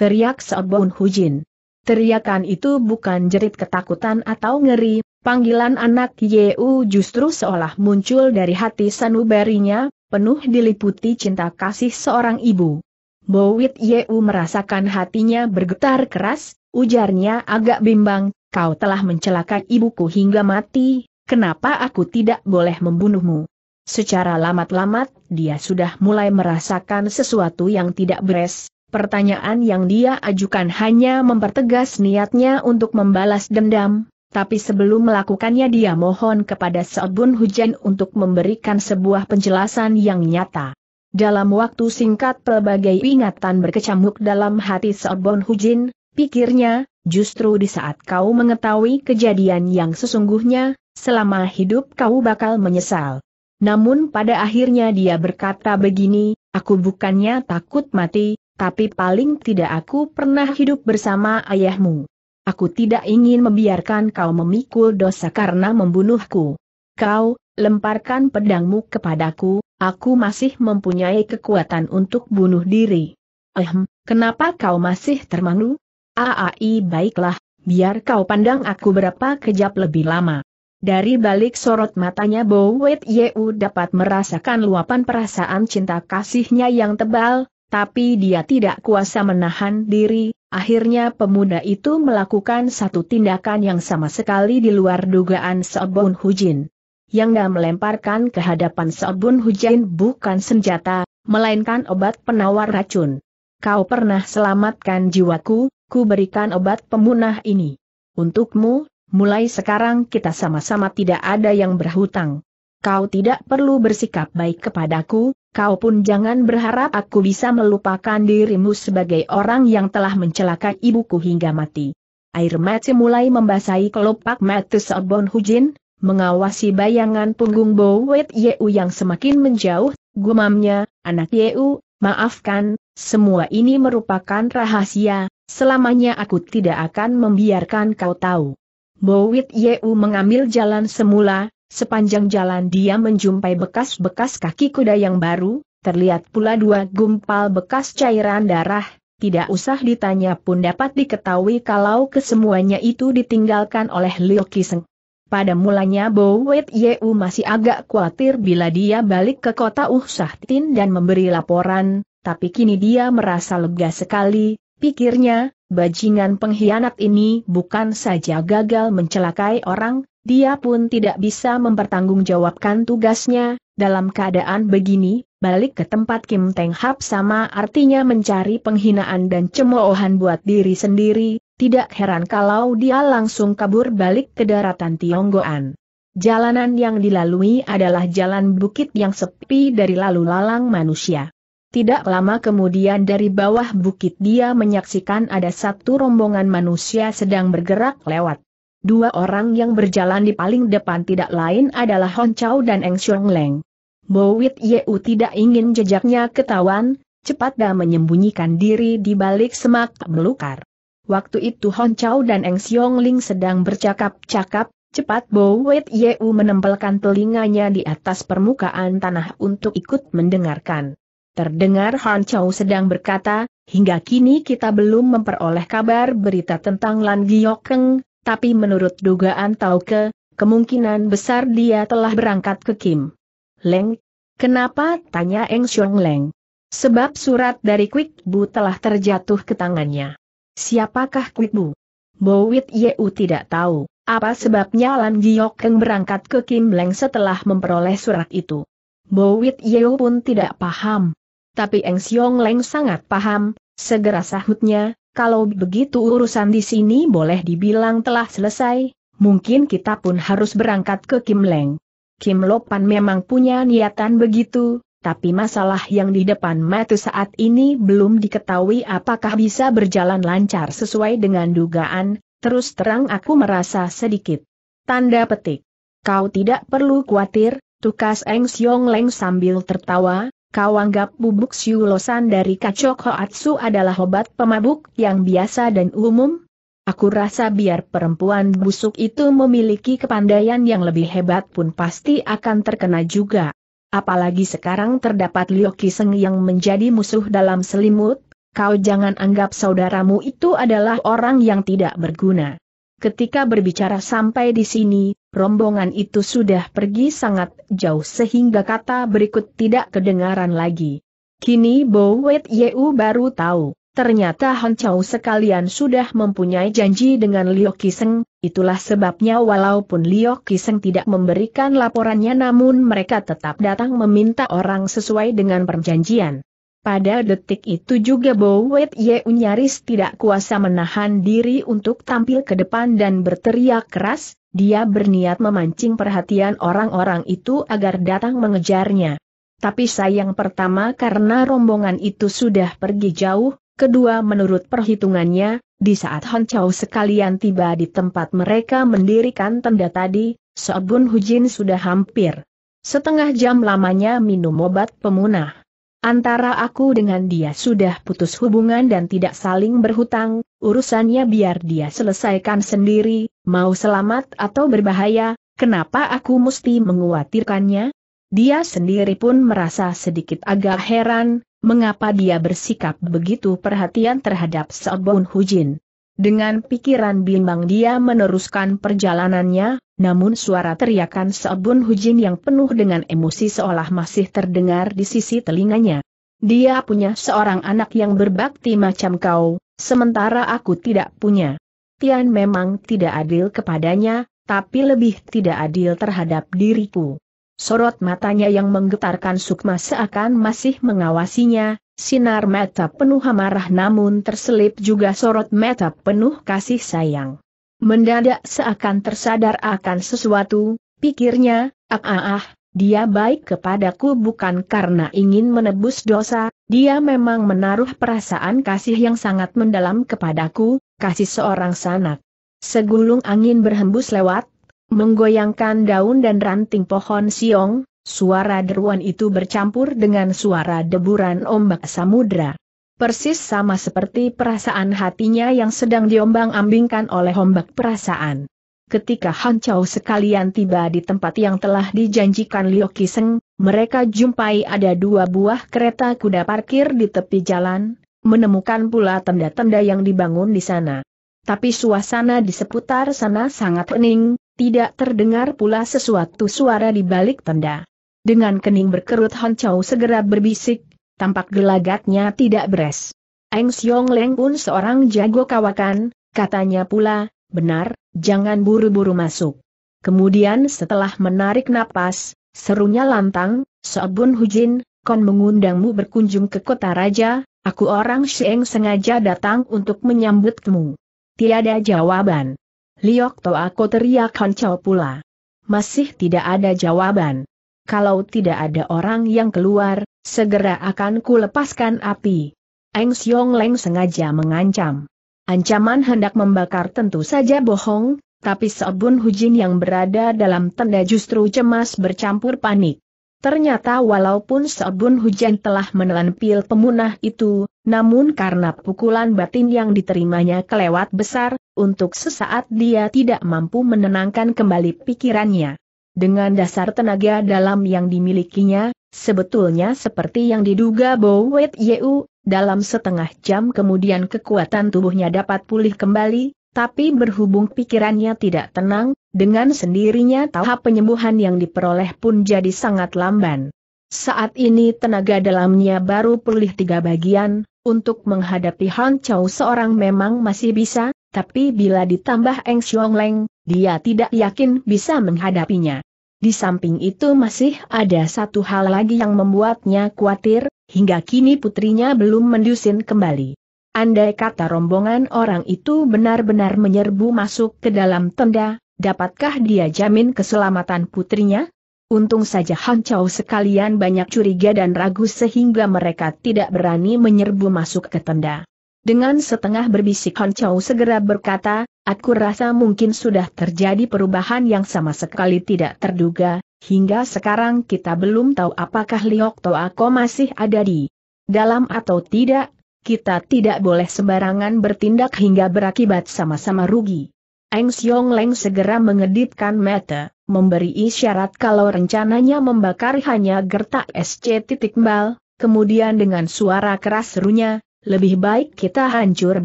Speaker 1: Teriak Seobon Hujin. Teriakan itu bukan jerit ketakutan atau ngeri, panggilan anak Yeu justru seolah muncul dari hati sanubarinya, penuh diliputi cinta kasih seorang ibu. Bowit Yeu merasakan hatinya bergetar keras, ujarnya agak bimbang, kau telah mencelakai ibuku hingga mati, kenapa aku tidak boleh membunuhmu? Secara lamat-lamat, dia sudah mulai merasakan sesuatu yang tidak beres, pertanyaan yang dia ajukan hanya mempertegas niatnya untuk membalas dendam, tapi sebelum melakukannya dia mohon kepada Seobun Hujan untuk memberikan sebuah penjelasan yang nyata. Dalam waktu singkat pelbagai ingatan berkecamuk dalam hati Seobon Hujin, pikirnya, justru di saat kau mengetahui kejadian yang sesungguhnya, selama hidup kau bakal menyesal. Namun pada akhirnya dia berkata begini, aku bukannya takut mati, tapi paling tidak aku pernah hidup bersama ayahmu. Aku tidak ingin membiarkan kau memikul dosa karena membunuhku. Kau, lemparkan pedangmu kepadaku, aku masih mempunyai kekuatan untuk bunuh diri. Ehm, kenapa kau masih termangu? Aai baiklah, biar kau pandang aku berapa kejap lebih lama. Dari balik sorot matanya Bowet Yeu dapat merasakan luapan perasaan cinta kasihnya yang tebal, tapi dia tidak kuasa menahan diri, akhirnya pemuda itu melakukan satu tindakan yang sama sekali di luar dugaan Seobon Hujin. Yang melemparkan ke hadapan Sobun Hujain bukan senjata, melainkan obat penawar racun. Kau pernah selamatkan jiwaku, ku berikan obat pemunah ini. Untukmu, mulai sekarang kita sama-sama tidak ada yang berhutang. Kau tidak perlu bersikap baik kepadaku, kau pun jangan berharap aku bisa melupakan dirimu sebagai orang yang telah mencelakai ibuku hingga mati. Air mata mulai membasahi kelopak mata Sobun Hujin, mengawasi bayangan punggung Bowet Yeu yang semakin menjauh, gumamnya, anak Yeu, maafkan, semua ini merupakan rahasia, selamanya aku tidak akan membiarkan kau tahu. Bowit Yeu mengambil jalan semula, sepanjang jalan dia menjumpai bekas-bekas kaki kuda yang baru, terlihat pula dua gumpal bekas cairan darah, tidak usah ditanya pun dapat diketahui kalau kesemuanya itu ditinggalkan oleh Liu Kiseng. Pada mulanya Bowet Yeu masih agak khawatir bila dia balik ke kota Uhsahtin dan memberi laporan, tapi kini dia merasa lega sekali, pikirnya, bajingan pengkhianat ini bukan saja gagal mencelakai orang, dia pun tidak bisa mempertanggungjawabkan tugasnya, dalam keadaan begini, balik ke tempat Kim Teng Hap sama artinya mencari penghinaan dan cemoohan buat diri sendiri, tidak heran kalau dia langsung kabur balik ke daratan Tionggoan. Jalanan yang dilalui adalah jalan bukit yang sepi dari lalu lalang manusia. Tidak lama kemudian dari bawah bukit dia menyaksikan ada satu rombongan manusia sedang bergerak lewat. Dua orang yang berjalan di paling depan tidak lain adalah Hon Chau dan Eng Xiong Leng. Bowit Yeu tidak ingin jejaknya ketahuan, cepat dan menyembunyikan diri di balik semak belukar. Waktu itu Hon Chao dan Eng Xiong Ling sedang bercakap-cakap, cepat Bo Wet Yeu menempelkan telinganya di atas permukaan tanah untuk ikut mendengarkan. Terdengar Hon Chao sedang berkata, hingga kini kita belum memperoleh kabar berita tentang Lan Giokeng, tapi menurut dugaan Tauke, kemungkinan besar dia telah berangkat ke Kim. Leng, kenapa? tanya Eng Xiong Leng. Sebab surat dari Quick Bu telah terjatuh ke tangannya. Siapakah Kuibu? Bowit Yeu tidak tahu, apa sebabnya Lan Giok Keng berangkat ke Kim Leng setelah memperoleh surat itu. Bowit Yeu pun tidak paham. Tapi Eng Siong Leng sangat paham, segera sahutnya, kalau begitu urusan di sini boleh dibilang telah selesai, mungkin kita pun harus berangkat ke Kim Leng. Kim Lopan memang punya niatan begitu, tapi masalah yang di depan mata saat ini belum diketahui apakah bisa berjalan lancar sesuai dengan dugaan, terus terang aku merasa sedikit. Tanda petik. Kau tidak perlu khawatir, tukas Eng Siong Leng sambil tertawa, kau anggap bubuk siulosan dari kacok hoatsu adalah obat pemabuk yang biasa dan umum? Aku rasa biar perempuan busuk itu memiliki kepandaian yang lebih hebat pun pasti akan terkena juga. Apalagi sekarang terdapat Liu Kiseng yang menjadi musuh dalam selimut, kau jangan anggap saudaramu itu adalah orang yang tidak berguna. Ketika berbicara sampai di sini, rombongan itu sudah pergi sangat jauh sehingga kata berikut tidak kedengaran lagi. Kini Bowet Yeu baru tahu Ternyata Han Chao sekalian sudah mempunyai janji dengan Liu Kiseng, itulah sebabnya walaupun Liu Kiseng tidak memberikan laporannya namun mereka tetap datang meminta orang sesuai dengan perjanjian. Pada detik itu juga Bo Wet Ye nyaris tidak kuasa menahan diri untuk tampil ke depan dan berteriak keras, dia berniat memancing perhatian orang-orang itu agar datang mengejarnya. Tapi sayang pertama karena rombongan itu sudah pergi jauh, Kedua menurut perhitungannya, di saat Hon Chau sekalian tiba di tempat mereka mendirikan tenda tadi, Sobun Hujin sudah hampir setengah jam lamanya minum obat pemunah. Antara aku dengan dia sudah putus hubungan dan tidak saling berhutang, urusannya biar dia selesaikan sendiri, mau selamat atau berbahaya, kenapa aku mesti menguatirkannya? Dia sendiri pun merasa sedikit agak heran, mengapa dia bersikap begitu perhatian terhadap Sobun Hujin. Dengan pikiran bimbang dia meneruskan perjalanannya, namun suara teriakan Sobun Hujin yang penuh dengan emosi seolah masih terdengar di sisi telinganya. Dia punya seorang anak yang berbakti macam kau, sementara aku tidak punya. Tian memang tidak adil kepadanya, tapi lebih tidak adil terhadap diriku. Sorot matanya yang menggetarkan Sukma seakan masih mengawasinya, sinar mata penuh amarah namun terselip juga sorot mata penuh kasih sayang. Mendadak seakan tersadar akan sesuatu, pikirnya, ah ah ah, dia baik kepadaku bukan karena ingin menebus dosa, dia memang menaruh perasaan kasih yang sangat mendalam kepadaku, kasih seorang sanak. Segulung angin berhembus lewat, Menggoyangkan daun dan ranting pohon siong, suara deruan itu bercampur dengan suara deburan ombak samudra. Persis sama seperti perasaan hatinya yang sedang diombang-ambingkan oleh ombak perasaan. Ketika Han Chau sekalian tiba di tempat yang telah dijanjikan Liu Kiseng, mereka jumpai ada dua buah kereta kuda parkir di tepi jalan, menemukan pula tenda-tenda yang dibangun di sana. Tapi suasana di seputar sana sangat hening, tidak terdengar pula sesuatu suara di balik tenda. Dengan kening berkerut Han Chau segera berbisik, tampak gelagatnya tidak beres. Eng Siong Leng pun seorang jago kawakan, katanya pula, benar, jangan buru-buru masuk. Kemudian setelah menarik napas, serunya lantang, Sobun Hujin, kon mengundangmu berkunjung ke kota raja, aku orang Sheng sengaja datang untuk menyambutmu. Tiada jawaban. Liok to aku teriak Hancau pula. Masih tidak ada jawaban. Kalau tidak ada orang yang keluar, segera akan kulepaskan api. Eng Siong Leng sengaja mengancam. Ancaman hendak membakar tentu saja bohong, tapi Seobun Hujin yang berada dalam tenda justru cemas bercampur panik. Ternyata walaupun Seobun Hujan telah menelan pil pemunah itu, namun karena pukulan batin yang diterimanya kelewat besar, untuk sesaat dia tidak mampu menenangkan kembali pikirannya. Dengan dasar tenaga dalam yang dimilikinya, sebetulnya seperti yang diduga Bowet Yeu, dalam setengah jam kemudian kekuatan tubuhnya dapat pulih kembali, tapi berhubung pikirannya tidak tenang, dengan sendirinya tahap penyembuhan yang diperoleh pun jadi sangat lamban. Saat ini tenaga dalamnya baru pulih tiga bagian, untuk menghadapi Han Chou seorang memang masih bisa, tapi bila ditambah Eng Xiong Leng, dia tidak yakin bisa menghadapinya. Di samping itu masih ada satu hal lagi yang membuatnya khawatir, hingga kini putrinya belum mendusin kembali. Andai kata rombongan orang itu benar-benar menyerbu masuk ke dalam tenda, dapatkah dia jamin keselamatan putrinya? Untung saja Han Chau sekalian banyak curiga dan ragu sehingga mereka tidak berani menyerbu masuk ke tenda. Dengan setengah berbisik Hon Chow segera berkata, aku rasa mungkin sudah terjadi perubahan yang sama sekali tidak terduga, hingga sekarang kita belum tahu apakah Liok Toako masih ada di dalam atau tidak, kita tidak boleh sembarangan bertindak hingga berakibat sama-sama rugi. Eng Xiong Leng segera mengedipkan mata, memberi isyarat kalau rencananya membakar hanya gertak SC titik bal, kemudian dengan suara keras serunya, lebih baik kita hancur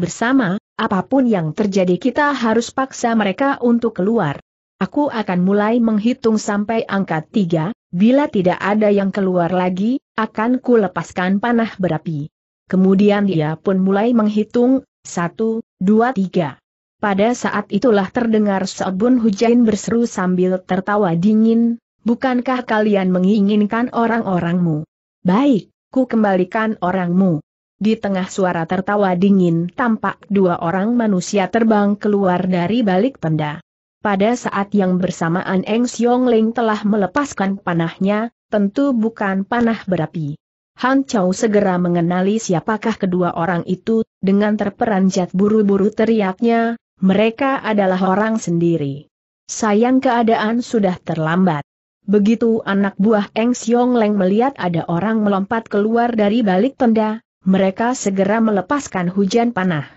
Speaker 1: bersama, apapun yang terjadi kita harus paksa mereka untuk keluar. Aku akan mulai menghitung sampai angka tiga, bila tidak ada yang keluar lagi, akan ku lepaskan panah berapi. Kemudian dia pun mulai menghitung, satu, dua tiga. Pada saat itulah terdengar Sobun Hujain berseru sambil tertawa dingin, bukankah kalian menginginkan orang-orangmu? Baik, ku kembalikan orangmu. Di tengah suara tertawa dingin tampak dua orang manusia terbang keluar dari balik tenda. Pada saat yang bersamaan Eng Xiong Ling telah melepaskan panahnya, tentu bukan panah berapi. Han Chao segera mengenali siapakah kedua orang itu, dengan terperanjat buru-buru teriaknya, mereka adalah orang sendiri. Sayang keadaan sudah terlambat. Begitu anak buah Eng Xiong Leng melihat ada orang melompat keluar dari balik tenda, mereka segera melepaskan hujan panah.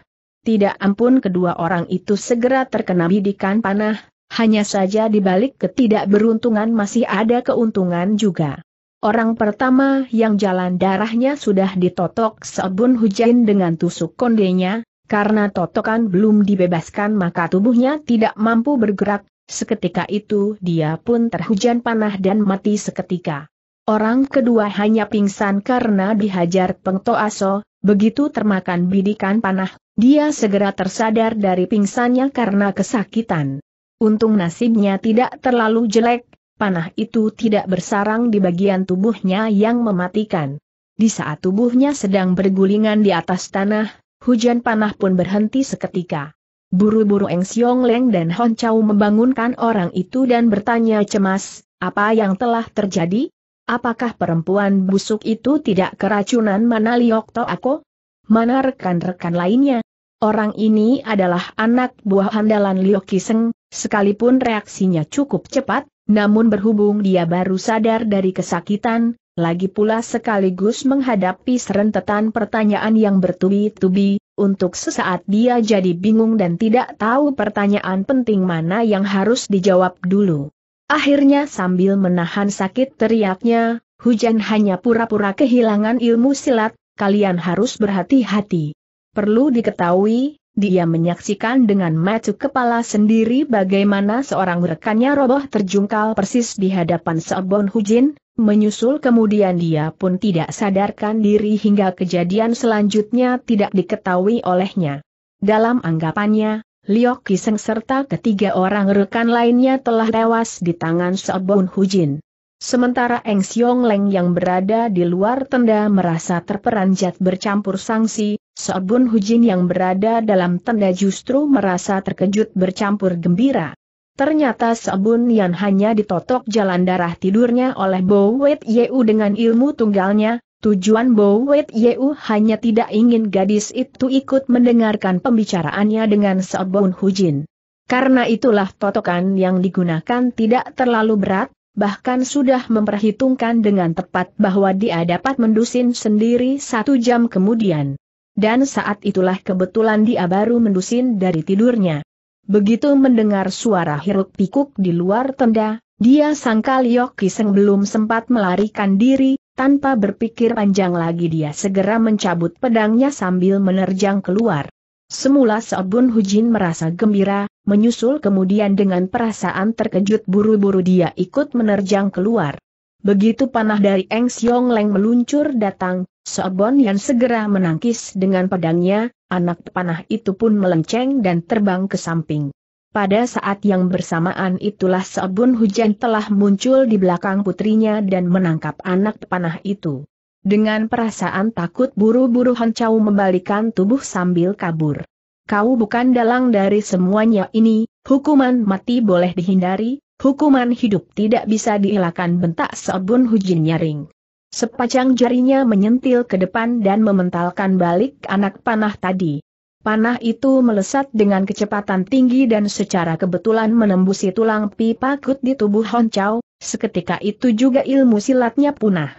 Speaker 1: Tidak ampun kedua orang itu segera terkena bidikan panah, hanya saja dibalik ketidakberuntungan masih ada keuntungan juga. Orang pertama yang jalan darahnya sudah ditotok sabun hujan dengan tusuk kondenya, karena totokan belum dibebaskan maka tubuhnya tidak mampu bergerak, seketika itu dia pun terhujan panah dan mati seketika. Orang kedua hanya pingsan karena dihajar pengtoaso, begitu termakan bidikan panah, dia segera tersadar dari pingsannya karena kesakitan. Untung nasibnya tidak terlalu jelek, panah itu tidak bersarang di bagian tubuhnya yang mematikan. Di saat tubuhnya sedang bergulingan di atas tanah, hujan panah pun berhenti seketika. Buru-buru Eng Siong Leng dan Hon Chau membangunkan orang itu dan bertanya cemas, apa yang telah terjadi? Apakah perempuan busuk itu tidak keracunan mana Liokto Ako? Mana rekan-rekan lainnya? Orang ini adalah anak buah andalan Liokiseng. sekalipun reaksinya cukup cepat, namun berhubung dia baru sadar dari kesakitan, lagi pula sekaligus menghadapi serentetan pertanyaan yang bertubi-tubi, untuk sesaat dia jadi bingung dan tidak tahu pertanyaan penting mana yang harus dijawab dulu. Akhirnya sambil menahan sakit teriaknya, hujan hanya pura-pura kehilangan ilmu silat, kalian harus berhati-hati. Perlu diketahui, dia menyaksikan dengan mata kepala sendiri bagaimana seorang rekannya roboh terjungkal persis di hadapan Seobon Hujin, menyusul kemudian dia pun tidak sadarkan diri hingga kejadian selanjutnya tidak diketahui olehnya. Dalam anggapannya, Liok Kiseng serta ketiga orang rekan lainnya telah tewas di tangan Sobun Hujin. Sementara Eng Siong Leng yang berada di luar tenda merasa terperanjat bercampur sanksi, Sobun Hujin yang berada dalam tenda justru merasa terkejut bercampur gembira. Ternyata Sobun yang hanya ditotok jalan darah tidurnya oleh Bo Wet Yeu dengan ilmu tunggalnya, Tujuan Bowet Yeu hanya tidak ingin gadis itu ikut mendengarkan pembicaraannya dengan Seobun Hujin. Karena itulah totokan yang digunakan tidak terlalu berat, bahkan sudah memperhitungkan dengan tepat bahwa dia dapat mendusin sendiri satu jam kemudian. Dan saat itulah kebetulan dia baru mendusin dari tidurnya. Begitu mendengar suara hiruk pikuk di luar tenda, dia sangka Liok Kiseng belum sempat melarikan diri, tanpa berpikir panjang lagi dia segera mencabut pedangnya sambil menerjang keluar. Semula Seobun Hujin merasa gembira, menyusul kemudian dengan perasaan terkejut buru-buru dia ikut menerjang keluar. Begitu panah dari Eng Siong Leng meluncur datang, Seobun yang segera menangkis dengan pedangnya, anak panah itu pun melenceng dan terbang ke samping. Pada saat yang bersamaan itulah sebun hujan telah muncul di belakang putrinya dan menangkap anak panah itu. Dengan perasaan takut buru-buru Hancau membalikan tubuh sambil kabur. Kau bukan dalang dari semuanya ini, hukuman mati boleh dihindari, hukuman hidup tidak bisa dielakkan bentak sebun hujin nyaring. Sepajang jarinya menyentil ke depan dan mementalkan balik anak panah tadi. Panah itu melesat dengan kecepatan tinggi dan secara kebetulan menembusi tulang pipa kut di tubuh Chau, seketika itu juga ilmu silatnya punah.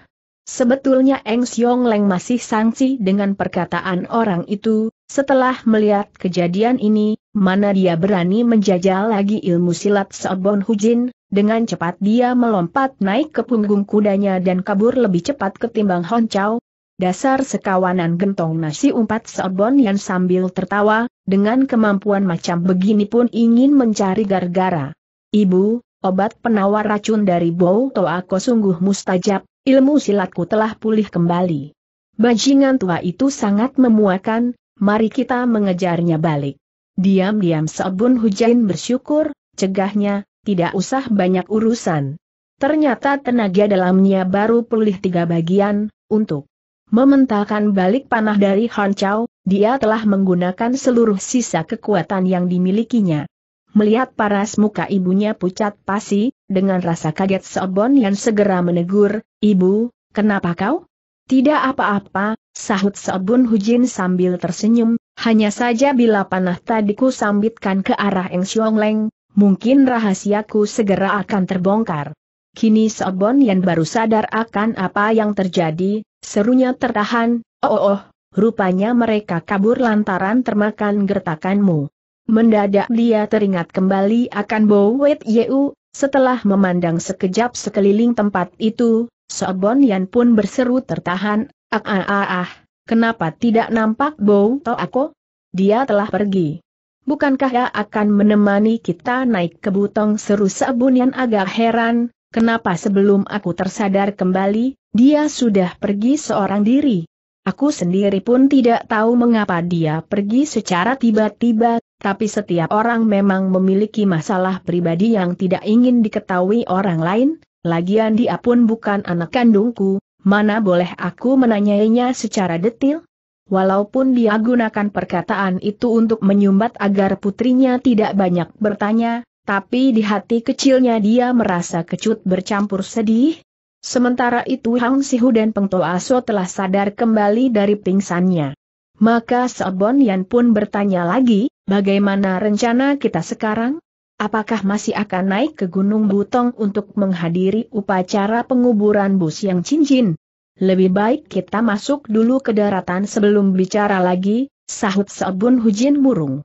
Speaker 1: Sebetulnya Eng Siong Leng masih sangsi dengan perkataan orang itu, setelah melihat kejadian ini, mana dia berani menjajal lagi ilmu silat Hu Hujin, dengan cepat dia melompat naik ke punggung kudanya dan kabur lebih cepat ketimbang Chau, dasar sekawanan gentong nasi umpat seobon yang sambil tertawa, dengan kemampuan macam begini pun ingin mencari gara-gara. Ibu, obat penawar racun dari Bow aku sungguh mustajab, ilmu silatku telah pulih kembali. Bajingan tua itu sangat memuakan, mari kita mengejarnya balik. Diam-diam sabun Hujain bersyukur, cegahnya, tidak usah banyak urusan. Ternyata tenaga dalamnya baru pulih tiga bagian, untuk Mementalkan balik panah dari Han Chao, dia telah menggunakan seluruh sisa kekuatan yang dimilikinya. Melihat paras muka ibunya pucat pasi, dengan rasa kaget Sobon yang segera menegur, Ibu, kenapa kau? Tidak apa-apa, sahut Sobun Hujin sambil tersenyum, hanya saja bila panah tadiku sambitkan ke arah Eng Xiong Leng, mungkin rahasiaku segera akan terbongkar. Kini Sobon yang baru sadar akan apa yang terjadi, Serunya tertahan, oh oh, oh rupanya mereka kabur lantaran termakan gertakanmu. Mendadak dia teringat kembali akan Bowet Yeu, setelah memandang sekejap sekeliling tempat itu, Sobon Yan pun berseru tertahan, ah ah ah ah, kenapa tidak nampak Bow aku? Dia telah pergi. Bukankah ia akan menemani kita naik ke butong seru Sabunian agak heran, kenapa sebelum aku tersadar kembali, dia sudah pergi seorang diri. Aku sendiri pun tidak tahu mengapa dia pergi secara tiba-tiba, tapi setiap orang memang memiliki masalah pribadi yang tidak ingin diketahui orang lain, lagian dia pun bukan anak kandungku, mana boleh aku menanyainya secara detil? Walaupun dia gunakan perkataan itu untuk menyumbat agar putrinya tidak banyak bertanya, tapi di hati kecilnya dia merasa kecut bercampur sedih, Sementara itu Hang Sihu dan Peng Aso telah sadar kembali dari pingsannya. Maka Sobon Yan pun bertanya lagi, bagaimana rencana kita sekarang? Apakah masih akan naik ke Gunung Butong untuk menghadiri upacara penguburan bus yang cincin? Lebih baik kita masuk dulu ke daratan sebelum bicara lagi, sahut Sabon Hujin Murung.